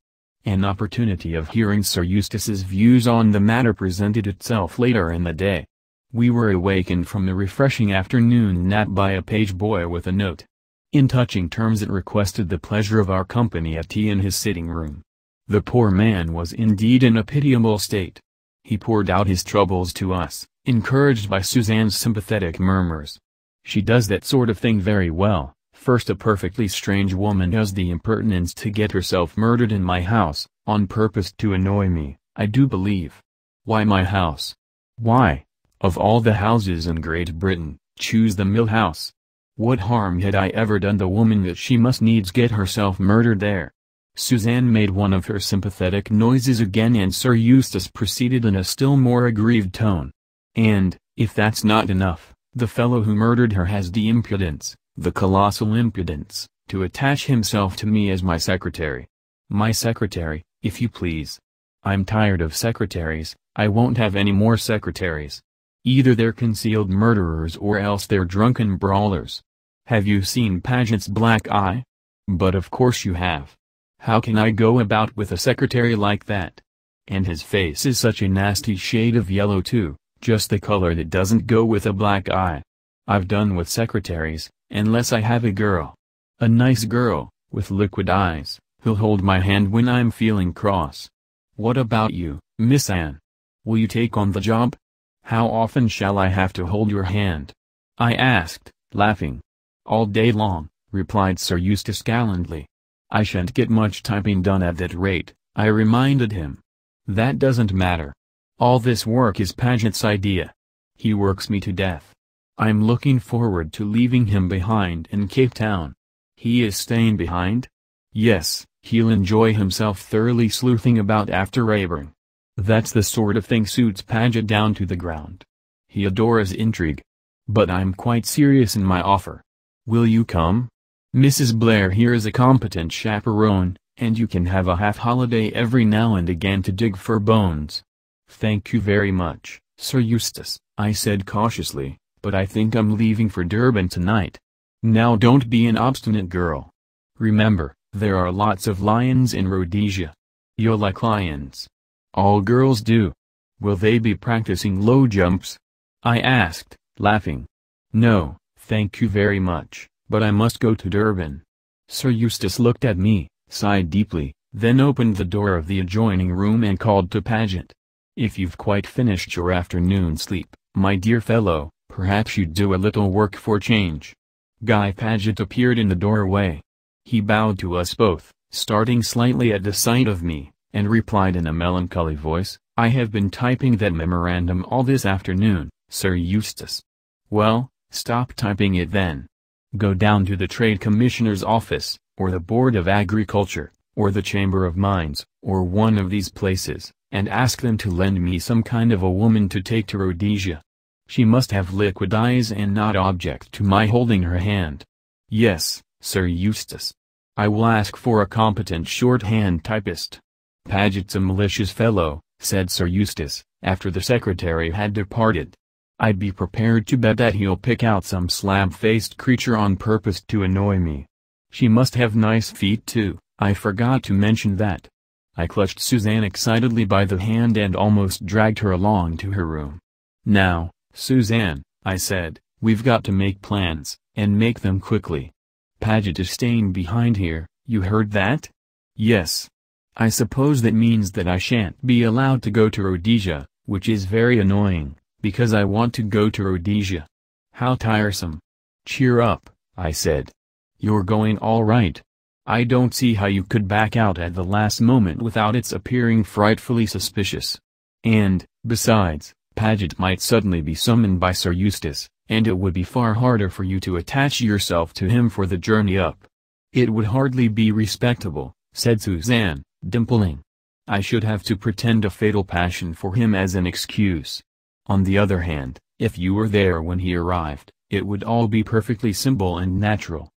An opportunity of hearing Sir Eustace's views on the matter presented itself later in the day. We were awakened from the refreshing afternoon nap by a page boy with a note. In touching terms it requested the pleasure of our company at tea in his sitting room. The poor man was indeed in a pitiable state. He poured out his troubles to us, encouraged by Suzanne's sympathetic murmurs. She does that sort of thing very well, first a perfectly strange woman does the impertinence to get herself murdered in my house, on purpose to annoy me, I do believe. Why my house? Why, of all the houses in Great Britain, choose the mill house? What harm had I ever done the woman that she must needs get herself murdered there? Suzanne made one of her sympathetic noises again and Sir Eustace proceeded in a still more aggrieved tone. And, if that's not enough, the fellow who murdered her has the impudence, the colossal impudence, to attach himself to me as my secretary. My secretary, if you please. I'm tired of secretaries, I won't have any more secretaries. Either they're concealed murderers or else they're drunken brawlers. Have you seen Paget's black eye? But of course you have. How can I go about with a secretary like that? And his face is such a nasty shade of yellow too, just the color that doesn't go with a black eye. I've done with secretaries, unless I have a girl. A nice girl, with liquid eyes, who'll hold my hand when I'm feeling cross. What about you, Miss Anne? Will you take on the job? How often shall I have to hold your hand? I asked, laughing. All day long, replied Sir Eustace gallantly. I shan't get much typing done at that rate, I reminded him. That doesn't matter. All this work is Paget's idea. He works me to death. I'm looking forward to leaving him behind in Cape Town. He is staying behind? Yes, he'll enjoy himself thoroughly sleuthing about after Rayburn. That's the sort of thing suits Paget down to the ground. He adores intrigue. But I'm quite serious in my offer. Will you come? Mrs. Blair here is a competent chaperone, and you can have a half-holiday every now and again to dig for bones. Thank you very much, Sir Eustace, I said cautiously, but I think I'm leaving for Durban tonight. Now don't be an obstinate girl. Remember, there are lots of lions in Rhodesia. You'll like lions. All girls do. Will they be practicing low jumps? I asked, laughing. No, thank you very much, but I must go to Durban. Sir Eustace looked at me, sighed deeply, then opened the door of the adjoining room and called to Paget. If you've quite finished your afternoon sleep, my dear fellow, perhaps you'd do a little work for change. Guy Paget appeared in the doorway. He bowed to us both, starting slightly at the sight of me and replied in a melancholy voice, I have been typing that memorandum all this afternoon, Sir Eustace. Well, stop typing it then. Go down to the Trade Commissioner's office, or the Board of Agriculture, or the Chamber of Mines, or one of these places, and ask them to lend me some kind of a woman to take to Rhodesia. She must have liquid eyes and not object to my holding her hand. Yes, Sir Eustace. I will ask for a competent shorthand typist. Paget's a malicious fellow, said Sir Eustace, after the secretary had departed. I'd be prepared to bet that he'll pick out some slab-faced creature on purpose to annoy me. She must have nice feet too, I forgot to mention that. I clutched Suzanne excitedly by the hand and almost dragged her along to her room. Now, Suzanne, I said, we've got to make plans, and make them quickly. Paget is staying behind here, you heard that? Yes, I suppose that means that I shan't be allowed to go to Rhodesia, which is very annoying, because I want to go to Rhodesia. How tiresome. Cheer up, I said. You're going all right. I don't see how you could back out at the last moment without its appearing frightfully suspicious. And, besides, Paget might suddenly be summoned by Sir Eustace, and it would be far harder for you to attach yourself to him for the journey up. It would hardly be respectable, said Suzanne, dimpling. I should have to pretend a fatal passion for him as an excuse. On the other hand, if you were there when he arrived, it would all be perfectly simple and natural.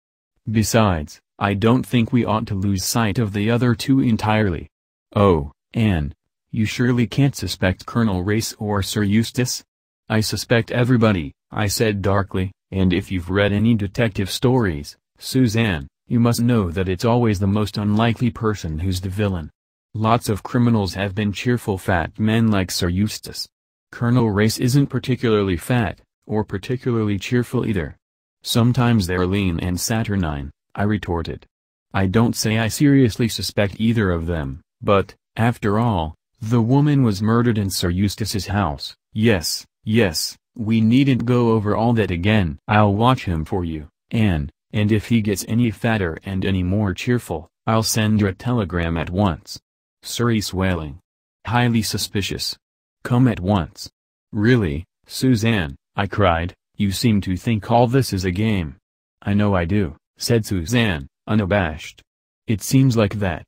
Besides, I don't think we ought to lose sight of the other two entirely. Oh, Anne, you surely can't suspect Colonel Race or Sir Eustace? I suspect everybody, I said darkly, and if you've read any detective stories, Suzanne, you must know that it's always the most unlikely person who's the villain. Lots of criminals have been cheerful fat men like Sir Eustace. Colonel Race isn't particularly fat, or particularly cheerful either. Sometimes they're lean and saturnine, I retorted. I don't say I seriously suspect either of them, but, after all, the woman was murdered in Sir Eustace's house. Yes, yes, we needn't go over all that again. I'll watch him for you, Anne and if he gets any fatter and any more cheerful, I'll send you a telegram at once. Surrey swelling. Highly suspicious. Come at once. Really, Suzanne, I cried, you seem to think all this is a game. I know I do, said Suzanne, unabashed. It seems like that.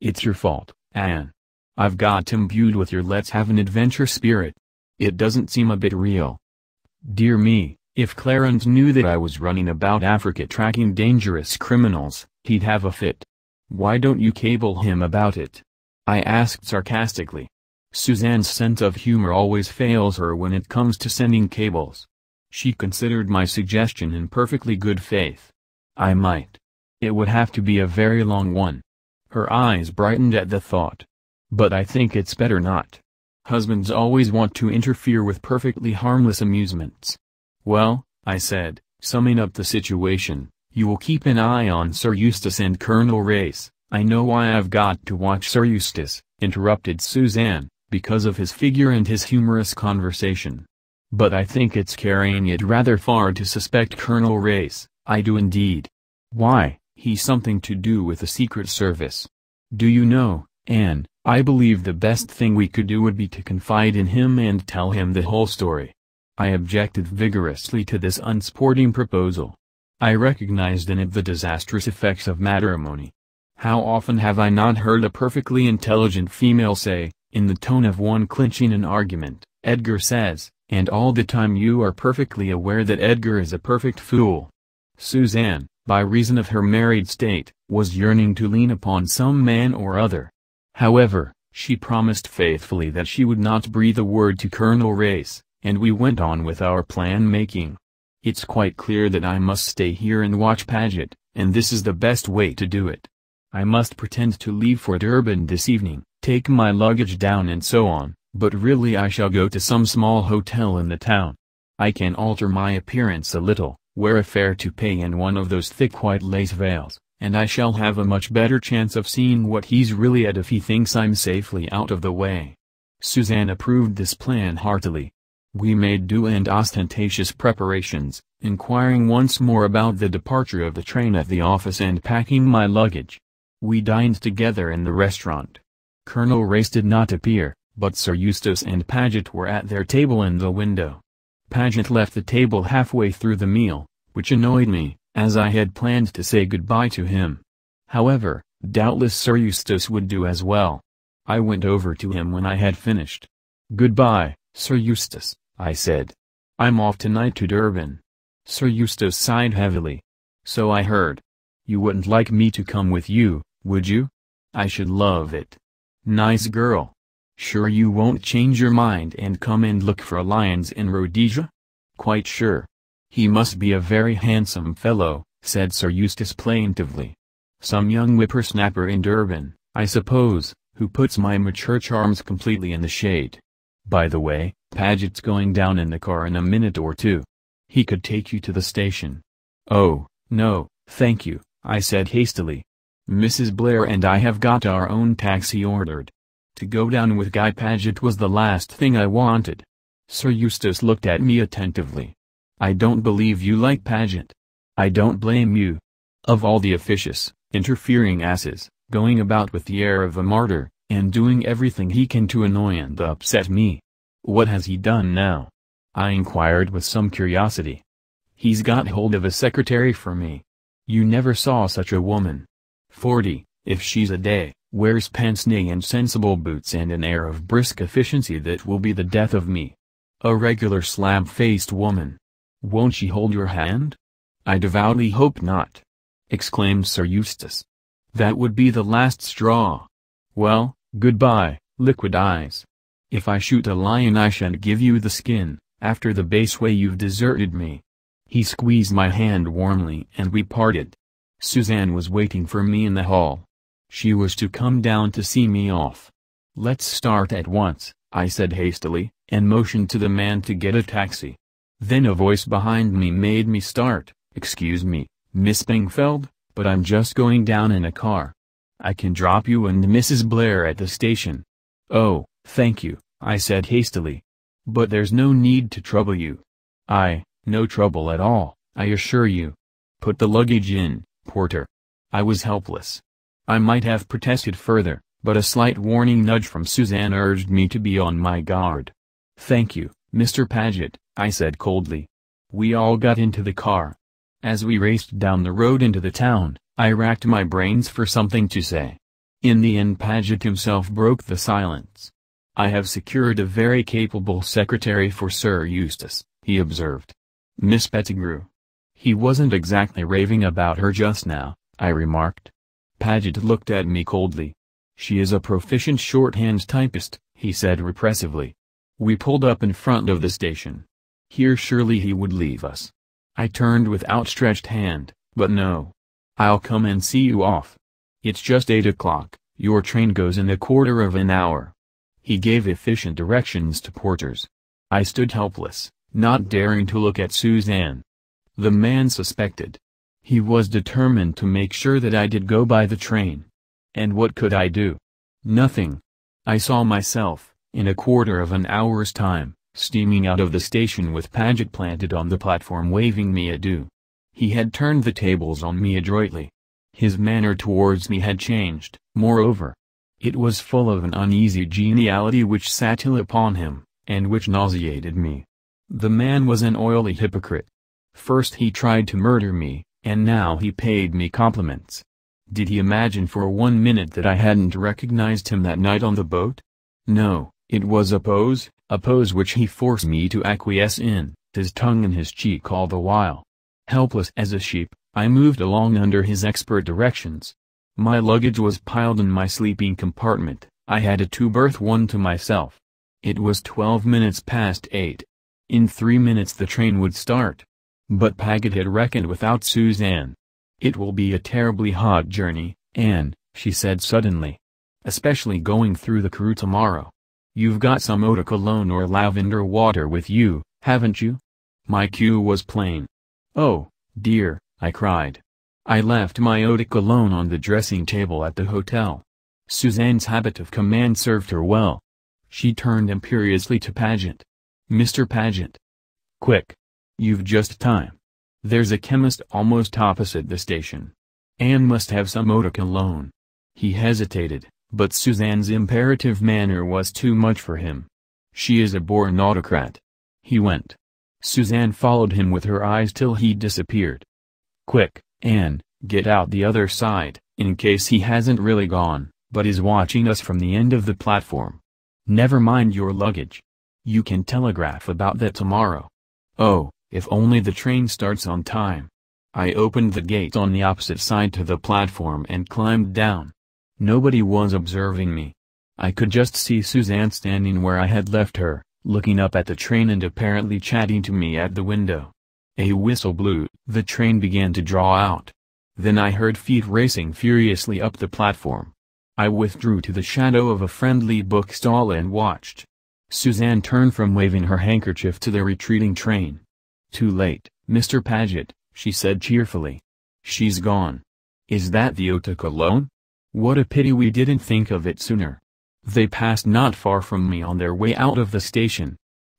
It's your fault, Anne. I've got imbued with your let's have an adventure spirit. It doesn't seem a bit real. Dear me, if Clarence knew that I was running about Africa tracking dangerous criminals, he'd have a fit. Why don't you cable him about it? I asked sarcastically. Suzanne's sense of humor always fails her when it comes to sending cables. She considered my suggestion in perfectly good faith. I might. It would have to be a very long one. Her eyes brightened at the thought. But I think it's better not. Husbands always want to interfere with perfectly harmless amusements. Well, I said, summing up the situation, you will keep an eye on Sir Eustace and Colonel Race. I know why I've got to watch Sir Eustace, interrupted Suzanne, because of his figure and his humorous conversation. But I think it's carrying it rather far to suspect Colonel Race, I do indeed. Why, he's something to do with the Secret Service. Do you know, Anne, I believe the best thing we could do would be to confide in him and tell him the whole story. I objected vigorously to this unsporting proposal. I recognized in it the disastrous effects of matrimony. How often have I not heard a perfectly intelligent female say, in the tone of one clinching an argument, Edgar says, and all the time you are perfectly aware that Edgar is a perfect fool. Suzanne, by reason of her married state, was yearning to lean upon some man or other. However, she promised faithfully that she would not breathe a word to Colonel Race, and we went on with our plan making. It's quite clear that I must stay here and watch Paget, and this is the best way to do it. I must pretend to leave for Durban this evening, take my luggage down and so on, but really I shall go to some small hotel in the town. I can alter my appearance a little, wear a fair toupee and one of those thick white lace veils, and I shall have a much better chance of seeing what he's really at if he thinks I'm safely out of the way. Suzanne approved this plan heartily, we made due and ostentatious preparations, inquiring once more about the departure of the train at the office and packing my luggage. We dined together in the restaurant. Colonel Race did not appear, but Sir Eustace and Paget were at their table in the window. Paget left the table halfway through the meal, which annoyed me, as I had planned to say goodbye to him. However, doubtless Sir Eustace would do as well. I went over to him when I had finished. Goodbye, Sir Eustace, I said. I'm off tonight to Durban. Sir Eustace sighed heavily. So I heard. You wouldn't like me to come with you, would you? I should love it. Nice girl. Sure you won't change your mind and come and look for lions in Rhodesia? Quite sure. He must be a very handsome fellow, said Sir Eustace plaintively. Some young whippersnapper in Durban, I suppose, who puts my mature charms completely in the shade. By the way, Paget's going down in the car in a minute or two. He could take you to the station. Oh, no, thank you, I said hastily. Mrs. Blair and I have got our own taxi ordered. To go down with Guy Paget was the last thing I wanted. Sir Eustace looked at me attentively. I don't believe you like Paget. I don't blame you. Of all the officious, interfering asses, going about with the air of a martyr, and doing everything he can to annoy and upset me, what has he done now? I inquired with some curiosity. He's got hold of a secretary for me. You never saw such a woman. 40, if she's a day, wears pince nez and sensible boots and an air of brisk efficiency that will be the death of me. A regular slab-faced woman. Won't she hold your hand? I devoutly hope not. Exclaimed Sir Eustace. That would be the last straw. Well, goodbye, liquid eyes. If I shoot a lion I shan't give you the skin, after the base way you've deserted me. He squeezed my hand warmly and we parted. Suzanne was waiting for me in the hall. She was to come down to see me off. Let's start at once, I said hastily, and motioned to the man to get a taxi. Then a voice behind me made me start, excuse me, Miss Bingfeld, but I'm just going down in a car. I can drop you and Mrs. Blair at the station. Oh, Thank you, I said hastily. But there's no need to trouble you. I, no trouble at all, I assure you. Put the luggage in, porter. I was helpless. I might have protested further, but a slight warning nudge from Suzanne urged me to be on my guard. Thank you, Mr. Paget, I said coldly. We all got into the car. As we raced down the road into the town, I racked my brains for something to say. In the end Paget himself broke the silence. I have secured a very capable secretary for Sir Eustace, he observed. Miss Pettigrew. He wasn't exactly raving about her just now, I remarked. Paget looked at me coldly. She is a proficient shorthand typist, he said repressively. We pulled up in front of the station. Here surely he would leave us. I turned with outstretched hand, but no. I'll come and see you off. It's just eight o'clock, your train goes in a quarter of an hour. He gave efficient directions to porters. I stood helpless, not daring to look at Suzanne. The man suspected. He was determined to make sure that I did go by the train. And what could I do? Nothing. I saw myself, in a quarter of an hour's time, steaming out of the station with Paget planted on the platform waving me adieu. He had turned the tables on me adroitly. His manner towards me had changed, moreover, it was full of an uneasy geniality which sat ill upon him, and which nauseated me. The man was an oily hypocrite. First he tried to murder me, and now he paid me compliments. Did he imagine for one minute that I hadn't recognized him that night on the boat? No, it was a pose, a pose which he forced me to acquiesce in, his tongue in his cheek all the while. Helpless as a sheep, I moved along under his expert directions, my luggage was piled in my sleeping compartment, I had a two-berth one to myself. It was 12 minutes past 8. In three minutes the train would start. But Paget had reckoned without Suzanne. It will be a terribly hot journey, Anne, she said suddenly. Especially going through the Karoo tomorrow. You've got some eau de cologne or lavender water with you, haven't you? My cue was plain. Oh, dear, I cried. I left my Otic alone on the dressing table at the hotel. Suzanne's habit of command served her well. She turned imperiously to Paget. Mr. Paget. Quick. You've just time. There's a chemist almost opposite the station. Anne must have some Otic alone. He hesitated, but Suzanne's imperative manner was too much for him. She is a born autocrat. He went. Suzanne followed him with her eyes till he disappeared. Quick. And, get out the other side, in case he hasn't really gone, but is watching us from the end of the platform. Never mind your luggage. You can telegraph about that tomorrow. Oh, if only the train starts on time. I opened the gate on the opposite side to the platform and climbed down. Nobody was observing me. I could just see Suzanne standing where I had left her, looking up at the train and apparently chatting to me at the window. A whistle blew. The train began to draw out. Then I heard feet racing furiously up the platform. I withdrew to the shadow of a friendly bookstall and watched. Suzanne turned from waving her handkerchief to the retreating train. Too late, Mr. Paget, she said cheerfully. She's gone. Is that the Otak alone? What a pity we didn't think of it sooner. They passed not far from me on their way out of the station.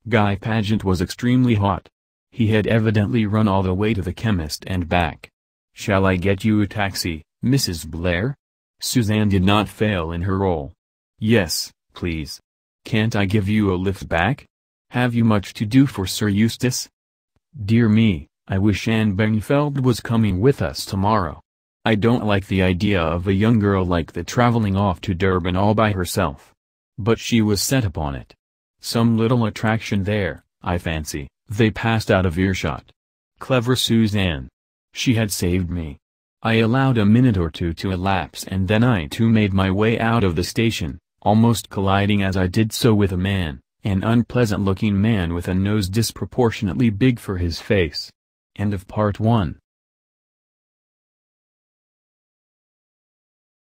Guy Paget was extremely hot. He had evidently run all the way to the chemist and back. Shall I get you a taxi, Mrs. Blair? Suzanne did not fail in her role. Yes, please. Can't I give you a lift back? Have you much to do for Sir Eustace? Dear me, I wish Anne Bengfeld was coming with us tomorrow. I don't like the idea of a young girl like that traveling off to Durban all by herself. But she was set upon it. Some little attraction there, I fancy. They passed out of earshot. Clever Suzanne. She had saved me. I allowed a minute or two to elapse and then I too made my way out of the station, almost colliding as I did so with a man, an unpleasant-looking man with a nose disproportionately big for his face. End of part 1